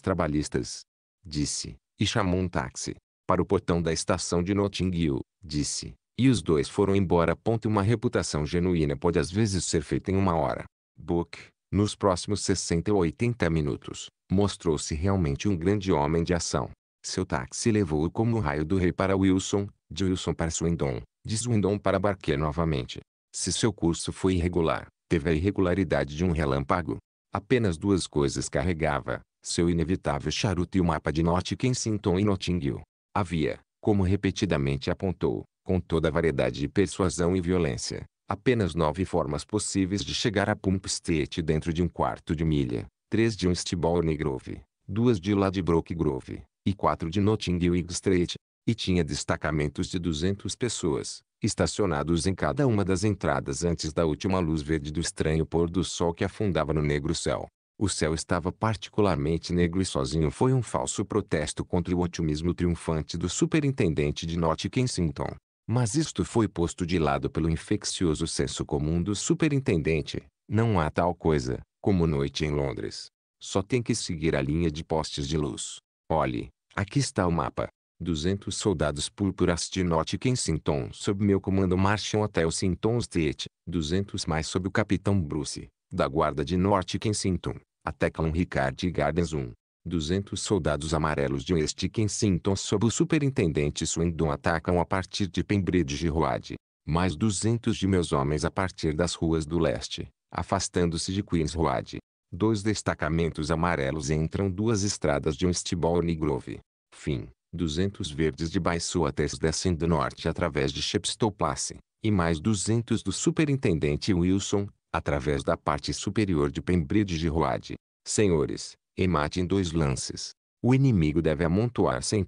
trabalhistas? Disse, e chamou um táxi para o portão da estação de Notting Hill, disse. E os dois foram embora. Uma reputação genuína pode às vezes ser feita em uma hora. Book, nos próximos 60 ou 80 minutos, mostrou-se realmente um grande homem de ação. Seu táxi levou-o como um raio do rei para Wilson, de Wilson para Swindon, de Swindon para Barquet novamente. Se seu curso foi irregular, teve a irregularidade de um relâmpago. Apenas duas coisas carregava, seu inevitável charuto e o mapa de Notting Hill. Havia, como repetidamente apontou, com toda a variedade de persuasão e violência, apenas nove formas possíveis de chegar a Pump Street dentro de um quarto de milha, três de Unstborn Grove, duas de Ladbroke Grove, e quatro de Notting Hill Street, e tinha destacamentos de 200 pessoas, estacionados em cada uma das entradas antes da última luz verde do estranho pôr do sol que afundava no negro céu. O céu estava particularmente negro e sozinho foi um falso protesto contra o otimismo triunfante do superintendente de Norte Kensington. Mas isto foi posto de lado pelo infeccioso senso comum do superintendente. Não há tal coisa, como noite em Londres. Só tem que seguir a linha de postes de luz. Olhe, aqui está o mapa. 200 soldados púrpuras de Norte Kensington sob meu comando marcham até o Sinton State, 200 mais sob o capitão Bruce, da guarda de Norte Kensington atacam Ricard e Gardens 1. 200 soldados amarelos de West Kensington sob o superintendente Swindon atacam a partir de Pembridge de Road. Mais 200 de meus homens a partir das ruas do leste, afastando-se de Queen's Road. Dois destacamentos amarelos entram duas estradas de Westbourne Grove. Fim. 200 verdes de Baissuates descem do norte através de Chepstow Place, e mais 200 do superintendente Wilson, através da parte superior de Pembridge de Roade. Senhores, emate em dois lances. O inimigo deve amontoar-se em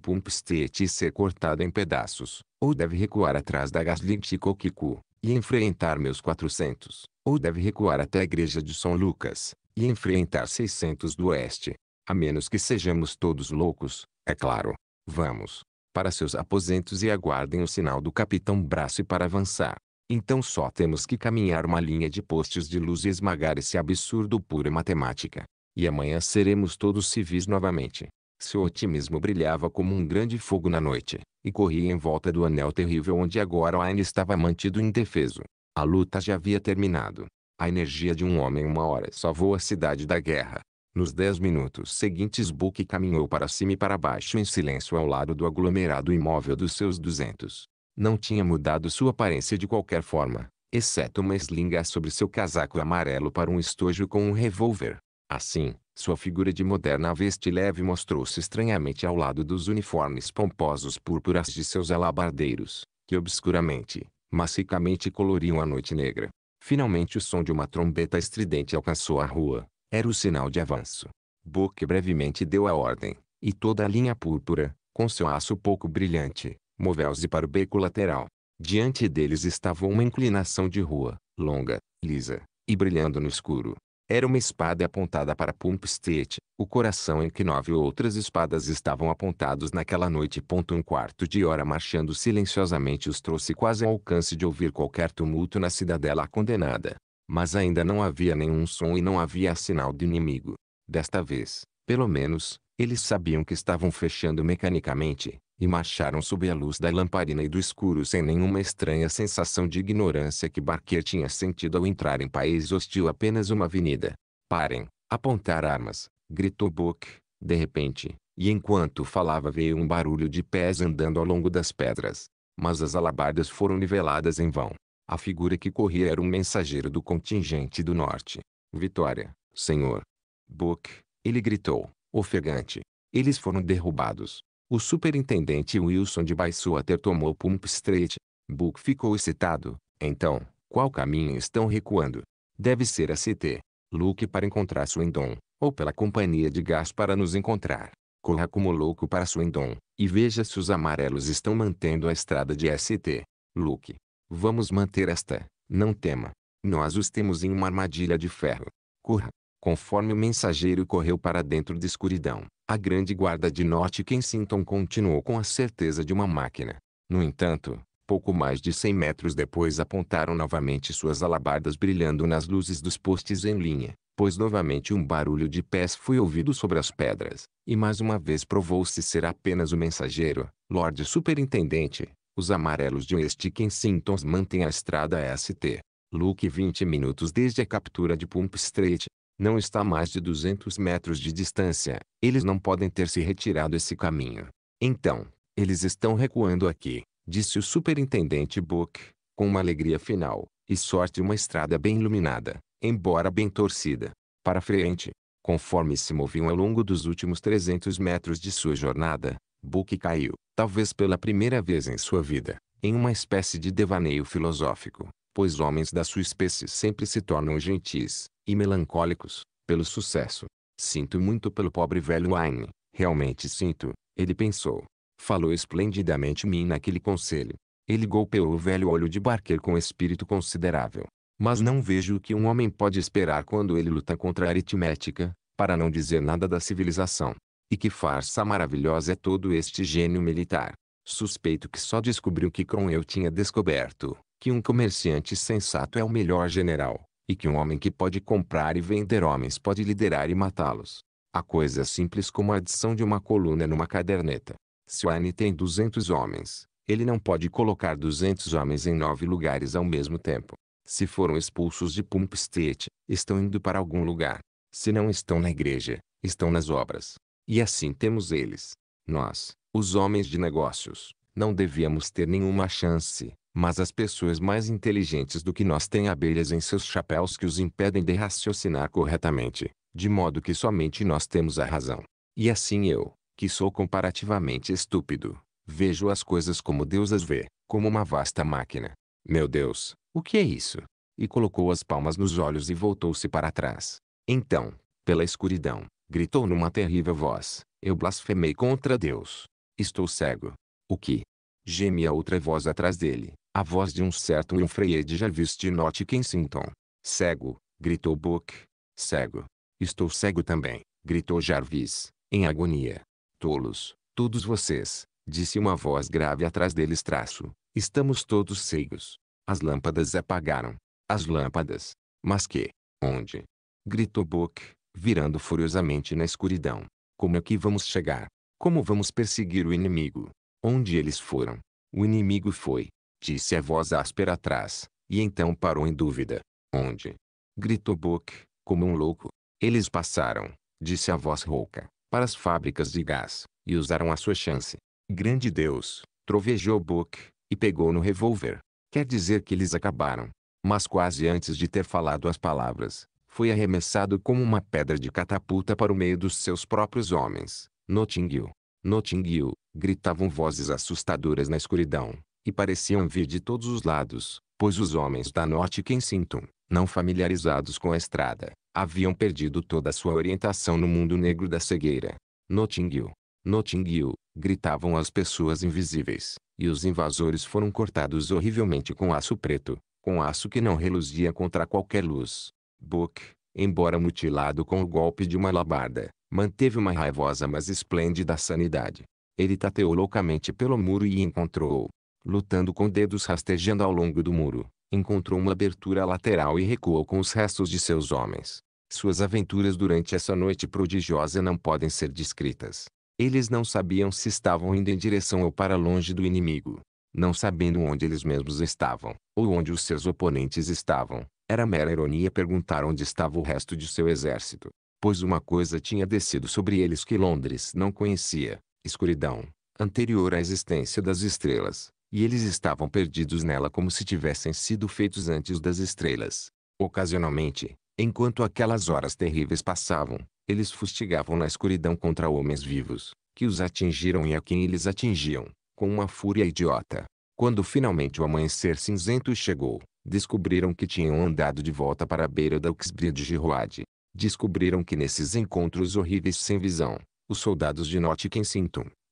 e ser cortado em pedaços, ou deve recuar atrás da Gaslinti e Coquicu, e enfrentar meus 400, ou deve recuar até a igreja de São Lucas, e enfrentar 600 do oeste. A menos que sejamos todos loucos, é claro. Vamos para seus aposentos e aguardem o sinal do capitão Braço para avançar. Então só temos que caminhar uma linha de postes de luz e esmagar esse absurdo pura matemática. E amanhã seremos todos civis novamente. Seu otimismo brilhava como um grande fogo na noite, e corria em volta do anel terrível onde agora Aine estava mantido indefeso. A luta já havia terminado. A energia de um homem uma hora salvou a cidade da guerra. Nos dez minutos seguintes Buck caminhou para cima e para baixo em silêncio ao lado do aglomerado imóvel dos seus duzentos. Não tinha mudado sua aparência de qualquer forma, exceto uma eslinga sobre seu casaco amarelo para um estojo com um revólver. Assim, sua figura de moderna veste leve mostrou-se estranhamente ao lado dos uniformes pomposos púrpuras de seus alabardeiros, que obscuramente, maciçamente coloriam a noite negra. Finalmente o som de uma trombeta estridente alcançou a rua. Era o sinal de avanço. Boque brevemente deu a ordem, e toda a linha púrpura, com seu aço pouco brilhante, Moveu-se para o beco lateral. Diante deles estava uma inclinação de rua, longa, lisa, e brilhando no escuro. Era uma espada apontada para Pump Pumpstead, o coração em que nove outras espadas estavam apontados naquela noite. Ponto Um quarto de hora marchando silenciosamente os trouxe quase ao alcance de ouvir qualquer tumulto na cidadela condenada. Mas ainda não havia nenhum som e não havia sinal de inimigo. Desta vez, pelo menos, eles sabiam que estavam fechando mecanicamente, e marcharam sob a luz da lamparina e do escuro sem nenhuma estranha sensação de ignorância que Barquier tinha sentido ao entrar em país hostil apenas uma avenida. Parem, apontar armas, gritou Buck de repente, e enquanto falava veio um barulho de pés andando ao longo das pedras. Mas as alabardas foram niveladas em vão. A figura que corria era um mensageiro do contingente do norte. Vitória, senhor. Book, ele gritou, ofegante. Eles foram derrubados. O superintendente Wilson de Baissuater tomou Pump Street. Book ficou excitado. Então, qual caminho estão recuando? Deve ser a CT. Luke para encontrar Swindon, ou pela companhia de gás para nos encontrar. Corra como louco para Swindon, e veja se os amarelos estão mantendo a estrada de ST. Luke. Vamos manter esta, não tema. Nós os temos em uma armadilha de ferro. Corra. Conforme o mensageiro correu para dentro da escuridão, a grande guarda de norte Kensington continuou com a certeza de uma máquina. No entanto, pouco mais de cem metros depois apontaram novamente suas alabardas brilhando nas luzes dos postes em linha, pois novamente um barulho de pés foi ouvido sobre as pedras, e mais uma vez provou-se ser apenas o mensageiro, Lorde Superintendente. Os amarelos de West Kensington mantêm a estrada ST. Luke 20 minutos desde a captura de Pump Street, não está a mais de 200 metros de distância, eles não podem ter se retirado esse caminho. Então, eles estão recuando aqui, disse o superintendente Book, com uma alegria final, e sorte uma estrada bem iluminada, embora bem torcida, para frente. Conforme se moviam ao longo dos últimos 300 metros de sua jornada, Book caiu, talvez pela primeira vez em sua vida, em uma espécie de devaneio filosófico pois homens da sua espécie sempre se tornam gentis, e melancólicos, pelo sucesso. Sinto muito pelo pobre velho Wayne, realmente sinto, ele pensou. Falou esplendidamente mim naquele conselho. Ele golpeou o velho olho de Barker com espírito considerável. Mas não vejo o que um homem pode esperar quando ele luta contra a aritmética, para não dizer nada da civilização. E que farsa maravilhosa é todo este gênio militar. Suspeito que só descobriu o que Cromwell tinha descoberto, que um comerciante sensato é o melhor general, e que um homem que pode comprar e vender homens pode liderar e matá-los. A coisa é simples como a adição de uma coluna numa caderneta. Se o Anne tem 200 homens, ele não pode colocar 200 homens em nove lugares ao mesmo tempo. Se foram expulsos de Pump State, estão indo para algum lugar. Se não estão na igreja, estão nas obras. E assim temos eles. Nós, os homens de negócios, não devíamos ter nenhuma chance, mas as pessoas mais inteligentes do que nós têm abelhas em seus chapéus que os impedem de raciocinar corretamente, de modo que somente nós temos a razão. E assim eu, que sou comparativamente estúpido, vejo as coisas como Deus as vê, como uma vasta máquina. Meu Deus, o que é isso? E colocou as palmas nos olhos e voltou-se para trás. Então, pela escuridão, gritou numa terrível voz: Eu blasfemei contra Deus. Estou cego. O que? Geme a outra voz atrás dele. A voz de um certo Winfrey de Jarvis de Norte Kensington. Cego, gritou Book. Cego. Estou cego também, gritou Jarvis, em agonia. Tolos, todos vocês, disse uma voz grave atrás deles traço. Estamos todos cegos. As lâmpadas apagaram. As lâmpadas. Mas que? Onde? Gritou Book, virando furiosamente na escuridão. Como é que vamos chegar? Como vamos perseguir o inimigo? Onde eles foram? O inimigo foi, Disse a voz áspera atrás, e então parou em dúvida. Onde? Gritou Buck, como um louco. Eles passaram, disse a voz rouca, para as fábricas de gás, e usaram a sua chance. Grande Deus, trovejou Buck, e pegou no revólver. Quer dizer que eles acabaram. Mas quase antes de ter falado as palavras, foi arremessado como uma pedra de catapulta para o meio dos seus próprios homens. Notting Hill! Notting Hill! gritavam vozes assustadoras na escuridão, e pareciam vir de todos os lados, pois os homens da Norte Kensington, não familiarizados com a estrada, haviam perdido toda a sua orientação no mundo negro da cegueira. Notting Hill, Notting Hill, gritavam as pessoas invisíveis, e os invasores foram cortados horrivelmente com aço preto, com aço que não reluzia contra qualquer luz. Book, embora mutilado com o golpe de uma alabarda, manteve uma raivosa mas esplêndida sanidade. Ele tateou loucamente pelo muro e encontrou, Lutando com dedos rastejando ao longo do muro, encontrou uma abertura lateral e recuou com os restos de seus homens. Suas aventuras durante essa noite prodigiosa não podem ser descritas. Eles não sabiam se estavam indo em direção ou para longe do inimigo. Não sabendo onde eles mesmos estavam, ou onde os seus oponentes estavam, era mera ironia perguntar onde estava o resto de seu exército. Pois uma coisa tinha descido sobre eles que Londres não conhecia: escuridão, anterior à existência das estrelas, e eles estavam perdidos nela como se tivessem sido feitos antes das estrelas. Ocasionalmente, enquanto aquelas horas terríveis passavam, eles fustigavam na escuridão contra homens vivos, que os atingiram e a quem eles atingiam, com uma fúria idiota. Quando finalmente o amanhecer cinzento chegou, descobriram que tinham andado de volta para a beira da Uxbridge de Descobriram que nesses encontros horríveis sem visão, os soldados de Nottingham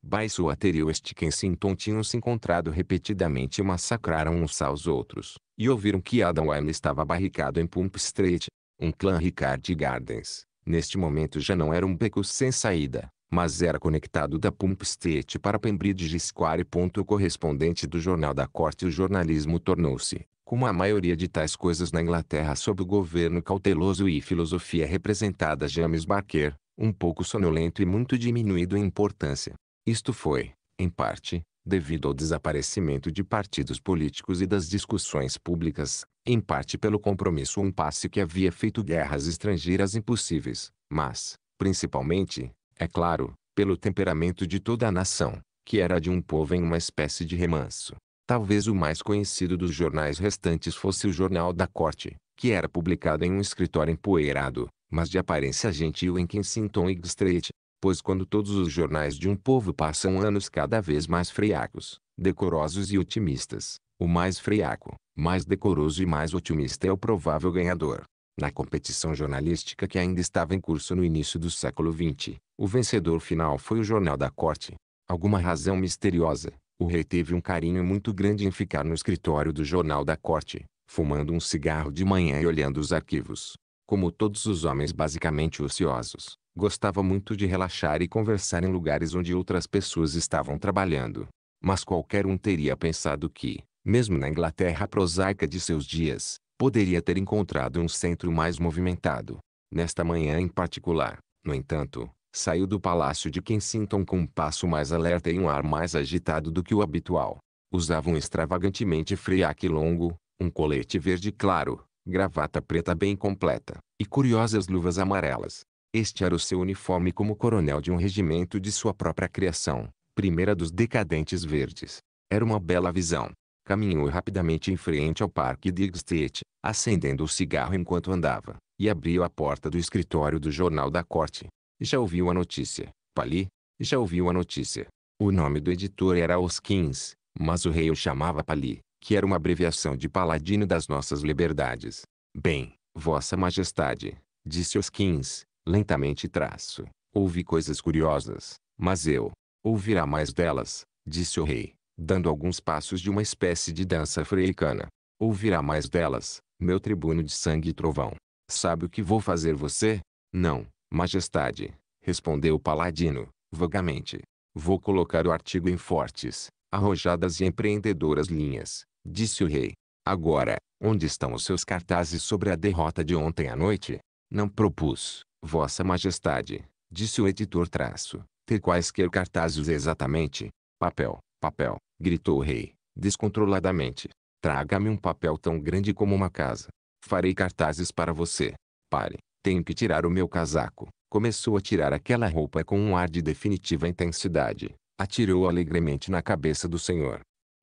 Baisuater e Westkensington tinham se encontrado repetidamente e massacraram uns aos outros, e ouviram que Adam Wiley estava barricado em Pump Street, um clã Ricard Gardens. Neste momento já não era um beco sem saída, mas era conectado da Pump Street para Pembridge Square. O correspondente do Jornal da Corte o jornalismo tornou-se, como a maioria de tais coisas na Inglaterra sob o governo cauteloso e filosofia representada James Barker, um pouco sonolento e muito diminuído em importância. Isto foi, em parte, devido ao desaparecimento de partidos políticos e das discussões públicas, em parte pelo compromisso um passe que havia feito guerras estrangeiras impossíveis, mas, principalmente, é claro, pelo temperamento de toda a nação, que era de um povo em uma espécie de remanso. Talvez o mais conhecido dos jornais restantes fosse o Jornal da Corte, que era publicado em um escritório empoeirado, mas de aparência gentil em Kensington e Street, pois quando todos os jornais de um povo passam anos cada vez mais friacos, decorosos e otimistas, o mais friaco, mais decoroso e mais otimista é o provável ganhador. Na competição jornalística que ainda estava em curso no início do século XX, o vencedor final foi o Jornal da Corte. Alguma razão misteriosa, o rei teve um carinho muito grande em ficar no escritório do Jornal da Corte, fumando um cigarro de manhã e olhando os arquivos. Como todos os homens basicamente ociosos, Gostava muito de relaxar e conversar em lugares onde outras pessoas estavam trabalhando. Mas qualquer um teria pensado que, mesmo na Inglaterra prosaica de seus dias, poderia ter encontrado um centro mais movimentado. Nesta manhã em particular, no entanto, saiu do palácio de Kensington com um passo mais alerta e um ar mais agitado do que o habitual. Usava um extravagantemente friaque longo, um colete verde claro, gravata preta bem completa, e curiosas luvas amarelas. Este era o seu uniforme como coronel de um regimento de sua própria criação, primeira dos decadentes verdes. Era uma bela visão. Caminhou rapidamente em frente ao parque de State, acendendo o cigarro enquanto andava, e abriu a porta do escritório do Jornal da Corte. Já ouviu a notícia, Pali? Já ouviu a notícia. O nome do editor era Oskins, mas o rei o chamava Pali, que era uma abreviação de Paladino das nossas liberdades. Bem, Vossa Majestade, disse Oskins, lentamente traço. Ouvi coisas curiosas, mas eu, ouvirá mais delas, disse o rei, dando alguns passos de uma espécie de dança freicana. Ouvirá mais delas, meu tribuno de sangue e trovão. Sabe o que vou fazer você? Não, majestade, respondeu o paladino, vagamente. Vou colocar o artigo em fortes, arrojadas e empreendedoras linhas, disse o rei. Agora, onde estão os seus cartazes sobre a derrota de ontem à noite? Não propus, Vossa Majestade, disse o editor traço, ter quaisquer cartazes exatamente. Papel, papel, gritou o rei, descontroladamente. Traga-me um papel tão grande como uma casa. Farei cartazes para você. Pare, tenho que tirar o meu casaco. Começou a tirar aquela roupa com um ar de definitiva intensidade. Atirou alegremente na cabeça do senhor.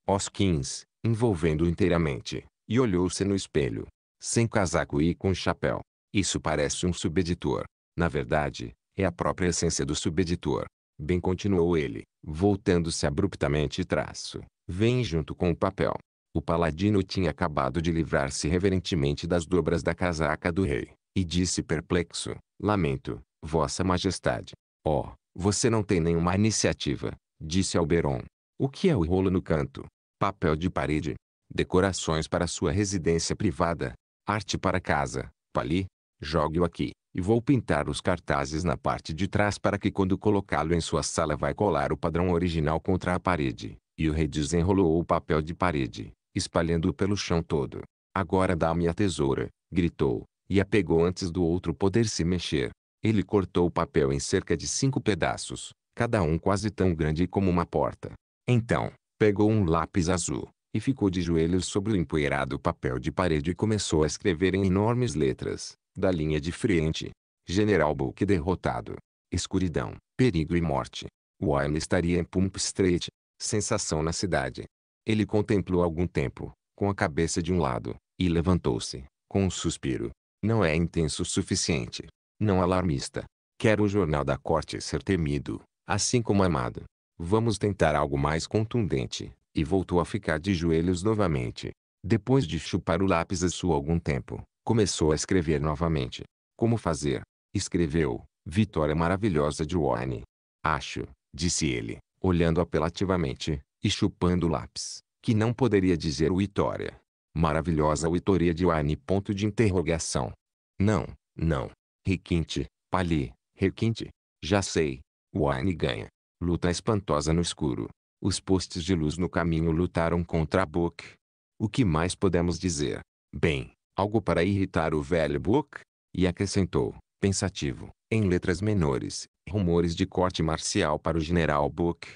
Hoskins, envolvendo inteiramente, e olhou-se no espelho. Sem casaco e com chapéu, isso parece um subeditor. Na verdade, é a própria essência do subeditor. Bem continuou ele, voltando-se abruptamente traço. Vem junto com o papel. O paladino tinha acabado de livrar-se reverentemente das dobras da casaca do rei, e disse perplexo, lamento, vossa majestade. Oh, você não tem nenhuma iniciativa, disse Alberon. O que é o rolo no canto? Papel de parede. Decorações para sua residência privada. Arte para casa. Pali, Jogue-o aqui, e vou pintar os cartazes na parte de trás para que quando colocá-lo em sua sala vai colar o padrão original contra a parede. E o rei desenrolou o papel de parede, espalhando-o pelo chão todo. Agora dá-me a tesoura, gritou, e a pegou antes do outro poder se mexer. Ele cortou o papel em cerca de cinco pedaços, cada um quase tão grande como uma porta. Então, pegou um lápis azul, e ficou de joelhos sobre o empoeirado papel de parede e começou a escrever em enormes letras, da linha de frente. General Book derrotado. Escuridão, perigo e morte. Warren estaria em Pump Street. Sensação na cidade. Ele contemplou algum tempo, com a cabeça de um lado, e levantou-se, com um suspiro. Não é intenso o suficiente. Não alarmista. Quero o jornal da corte ser temido, assim como amado. Vamos tentar algo mais contundente. E voltou a ficar de joelhos novamente. Depois de chupar o lápis azul algum tempo, Começou a escrever novamente. Como fazer? Escreveu. Vitória maravilhosa de Warne. Acho, disse ele, olhando apelativamente, e chupando o lápis, que não poderia dizer Vitória. Maravilhosa Vitoria de Warne. Ponto de interrogação. Não, não. Requinte, Pali, requinte. Já sei. Warne ganha. Luta espantosa no escuro. Os postes de luz no caminho lutaram contra a Book. O que mais podemos dizer? Bem, algo para irritar o velho Book, e acrescentou, pensativo, em letras menores, rumores de corte marcial para o general Book.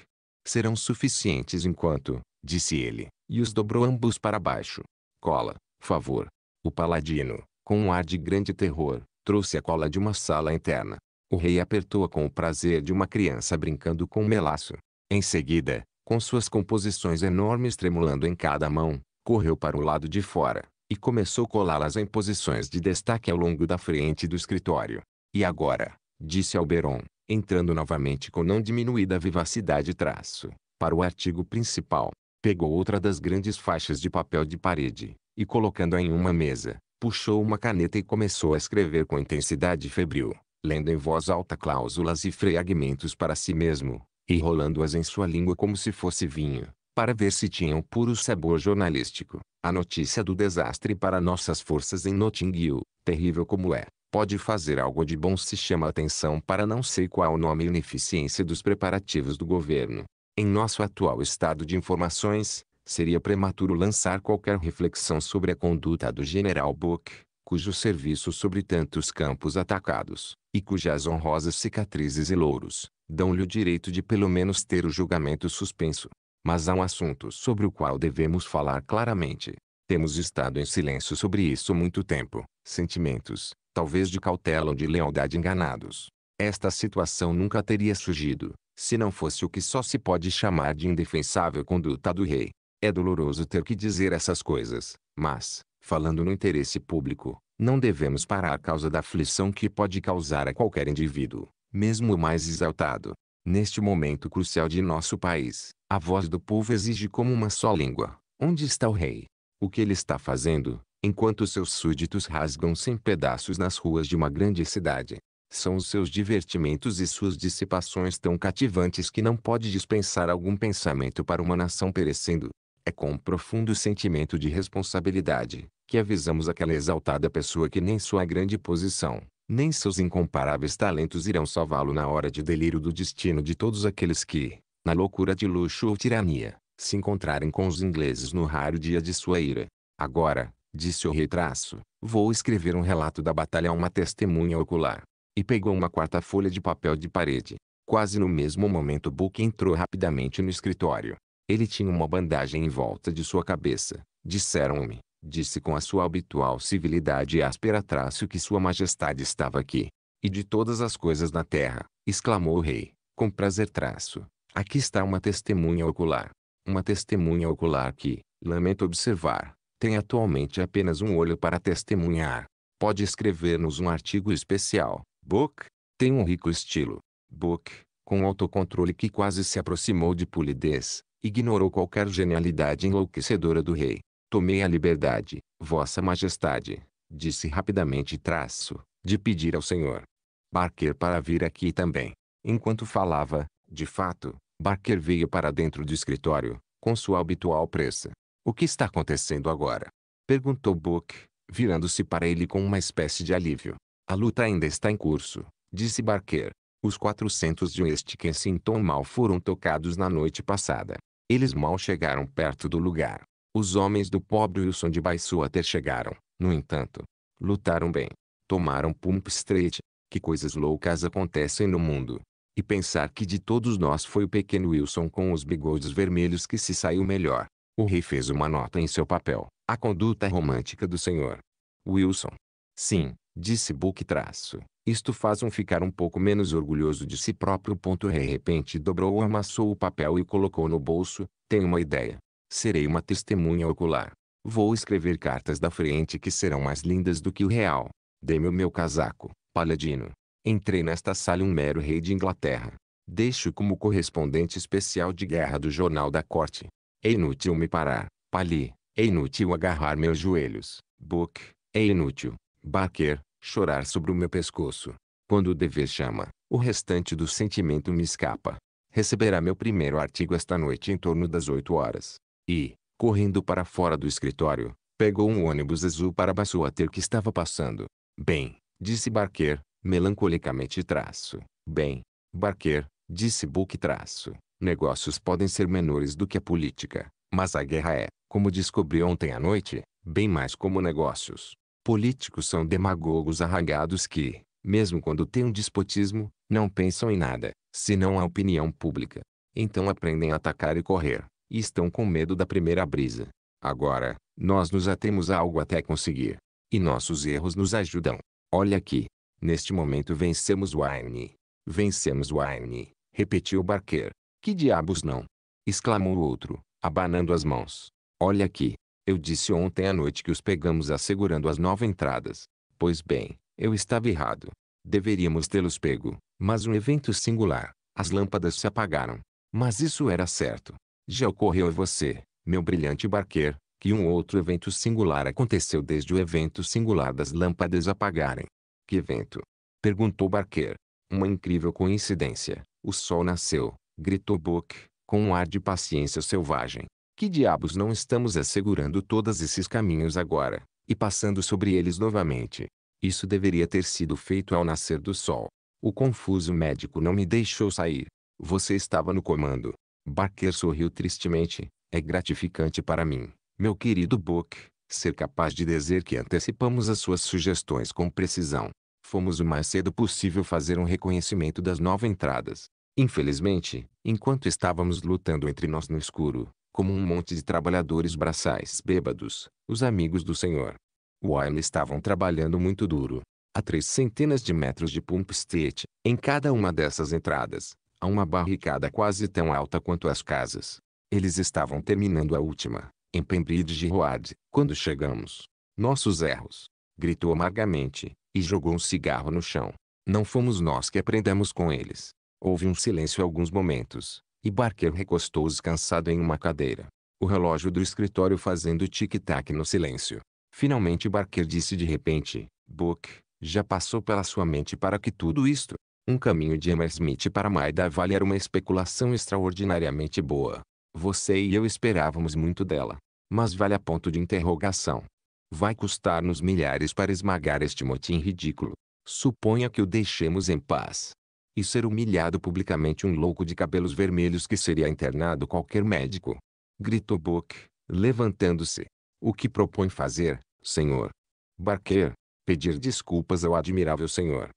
Serão suficientes enquanto, disse ele, e os dobrou ambos para baixo. Cola, favor. O paladino, com um ar de grande terror, trouxe a cola de uma sala interna. O rei apertou-a com o prazer de uma criança brincando com um melaço. Em seguida, com suas composições enormes tremulando em cada mão, correu para o lado de fora e começou colá-las em posições de destaque ao longo da frente do escritório. E agora, disse Alberon, entrando novamente com não diminuída vivacidade traço, para o artigo principal, pegou outra das grandes faixas de papel de parede, e colocando-a em uma mesa, puxou uma caneta e começou a escrever com intensidade febril, lendo em voz alta cláusulas e fragmentos para si mesmo, e rolando-as em sua língua como se fosse vinho, para ver se tinham puro sabor jornalístico. A notícia do desastre para nossas forças em Notting Hill, terrível como é, pode fazer algo de bom se chama atenção para não sei qual nome e ineficiência dos preparativos do governo. Em nosso atual estado de informações, seria prematuro lançar qualquer reflexão sobre a conduta do general Book, cujo serviço sobre tantos campos atacados, e cujas honrosas cicatrizes e louros, dão-lhe o direito de pelo menos ter o julgamento suspenso. Mas há um assunto sobre o qual devemos falar claramente. Temos estado em silêncio sobre isso muito tempo. Sentimentos, talvez de cautela ou de lealdade enganados. Esta situação nunca teria surgido, se não fosse o que só se pode chamar de indefensável conduta do rei. É doloroso ter que dizer essas coisas, mas, falando no interesse público, não devemos parar a causa da aflição que pode causar a qualquer indivíduo, mesmo o mais exaltado, Neste momento crucial de nosso país, a voz do povo exige como uma só língua: onde está o rei? O que ele está fazendo, enquanto seus súditos rasgam-se em pedaços nas ruas de uma grande cidade? São os seus divertimentos e suas dissipações tão cativantes que não pode dispensar algum pensamento para uma nação perecendo. É com um profundo sentimento de responsabilidade que avisamos aquela exaltada pessoa que nem sua grande posição, nem seus incomparáveis talentos irão salvá-lo na hora de delírio do destino de todos aqueles que, na loucura de luxo ou tirania, se encontrarem com os ingleses no raro dia de sua ira. Agora, disse o retraço, vou escrever um relato da batalha a uma testemunha ocular. E pegou uma quarta folha de papel de parede. Quase no mesmo momento Book entrou rapidamente no escritório. Ele tinha uma bandagem em volta de sua cabeça, disseram-me, Disse com a sua habitual civilidade áspera traço que sua majestade estava aqui. E de todas as coisas na terra, exclamou o rei, com prazer traço. Aqui está uma testemunha ocular. Uma testemunha ocular que, lamento observar, tem atualmente apenas um olho para testemunhar. Pode escrever-nos um artigo especial. Book tem um rico estilo. Book, com autocontrole que quase se aproximou de polidez, ignorou qualquer genialidade enlouquecedora do rei. Tomei a liberdade, Vossa Majestade, disse rapidamente traço, de pedir ao senhor Barker para vir aqui também. Enquanto falava, de fato, Barker veio para dentro do escritório, com sua habitual pressa. O que está acontecendo agora? Perguntou Book, virando-se para ele com uma espécie de alívio. A luta ainda está em curso, disse Barker. Os 400 de West Kensington mal foram tocados na noite passada. Eles mal chegaram perto do lugar. Os homens do pobre Wilson de Baisu até chegaram, no entanto. Lutaram bem. Tomaram Pump Street. Que coisas loucas acontecem no mundo. E pensar que de todos nós foi o pequeno Wilson com os bigodes vermelhos que se saiu melhor. O rei fez uma nota em seu papel. A conduta romântica do senhor. Wilson. Sim, disse Book traço. Isto faz um ficar um pouco menos orgulhoso de si próprio. Ponto de repente dobrou ou amassou o papel e colocou no bolso. Tem uma ideia. Serei uma testemunha ocular. Vou escrever cartas da frente que serão mais lindas do que o real. Dê-me o meu casaco, paladino. Entrei nesta sala um mero rei de Inglaterra. Deixo como correspondente especial de guerra do Jornal da Corte. É inútil me parar, pali. É inútil agarrar meus joelhos, book. É inútil, Barker, chorar sobre o meu pescoço. Quando o dever chama, o restante do sentimento me escapa. Receberá meu primeiro artigo esta noite em torno das 8 horas. E, correndo para fora do escritório, pegou um ônibus azul para Bassuater que estava passando. Bem, disse Barker, melancolicamente traço. Bem, Barker, disse Book traço. Negócios podem ser menores do que a política, mas a guerra é, como descobri ontem à noite, bem mais como negócios. Políticos são demagogos arragados que, mesmo quando têm um despotismo, não pensam em nada, senão a opinião pública. Então aprendem a atacar e correr e estão com medo da primeira brisa. Agora, nós nos atemos a algo até conseguir. E nossos erros nos ajudam. Olha aqui. Neste momento vencemos Wayne. Vencemos Wayne, repetiu Barker. Que diabos não? exclamou o outro, abanando as mãos. Olha aqui. Eu disse ontem à noite que os pegamos assegurando as nove entradas. Pois bem, eu estava errado. Deveríamos tê-los pego, mas um evento singular. As lâmpadas se apagaram. Mas isso era certo. Já ocorreu a você, meu brilhante barqueiro, que um outro evento singular aconteceu desde o evento singular das lâmpadas apagarem. Que evento? Perguntou Barquer. Uma incrível coincidência. O sol nasceu, gritou Book, com um ar de paciência selvagem. Que diabos não estamos assegurando todos esses caminhos agora, e passando sobre eles novamente? Isso deveria ter sido feito ao nascer do sol. O confuso médico não me deixou sair. Você estava no comando. Barker sorriu tristemente. É gratificante para mim, meu querido Book, ser capaz de dizer que antecipamos as suas sugestões com precisão. Fomos o mais cedo possível fazer um reconhecimento das nove entradas. Infelizmente, enquanto estávamos lutando entre nós no escuro, como um monte de trabalhadores braçais bêbados, os amigos do senhor Wiley estavam trabalhando muito duro, a três centenas de metros de Pump State, em cada uma dessas entradas a uma barricada quase tão alta quanto as casas. Eles estavam terminando a última, em Pembridge Road, quando chegamos. Nossos erros! Gritou amargamente, e jogou um cigarro no chão. Não fomos nós que aprendemos com eles. Houve um silêncio alguns momentos, e Barker recostou se cansado em uma cadeira. O relógio do escritório fazendo tic-tac no silêncio. Finalmente Barker disse de repente, Book, já passou pela sua mente para que tudo isto, um caminho de Emma Smith para Maida Vale era uma especulação extraordinariamente boa. Você e eu esperávamos muito dela. Mas vale a ponto de interrogação. Vai custar-nos milhares para esmagar este motim ridículo. Suponha que o deixemos em paz. E ser humilhado publicamente um louco de cabelos vermelhos que seria internado qualquer médico. Gritou Book, levantando-se. O que propõe fazer, senhor? Barker, pedir desculpas ao admirável senhor.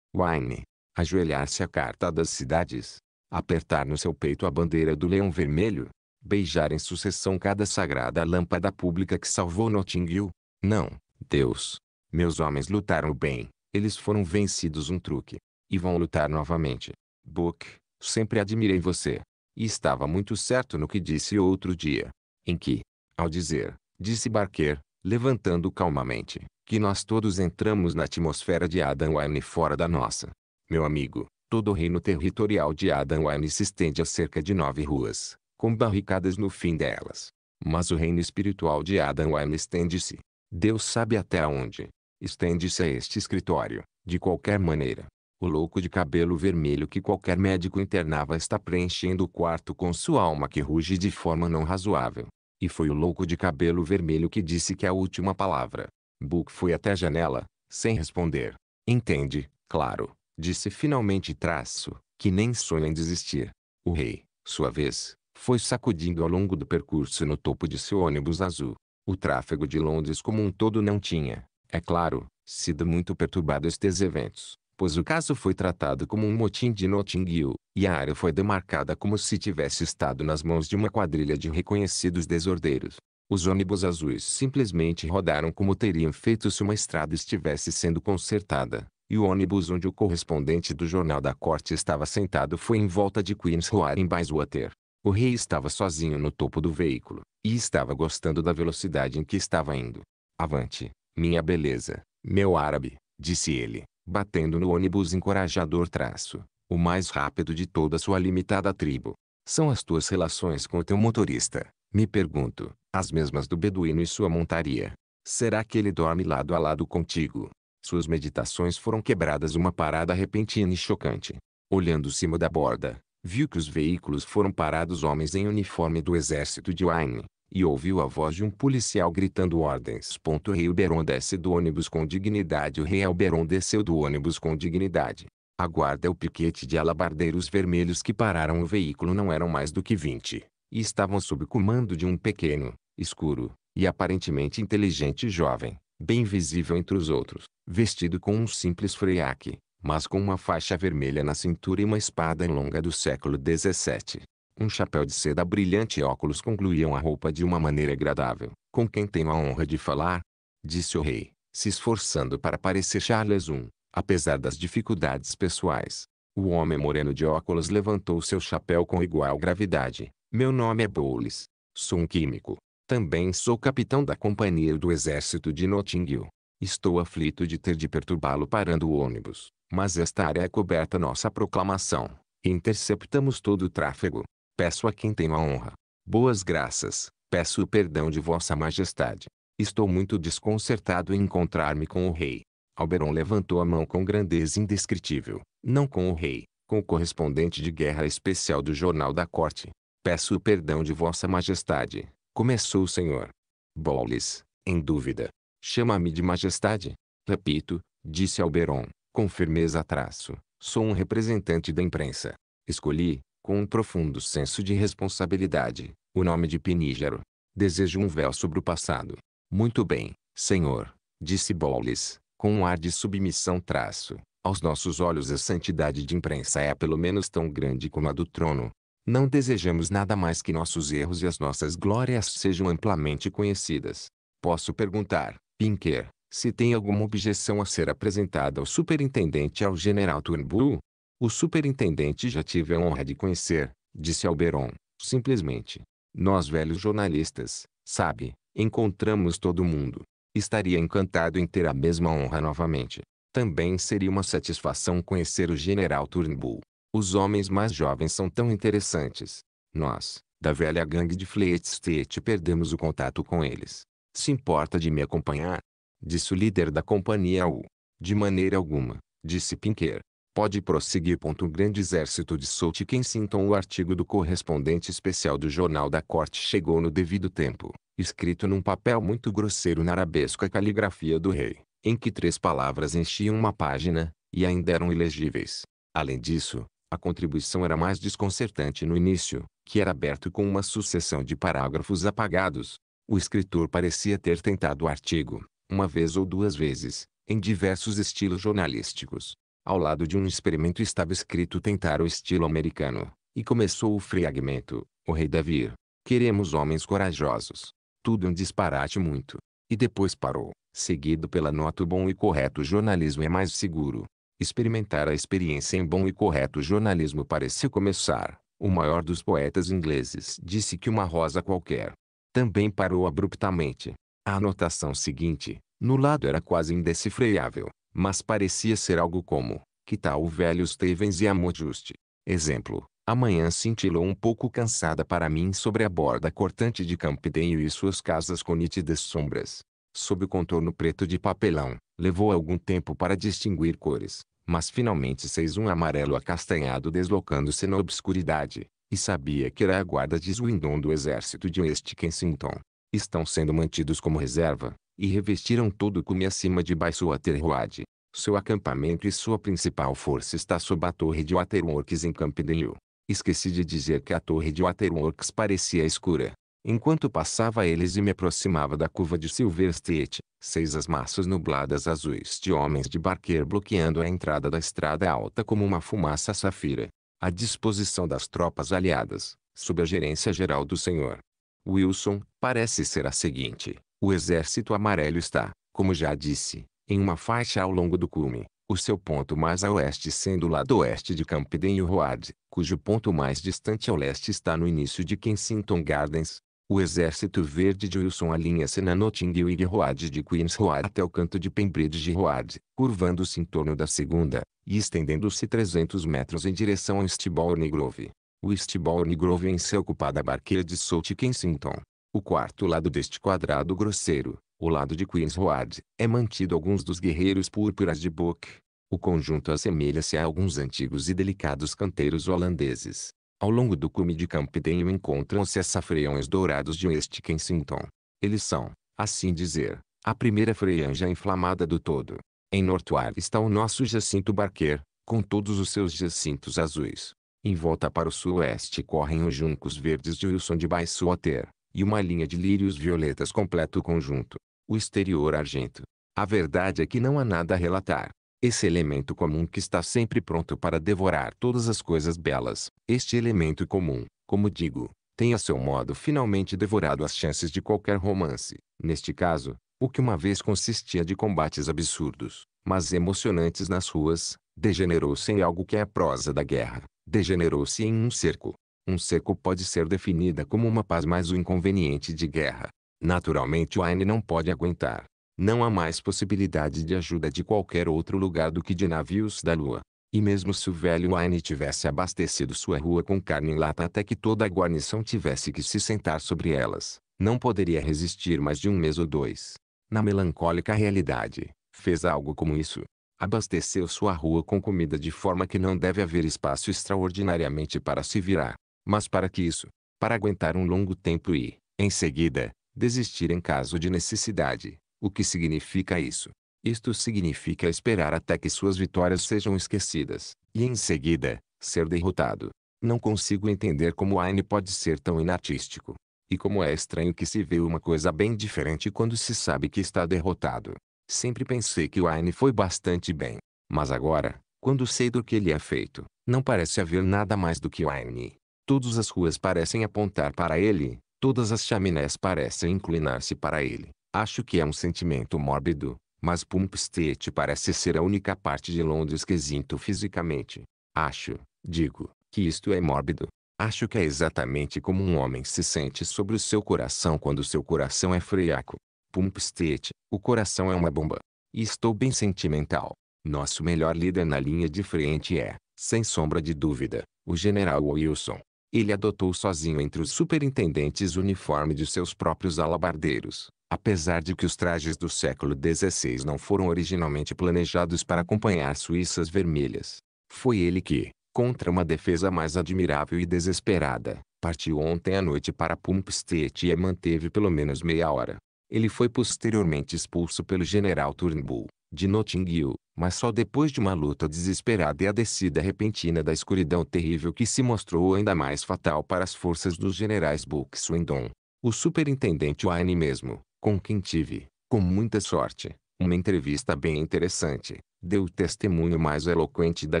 Wine, ajoelhar-se à carta das cidades, apertar no seu peito a bandeira do leão vermelho, beijar em sucessão cada sagrada lâmpada pública que salvou Notting Hill. Não, Deus. Meus homens lutaram bem, eles foram vencidos um truque. E vão lutar novamente. Book, sempre admirei você. E estava muito certo no que disse outro dia. Em que, ao dizer, disse Barker, levantando calmamente, que nós todos entramos na atmosfera de Adam Wine fora da nossa meu amigo, todo o reino territorial de Adam Wine se estende a cerca de nove ruas, com barricadas no fim delas. Mas o reino espiritual de Adam Wine estende-se. Deus sabe até onde. Estende-se a este escritório, de qualquer maneira. O louco de cabelo vermelho que qualquer médico internava está preenchendo o quarto com sua alma que ruge de forma não razoável. E foi o louco de cabelo vermelho que disse que a última palavra. Book foi até a janela, sem responder. Entende, claro disse finalmente traço, que nem sonha em desistir. O rei, sua vez, foi sacudindo ao longo do percurso no topo de seu ônibus azul. O tráfego de Londres como um todo não tinha, é claro, sido muito perturbado estes eventos, pois o caso foi tratado como um motim de Notting Hill, e a área foi demarcada como se tivesse estado nas mãos de uma quadrilha de reconhecidos desordeiros. Os ônibus azuis simplesmente rodaram como teriam feito se uma estrada estivesse sendo consertada, e o ônibus onde o correspondente do jornal da corte estava sentado foi em volta de Queen's Road em Bayswater. O rei estava sozinho no topo do veículo, e estava gostando da velocidade em que estava indo. Avante, minha beleza, meu árabe, disse ele, batendo no ônibus encorajador traço, o mais rápido de toda sua limitada tribo. São as tuas relações com o teu motorista, me pergunto, as mesmas do beduíno e sua montaria. Será que ele dorme lado a lado contigo? Suas meditações foram quebradas uma parada repentina e chocante. Olhando cima da borda, viu que os veículos foram parados homens em uniforme do exército de Wayne, e ouviu a voz de um policial gritando ordens. O rei Oberon desce do ônibus com dignidade. O rei Oberon desceu do ônibus com dignidade. A guarda o piquete de alabardeiros vermelhos que pararam o veículo não eram mais do que vinte, e estavam sob comando de um pequeno, escuro, e aparentemente inteligente jovem, bem visível entre os outros, vestido com um simples freiaque, mas com uma faixa vermelha na cintura e uma espada longa do século XVII. Um chapéu de seda brilhante e óculos concluíam a roupa de uma maneira agradável, com quem tenho a honra de falar, disse o rei, se esforçando para parecer Charles I, apesar das dificuldades pessoais. O homem moreno de óculos levantou seu chapéu com igual gravidade. Meu nome é Bowles. Sou um químico, também sou capitão da companhia do exército de Notting Hill. Estou aflito de ter de perturbá-lo parando o ônibus, mas esta área é coberta nossa proclamação. Interceptamos todo o tráfego. Peço a quem tenho a honra. Boas graças, peço o perdão de Vossa Majestade. Estou muito desconcertado em encontrar-me com o rei. Alberon levantou a mão com grandeza indescritível, não com o rei, com o correspondente de guerra especial do Jornal da Corte. Peço o perdão de Vossa Majestade, Começou o senhor. bolles em dúvida. Chama-me de majestade. Repito, disse Alberon, com firmeza traço, sou um representante da imprensa. Escolhi, com um profundo senso de responsabilidade, o nome de Pinígero. Desejo um véu sobre o passado. Muito bem, senhor, disse bolles com um ar de submissão traço. Aos nossos olhos a santidade de imprensa é pelo menos tão grande como a do trono não desejamos nada mais que nossos erros e as nossas glórias sejam amplamente conhecidas. Posso perguntar, Pinker, se tem alguma objeção a ser apresentada ao superintendente ao general Turnbull? O superintendente já tive a honra de conhecer, disse Alberon, simplesmente. Nós velhos jornalistas, sabe, encontramos todo mundo. Estaria encantado em ter a mesma honra novamente. Também seria uma satisfação conhecer o general Turnbull. Os homens mais jovens são tão interessantes. Nós, da velha gangue de Fleet Street perdemos o contato com eles. Se importa de me acompanhar? Disse o líder da companhia U. De maneira alguma, disse Pinker. Pode prosseguir. O grande exército de Soult Kensington O artigo do correspondente especial do Jornal da Corte chegou no devido tempo, escrito num papel muito grosseiro na arabesca caligrafia do rei, em que três palavras enchiam uma página, e ainda eram ilegíveis. Além disso, a contribuição era mais desconcertante no início, que era aberto com uma sucessão de parágrafos apagados. O escritor parecia ter tentado o artigo, uma vez ou duas vezes, em diversos estilos jornalísticos. Ao lado de um experimento estava escrito tentar o estilo americano, e começou o fragmento, o rei Davi. Queremos homens corajosos. Tudo um disparate muito. E depois parou, seguido pela nota o bom e correto jornalismo é mais seguro. Experimentar a experiência em bom e correto jornalismo pareceu começar. O maior dos poetas ingleses disse que uma rosa qualquer. Também parou abruptamente. A anotação seguinte, no lado era quase indecifreável, mas parecia ser algo como: Que tal o velho Stevens e amor Modjuste? Exemplo: Amanhã cintilou um pouco cansada para mim sobre a borda cortante de Campidenho e suas casas com nítidas sombras sob o contorno preto de papelão. Levou algum tempo para distinguir cores, mas finalmente fez um amarelo acastanhado deslocando-se na obscuridade, e sabia que era a guarda de Swindon do exército de West Kensington. Estão sendo mantidos como reserva, e revestiram todo o cume acima de baixo Aterroade. Seu acampamento e sua principal força está sob a torre de Waterworks em Camp Daniel. Esqueci de dizer que a torre de Waterworks parecia escura, Enquanto passava eles e me aproximava da curva de Silver Street, seis as massas nubladas azuis de homens de barqueiro bloqueando a entrada da estrada alta como uma fumaça safira. À disposição das tropas aliadas, sob a gerência geral do senhor. Wilson, parece ser a seguinte. O exército amarelo está, como já disse, em uma faixa ao longo do cume, o seu ponto mais a oeste sendo o lado oeste de Campden e Road, cujo ponto mais distante ao leste está no início de Kensington Gardens, o exército verde de Wilson alinha-se na Notting Hill Road de Queen's Road até o canto de Pembridge Road, curvando-se em torno da segunda, e estendendo-se 300 metros em direção a Eastbourne Grove. O Eastbourne Grove em si é ocupada a barqueira de South Kensington. O quarto lado deste quadrado grosseiro, o lado de Queen's Road, é mantido alguns dos guerreiros púrpuras de Book. O conjunto assemelha-se a alguns antigos e delicados canteiros holandeses. Ao longo do cume de Campidenho encontram-se as safreões dourados de oeste Kensington. Eles são, assim dizer, a primeira freanja inflamada do todo. Em Nortuar está o nosso Jacinto Barquer, com todos os seus jacintos azuis. Em volta para o sudoeste correm os juncos verdes de Wilson de Baissuater, e uma linha de lírios violetas completa o conjunto. O exterior argento. A verdade é que não há nada a relatar. Esse elemento comum que está sempre pronto para devorar todas as coisas belas, este elemento comum, como digo, tem a seu modo finalmente devorado as chances de qualquer romance. Neste caso, o que uma vez consistia de combates absurdos, mas emocionantes nas ruas, degenerou-se em algo que é a prosa da guerra. Degenerou-se em um cerco. Um cerco pode ser definida como uma paz mais o inconveniente de guerra. Naturalmente Wayne não pode aguentar não há mais possibilidade de ajuda de qualquer outro lugar do que de navios da lua. E mesmo se o velho Wayne tivesse abastecido sua rua com carne em lata até que toda a guarnição tivesse que se sentar sobre elas, não poderia resistir mais de um mês ou dois. Na melancólica realidade, fez algo como isso. Abasteceu sua rua com comida de forma que não deve haver espaço extraordinariamente para se virar. Mas para que isso? Para aguentar um longo tempo e, em seguida, desistir em caso de necessidade, o que significa isso? Isto significa esperar até que suas vitórias sejam esquecidas, e em seguida, ser derrotado. Não consigo entender como Heine pode ser tão inartístico. E como é estranho que se vê uma coisa bem diferente quando se sabe que está derrotado. Sempre pensei que Heine foi bastante bem. Mas agora, quando sei do que ele é feito, não parece haver nada mais do que Heine. Todas as ruas parecem apontar para ele, todas as chaminés parecem inclinar-se para ele. Acho que é um sentimento mórbido, mas Pumpstead parece ser a única parte de Londres que exinto fisicamente. Acho, digo, que isto é mórbido. Acho que é exatamente como um homem se sente sobre o seu coração quando seu coração é fraco. Pumpstead, o coração é uma bomba. E estou bem sentimental. Nosso melhor líder na linha de frente é, sem sombra de dúvida, o general Wilson. Ele adotou sozinho entre os superintendentes o uniforme de seus próprios alabardeiros, Apesar de que os trajes do século XVI não foram originalmente planejados para acompanhar suíças vermelhas, foi ele que, contra uma defesa mais admirável e desesperada, partiu ontem à noite para Pumpstead e a manteve pelo menos meia hora. Ele foi posteriormente expulso pelo general Turnbull, de Notting Hill, mas só depois de uma luta desesperada e a descida repentina da escuridão terrível que se mostrou ainda mais fatal para as forças dos generais Swindon. O superintendente Wayne mesmo, com quem tive, com muita sorte, uma entrevista bem interessante, deu o testemunho mais eloquente da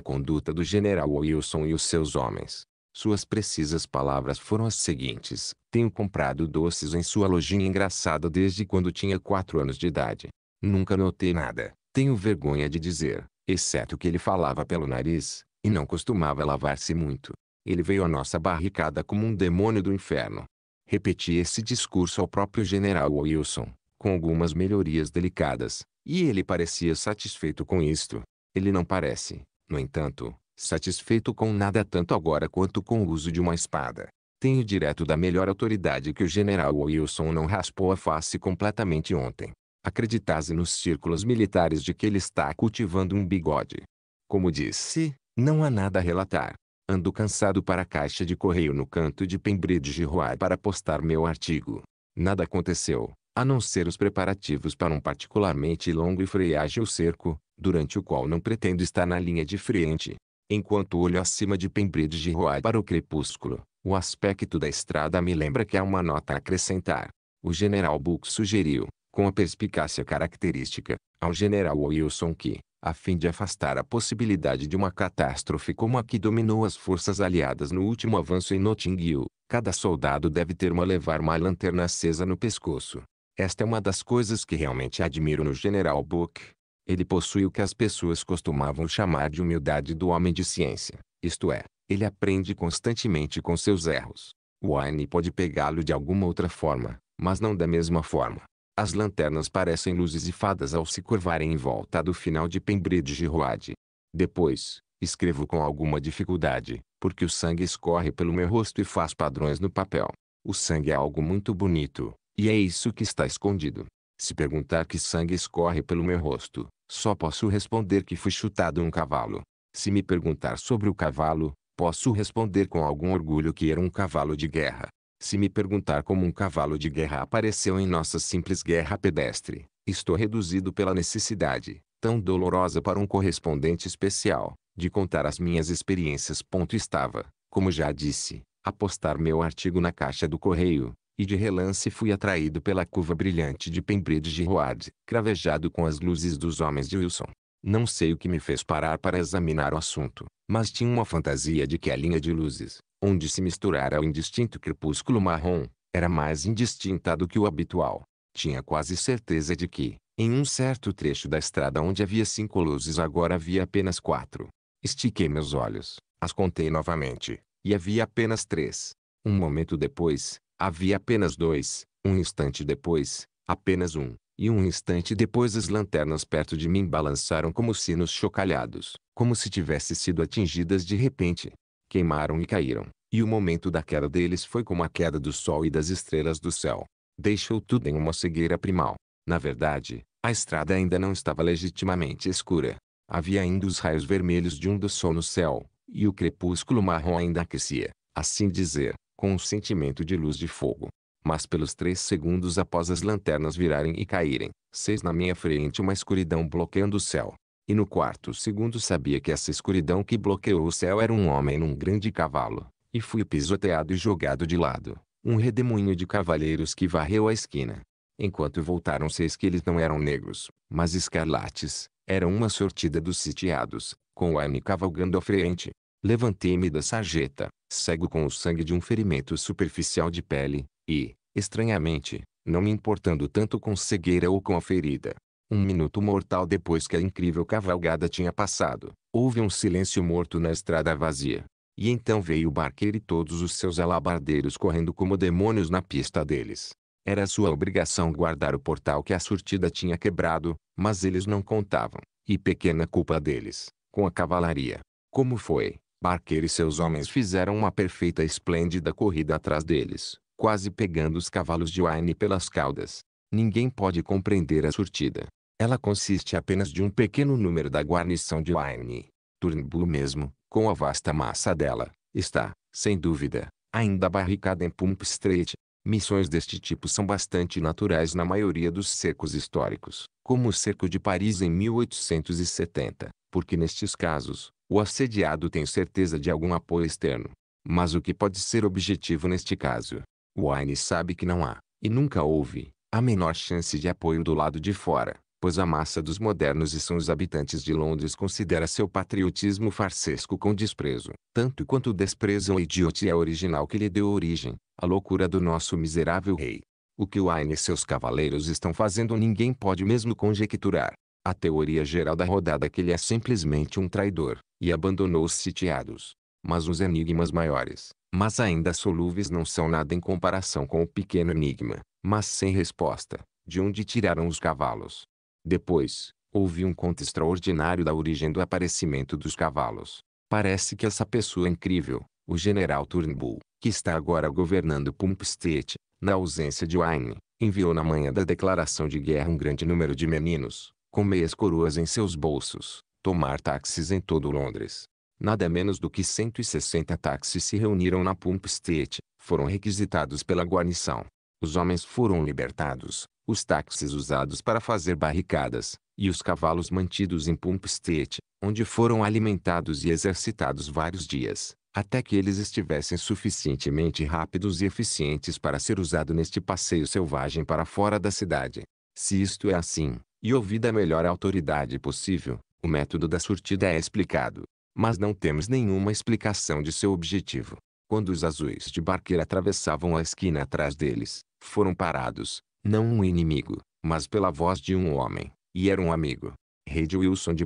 conduta do general Wilson e os seus homens. Suas precisas palavras foram as seguintes: Tenho comprado doces em sua lojinha engraçada desde quando tinha quatro anos de idade. Nunca notei nada, tenho vergonha de dizer, exceto que ele falava pelo nariz, e não costumava lavar-se muito. Ele veio à nossa barricada como um demônio do inferno, repeti esse discurso ao próprio general Wilson, com algumas melhorias delicadas, e ele parecia satisfeito com isto. Ele não parece, no entanto, satisfeito com nada tanto agora quanto com o uso de uma espada. Tenho direto da melhor autoridade que o general Wilson não raspou a face completamente ontem. Acreditase nos círculos militares de que ele está cultivando um bigode. Como disse, não há nada a relatar. Ando cansado para a caixa de correio no canto de Pembridge de Roar para postar meu artigo. Nada aconteceu, a não ser os preparativos para um particularmente longo e freágil cerco, durante o qual não pretendo estar na linha de frente. Enquanto olho acima de Pembridge de Roar para o crepúsculo, o aspecto da estrada me lembra que há uma nota a acrescentar. O general Book sugeriu, com a perspicácia característica, ao general Wilson que, a fim de afastar a possibilidade de uma catástrofe como a que dominou as forças aliadas no último avanço em Notting Hill, cada soldado deve ter uma levar uma lanterna acesa no pescoço. Esta é uma das coisas que realmente admiro no General Book. Ele possui o que as pessoas costumavam chamar de humildade do homem de ciência, isto é, ele aprende constantemente com seus erros. O Wayne pode pegá-lo de alguma outra forma, mas não da mesma forma. As lanternas parecem luzes e fadas ao se curvarem em volta do final de Pembridge Road. Depois, escrevo com alguma dificuldade, porque o sangue escorre pelo meu rosto e faz padrões no papel. O sangue é algo muito bonito, e é isso que está escondido. Se perguntar que sangue escorre pelo meu rosto, só posso responder que fui chutado um cavalo. Se me perguntar sobre o cavalo, posso responder com algum orgulho que era um cavalo de guerra. Se me perguntar como um cavalo de guerra apareceu em nossa simples guerra pedestre, estou reduzido pela necessidade, tão dolorosa para um correspondente especial, de contar as minhas experiências. Ponto estava, como já disse, a postar meu artigo na caixa do correio, e de relance fui atraído pela curva brilhante de Pembridge Road, cravejado com as luzes dos homens de Wilson. Não sei o que me fez parar para examinar o assunto, mas tinha uma fantasia de que a linha de luzes, onde se misturara o indistinto crepúsculo marrom, era mais indistinta do que o habitual. Tinha quase certeza de que, em um certo trecho da estrada onde havia cinco luzes agora havia apenas quatro. Estiquei meus olhos, as contei novamente, e havia apenas três. Um momento depois, havia apenas dois, um instante depois, apenas um, e um instante depois as lanternas perto de mim balançaram como sinos chocalhados, como se tivessem sido atingidas de repente queimaram e caíram, e o momento da queda deles foi como a queda do sol e das estrelas do céu. Deixou tudo em uma cegueira primal. Na verdade, a estrada ainda não estava legitimamente escura. Havia ainda os raios vermelhos de um do sol no céu, e o crepúsculo marrom ainda aquecia, assim dizer, com um sentimento de luz de fogo. Mas pelos três segundos após as lanternas virarem e caírem, seis na minha frente uma escuridão bloqueando o céu, e no quarto segundo sabia que essa escuridão que bloqueou o céu era um homem num grande cavalo. E fui pisoteado e jogado de lado. Um redemoinho de cavaleiros que varreu a esquina. Enquanto voltaram seis que eles não eram negros, mas escarlates, eram uma sortida dos sitiados, com o Aine cavalgando à frente. Levantei-me da sarjeta, cego com o sangue de um ferimento superficial de pele, e, estranhamente, não me importando tanto com cegueira ou com a ferida, um minuto mortal depois que a incrível cavalgada tinha passado, houve um silêncio morto na estrada vazia. E então veio o barqueiro e todos os seus alabardeiros correndo como demônios na pista deles. Era sua obrigação guardar o portal que a surtida tinha quebrado, mas eles não contavam, e pequena culpa deles, com a cavalaria. Como foi, Barqueiro e seus homens fizeram uma perfeita esplêndida corrida atrás deles, quase pegando os cavalos de Wine pelas caudas. Ninguém pode compreender a surtida, ela consiste apenas de um pequeno número da guarnição de Wayne. Turnbull mesmo, com a vasta massa dela, está, sem dúvida, ainda barricada em Pump Street. Missões deste tipo são bastante naturais na maioria dos cercos históricos, como o cerco de Paris em 1870, porque nestes casos, o assediado tem certeza de algum apoio externo. Mas o que pode ser objetivo neste caso? Wayne sabe que não há, e nunca houve, a menor chance de apoio do lado de fora pois a massa dos modernos e são os habitantes de Londres considera seu patriotismo farsesco com desprezo, tanto quanto desprezam a idiotia é original que lhe deu origem, a loucura do nosso miserável rei. O que Wine e seus cavaleiros estão fazendo ninguém pode mesmo conjecturar. A teoria geral da rodada é que ele é simplesmente um traidor, e abandonou os sitiados. Mas os enigmas maiores, mas ainda solúveis não são nada em comparação com o pequeno enigma, mas sem resposta, de onde tiraram os cavalos. Depois, houve um conto extraordinário da origem do aparecimento dos cavalos. Parece que essa pessoa incrível, o general Turnbull, que está agora governando Pumpstead, na ausência de Wayne, enviou na manhã da declaração de guerra um grande número de meninos, com meias coroas em seus bolsos, tomar táxis em todo Londres. Nada menos do que 160 táxis se reuniram na Pumpstead, foram requisitados pela guarnição. Os homens foram libertados, os táxis usados para fazer barricadas, e os cavalos mantidos em Pump Street, onde foram alimentados e exercitados vários dias, até que eles estivessem suficientemente rápidos e eficientes para ser usado neste passeio selvagem para fora da cidade. Se isto é assim, e ouvida a melhor autoridade possível, o método da surtida é explicado. Mas não temos nenhuma explicação de seu objetivo. Quando os azuis de barqueira atravessavam a esquina atrás deles, foram parados, não um inimigo, mas pela voz de um homem, e era um amigo. Reid Wilson de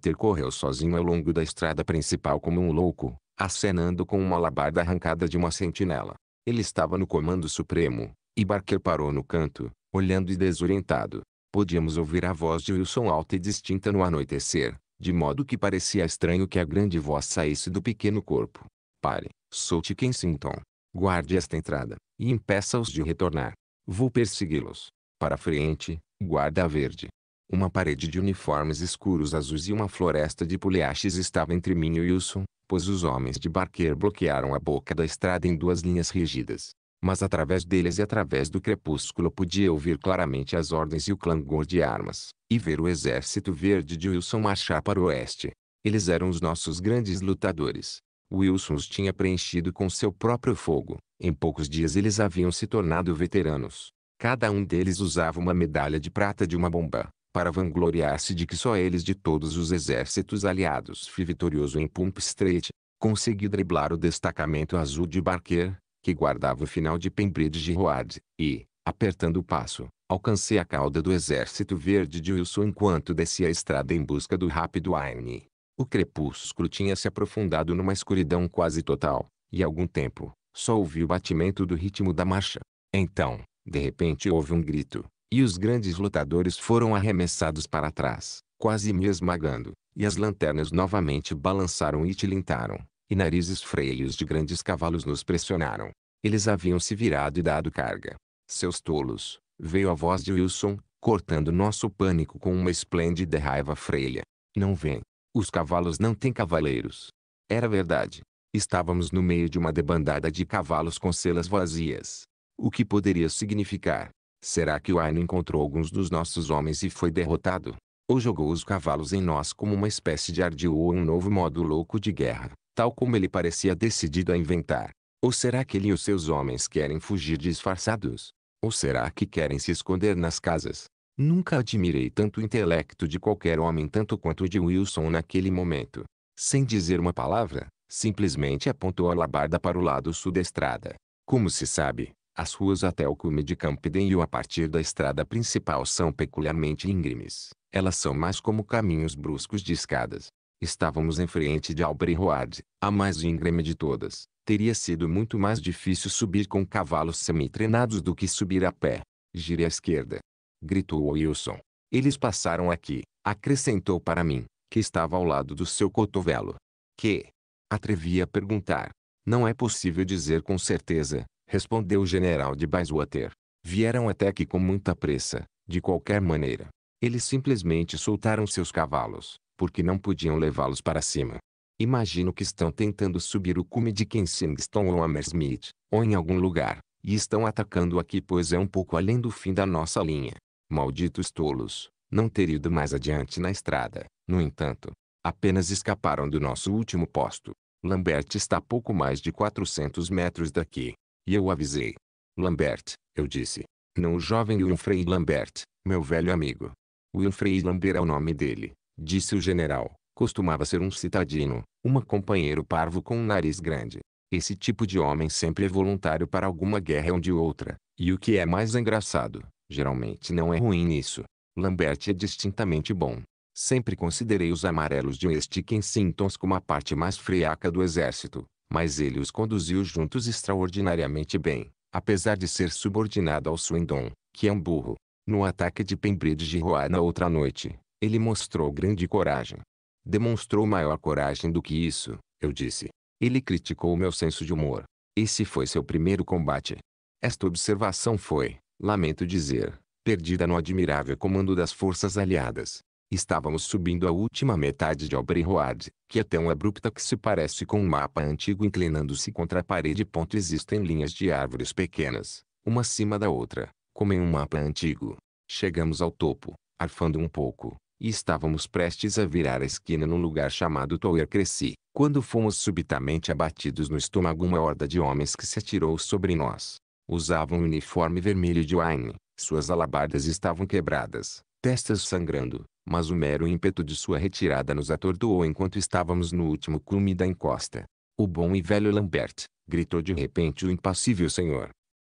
ter correu sozinho ao longo da estrada principal como um louco, acenando com uma alabarda arrancada de uma sentinela. Ele estava no comando supremo, e Barker parou no canto, olhando e desorientado. Podíamos ouvir a voz de Wilson alta e distinta no anoitecer, de modo que parecia estranho que a grande voz saísse do pequeno corpo. Pare, solte Kensington. Guarde esta entrada, e impeça-os de retornar. Vou persegui-los. Para frente, guarda verde. Uma parede de uniformes escuros azuis e uma floresta de poliaches estava entre mim e Wilson, pois os homens de Barker bloquearam a boca da estrada em duas linhas rígidas. Mas através deles e através do crepúsculo podia ouvir claramente as ordens e o clangor de armas, e ver o exército verde de Wilson marchar para o oeste. Eles eram os nossos grandes lutadores. Wilson os tinha preenchido com seu próprio fogo. Em poucos dias eles haviam se tornado veteranos. Cada um deles usava uma medalha de prata de uma bomba, para vangloriar-se de que só eles de todos os exércitos aliados foi vitorioso em Pump Street. Consegui driblar o destacamento azul de Barker, que guardava o final de Pembridge Road, e, apertando o passo, alcancei a cauda do exército verde de Wilson enquanto descia a estrada em busca do rápido Aine. O crepúsculo tinha se aprofundado numa escuridão quase total, e algum tempo, só ouvi o batimento do ritmo da marcha. Então, de repente houve um grito, e os grandes lutadores foram arremessados para trás, quase me esmagando, e as lanternas novamente balançaram e tilintaram, e narizes freios de grandes cavalos nos pressionaram. Eles haviam se virado e dado carga. Seus tolos, veio a voz de Wilson, cortando nosso pânico com uma esplêndida raiva freia. Não vem, os cavalos não têm cavaleiros. Era verdade. Estávamos no meio de uma debandada de cavalos com selas vazias. O que poderia significar? Será que o Aino encontrou alguns dos nossos homens e foi derrotado? Ou jogou os cavalos em nós como uma espécie de ardil ou um novo modo louco de guerra, tal como ele parecia decidido a inventar? Ou será que ele e os seus homens querem fugir disfarçados? Ou será que querem se esconder nas casas? Nunca admirei tanto o intelecto de qualquer homem tanto quanto o de Wilson naquele momento. Sem dizer uma palavra, simplesmente apontou a labarda para o lado sul da estrada. Como se sabe, as ruas até o cume de Campden e a partir da estrada principal são peculiarmente íngremes. Elas são mais como caminhos bruscos de escadas. Estávamos em frente de Albury Road, a mais íngreme de todas. Teria sido muito mais difícil subir com cavalos semi-treinados do que subir a pé. Gire à esquerda, gritou Wilson. Eles passaram aqui, acrescentou para mim, que estava ao lado do seu cotovelo. Que? Atrevi a perguntar. Não é possível dizer com certeza, respondeu o general de Bayswater. Vieram até aqui com muita pressa, de qualquer maneira. Eles simplesmente soltaram seus cavalos, porque não podiam levá-los para cima. Imagino que estão tentando subir o cume de Kensington ou Hammersmith, ou em algum lugar, e estão atacando aqui pois é um pouco além do fim da nossa linha malditos tolos, não ter ido mais adiante na estrada. No entanto, apenas escaparam do nosso último posto. Lambert está a pouco mais de 400 metros daqui. E eu avisei. Lambert, eu disse. Não o jovem Winfrey Lambert, meu velho amigo. Winfrey Lambert é o nome dele, disse o general. Costumava ser um citadino, um companheiro parvo com um nariz grande. Esse tipo de homem sempre é voluntário para alguma guerra onde outra. E o que é mais engraçado, Geralmente não é ruim nisso. Lambert é distintamente bom. Sempre considerei os amarelos de Westic em Sintons como a parte mais friaca do exército, mas ele os conduziu juntos extraordinariamente bem, apesar de ser subordinado ao Swindon, que é um burro. No ataque de Pembridge Roa na outra noite, ele mostrou grande coragem. Demonstrou maior coragem do que isso, eu disse. Ele criticou o meu senso de humor. Esse foi seu primeiro combate. Esta observação foi, Lamento dizer, perdida no admirável comando das forças aliadas. Estávamos subindo a última metade de Aubrey Road, que é tão abrupta que se parece com um mapa antigo inclinando-se contra a parede. Ponto existem linhas de árvores pequenas, uma acima da outra, como em um mapa antigo. Chegamos ao topo, arfando um pouco, e estávamos prestes a virar a esquina num lugar chamado Tower Cresci, quando fomos subitamente abatidos no estômago uma horda de homens que se atirou sobre nós. Usavam um uniforme vermelho de wine, suas alabardas estavam quebradas, testas sangrando, mas o mero ímpeto de sua retirada nos atordoou enquanto estávamos no último cume da encosta. O bom e velho Lambert, gritou de repente o impassível senhor.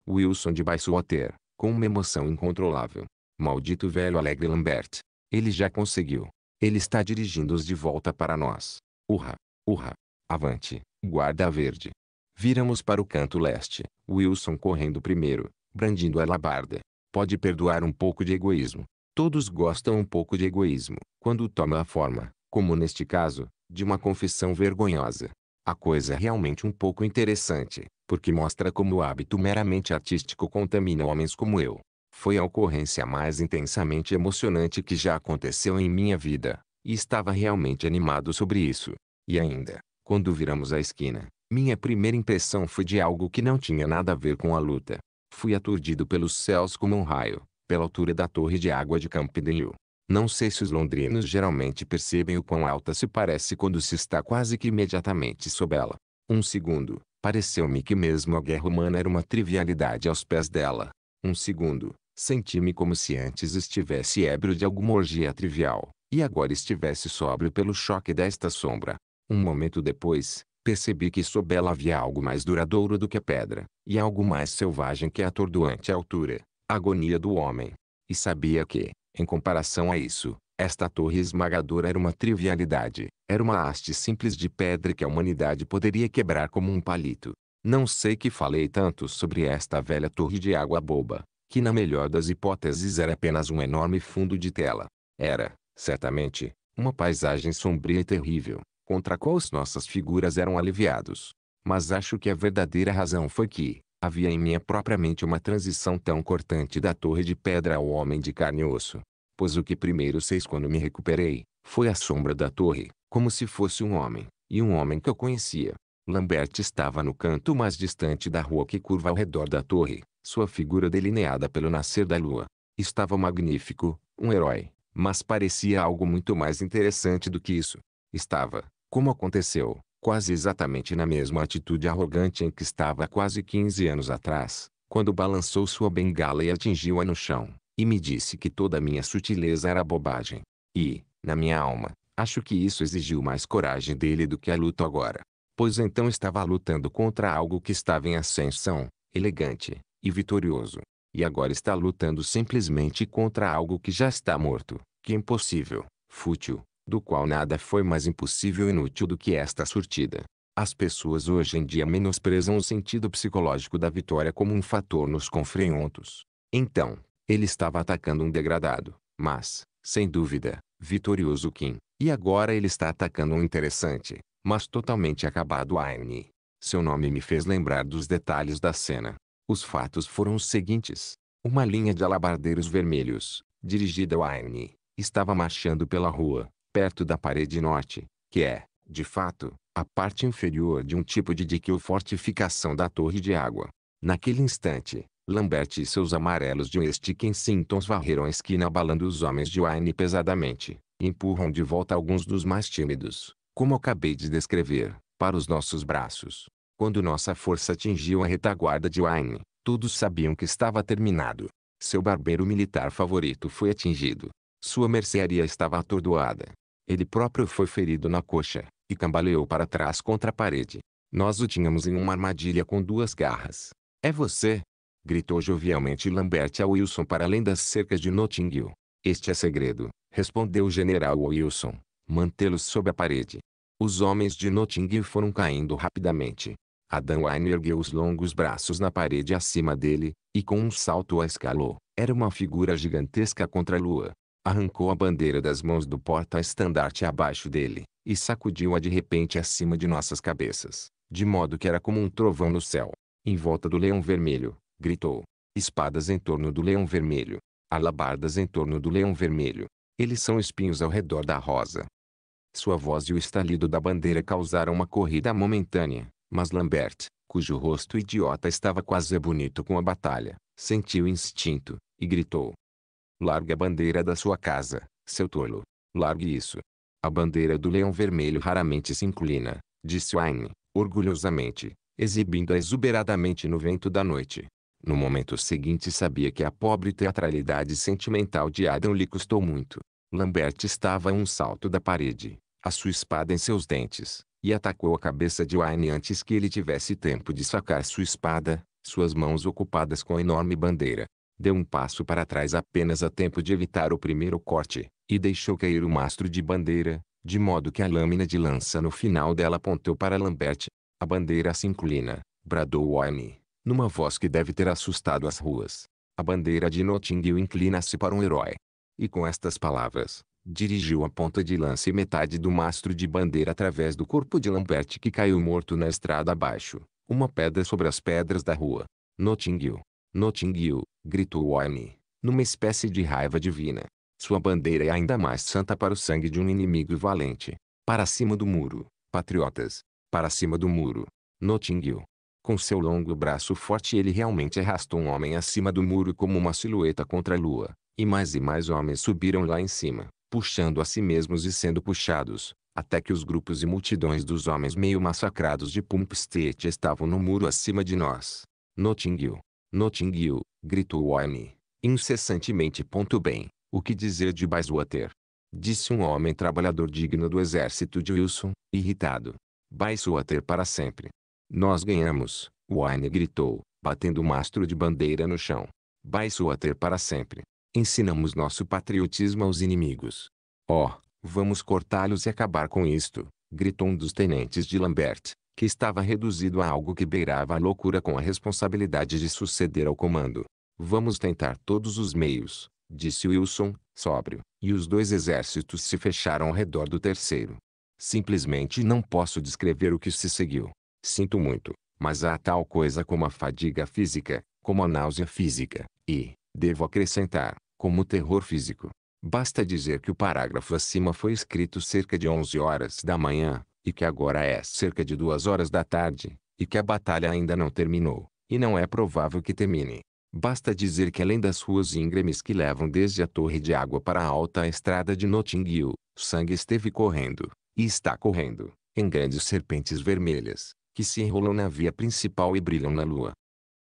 Wilson de Baiswater, com uma emoção incontrolável. Maldito velho alegre Lambert. Ele já conseguiu. Ele está dirigindo-os de volta para nós. Urra! Urra! Avante, guarda verde! Viramos para o canto leste, Wilson correndo primeiro, brandindo a labarda. Pode perdoar um pouco de egoísmo. Todos gostam um pouco de egoísmo, quando toma a forma, como neste caso, de uma confissão vergonhosa. A coisa é realmente um pouco interessante, porque mostra como o hábito meramente artístico contamina homens como eu. Foi a ocorrência mais intensamente emocionante que já aconteceu em minha vida, e estava realmente animado sobre isso. E ainda, quando viramos a esquina, minha primeira impressão foi de algo que não tinha nada a ver com a luta. Fui aturdido pelos céus como um raio, pela altura da torre de água de Campidelho. Não sei se os londrinos geralmente percebem o quão alta se parece quando se está quase que imediatamente sob ela. Um segundo, pareceu-me que mesmo a guerra humana era uma trivialidade aos pés dela. Um segundo, senti-me como se antes estivesse ébrio de alguma orgia trivial, e agora estivesse sóbrio pelo choque desta sombra. Um momento depois, Percebi que sob ela havia algo mais duradouro do que a pedra, e algo mais selvagem que a atordoante altura, a agonia do homem. E sabia que, em comparação a isso, esta torre esmagadora era uma trivialidade, era uma haste simples de pedra que a humanidade poderia quebrar como um palito. Não sei que falei tanto sobre esta velha torre de água boba, que na melhor das hipóteses era apenas um enorme fundo de tela. Era, certamente, uma paisagem sombria e terrível, contra a qual as nossas figuras eram aliviados. Mas acho que a verdadeira razão foi que, havia em minha própria mente uma transição tão cortante da torre de pedra ao homem de carne e osso. Pois o que primeiro vi quando me recuperei, foi a sombra da torre, como se fosse um homem, e um homem que eu conhecia. Lambert estava no canto mais distante da rua que curva ao redor da torre, sua figura delineada pelo nascer da lua. Estava magnífico, um herói, mas parecia algo muito mais interessante do que isso. Estava, como aconteceu, quase exatamente na mesma atitude arrogante em que estava quase 15 anos atrás, quando balançou sua bengala e atingiu-a no chão, e me disse que toda a minha sutileza era bobagem. E, na minha alma, acho que isso exigiu mais coragem dele do que a luta agora. Pois então estava lutando contra algo que estava em ascensão, elegante, e vitorioso. E agora está lutando simplesmente contra algo que já está morto, que é impossível, fútil, do qual nada foi mais impossível e inútil do que esta surtida. As pessoas hoje em dia menosprezam o sentido psicológico da vitória como um fator nos confrontos. Então, ele estava atacando um degradado, mas, sem dúvida, vitorioso Kim, e agora ele está atacando um interessante, mas totalmente acabado Aine. Seu nome me fez lembrar dos detalhes da cena. Os fatos foram os seguintes. Uma linha de alabardeiros vermelhos, dirigida a Aine, estava marchando pela rua, perto da parede norte, que é, de fato, a parte inferior de um tipo de dique ou fortificação da torre de água. Naquele instante, Lambert e seus amarelos de oeste Kensingtons varreram a esquina abalando os homens de Wayne pesadamente, e empurram de volta alguns dos mais tímidos, como acabei de descrever, para os nossos braços. Quando nossa força atingiu a retaguarda de Wayne, todos sabiam que estava terminado. Seu barbeiro militar favorito foi atingido. Sua mercearia estava atordoada, ele próprio foi ferido na coxa, e cambaleou para trás contra a parede. Nós o tínhamos em uma armadilha com duas garras. É você! Gritou jovialmente Lambert a Wilson para além das cercas de Notting Hill. Este é segredo, respondeu o general Wilson, mantê-los sob a parede. Os homens de Notting Hill foram caindo rapidamente. Adam Wine ergueu os longos braços na parede acima dele, e com um salto a escalou. Era uma figura gigantesca contra a lua arrancou a bandeira das mãos do porta-estandarte abaixo dele, e sacudiu-a de repente acima de nossas cabeças, de modo que era como um trovão no céu. Em volta do leão vermelho, gritou. Espadas em torno do leão vermelho. Alabardas em torno do leão vermelho. Eles são espinhos ao redor da rosa. Sua voz e o estalido da bandeira causaram uma corrida momentânea, mas Lambert, cujo rosto idiota estava quase bonito com a batalha, sentiu instinto, e gritou, Largue a bandeira da sua casa, seu tolo. Largue isso. A bandeira do leão vermelho raramente se inclina, disse Wayne, orgulhosamente, exibindo-a exuberadamente no vento da noite. No momento seguinte sabia que a pobre teatralidade sentimental de Adam lhe custou muito. Lambert estava a um salto da parede, a sua espada em seus dentes, e atacou a cabeça de Wayne antes que ele tivesse tempo de sacar sua espada, suas mãos ocupadas com a enorme bandeira deu um passo para trás apenas a tempo de evitar o primeiro corte, e deixou cair o mastro de bandeira, de modo que a lâmina de lança no final dela apontou para Lambert. A bandeira se inclina, bradou Wayne, numa voz que deve ter assustado as ruas. A bandeira de Nottingham inclina-se para um herói. E com estas palavras, dirigiu a ponta de lança e metade do mastro de bandeira através do corpo de Lambert que caiu morto na estrada abaixo, uma pedra sobre as pedras da rua. Nottingham, Nottingham, gritou Oemi, numa espécie de raiva divina. Sua bandeira é ainda mais santa para o sangue de um inimigo valente. Para cima do muro, patriotas. Para cima do muro. Notting Hill. Com seu longo braço forte ele realmente arrastou um homem acima do muro como uma silhueta contra a lua. E mais e mais homens subiram lá em cima, puxando a si mesmos e sendo puxados, até que os grupos e multidões dos homens meio massacrados de Pump estavam no muro acima de nós. Notting Hill. Notting Hill, gritou Annie, incessantemente. ponto Bem, o que dizer de Bayswater? Disse um homem trabalhador digno do exército de Wilson, irritado. Bayswater para sempre. Nós ganhamos, Wayne gritou, batendo o mastro de bandeira no chão. Bayswater para sempre. Ensinamos nosso patriotismo aos inimigos. Oh, vamos cortá-los e acabar com isto, gritou um dos tenentes de Lambert, que estava reduzido a algo que beirava a loucura com a responsabilidade de suceder ao comando. Vamos tentar todos os meios, disse Wilson, sóbrio, e os dois exércitos se fecharam ao redor do terceiro. Simplesmente não posso descrever o que se seguiu. Sinto muito, mas há tal coisa como a fadiga física, como a náusea física, e, devo acrescentar, como o terror físico. Basta dizer que o parágrafo acima foi escrito cerca de 11 horas da manhã, e que agora é cerca de duas horas da tarde, e que a batalha ainda não terminou, e não é provável que termine. Basta dizer que além das ruas íngremes que levam desde a Torre de Água para a alta estrada de Notting Hill, sangue esteve correndo, e está correndo, em grandes serpentes vermelhas, que se enrolam na via principal e brilham na lua.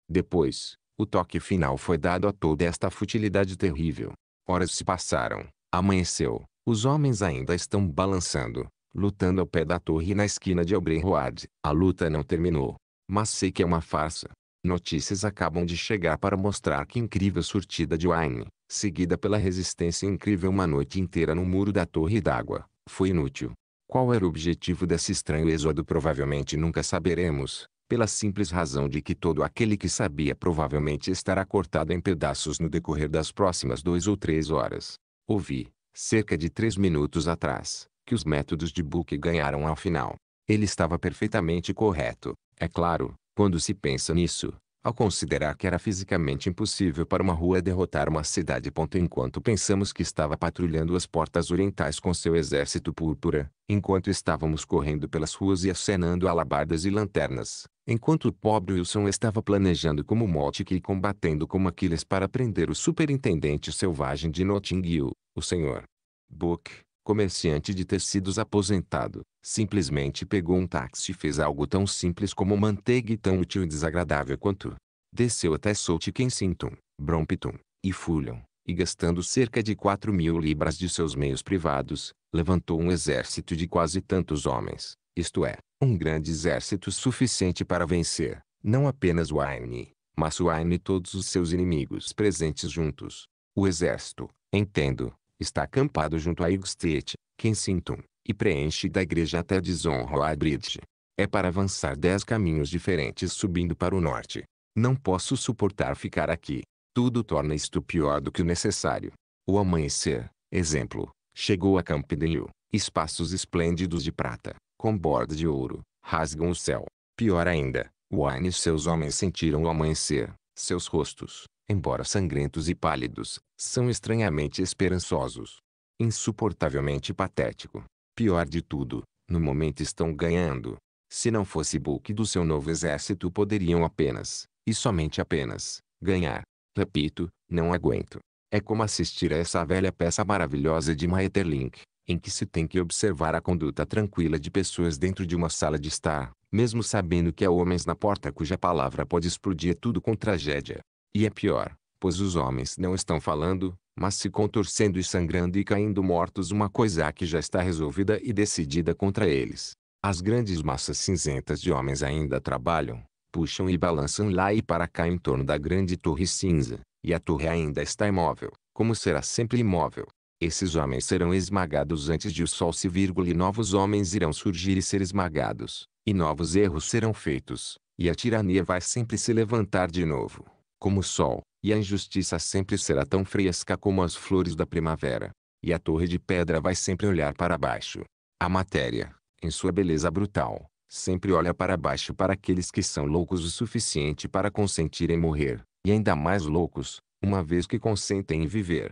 Depois, o toque final foi dado a toda esta futilidade terrível. Horas se passaram, amanheceu, os homens ainda estão balançando, lutando ao pé da torre na esquina de Elbrenroad. A luta não terminou, mas sei que é uma farsa. Notícias acabam de chegar para mostrar que incrível surtida de Wayne, seguida pela resistência incrível uma noite inteira no muro da torre d'água, foi inútil. Qual era o objetivo desse estranho êxodo provavelmente nunca saberemos, pela simples razão de que todo aquele que sabia provavelmente estará cortado em pedaços no decorrer das próximas duas ou três horas. Ouvi, cerca de três minutos atrás, que os métodos de Book ganharam ao final. Ele estava perfeitamente correto, é claro, quando se pensa nisso, ao considerar que era fisicamente impossível para uma rua derrotar uma cidade. Enquanto pensamos que estava patrulhando as portas orientais com seu exército púrpura, enquanto estávamos correndo pelas ruas e acenando alabardas e lanternas, enquanto o pobre Wilson estava planejando como Motic e combatendo como Aquiles para prender o superintendente selvagem de Notting Hill, o Senhor Book, comerciante de tecidos aposentado, simplesmente pegou um táxi e fez algo tão simples como manteiga e tão útil e desagradável quanto. Desceu até South Kensington, Brompton, e Fulham, e gastando cerca de 4 mil libras de seus meios privados, levantou um exército de quase tantos homens, isto é, um grande exército suficiente para vencer, não apenas o Wayne, mas o Wayne e todos os seus inimigos presentes juntos. O exército, entendo, Está acampado junto a quem Kensington, e preenche da igreja até a Bridge. É para avançar dez caminhos diferentes subindo para o norte. Não posso suportar ficar aqui. Tudo torna isto pior do que o necessário. O amanhecer, exemplo, chegou a Campdale. Espaços esplêndidos de prata, com borda de ouro, rasgam o céu. Pior ainda, Wine e seus homens sentiram o amanhecer. Seus rostos, embora sangrentos e pálidos, são estranhamente esperançosos. Insuportavelmente patético. Pior de tudo, no momento estão ganhando. Se não fosse Book do seu novo exército poderiam apenas, e somente apenas, ganhar. Repito, não aguento. É como assistir a essa velha peça maravilhosa de Maeterlinck, em que se tem que observar a conduta tranquila de pessoas dentro de uma sala de estar, mesmo sabendo que há homens na porta cuja palavra pode explodir tudo com tragédia. E é pior, pois os homens não estão falando, mas se contorcendo e sangrando e caindo mortos uma coisa que já está resolvida e decidida contra eles. As grandes massas cinzentas de homens ainda trabalham, puxam e balançam lá e para cá em torno da grande torre cinza, e a torre ainda está imóvel, como será sempre imóvel. Esses homens serão esmagados antes de o sol se vírgula e novos homens irão surgir e ser esmagados, e novos erros serão feitos, e a tirania vai sempre se levantar de novo como o sol, e a injustiça sempre será tão fresca como as flores da primavera. E a torre de pedra vai sempre olhar para baixo. A matéria, em sua beleza brutal, sempre olha para baixo para aqueles que são loucos o suficiente para consentirem morrer, e ainda mais loucos, uma vez que consentem em viver.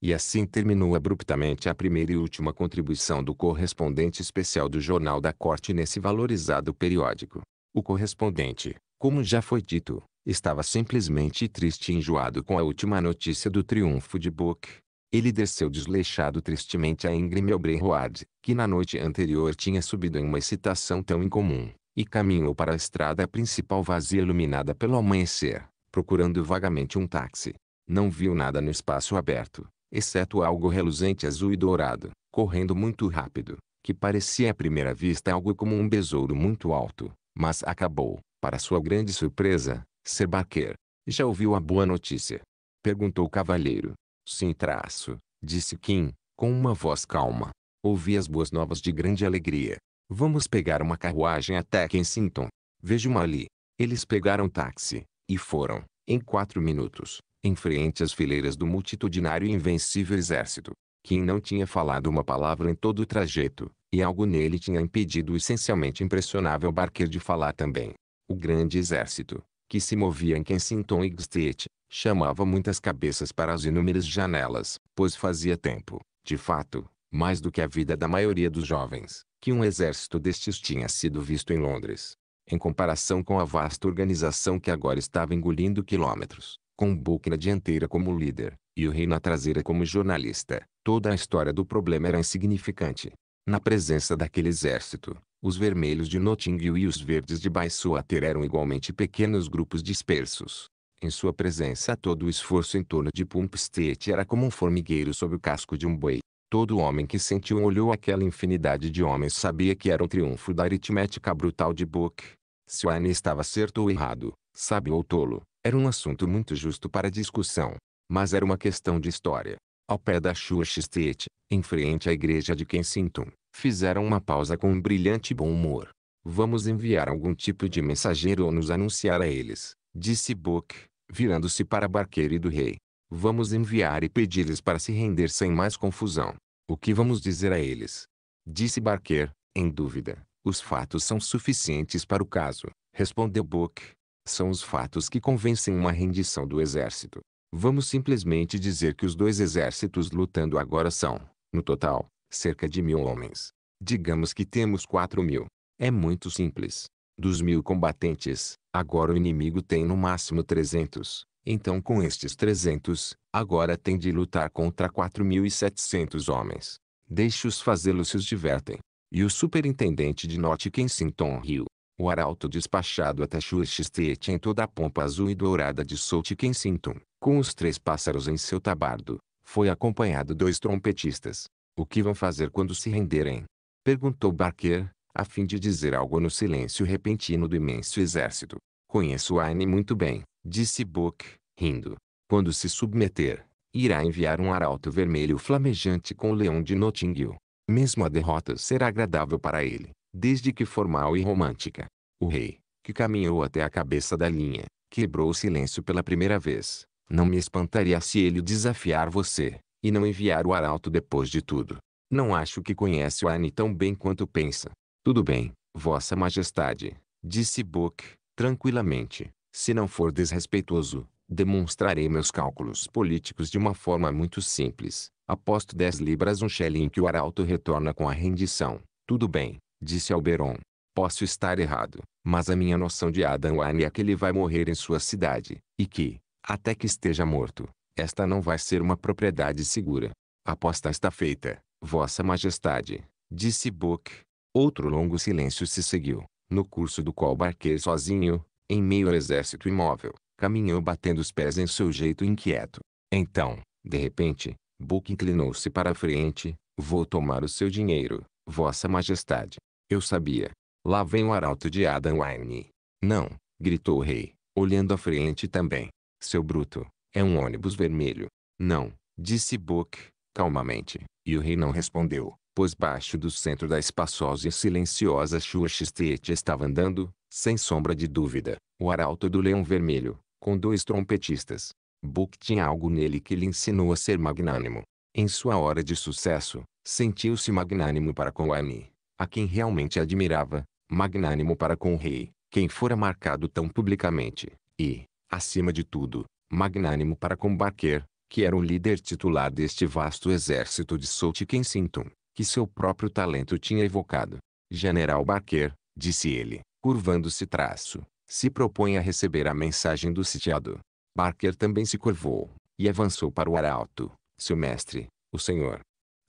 E assim terminou abruptamente a primeira e última contribuição do correspondente especial do Jornal da Corte nesse valorizado periódico. O correspondente, como já foi dito, estava simplesmente triste e enjoado com a última notícia do triunfo de Buck. Ele desceu desleixado tristemente a Ingram Road, que na noite anterior tinha subido em uma excitação tão incomum, e caminhou para a estrada principal vazia iluminada pelo amanhecer, procurando vagamente um táxi. Não viu nada no espaço aberto, exceto algo reluzente azul e dourado, correndo muito rápido, que parecia à primeira vista algo como um besouro muito alto, mas acabou, para sua grande surpresa, Barker. já ouviu a boa notícia? Perguntou o cavalheiro. Sim traço, disse Kim, com uma voz calma. Ouvi as boas novas de grande alegria. Vamos pegar uma carruagem até Kensington. Vejo-uma ali. Eles pegaram táxi, e foram, em quatro minutos, em frente às fileiras do multitudinário e invencível exército. Kim não tinha falado uma palavra em todo o trajeto, e algo nele tinha impedido o essencialmente impressionável Barker de falar também. O grande exército, que se movia em Kensington e State, chamava muitas cabeças para as inúmeras janelas, pois fazia tempo, de fato, mais do que a vida da maioria dos jovens, que um exército destes tinha sido visto em Londres. Em comparação com a vasta organização que agora estava engolindo quilômetros, com Buck na dianteira como líder, e o rei na traseira como jornalista, toda a história do problema era insignificante. Na presença daquele exército, os vermelhos de Notting Hill e os verdes de Baissuater eram igualmente pequenos grupos dispersos. Em sua presença todo o esforço em torno de Pumpstead era como um formigueiro sob o casco de um boi. Todo homem que sentiu olhou aquela infinidade de homens sabia que era um triunfo da aritmética brutal de Book. Se o Anne estava certo ou errado, sábio ou tolo, era um assunto muito justo para discussão. Mas era uma questão de história. Ao pé da Church em frente à igreja de Kensington, fizeram uma pausa com um brilhante bom humor. Vamos enviar algum tipo de mensageiro ou nos anunciar a eles, disse Book, virando-se para Barqueiro e do rei. Vamos enviar e pedi-lhes para se render sem mais confusão. O que vamos dizer a eles? Disse Barquer, em dúvida. Os fatos são suficientes para o caso, respondeu Book. São os fatos que convencem uma rendição do exército. Vamos simplesmente dizer que os dois exércitos lutando agora são, no total, cerca de mil homens. Digamos que temos quatro mil. É muito simples. Dos mil combatentes, agora o inimigo tem no máximo 300. Então com estes 300, agora tem de lutar contra 4.700 homens. Deixe-os fazê-lo se os divertem. E o superintendente de Norte Kensington riu. O arauto despachado até Churchstreet em toda a pompa azul e dourada de South Kensington, com os três pássaros em seu tabardo, foi acompanhado dois trompetistas. O que vão fazer quando se renderem? Perguntou Barker, a fim de dizer algo no silêncio repentino do imenso exército. Conheço Aine muito bem, disse Book, rindo. Quando se submeter, irá enviar um arauto vermelho flamejante com o leão de Notting Hill. Mesmo a derrota será agradável para ele, desde que formal e romântica. O rei, que caminhou até a cabeça da linha, quebrou o silêncio pela primeira vez. Não me espantaria se ele desafiar você, e não enviar o arauto depois de tudo. Não acho que conhece o Anne tão bem quanto pensa. Tudo bem, Vossa Majestade, disse Book, tranquilamente. Se não for desrespeitoso, demonstrarei meus cálculos políticos de uma forma muito simples. Aposto 10 libras um shilling que o arauto retorna com a rendição. Tudo bem, disse Alberon. Posso estar errado, mas a minha noção de Adam Wayne é que ele vai morrer em sua cidade, e que, até que esteja morto, esta não vai ser uma propriedade segura. aposta está feita, Vossa Majestade, disse Book. Outro longo silêncio se seguiu, no curso do qual Barquet sozinho, em meio ao exército imóvel, caminhou batendo os pés em seu jeito inquieto. Então, de repente, Book inclinou-se para a frente, vou tomar o seu dinheiro, Vossa Majestade. Eu sabia. Lá vem o arauto de Adam Wine. Não, gritou o rei, olhando à frente também. Seu bruto, é um ônibus vermelho. Não, disse Book, calmamente, e o rei não respondeu, pois baixo do centro da espaçosa e silenciosa Xuxistete estava andando, sem sombra de dúvida, o arauto do leão vermelho, com dois trompetistas. Book tinha algo nele que lhe ensinou a ser magnânimo. Em sua hora de sucesso, sentiu-se magnânimo para com Annie, a quem realmente admirava, magnânimo para com o rei, quem fora marcado tão publicamente, e, acima de tudo, magnânimo para com Barker, que era o líder titular deste vasto exército de Soult Kensington, que seu próprio talento tinha evocado. General Barker, disse ele, curvando-se traço, se propõe a receber a mensagem do sitiado. Barker também se curvou, e avançou para o arauto, seu mestre, o senhor.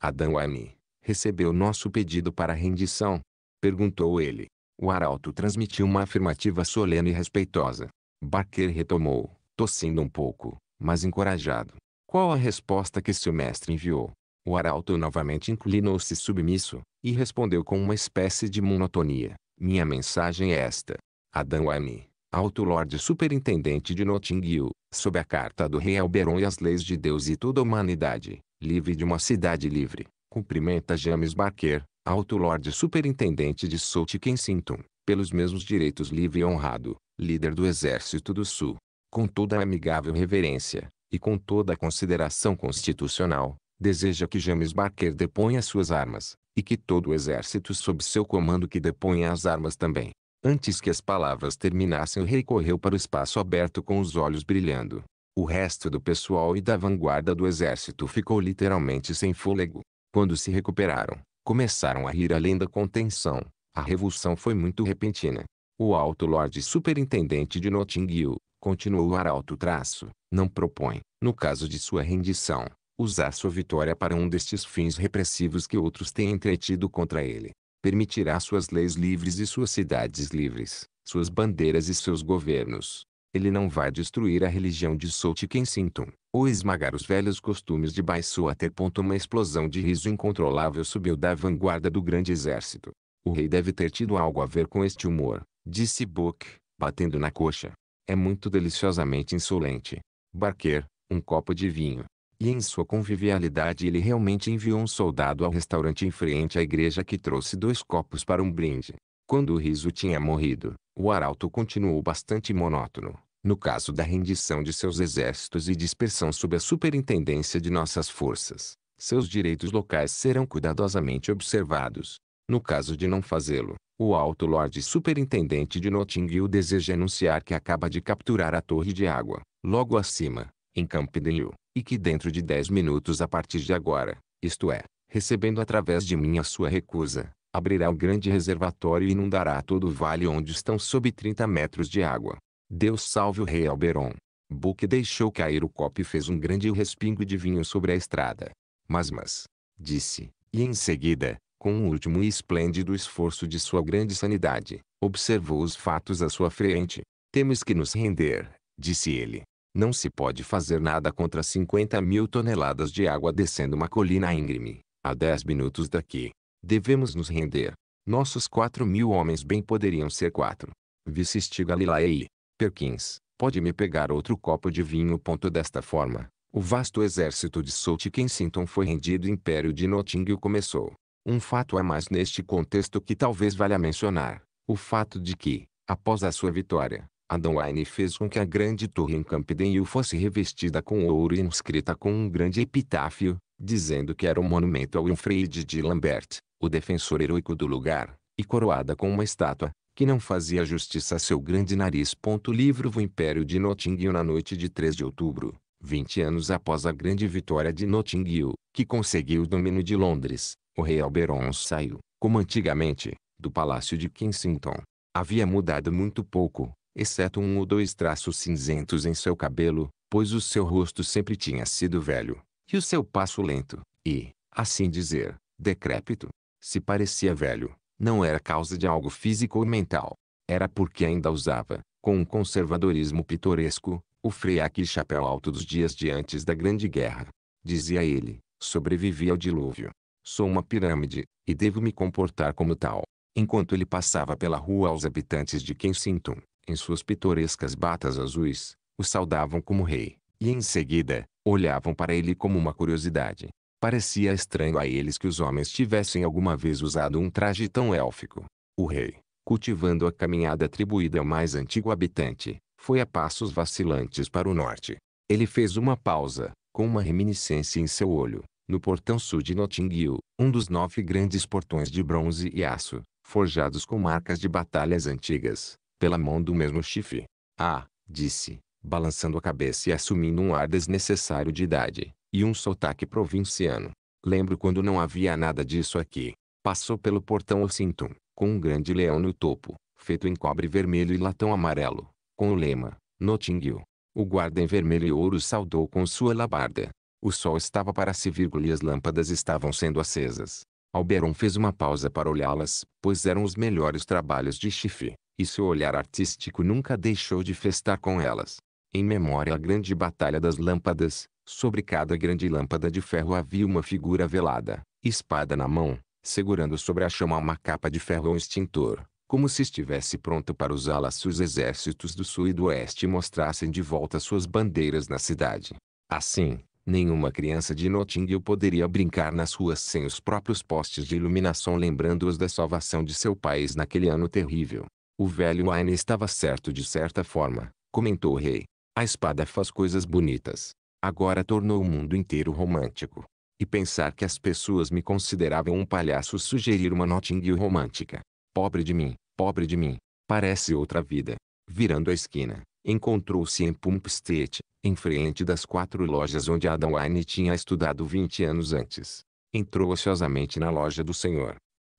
Adão Ami, recebeu nosso pedido para rendição? Perguntou ele. O arauto transmitiu uma afirmativa solene e respeitosa. Barker retomou tossindo um pouco, mas encorajado. Qual a resposta que seu mestre enviou? O arauto novamente inclinou-se submisso, e respondeu com uma espécie de monotonia. Minha mensagem é esta. Adam Wayne, alto lord superintendente de Notting Hill, sob a carta do rei Alberon e as leis de Deus e toda a humanidade, livre de uma cidade livre, cumprimenta James Barker, alto lord superintendente de South Kensington, pelos mesmos direitos livre e honrado, líder do exército do sul, com toda a amigável reverência, e com toda a consideração constitucional, deseja que James Barker deponha suas armas, e que todo o exército sob seu comando que deponha as armas também. Antes que as palavras terminassem o rei correu para o espaço aberto com os olhos brilhando. O resto do pessoal e da vanguarda do exército ficou literalmente sem fôlego. Quando se recuperaram, começaram a rir além da contenção. A revolução foi muito repentina. O alto Lorde Superintendente de Notting Hill, Continuou o arauto traço, não propõe, no caso de sua rendição, usar sua vitória para um destes fins repressivos que outros têm entretido contra ele. Permitirá suas leis livres e suas cidades livres, suas bandeiras e seus governos. Ele não vai destruir a religião de Sintum, ou esmagar os velhos costumes de Baisu até ponto uma explosão de riso incontrolável subiu da vanguarda do grande exército. O rei deve ter tido algo a ver com este humor, disse Book, batendo na coxa é muito deliciosamente insolente. Barquer, um copo de vinho. E em sua convivialidade ele realmente enviou um soldado ao restaurante em frente à igreja que trouxe dois copos para um brinde. Quando o riso tinha morrido, o arauto continuou bastante monótono. No caso da rendição de seus exércitos e dispersão sob a superintendência de nossas forças, seus direitos locais serão cuidadosamente observados. No caso de não fazê-lo, o alto Lorde Superintendente de Notting Hill deseja anunciar que acaba de capturar a torre de água, logo acima, em Camden Hill, e que dentro de 10 minutos a partir de agora, isto é, recebendo através de mim a sua recusa, abrirá o grande reservatório e inundará todo o vale onde estão sob 30 metros de água. Deus salve o rei Alberon. Buck deixou cair o copo e fez um grande respingo de vinho sobre a estrada. Mas mas, disse, e em seguida, com o último e esplêndido esforço de sua grande sanidade, observou os fatos à sua frente. Temos que nos render, disse ele. Não se pode fazer nada contra 50 mil toneladas de água descendo uma colina íngreme, a 10 minutos daqui. Devemos nos render. Nossos 4 mil homens bem poderiam ser quatro. Vissisti Galilei. Perkins, pode me pegar outro copo de vinho. Desta forma, o vasto exército de Sout Kensington foi rendido e o Império de Nottingham começou, um fato a mais neste contexto que talvez valha mencionar, o fato de que, após a sua vitória, Adam Wine fez com que a grande torre em Campden Hill fosse revestida com ouro e inscrita com um grande epitáfio, dizendo que era um monumento ao Wilfrid de Lambert, o defensor heróico do lugar, e coroada com uma estátua, que não fazia justiça a seu grande nariz. Livro O Império de Notting Hill na noite de 3 de outubro, 20 anos após a grande vitória de Notting Hill, que conseguiu o domínio de Londres, o rei Alberon saiu, como antigamente, do palácio de Kensington. Havia mudado muito pouco, exceto um ou dois traços cinzentos em seu cabelo, pois o seu rosto sempre tinha sido velho, e o seu passo lento, e, assim dizer, decrépito. Se parecia velho, não era causa de algo físico ou mental. Era porque ainda usava, com um conservadorismo pitoresco, o freaque e chapéu alto dos dias de antes da Grande Guerra. Dizia ele, sobrevivia ao dilúvio. Sou uma pirâmide, e devo me comportar como tal. Enquanto ele passava pela rua aos habitantes de Kensington, em suas pitorescas batas azuis, o saudavam como rei, e em seguida, olhavam para ele como uma curiosidade. Parecia estranho a eles que os homens tivessem alguma vez usado um traje tão élfico. O rei, cultivando a caminhada atribuída ao mais antigo habitante, foi a passos vacilantes para o norte. Ele fez uma pausa, com uma reminiscência em seu olho, no portão sul de Notting Hill, um dos nove grandes portões de bronze e aço, forjados com marcas de batalhas antigas, pela mão do mesmo chifre. Ah, disse, balançando a cabeça e assumindo um ar desnecessário de idade, e um sotaque provinciano. Lembro quando não havia nada disso aqui. Passou pelo portão Ossington, com um grande leão no topo, feito em cobre vermelho e latão amarelo, com o lema, Notting Hill. O guarda em vermelho e ouro saudou com sua labarda, o sol estava para se vírgula e as lâmpadas estavam sendo acesas. Alberon fez uma pausa para olhá-las, pois eram os melhores trabalhos de Chifre, e seu olhar artístico nunca deixou de festar com elas. Em memória à grande batalha das lâmpadas, sobre cada grande lâmpada de ferro havia uma figura velada, espada na mão, segurando sobre a chama uma capa de ferro ou extintor, como se estivesse pronto para usá-la se os exércitos do sul e do oeste mostrassem de volta suas bandeiras na cidade. Assim, Nenhuma criança de Nottingham poderia brincar nas ruas sem os próprios postes de iluminação lembrando-os da salvação de seu país naquele ano terrível. O velho Wayne estava certo de certa forma, comentou o rei. A espada faz coisas bonitas. Agora tornou o mundo inteiro romântico. E pensar que as pessoas me consideravam um palhaço sugerir uma Nottingham romântica. Pobre de mim, pobre de mim. Parece outra vida. Virando a esquina, encontrou-se em Pumpstead, em frente das quatro lojas onde Adam Wine tinha estudado 20 anos antes. Entrou ociosamente na loja do senhor.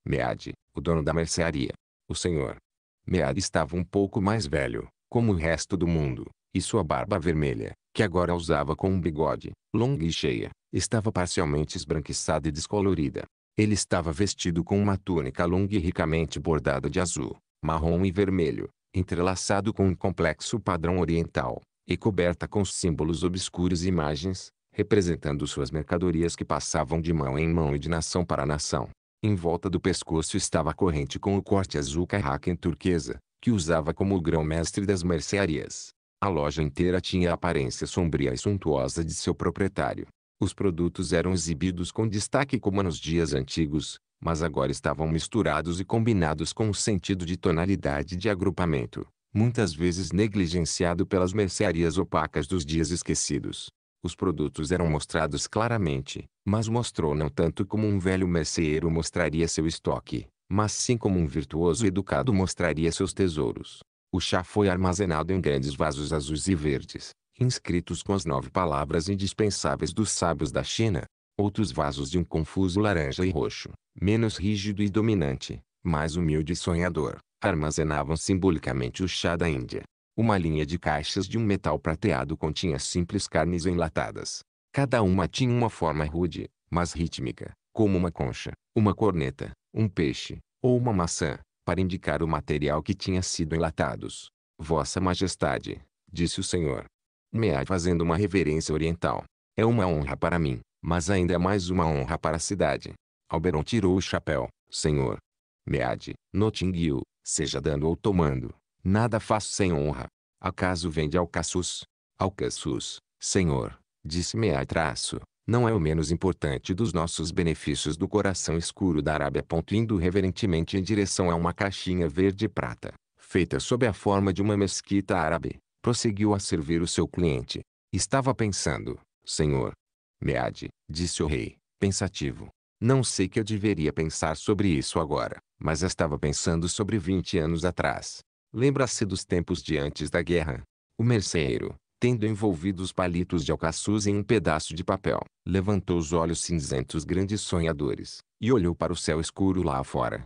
Meade, o dono da mercearia. O senhor. Meade estava um pouco mais velho, como o resto do mundo, e sua barba vermelha, que agora usava com um bigode, longa e cheia, estava parcialmente esbranquiçada e descolorida. Ele estava vestido com uma túnica longa e ricamente bordada de azul, marrom e vermelho, entrelaçado com um complexo padrão oriental, e coberta com símbolos obscuros e imagens, representando suas mercadorias que passavam de mão em mão e de nação para nação. Em volta do pescoço estava a corrente com o corte azul carraca em turquesa, que usava como grão-mestre das mercearias. A loja inteira tinha a aparência sombria e suntuosa de seu proprietário. Os produtos eram exibidos com destaque como nos dias antigos, mas agora estavam misturados e combinados com o sentido de tonalidade de agrupamento, muitas vezes negligenciado pelas mercearias opacas dos dias esquecidos. Os produtos eram mostrados claramente, mas mostrou não tanto como um velho merceeiro mostraria seu estoque, mas sim como um virtuoso educado mostraria seus tesouros. O chá foi armazenado em grandes vasos azuis e verdes, inscritos com as nove palavras indispensáveis dos sábios da China, outros vasos de um confuso laranja e roxo, menos rígido e dominante, mais humilde e sonhador, armazenavam simbolicamente o chá da Índia. Uma linha de caixas de um metal prateado continha simples carnes enlatadas. Cada uma tinha uma forma rude, mas rítmica, como uma concha, uma corneta, um peixe, ou uma maçã, para indicar o material que tinha sido enlatados. Vossa Majestade, disse o Senhor. Meai fazendo uma reverência oriental. É uma honra para mim, mas ainda é mais uma honra para a cidade. Alberon tirou o chapéu. Senhor. Meade, Notting seja dando ou tomando. Nada faço sem honra. Acaso vende Alcaçuz? Alcaçuz, senhor, disse Meade traço, não é o menos importante dos nossos benefícios do coração escuro da Arábia. Indo reverentemente em direção a uma caixinha verde-prata, feita sob a forma de uma mesquita árabe, prosseguiu a servir o seu cliente. Estava pensando, senhor, Meade, disse o rei, pensativo. Não sei que eu deveria pensar sobre isso agora, mas estava pensando sobre vinte anos atrás. Lembra-se dos tempos de antes da guerra. O merceeiro, tendo envolvido os palitos de alcaçuz em um pedaço de papel, levantou os olhos cinzentos grandes sonhadores, e olhou para o céu escuro lá fora.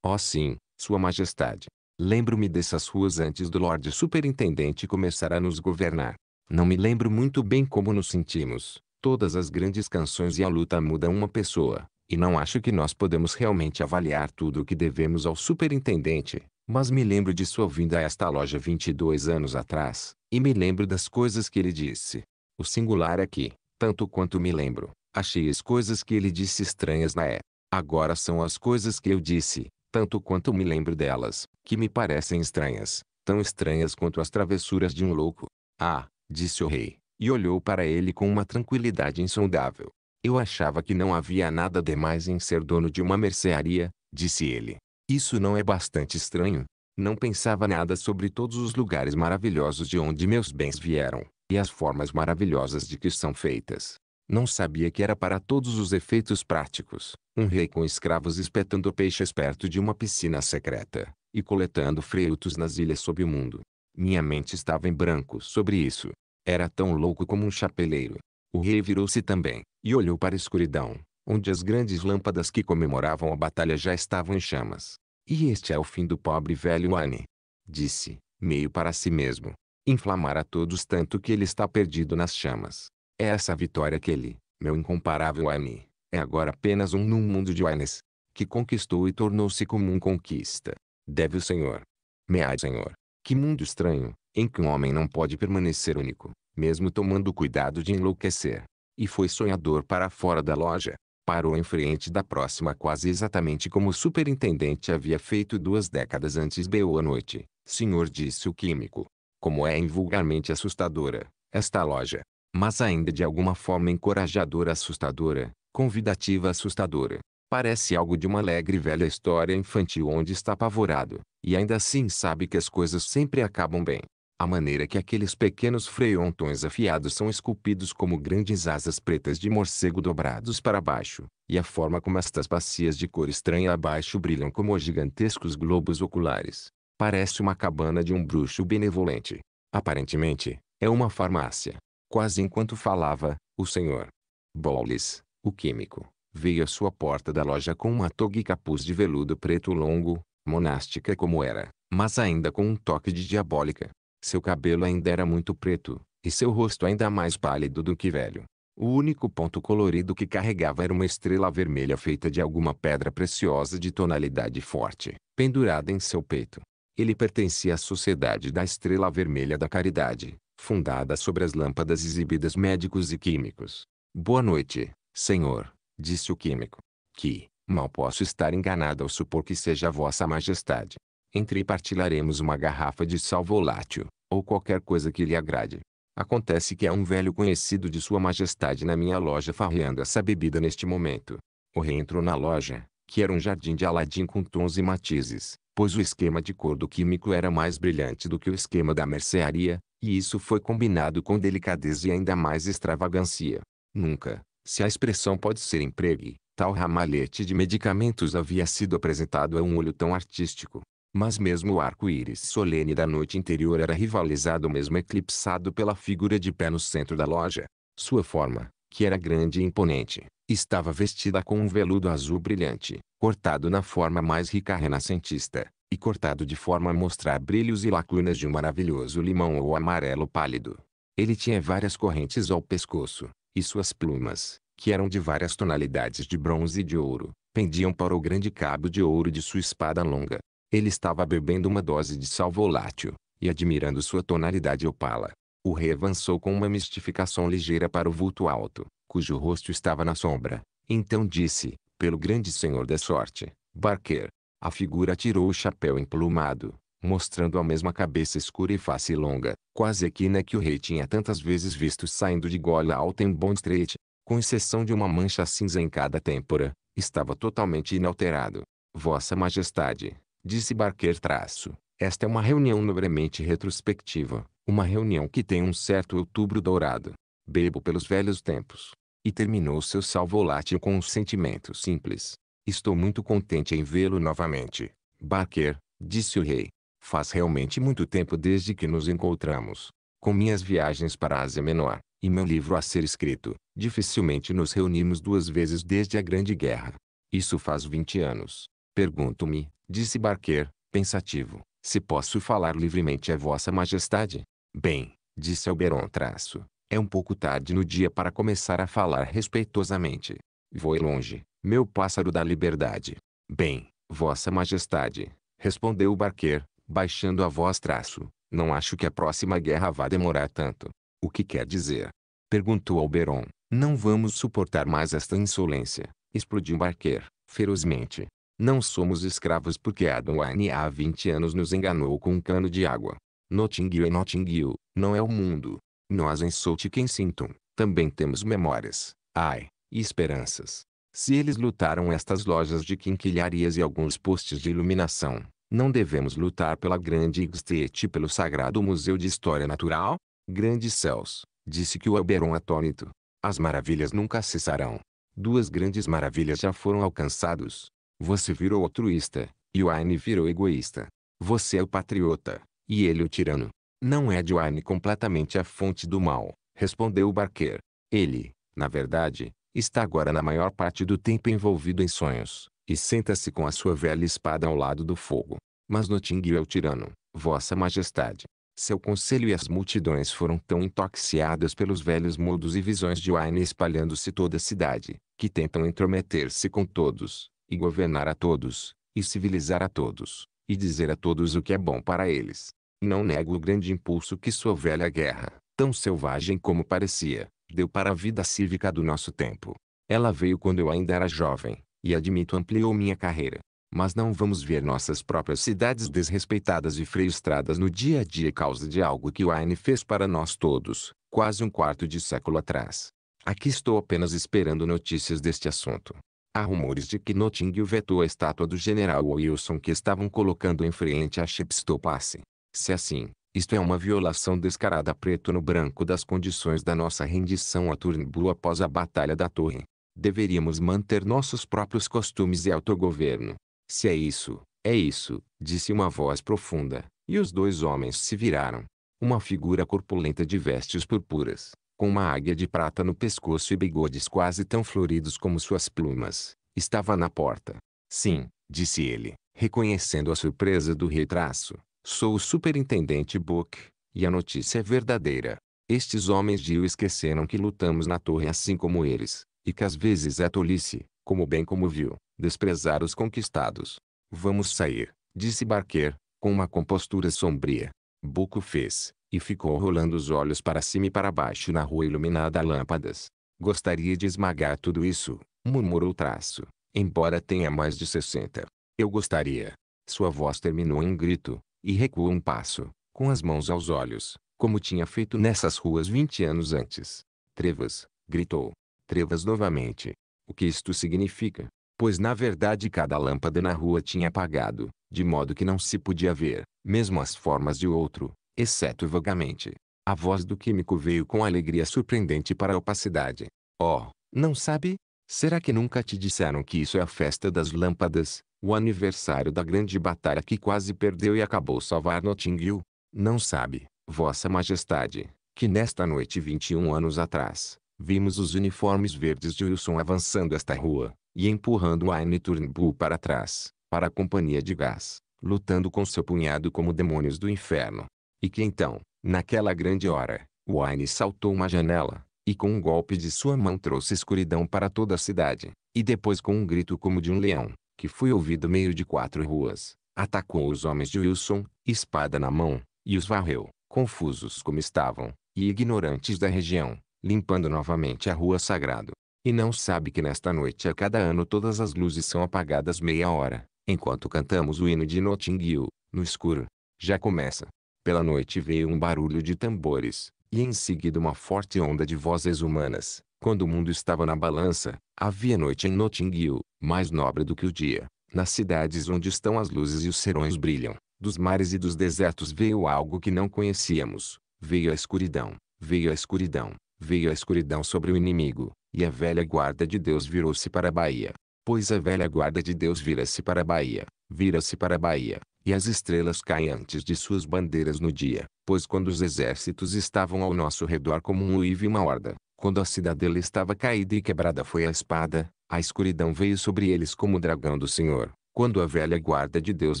Oh sim, Sua Majestade. Lembro-me dessas ruas antes do Lorde Superintendente começar a nos governar. Não me lembro muito bem como nos sentimos, Todas as grandes canções e a luta mudam uma pessoa, e não acho que nós podemos realmente avaliar tudo o que devemos ao superintendente, mas me lembro de sua vinda a esta loja 22 anos atrás, e me lembro das coisas que ele disse. O singular é que, tanto quanto me lembro, achei as coisas que ele disse estranhas na E. É. Agora são as coisas que eu disse, tanto quanto me lembro delas, que me parecem estranhas, tão estranhas quanto as travessuras de um louco. Ah, disse o rei, e olhou para ele com uma tranquilidade insondável. Eu achava que não havia nada demais em ser dono de uma mercearia, disse ele. Isso não é bastante estranho? Não pensava nada sobre todos os lugares maravilhosos de onde meus bens vieram, e as formas maravilhosas de que são feitas. Não sabia que era para todos os efeitos práticos, um rei com escravos espetando peixes perto de uma piscina secreta, e coletando frutos nas ilhas sob o mundo. Minha mente estava em branco sobre isso. Era tão louco como um chapeleiro. O rei virou-se também, e olhou para a escuridão, onde as grandes lâmpadas que comemoravam a batalha já estavam em chamas. E este é o fim do pobre velho Anne. Disse, meio para si mesmo. Inflamar a todos tanto que ele está perdido nas chamas. É essa vitória que ele, meu incomparável Anne, é agora apenas um num mundo de Annes, que conquistou e tornou-se comum conquista. Deve o Senhor. Meai Senhor. Que mundo estranho, em que um homem não pode permanecer único, mesmo tomando cuidado de enlouquecer. E foi sonhador para fora da loja. Parou em frente da próxima quase exatamente como o superintendente havia feito duas décadas antes Boa noite, senhor disse o químico. Como é invulgarmente assustadora, esta loja. Mas ainda de alguma forma encorajadora assustadora, convidativa assustadora. Parece algo de uma alegre velha história infantil onde está apavorado, e ainda assim sabe que as coisas sempre acabam bem a maneira que aqueles pequenos freontões afiados são esculpidos como grandes asas pretas de morcego dobrados para baixo, e a forma como estas bacias de cor estranha abaixo brilham como gigantescos globos oculares. Parece uma cabana de um bruxo benevolente. Aparentemente, é uma farmácia. Quase enquanto falava, o senhor bolles o químico, veio à sua porta da loja com uma toga e capuz de veludo preto longo, monástica como era, mas ainda com um toque de diabólica. Seu cabelo ainda era muito preto, e seu rosto ainda mais pálido do que velho. O único ponto colorido que carregava era uma estrela vermelha feita de alguma pedra preciosa de tonalidade forte, pendurada em seu peito. Ele pertencia à Sociedade da Estrela Vermelha da Caridade, fundada sobre as lâmpadas exibidas médicos e químicos. Boa noite, senhor, disse o químico. Que, mal posso estar enganado ao supor que seja vossa majestade. Entre e partilharemos uma garrafa de sal volátil, ou qualquer coisa que lhe agrade. Acontece que há um velho conhecido de sua majestade na minha loja farreando essa bebida neste momento. O rei entrou na loja, que era um jardim de Aladim com tons e matizes, pois o esquema de cor do químico era mais brilhante do que o esquema da mercearia, e isso foi combinado com delicadeza e ainda mais extravagância. Nunca, se a expressão pode ser empregue, tal ramalhete de medicamentos havia sido apresentado a um olho tão artístico. Mas mesmo o arco-íris solene da noite interior era rivalizado mesmo eclipsado pela figura de pé no centro da loja. Sua forma, que era grande e imponente, estava vestida com um veludo azul brilhante, cortado na forma mais rica renascentista, e cortado de forma a mostrar brilhos e lacunas de um maravilhoso limão ou amarelo pálido. Ele tinha várias correntes ao pescoço, e suas plumas, que eram de várias tonalidades de bronze e de ouro, pendiam para o grande cabo de ouro de sua espada longa, ele estava bebendo uma dose de sal volátil, e admirando sua tonalidade opala. O rei avançou com uma mistificação ligeira para o vulto alto, cujo rosto estava na sombra. Então disse, pelo grande senhor da sorte, Barker. A figura tirou o chapéu emplumado, mostrando a mesma cabeça escura e face longa, quase equina que o rei tinha tantas vezes visto saindo de gola alta em Bond Street. Com exceção de uma mancha cinza em cada têmpora, estava totalmente inalterado. Vossa Majestade, Disse Barker traço. Esta é uma reunião nobremente retrospectiva, uma reunião que tem um certo outubro dourado. Bebo pelos velhos tempos. E terminou seu salvo látil com um sentimento simples. Estou muito contente em vê-lo novamente. Barker, disse o rei. Faz realmente muito tempo desde que nos encontramos. Com minhas viagens para a Ásia Menor, e meu livro a ser escrito, dificilmente nos reunimos duas vezes desde a Grande Guerra. Isso faz 20 anos. Pergunto-me, disse Barquer, pensativo, se posso falar livremente a vossa majestade? Bem, disse Alberon traço, é um pouco tarde no dia para começar a falar respeitosamente. Voe longe, meu pássaro da liberdade. Bem, vossa majestade, respondeu o Barquer, baixando a voz traço, não acho que a próxima guerra vá demorar tanto. O que quer dizer? Perguntou Alberon. Não vamos suportar mais esta insolência, explodiu Barquer, ferozmente. Não somos escravos porque Adam Wayne há 20 anos nos enganou com um cano de água. Notting Hill é Notting Hill, não é o mundo. Nós em South Kensington, também temos memórias, ai, e esperanças. Se eles lutaram estas lojas de quinquilharias e alguns postes de iluminação, não devemos lutar pela grande Igstete e pelo sagrado Museu de História Natural? Grandes céus, disse que o Alberon atônito. As maravilhas nunca cessarão. Duas grandes maravilhas já foram alcançados, você virou altruísta, e Wine virou egoísta. Você é o patriota, e ele é o tirano. Não é de Wine completamente a fonte do mal, respondeu Barker. Ele, na verdade, está agora na maior parte do tempo envolvido em sonhos, e senta-se com a sua velha espada ao lado do fogo. Mas Noting é o tirano, Vossa Majestade. Seu conselho e as multidões foram tão intoxicadas pelos velhos modos e visões de Wine espalhando-se toda a cidade, que tentam intrometer-se com todos, e governar a todos, e civilizar a todos, e dizer a todos o que é bom para eles. Não nego o grande impulso que sua velha guerra, tão selvagem como parecia, deu para a vida cívica do nosso tempo. Ela veio quando eu ainda era jovem, e admito ampliou minha carreira. Mas não vamos ver nossas próprias cidades desrespeitadas e freistradas no dia a dia causa de algo que o AN fez para nós todos, quase um quarto de século atrás. Aqui estou apenas esperando notícias deste assunto. Há rumores de que Notting vetou a estátua do general Wilson que estavam colocando em frente a Chepstow Passe. Se assim, isto é uma violação descarada preto no branco das condições da nossa rendição a Turnbull após a Batalha da Torre. Deveríamos manter nossos próprios costumes e autogoverno. Se é isso, é isso, disse uma voz profunda, e os dois homens se viraram. Uma figura corpulenta de vestes purpuras, com uma águia de prata no pescoço e bigodes quase tão floridos como suas plumas. Estava na porta. Sim, disse ele, reconhecendo a surpresa do retraço. Sou o superintendente Book, e a notícia é verdadeira. Estes homens de Yu esqueceram que lutamos na torre assim como eles, e que às vezes é tolice, como bem como viu, desprezar os conquistados. Vamos sair, disse Barker, com uma compostura sombria. Buco fez, e ficou rolando os olhos para cima e para baixo na rua iluminada a lâmpadas. Gostaria de esmagar tudo isso, murmurou Traço. Embora tenha mais de sessenta, Eu gostaria. Sua voz terminou em um grito, e recuou um passo, com as mãos aos olhos, como tinha feito nessas ruas vinte anos antes. Trevas, gritou. Trevas novamente. O que isto significa? Pois na verdade cada lâmpada na rua tinha apagado, de modo que não se podia ver, mesmo as formas de outro, exceto vagamente. A voz do químico veio com alegria surpreendente para a opacidade. Oh, não sabe? Será que nunca te disseram que isso é a festa das lâmpadas, o aniversário da grande batalha que quase perdeu e acabou salvar Notting Hill? Não sabe, Vossa Majestade, que nesta noite 21 anos atrás, vimos os uniformes verdes de Wilson avançando esta rua, e empurrando Aine Turnbull para trás, para a companhia de gás, lutando com seu punhado como demônios do inferno. E que então, naquela grande hora, Wine saltou uma janela, e com um golpe de sua mão trouxe escuridão para toda a cidade, e depois com um grito como de um leão, que foi ouvido meio de quatro ruas, atacou os homens de Wilson, espada na mão, e os varreu, confusos como estavam, e ignorantes da região, limpando novamente a rua sagrado. E não sabe que nesta noite a cada ano todas as luzes são apagadas meia hora, enquanto cantamos o hino de Notting Hill, no escuro. Já começa. Pela noite veio um barulho de tambores, e em seguida uma forte onda de vozes humanas. Quando o mundo estava na balança, havia noite em Notting Hill, mais nobre do que o dia. Nas cidades onde estão as luzes e os serões brilham, dos mares e dos desertos veio algo que não conhecíamos. Veio a escuridão, veio a escuridão, veio a escuridão sobre o inimigo, e a velha guarda de Deus virou-se para a Bahia. Pois a velha guarda de Deus vira-se para a Bahia, vira-se para a Bahia, e as estrelas caem antes de suas bandeiras no dia, pois quando os exércitos estavam ao nosso redor como um uivo e uma horda, quando a cidadela estava caída e quebrada foi a espada, a escuridão veio sobre eles como o dragão do Senhor, quando a velha guarda de Deus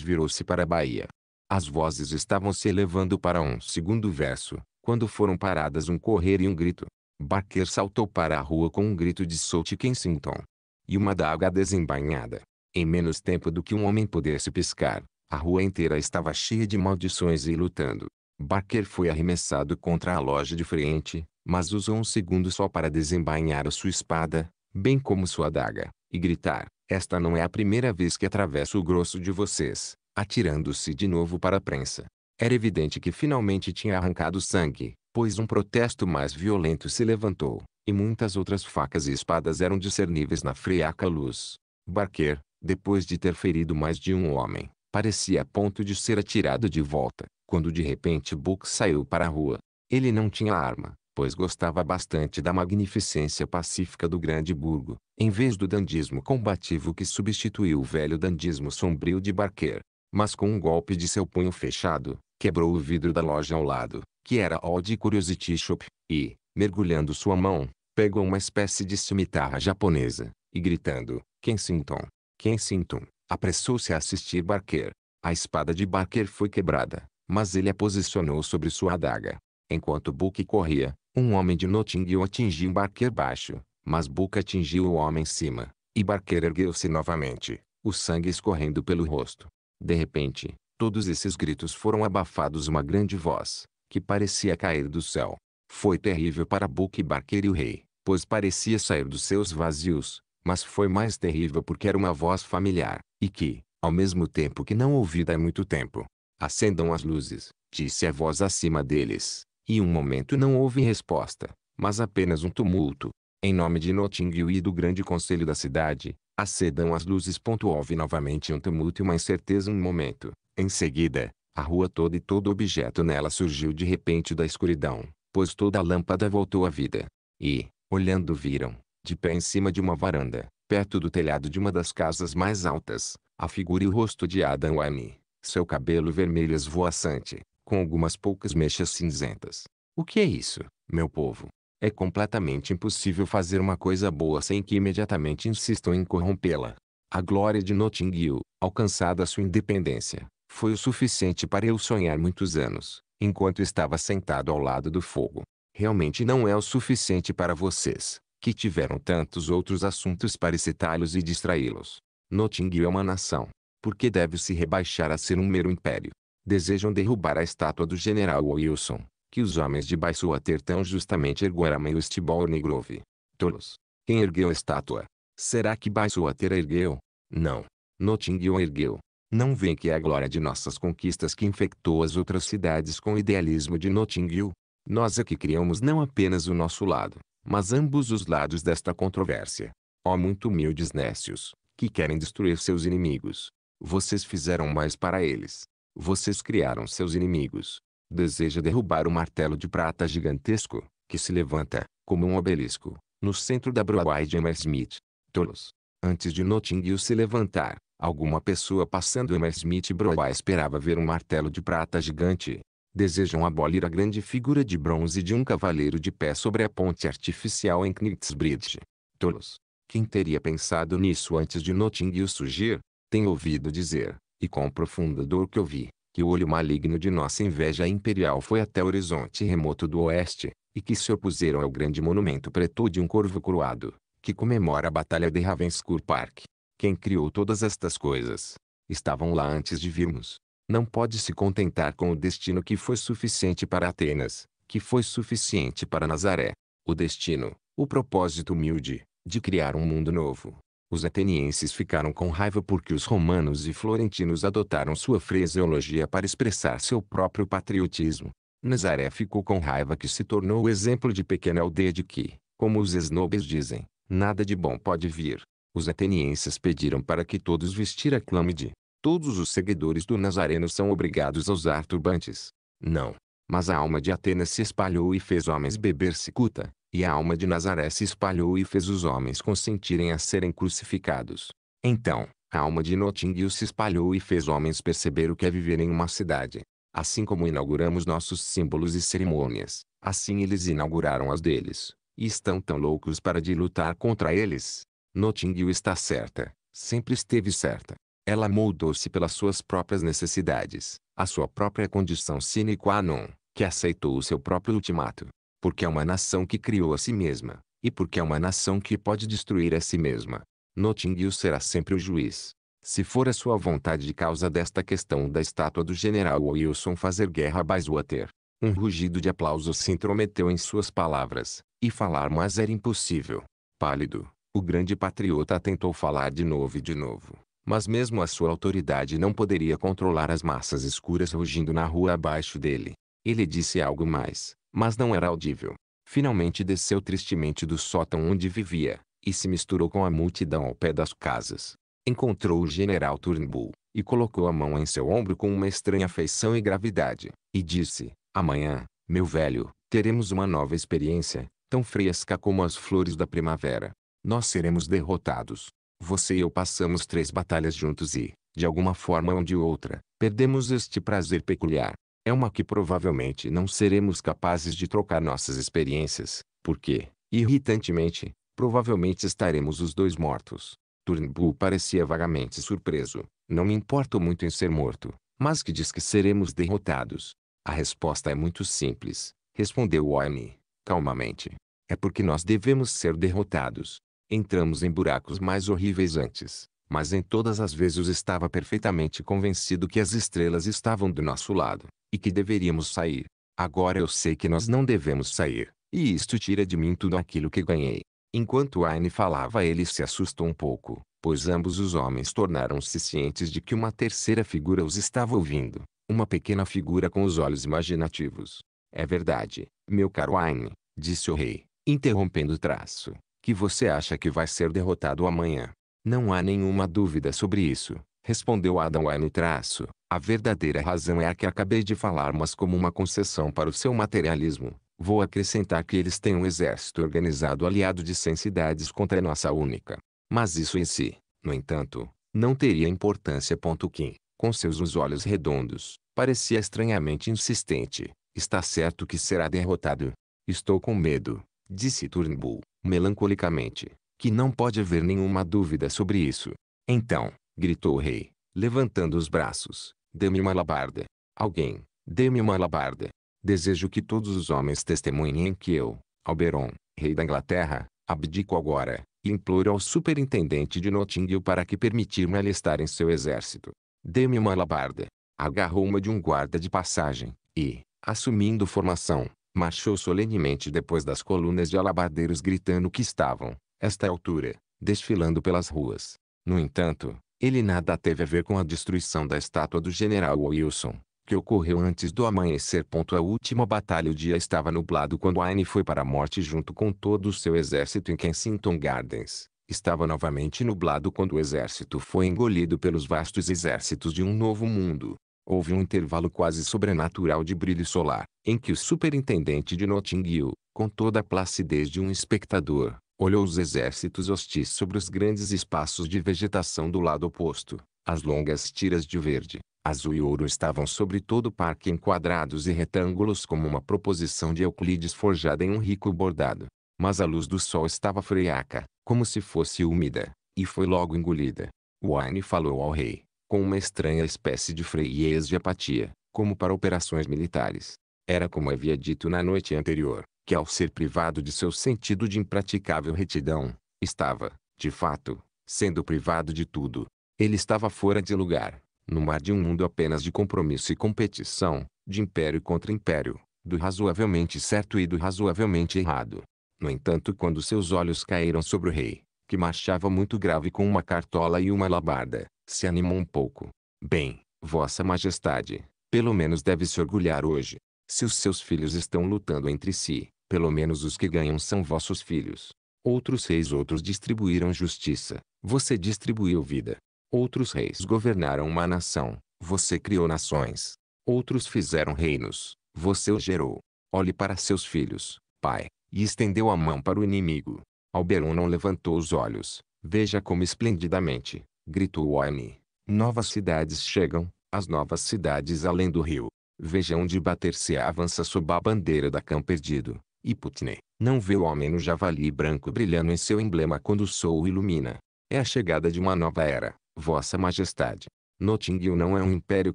virou-se para a Bahia. As vozes estavam se elevando para um segundo verso, quando foram paradas um correr e um grito. Barker saltou para a rua com um grito de Solt Kensington. E uma daga desembainhada. Em menos tempo do que um homem pudesse piscar, a rua inteira estava cheia de maldições e lutando. Barker foi arremessado contra a loja de frente, mas usou um segundo só para desembainhar a sua espada, bem como sua adaga, e gritar: Esta não é a primeira vez que atravesso o grosso de vocês, atirando-se de novo para a prensa. Era evidente que finalmente tinha arrancado sangue, pois um protesto mais violento se levantou, e muitas outras facas e espadas eram discerníveis na friaca luz. Barker, depois de ter ferido mais de um homem, Parecia a ponto de ser atirado de volta, quando de repente Buck saiu para a rua. Ele não tinha arma, pois gostava bastante da magnificência pacífica do grande burgo, em vez do dandismo combativo que substituiu o velho dandismo sombrio de Barker. Mas com um golpe de seu punho fechado, quebrou o vidro da loja ao lado, que era Old Curiosity Shop, e, mergulhando sua mão, pegou uma espécie de cimitarra japonesa, e gritando, Kensington, Kensington, Apressou-se a assistir Barker. A espada de Barker foi quebrada, mas ele a posicionou sobre sua adaga. Enquanto Book corria, um homem de Nottingham atingiu Barker baixo, mas Book atingiu o homem em cima, e Barker ergueu-se novamente, o sangue escorrendo pelo rosto. De repente, todos esses gritos foram abafados uma grande voz, que parecia cair do céu. Foi terrível para Book Barker e o rei, pois parecia sair dos seus vazios, mas foi mais terrível porque era uma voz familiar, e que, ao mesmo tempo que não ouvida há muito tempo, acendam as luzes, disse a voz acima deles, e um momento não houve resposta, mas apenas um tumulto. Em nome de Nottingham e do grande conselho da cidade, acedam as luzes. Houve novamente um tumulto e uma incerteza um momento. Em seguida, a rua toda e todo objeto nela surgiu de repente da escuridão, pois toda a lâmpada voltou à vida. E, olhando viram, de pé em cima de uma varanda, perto do telhado de uma das casas mais altas, a figura e o rosto de Adam Wayne, seu cabelo vermelho esvoaçante, com algumas poucas mechas cinzentas. O que é isso, meu povo? É completamente impossível fazer uma coisa boa sem que imediatamente insistam em corrompê-la. A glória de Notting Hill, alcançada sua independência, foi o suficiente para eu sonhar muitos anos, enquanto estava sentado ao lado do fogo. Realmente não é o suficiente para vocês, que tiveram tantos outros assuntos para excitá-los e distraí-los. Notting é uma nação, porque deve se rebaixar a ser um mero império. Desejam derrubar a estátua do general Wilson, que os homens de Baiswater tão justamente ergueram em Westbourne Grove. Tolos! Quem ergueu a estátua? Será que Baiswater ergueu? Não. Notting ergueu. Não vem que é a glória de nossas conquistas que infectou as outras cidades com o idealismo de Notting Hill? Nós é que criamos não apenas o nosso lado, mas ambos os lados desta controvérsia. Ó oh, muito humildes nécios, que querem destruir seus inimigos. Vocês fizeram mais para eles. Vocês criaram seus inimigos. Deseja derrubar o martelo de prata gigantesco, que se levanta, como um obelisco, no centro da Broadway de Emma Smith. Tolos. Antes de Notting Hill se levantar, alguma pessoa passando Emma Smith Broadway esperava ver um martelo de prata gigante, desejam abolir a grande figura de bronze de um cavaleiro de pé sobre a ponte artificial em Knightsbridge. Tolos! Quem teria pensado nisso antes de Notting Hill surgir? Tenho ouvido dizer, e com profunda dor que ouvi, que o olho maligno de nossa inveja imperial foi até o horizonte remoto do oeste, e que se opuseram ao grande monumento preto de um corvo coroado, que comemora a batalha de Ravenscourt Park. Quem criou todas estas coisas? Estavam lá antes de virmos não pode se contentar com o destino que foi suficiente para Atenas, que foi suficiente para Nazaré. O destino, o propósito humilde, de criar um mundo novo. Os atenienses ficaram com raiva porque os romanos e florentinos adotaram sua fraseologia para expressar seu próprio patriotismo. Nazaré ficou com raiva que se tornou o exemplo de pequena aldeia de que, como os esnobes dizem, nada de bom pode vir. Os atenienses pediram para que todos vestirem a clâmide, Todos os seguidores do Nazareno são obrigados a usar turbantes. Não. Mas a alma de Atenas se espalhou e fez homens beber cicuta, e a alma de Nazaré se espalhou e fez os homens consentirem a serem crucificados. Então, a alma de Notingio se espalhou e fez homens perceber o que é viver em uma cidade. Assim como inauguramos nossos símbolos e cerimônias, assim eles inauguraram as deles, e estão tão loucos para de lutar contra eles. Notingio está certa, sempre esteve certa. Ela moldou-se pelas suas próprias necessidades, a sua própria condição sine qua non, que aceitou o seu próprio ultimato. Porque é uma nação que criou a si mesma, e porque é uma nação que pode destruir a si mesma. Nottingham será sempre o juiz. Se for a sua vontade de causa desta questão da estátua do general Wilson fazer guerra a Bayswater. Um rugido de aplauso se intrometeu em suas palavras, e falar mais era impossível. Pálido, o grande patriota tentou falar de novo e de novo, mas mesmo a sua autoridade não poderia controlar as massas escuras rugindo na rua abaixo dele. Ele disse algo mais, mas não era audível. Finalmente desceu tristemente do sótão onde vivia, e se misturou com a multidão ao pé das casas. Encontrou o general Turnbull, e colocou a mão em seu ombro com uma estranha afeição e gravidade, e disse, amanhã, meu velho, teremos uma nova experiência, tão fresca como as flores da primavera. Nós seremos derrotados, você e eu passamos três batalhas juntos e, de alguma forma ou de outra, perdemos este prazer peculiar. É uma que provavelmente não seremos capazes de trocar nossas experiências, porque, irritantemente, provavelmente estaremos os dois mortos. Turnbull parecia vagamente surpreso. Não me importo muito em ser morto, mas que diz que seremos derrotados. A resposta é muito simples, respondeu Oime, calmamente. É porque nós devemos ser derrotados. Entramos em buracos mais horríveis antes, mas em todas as vezes estava perfeitamente convencido que as estrelas estavam do nosso lado, e que deveríamos sair. Agora eu sei que nós não devemos sair, e isto tira de mim tudo aquilo que ganhei. Enquanto Aine falava ele se assustou um pouco, pois ambos os homens tornaram-se cientes de que uma terceira figura os estava ouvindo, uma pequena figura com os olhos imaginativos. É verdade, meu caro Aine, disse o rei, interrompendo o traço que você acha que vai ser derrotado amanhã. Não há nenhuma dúvida sobre isso, respondeu Adam Wine traço. A verdadeira razão é a que acabei de falar mas como uma concessão para o seu materialismo, vou acrescentar que eles têm um exército organizado aliado de 100 cidades contra a nossa única. Mas isso em si, no entanto, não teria importância. Kim, com seus olhos redondos, parecia estranhamente insistente. Está certo que será derrotado. Estou com medo, disse Turnbull melancolicamente, que não pode haver nenhuma dúvida sobre isso. Então, gritou o rei, levantando os braços, dê-me uma alabarda. Alguém, dê-me uma alabarda. Desejo que todos os homens testemunhem que eu, Alberon, rei da Inglaterra, abdico agora, e imploro ao superintendente de Nottingham para que permitir-me alistar em seu exército. Dê-me uma alabarda. Agarrou uma de um guarda de passagem, e, assumindo formação, marchou solenemente depois das colunas de alabardeiros gritando que estavam, esta altura, desfilando pelas ruas. No entanto, ele nada teve a ver com a destruição da estátua do general Wilson, que ocorreu antes do amanhecer. A última batalha o dia estava nublado quando Aine foi para a morte junto com todo o seu exército em Kensington Gardens. Estava novamente nublado quando o exército foi engolido pelos vastos exércitos de um novo mundo. Houve um intervalo quase sobrenatural de brilho solar, em que o superintendente de Notting Hill, com toda a placidez de um espectador, olhou os exércitos hostis sobre os grandes espaços de vegetação do lado oposto. As longas tiras de verde, azul e ouro estavam sobre todo o parque em quadrados e retângulos como uma proposição de Euclides forjada em um rico bordado. Mas a luz do sol estava freaca, como se fosse úmida, e foi logo engolida. Wine falou ao rei com uma estranha espécie de frieza de apatia, como para operações militares. Era como havia dito na noite anterior, que ao ser privado de seu sentido de impraticável retidão, estava, de fato, sendo privado de tudo. Ele estava fora de lugar, no mar de um mundo apenas de compromisso e competição, de império contra império, do razoavelmente certo e do razoavelmente errado. No entanto, quando seus olhos caíram sobre o rei, que marchava muito grave com uma cartola e uma labarda, se animou um pouco. Bem, Vossa Majestade, pelo menos deve se orgulhar hoje. Se os seus filhos estão lutando entre si, pelo menos os que ganham são vossos filhos. Outros reis outros distribuíram justiça, você distribuiu vida. Outros reis governaram uma nação, você criou nações. Outros fizeram reinos, você os gerou. Olhe para seus filhos, pai, e estendeu a mão para o inimigo. Alberon não levantou os olhos. Veja como esplendidamente, gritou Oane. Novas cidades chegam, as novas cidades além do rio. Veja onde bater-se avança sob a bandeira da Cão Perdido. E Putney, não vê o homem no javali branco brilhando em seu emblema quando o sol ilumina. É a chegada de uma nova era, Vossa Majestade. Nottingham não é um império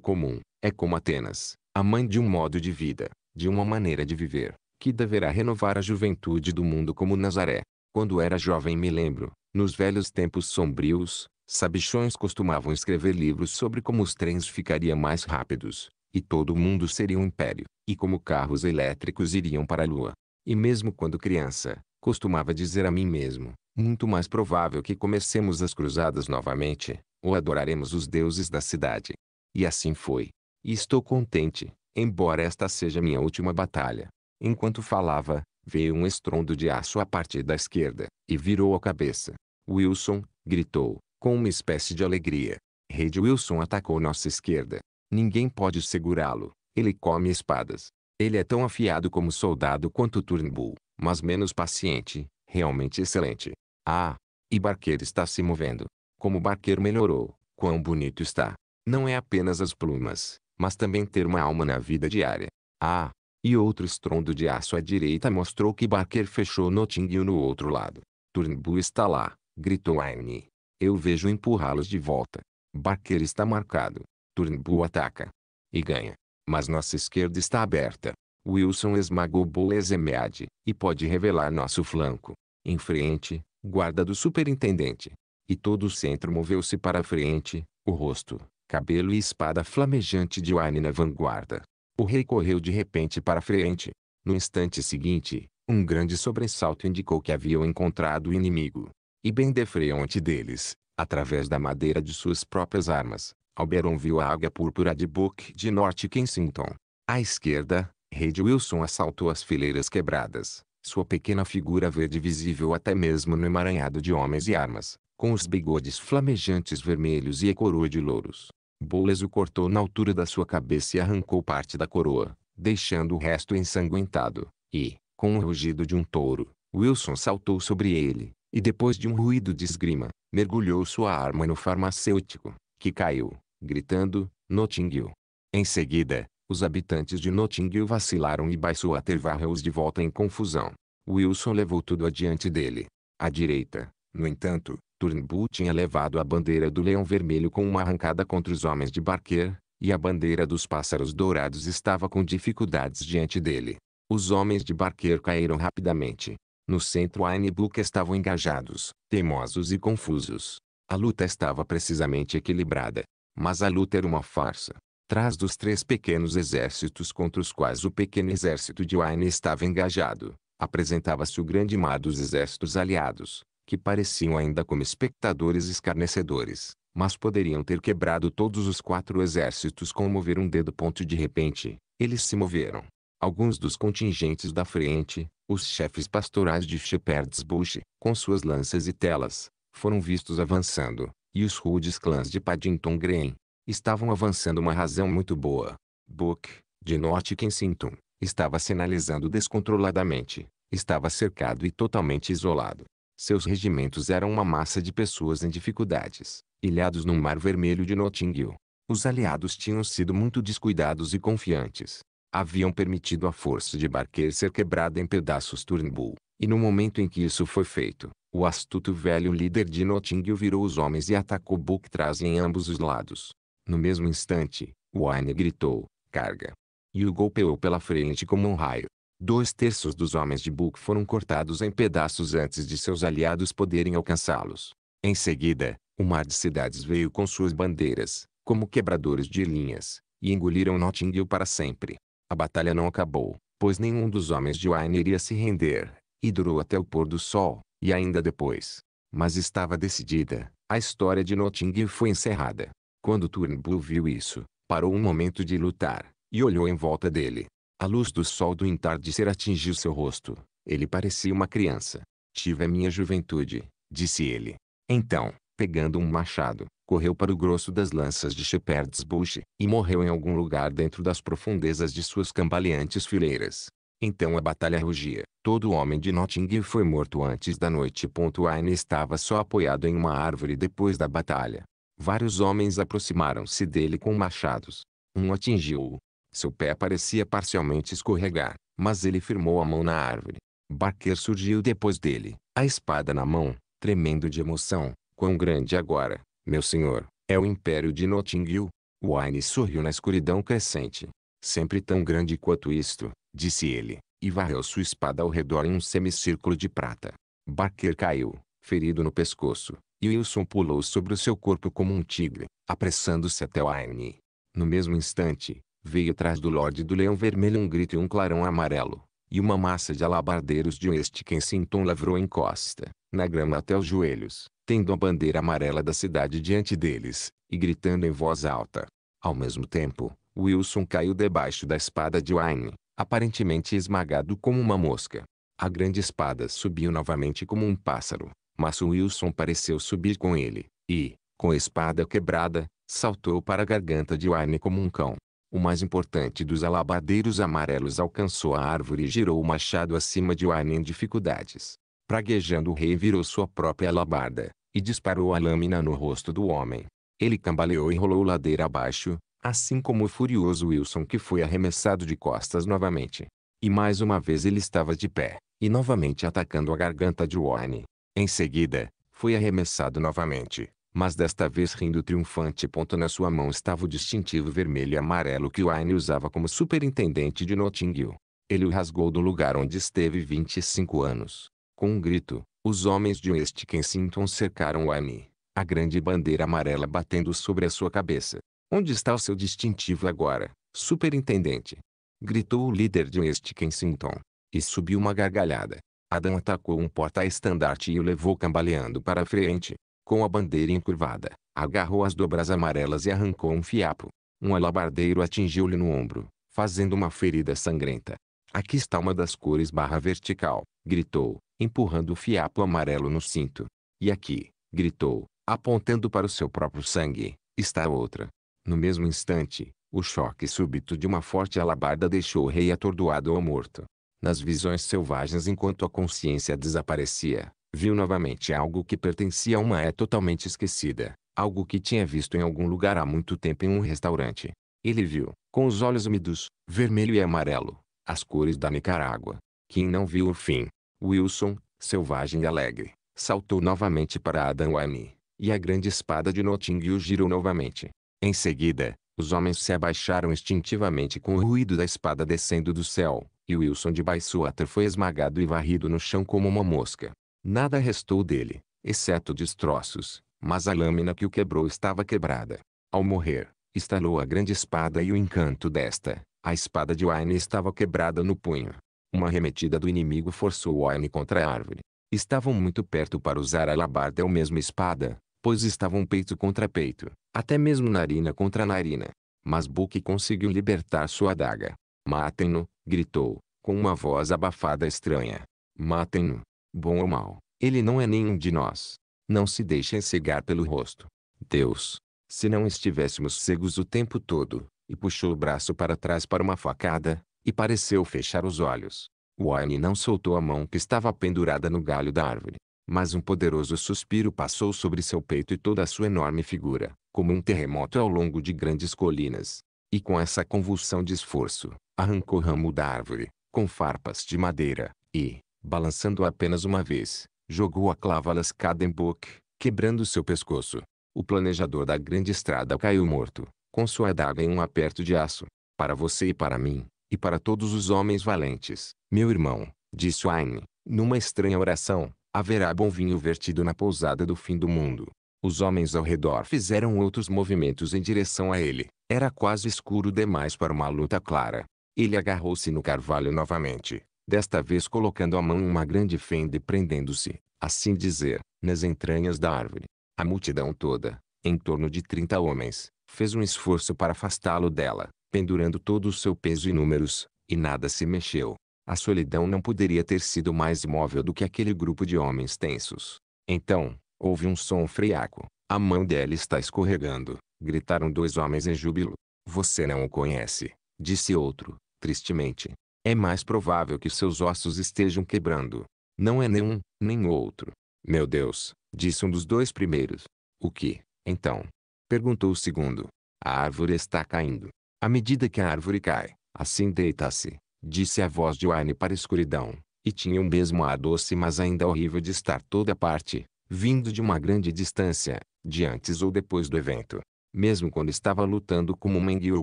comum, é como Atenas, a mãe de um modo de vida, de uma maneira de viver, que deverá renovar a juventude do mundo como Nazaré. Quando era jovem me lembro, nos velhos tempos sombrios, sabichões costumavam escrever livros sobre como os trens ficariam mais rápidos, e todo mundo seria um império, e como carros elétricos iriam para a lua. E mesmo quando criança, costumava dizer a mim mesmo, muito mais provável que comecemos as cruzadas novamente, ou adoraremos os deuses da cidade. E assim foi. E estou contente, embora esta seja minha última batalha. Enquanto falava, Veio um estrondo de aço à parte da esquerda, e virou a cabeça. Wilson, gritou, com uma espécie de alegria. Rede Wilson atacou nossa esquerda. Ninguém pode segurá-lo. Ele come espadas. Ele é tão afiado como soldado quanto Turnbull, mas menos paciente, realmente excelente. Ah! E Barqueiro está se movendo. Como Barqueiro melhorou, quão bonito está. Não é apenas as plumas, mas também ter uma alma na vida diária. Ah! e outro estrondo de aço à direita mostrou que Barker fechou Nottingham no outro lado. Turnbull está lá, gritou Aine. Eu vejo empurrá-los de volta. Barker está marcado. Turnbull ataca. E ganha. Mas nossa esquerda está aberta. Wilson esmagou Boezemead, e pode revelar nosso flanco. Em frente, guarda do superintendente. E todo o centro moveu-se para a frente, o rosto, cabelo e espada flamejante de Aine na vanguarda. O rei correu de repente para frente. No instante seguinte, um grande sobressalto indicou que haviam encontrado o inimigo. E bem de frente deles, através da madeira de suas próprias armas, Alberon viu a águia púrpura de Book de Norte Kensington. À esquerda, Red Wilson assaltou as fileiras quebradas, sua pequena figura verde visível até mesmo no emaranhado de homens e armas, com os bigodes flamejantes vermelhos e a coroa de louros. Bolas o cortou na altura da sua cabeça e arrancou parte da coroa, deixando o resto ensanguentado, e, com o rugido de um touro, Wilson saltou sobre ele, e depois de um ruído de esgrima, mergulhou sua arma no farmacêutico, que caiu, gritando, Notting Hill. Em seguida, os habitantes de Notting Hill vacilaram e baixou a Tervarreus de volta em confusão. Wilson levou tudo adiante dele. À direita, no entanto, Turnbull tinha levado a bandeira do leão vermelho com uma arrancada contra os homens de Barker, e a bandeira dos pássaros dourados estava com dificuldades diante dele. Os homens de Barker caíram rapidamente. No centro Ain e Bluca estavam engajados, teimosos e confusos. A luta estava precisamente equilibrada. Mas a luta era uma farsa. Trás dos três pequenos exércitos contra os quais o pequeno exército de Wayne estava engajado, apresentava-se o grande mar dos exércitos aliados, que pareciam ainda como espectadores escarnecedores, mas poderiam ter quebrado todos os quatro exércitos com mover um dedo. Ponto de repente, eles se moveram. Alguns dos contingentes da frente, os chefes pastorais de Shepherd's Bush, com suas lanças e telas, foram vistos avançando, e os rudes clãs de Paddington Green estavam avançando uma razão muito boa. Book, de norte Kensington, estava sinalizando descontroladamente, estava cercado e totalmente isolado. Seus regimentos eram uma massa de pessoas em dificuldades, ilhados no mar vermelho de Notting Hill. Os aliados tinham sido muito descuidados e confiantes. Haviam permitido a força de Barker ser quebrada em pedaços Turnbull, e no momento em que isso foi feito, o astuto velho líder de Notting Hill virou os homens e atacou Booktraz em ambos os lados. No mesmo instante, Wayne gritou, carga! E o golpeou pela frente como um raio. Dois terços dos homens de Buck foram cortados em pedaços antes de seus aliados poderem alcançá-los. Em seguida, o mar de cidades veio com suas bandeiras, como quebradores de linhas, e engoliram Notting Hill para sempre. A batalha não acabou, pois nenhum dos homens de Wayne iria se render, e durou até o pôr do sol, e ainda depois. Mas estava decidida, a história de Notting Hill foi encerrada. Quando Turnbull viu isso, parou um momento de lutar, e olhou em volta dele. A luz do sol do entardecer atingiu seu rosto. Ele parecia uma criança. Tive a minha juventude, disse ele. Então, pegando um machado, correu para o grosso das lanças de Shepherd's Bush, e morreu em algum lugar dentro das profundezas de suas cambaleantes fileiras. Então a batalha rugia. Todo homem de Nottingham foi morto antes da noite. Aine estava só apoiado em uma árvore depois da batalha. Vários homens aproximaram-se dele com machados. Um atingiu-o, seu pé parecia parcialmente escorregar, mas ele firmou a mão na árvore. Barker surgiu depois dele, a espada na mão, tremendo de emoção. Quão grande agora, meu senhor, é o império de Notting Hill. Wine sorriu na escuridão crescente. Sempre tão grande quanto isto, disse ele, e varreu sua espada ao redor em um semicírculo de prata. Barker caiu, ferido no pescoço, e Wilson pulou sobre o seu corpo como um tigre, apressando-se até Wayne. No mesmo instante, Veio atrás do Lorde do Leão Vermelho um grito e um clarão amarelo, e uma massa de alabardeiros de oeste que em Sinton lavrou em costa na grama até os joelhos, tendo a bandeira amarela da cidade diante deles, e gritando em voz alta. Ao mesmo tempo, Wilson caiu debaixo da espada de Wayne, aparentemente esmagado como uma mosca. A grande espada subiu novamente como um pássaro, mas Wilson pareceu subir com ele, e, com a espada quebrada, saltou para a garganta de Wayne como um cão. O mais importante dos alabadeiros amarelos alcançou a árvore e girou o machado acima de Warren em dificuldades. Praguejando o rei virou sua própria alabarda, e disparou a lâmina no rosto do homem. Ele cambaleou e rolou ladeira abaixo, assim como o furioso Wilson que foi arremessado de costas novamente. E mais uma vez ele estava de pé, e novamente atacando a garganta de Warren. Em seguida, foi arremessado novamente, mas desta vez rindo triunfante. Na sua mão estava o distintivo vermelho e amarelo que Aine usava como superintendente de Notting Hill. Ele o rasgou do lugar onde esteve 25 anos. Com um grito, os homens de West Kensington cercaram Aine, a grande bandeira amarela batendo sobre a sua cabeça. Onde está o seu distintivo agora, superintendente? Gritou o líder de West Kensington. E subiu uma gargalhada. Adam atacou um porta-estandarte e o levou cambaleando para a frente com a bandeira encurvada, agarrou as dobras amarelas e arrancou um fiapo. Um alabardeiro atingiu-lhe no ombro, fazendo uma ferida sangrenta. Aqui está uma das cores barra vertical, gritou, empurrando o fiapo amarelo no cinto. E aqui, gritou, apontando para o seu próprio sangue, está outra. No mesmo instante, o choque súbito de uma forte alabarda deixou o rei atordoado ou morto. Nas visões selvagens enquanto a consciência desaparecia, viu novamente é algo que pertencia a uma é totalmente esquecida, algo que tinha visto em algum lugar há muito tempo em um restaurante. Ele viu, com os olhos úmidos, vermelho e amarelo, as cores da Nicarágua. Quem não viu o fim. Wilson, selvagem e alegre, saltou novamente para Adam Wayne, e a grande espada de Notting girou novamente. Em seguida, os homens se abaixaram instintivamente com o ruído da espada descendo do céu, e Wilson de Baiswater foi esmagado e varrido no chão como uma mosca. Nada restou dele, exceto destroços, mas a lâmina que o quebrou estava quebrada. Ao morrer, estalou a grande espada e o encanto desta, a espada de Wayne estava quebrada no punho. Uma arremetida do inimigo forçou Wayne contra a árvore. Estavam muito perto para usar a alabarda ou mesmo espada, pois estavam peito contra peito, até mesmo narina contra narina. Mas Book conseguiu libertar sua adaga. Matem-no, gritou, com uma voz abafada estranha. Matem-no bom ou mal, ele não é nenhum de nós. Não se deixem cegar pelo rosto. Deus, se não estivéssemos cegos o tempo todo, e puxou o braço para trás para uma facada, e pareceu fechar os olhos. Wayne não soltou a mão que estava pendurada no galho da árvore, mas um poderoso suspiro passou sobre seu peito e toda a sua enorme figura, como um terremoto ao longo de grandes colinas. E com essa convulsão de esforço, arrancou ramo da árvore, com farpas de madeira, e, balançando apenas uma vez, jogou a clava lascada em Buck, quebrando seu pescoço. O planejador da grande estrada caiu morto, com sua adaga em um aperto de aço. Para você e para mim, e para todos os homens valentes, meu irmão, disse Aine, numa estranha oração, haverá bom vinho vertido na pousada do fim do mundo. Os homens ao redor fizeram outros movimentos em direção a ele. Era quase escuro demais para uma luta clara. Ele agarrou-se no carvalho novamente, desta vez colocando a mão em uma grande fenda e prendendo-se, assim dizer, nas entranhas da árvore. A multidão toda, em torno de trinta homens, fez um esforço para afastá-lo dela, pendurando todo o seu peso e números, e nada se mexeu. A solidão não poderia ter sido mais imóvel do que aquele grupo de homens tensos. Então, houve um som friaco. A mão dela está escorregando, gritaram dois homens em júbilo. Você não o conhece, disse outro, tristemente é mais provável que seus ossos estejam quebrando. Não é nenhum, nem outro. Meu Deus, disse um dos dois primeiros. O que, então? Perguntou o segundo. A árvore está caindo. À medida que a árvore cai, assim deita-se, disse a voz de Wayne para a escuridão, e tinha o mesmo ar doce mas ainda horrível de estar toda parte, vindo de uma grande distância, de antes ou depois do evento. Mesmo quando estava lutando como um mengue ou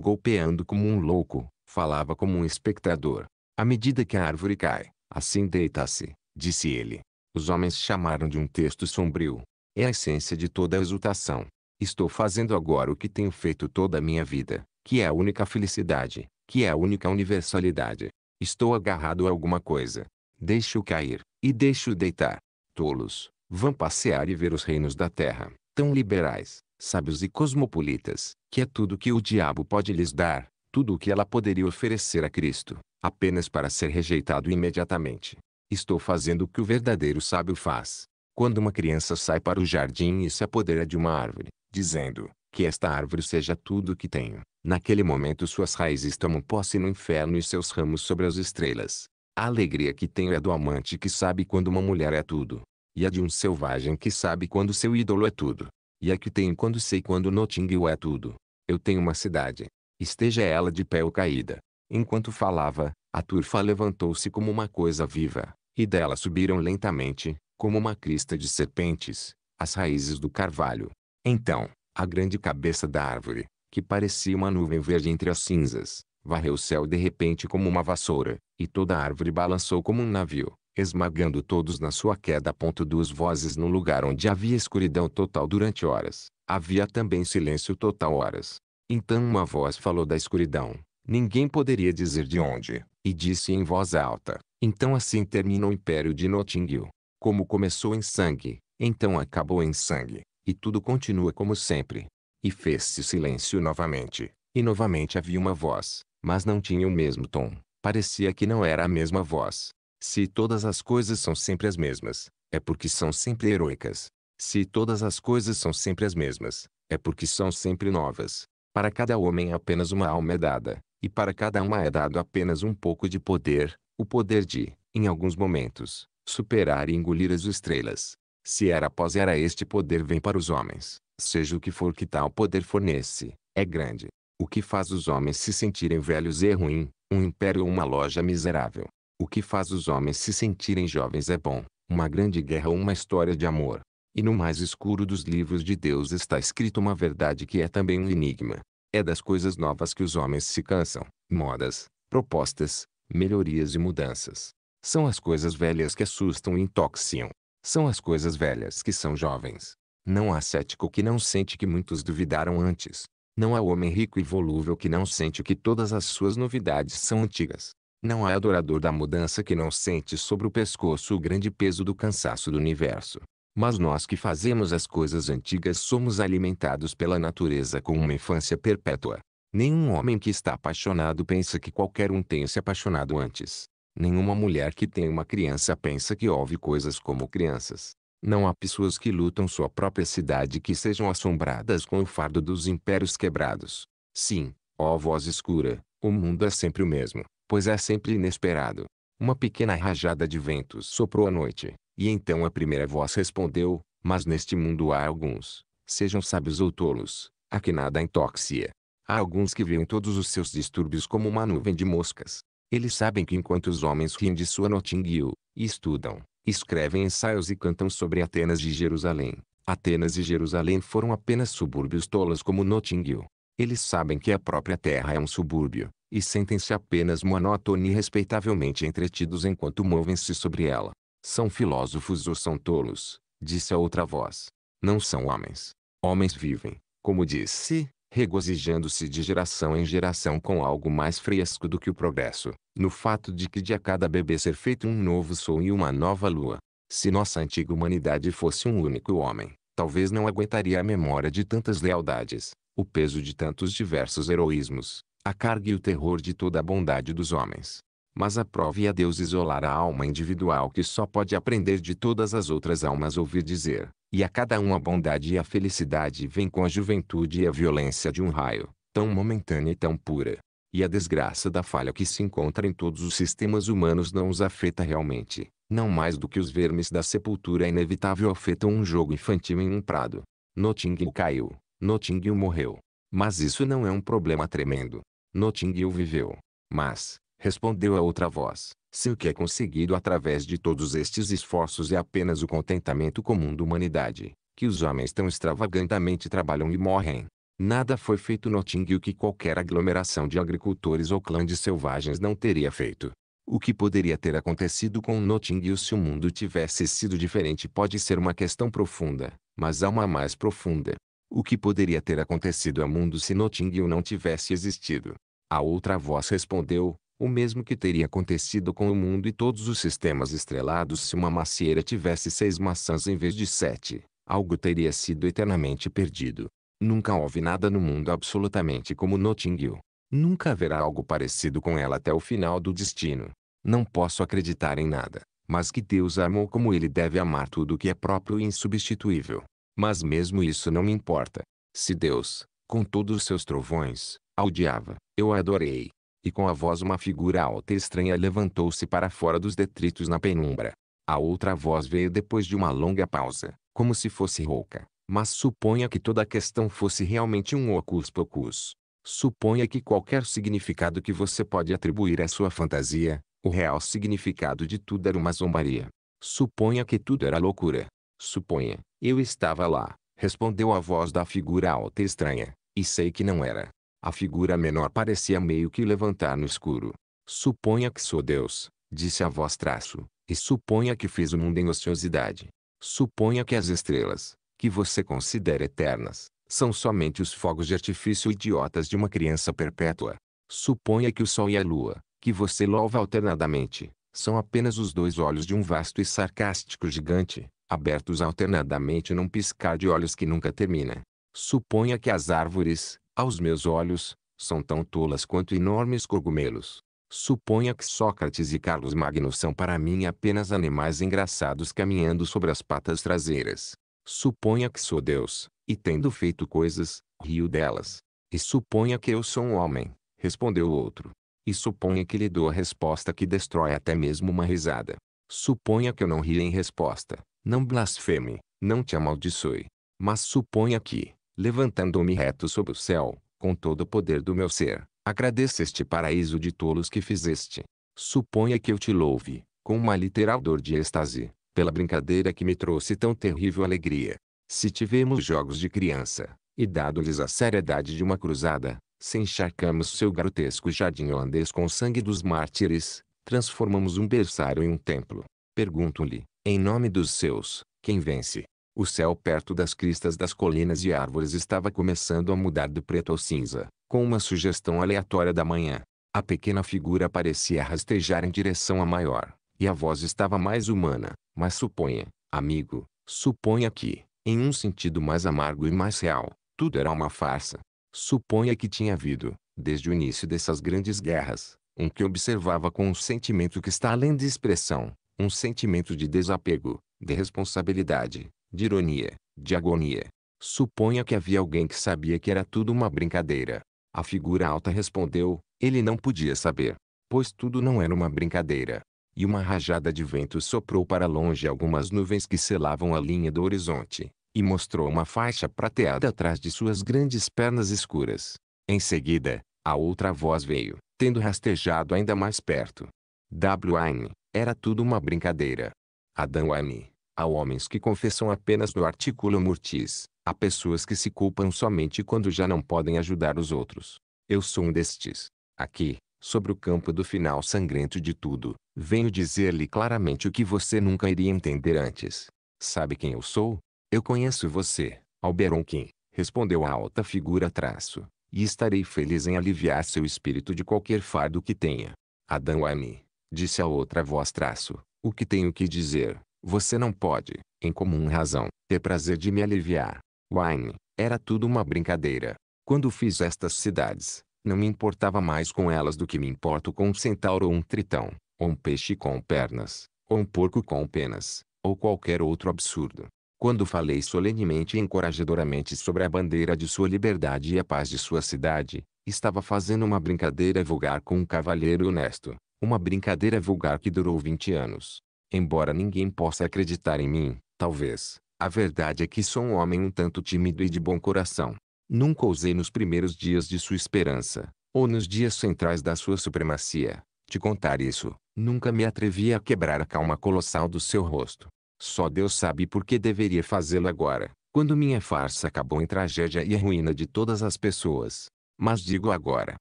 golpeando como um louco, Falava como um espectador. À medida que a árvore cai, assim deita-se, disse ele. Os homens chamaram de um texto sombrio. É a essência de toda a exultação. Estou fazendo agora o que tenho feito toda a minha vida, que é a única felicidade, que é a única universalidade. Estou agarrado a alguma coisa. Deixo cair, e deixo deitar. Tolos, vão passear e ver os reinos da terra, tão liberais, sábios e cosmopolitas, que é tudo que o diabo pode lhes dar, tudo o que ela poderia oferecer a Cristo, apenas para ser rejeitado imediatamente. Estou fazendo o que o verdadeiro sábio faz. Quando uma criança sai para o jardim e se apodera de uma árvore, dizendo: Que esta árvore seja tudo o que tenho. Naquele momento suas raízes tomam posse no inferno e seus ramos sobre as estrelas. A alegria que tenho é do amante que sabe quando uma mulher é tudo. E a de um selvagem que sabe quando seu ídolo é tudo. E a que tenho quando sei quando Nottingham é tudo. Eu tenho uma cidade, esteja ela de pé ou caída. Enquanto falava, a turfa levantou-se como uma coisa viva, e dela subiram lentamente, como uma crista de serpentes, as raízes do carvalho. Então, a grande cabeça da árvore, que parecia uma nuvem verde entre as cinzas, varreu o céu de repente como uma vassoura, e toda a árvore balançou como um navio, esmagando todos na sua queda. Ponto duas vozes no lugar onde havia escuridão total durante horas, havia também silêncio total horas. Então uma voz falou da escuridão. Ninguém poderia dizer de onde, e disse em voz alta. Então assim termina o império de Notting Como começou em sangue, então acabou em sangue, e tudo continua como sempre. E fez-se silêncio novamente, e novamente havia uma voz, mas não tinha o mesmo tom. Parecia que não era a mesma voz. Se todas as coisas são sempre as mesmas, é porque são sempre heroicas. Se todas as coisas são sempre as mesmas, é porque são sempre novas. Para cada homem é apenas uma alma é dada, e para cada uma é dado apenas um pouco de poder, o poder de, em alguns momentos, superar e engolir as estrelas. Se era após era este poder vem para os homens, seja o que for que tal poder fornece, é grande. O que faz os homens se sentirem velhos é ruim, um império ou uma loja miserável. O que faz os homens se sentirem jovens é bom, uma grande guerra ou uma história de amor. E no mais escuro dos livros de Deus está escrita uma verdade que é também um enigma. É das coisas novas que os homens se cansam, modas, propostas, melhorias e mudanças. São as coisas velhas que assustam e intoxicam. São as coisas velhas que são jovens. Não há cético que não sente que muitos duvidaram antes. Não há homem rico e volúvel que não sente que todas as suas novidades são antigas. Não há adorador da mudança que não sente sobre o pescoço o grande peso do cansaço do universo. Mas nós que fazemos as coisas antigas somos alimentados pela natureza com uma infância perpétua. Nenhum homem que está apaixonado pensa que qualquer um tenha se apaixonado antes. Nenhuma mulher que tem uma criança pensa que ouve coisas como crianças. Não há pessoas que lutam sua própria cidade que sejam assombradas com o fardo dos impérios quebrados. Sim, ó voz escura, o mundo é sempre o mesmo, pois é sempre inesperado. Uma pequena rajada de ventos soprou à noite, e então a primeira voz respondeu, mas neste mundo há alguns, sejam sábios ou tolos, a que nada intoxia. Há alguns que veem todos os seus distúrbios como uma nuvem de moscas. Eles sabem que enquanto os homens riem de sua Hill e estudam, escrevem ensaios e cantam sobre Atenas e Jerusalém, Atenas e Jerusalém foram apenas subúrbios tolos como Notting Hill. Eles sabem que a própria terra é um subúrbio, e sentem-se apenas monótono e respeitavelmente entretidos enquanto movem-se sobre ela. São filósofos ou são tolos, disse a outra voz. Não são homens. Homens vivem, como disse, regozijando-se de geração em geração com algo mais fresco do que o progresso, no fato de que de a cada bebê ser feito um novo sol e uma nova lua. Se nossa antiga humanidade fosse um único homem, talvez não aguentaria a memória de tantas lealdades, o peso de tantos diversos heroísmos, a carga e o terror de toda a bondade dos homens. Mas aprove a Deus isolar a alma individual que só pode aprender de todas as outras almas ouvir dizer, e a cada um a bondade e a felicidade vem com a juventude e a violência de um raio, tão momentânea e tão pura. E a desgraça da falha que se encontra em todos os sistemas humanos não os afeta realmente, não mais do que os vermes da sepultura inevitável afetam um jogo infantil em um prado. Notting caiu, Notting morreu. Mas isso não é um problema tremendo. Notting viveu. Mas, Respondeu a outra voz. Se o que é conseguido através de todos estes esforços é apenas o contentamento comum da humanidade, que os homens tão extravagantemente trabalham e morrem. Nada foi feito no o que qualquer aglomeração de agricultores ou clã de selvagens não teria feito. O que poderia ter acontecido com o se o mundo tivesse sido diferente pode ser uma questão profunda, mas há uma mais profunda. O que poderia ter acontecido ao mundo se Notingil não tivesse existido? A outra voz respondeu, o mesmo que teria acontecido com o mundo e todos os sistemas estrelados se uma macieira tivesse seis maçãs em vez de sete. Algo teria sido eternamente perdido. Nunca houve nada no mundo absolutamente como Notting Hill. Nunca haverá algo parecido com ela até o final do destino. Não posso acreditar em nada, mas que Deus amou como ele deve amar tudo que é próprio e insubstituível. Mas mesmo isso não me importa. Se Deus, com todos os seus trovões, a odiava, eu a adorei e com a voz uma figura alta e estranha levantou-se para fora dos detritos na penumbra. A outra voz veio depois de uma longa pausa, como se fosse rouca. Mas suponha que toda a questão fosse realmente um ocus pocus. Suponha que qualquer significado que você pode atribuir à sua fantasia, o real significado de tudo era uma zombaria. Suponha que tudo era loucura. Suponha, eu estava lá, respondeu a voz da figura alta e estranha, e sei que não era. A figura menor parecia meio que levantar no escuro. Suponha que sou Deus, disse a voz traço, e suponha que fiz o mundo em ociosidade. Suponha que as estrelas, que você considera eternas, são somente os fogos de artifício idiotas de uma criança perpétua. Suponha que o sol e a lua, que você louva alternadamente, são apenas os dois olhos de um vasto e sarcástico gigante, abertos alternadamente num piscar de olhos que nunca termina. Suponha que as árvores, aos meus olhos, são tão tolas quanto enormes cogumelos. Suponha que Sócrates e Carlos Magno são para mim apenas animais engraçados caminhando sobre as patas traseiras. Suponha que sou Deus, e tendo feito coisas, rio delas. E suponha que eu sou um homem, respondeu o outro. E suponha que lhe dou a resposta que destrói até mesmo uma risada. Suponha que eu não ri em resposta, não blasfeme, não te amaldiçoe. Mas suponha que, levantando-me reto sob o céu, com todo o poder do meu ser, agradeço este paraíso de tolos que fizeste. Suponha que eu te louve, com uma literal dor de êxtase, pela brincadeira que me trouxe tão terrível alegria. Se tivemos jogos de criança, e dado-lhes a seriedade de uma cruzada, se encharcamos seu grotesco jardim holandês com o sangue dos mártires, transformamos um berçário em um templo. Pergunto-lhe, em nome dos seus, quem vence? O céu perto das cristas das colinas e árvores estava começando a mudar do preto ao cinza, com uma sugestão aleatória da manhã. A pequena figura parecia rastejar em direção à maior, e a voz estava mais humana. Mas suponha, amigo, suponha que, em um sentido mais amargo e mais real, tudo era uma farsa. Suponha que tinha havido, desde o início dessas grandes guerras, um que observava com um sentimento que está além de expressão, um sentimento de desapego, de responsabilidade, de ironia, de agonia. Suponha que havia alguém que sabia que era tudo uma brincadeira. A figura alta respondeu, ele não podia saber, pois tudo não era uma brincadeira. E uma rajada de vento soprou para longe algumas nuvens que selavam a linha do horizonte, e mostrou uma faixa prateada atrás de suas grandes pernas escuras. Em seguida, a outra voz veio, tendo rastejado ainda mais perto. W. era tudo uma brincadeira. Adam Wine, Há homens que confessam apenas no artículo murtis, Há pessoas que se culpam somente quando já não podem ajudar os outros. Eu sou um destes. Aqui, sobre o campo do final sangrento de tudo, venho dizer-lhe claramente o que você nunca iria entender antes. Sabe quem eu sou? Eu conheço você, Alberon Kim, respondeu a alta figura traço, e estarei feliz em aliviar seu espírito de qualquer fardo que tenha. Adão a mim, disse a outra voz traço, o que tenho que dizer, você não pode, em comum razão, ter prazer de me aliviar. Wine, era tudo uma brincadeira. Quando fiz estas cidades, não me importava mais com elas do que me importo com um centauro ou um tritão, ou um peixe com pernas, ou um porco com penas, ou qualquer outro absurdo. Quando falei solenemente e encorajadoramente sobre a bandeira de sua liberdade e a paz de sua cidade, estava fazendo uma brincadeira vulgar com um cavalheiro honesto, uma brincadeira vulgar que durou 20 anos. Embora ninguém possa acreditar em mim, talvez, a verdade é que sou um homem um tanto tímido e de bom coração. Nunca ousei nos primeiros dias de sua esperança, ou nos dias centrais da sua supremacia, te contar isso. Nunca me atrevi a quebrar a calma colossal do seu rosto. Só Deus sabe por que deveria fazê-lo agora, quando minha farsa acabou em tragédia e a ruína de todas as pessoas. Mas digo agora,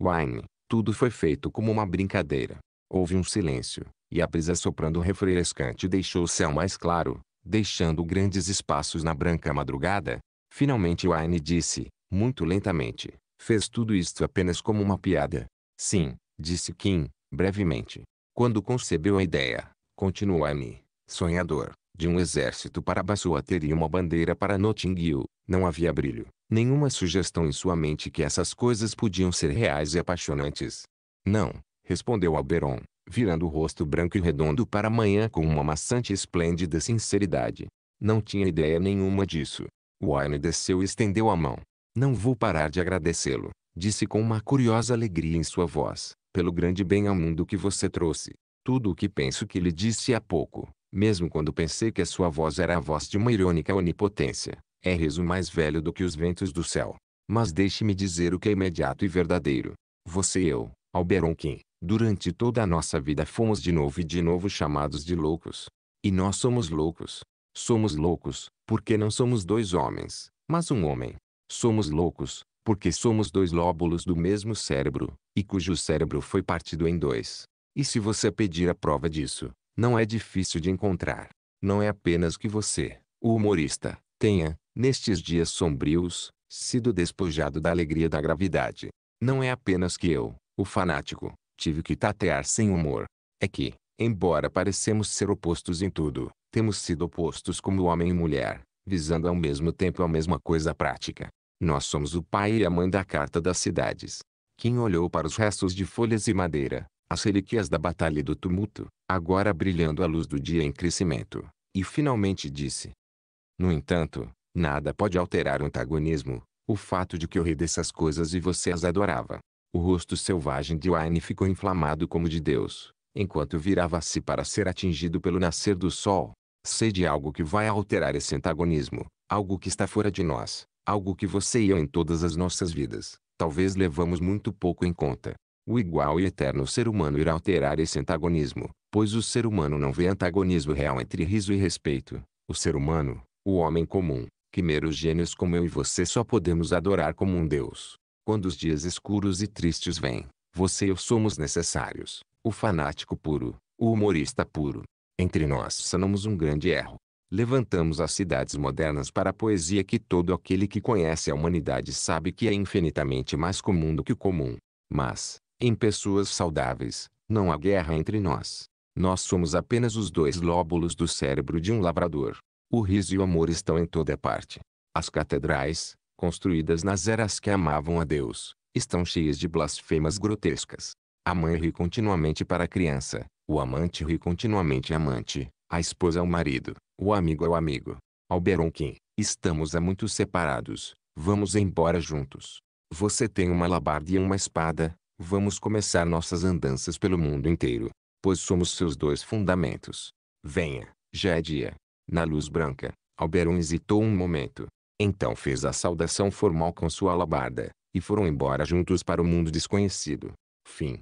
Wine, tudo foi feito como uma brincadeira. Houve um silêncio, e a brisa soprando refrescante deixou o céu mais claro, deixando grandes espaços na branca madrugada. Finalmente Wayne disse, muito lentamente, fez tudo isto apenas como uma piada. Sim, disse Kim, brevemente. Quando concebeu a ideia, continuou Annie, sonhador, de um exército para Bassoa teria uma bandeira para Notting Hill, não havia brilho, nenhuma sugestão em sua mente que essas coisas podiam ser reais e apaixonantes. Não, respondeu Alberon, virando o rosto branco e redondo para a manhã com uma maçante e esplêndida sinceridade. Não tinha ideia nenhuma disso. Wayne desceu e estendeu a mão. Não vou parar de agradecê-lo, disse com uma curiosa alegria em sua voz, pelo grande bem ao mundo que você trouxe. Tudo o que penso que lhe disse há pouco, mesmo quando pensei que a sua voz era a voz de uma irônica onipotência, é riso mais velho do que os ventos do céu. Mas deixe-me dizer o que é imediato e verdadeiro. Você e eu, Alberon Kim, Durante toda a nossa vida fomos de novo e de novo chamados de loucos. E nós somos loucos. Somos loucos, porque não somos dois homens, mas um homem. Somos loucos, porque somos dois lóbulos do mesmo cérebro, e cujo cérebro foi partido em dois. E se você pedir a prova disso, não é difícil de encontrar. Não é apenas que você, o humorista, tenha, nestes dias sombrios, sido despojado da alegria da gravidade. Não é apenas que eu, o fanático, tive que tatear sem humor. É que, embora parecemos ser opostos em tudo, temos sido opostos como homem e mulher, visando ao mesmo tempo a mesma coisa prática. Nós somos o pai e a mãe da Carta das Cidades. Quem olhou para os restos de folhas e madeira, as relíquias da batalha e do tumulto, agora brilhando à luz do dia em crescimento, e finalmente disse: No entanto, nada pode alterar o antagonismo, o fato de que eu ri dessas coisas e você as adorava. O rosto selvagem de Wayne ficou inflamado como de Deus, enquanto virava-se para ser atingido pelo nascer do sol. Sede algo que vai alterar esse antagonismo, algo que está fora de nós, algo que você e eu em todas as nossas vidas, talvez levamos muito pouco em conta. O igual e eterno ser humano irá alterar esse antagonismo, pois o ser humano não vê antagonismo real entre riso e respeito. O ser humano, o homem comum, que meros gênios como eu e você só podemos adorar como um Deus. Quando os dias escuros e tristes vêm, você e eu somos necessários. O fanático puro, o humorista puro. Entre nós sanamos um grande erro. Levantamos as cidades modernas para a poesia que todo aquele que conhece a humanidade sabe que é infinitamente mais comum do que o comum. Mas, em pessoas saudáveis, não há guerra entre nós. Nós somos apenas os dois lóbulos do cérebro de um lavrador. O riso e o amor estão em toda parte. As catedrais, construídas nas eras que amavam a Deus, estão cheias de blasfemas grotescas. A mãe ri continuamente para a criança, o amante ri continuamente amante, a esposa ao marido, o amigo ao amigo. Alberon Kim, estamos há muito separados, vamos embora juntos. Você tem uma labarda e uma espada, vamos começar nossas andanças pelo mundo inteiro, pois somos seus dois fundamentos. Venha, já é dia. Na luz branca, Alberon hesitou um momento, então fez a saudação formal com sua alabarda, e foram embora juntos para o mundo desconhecido. Fim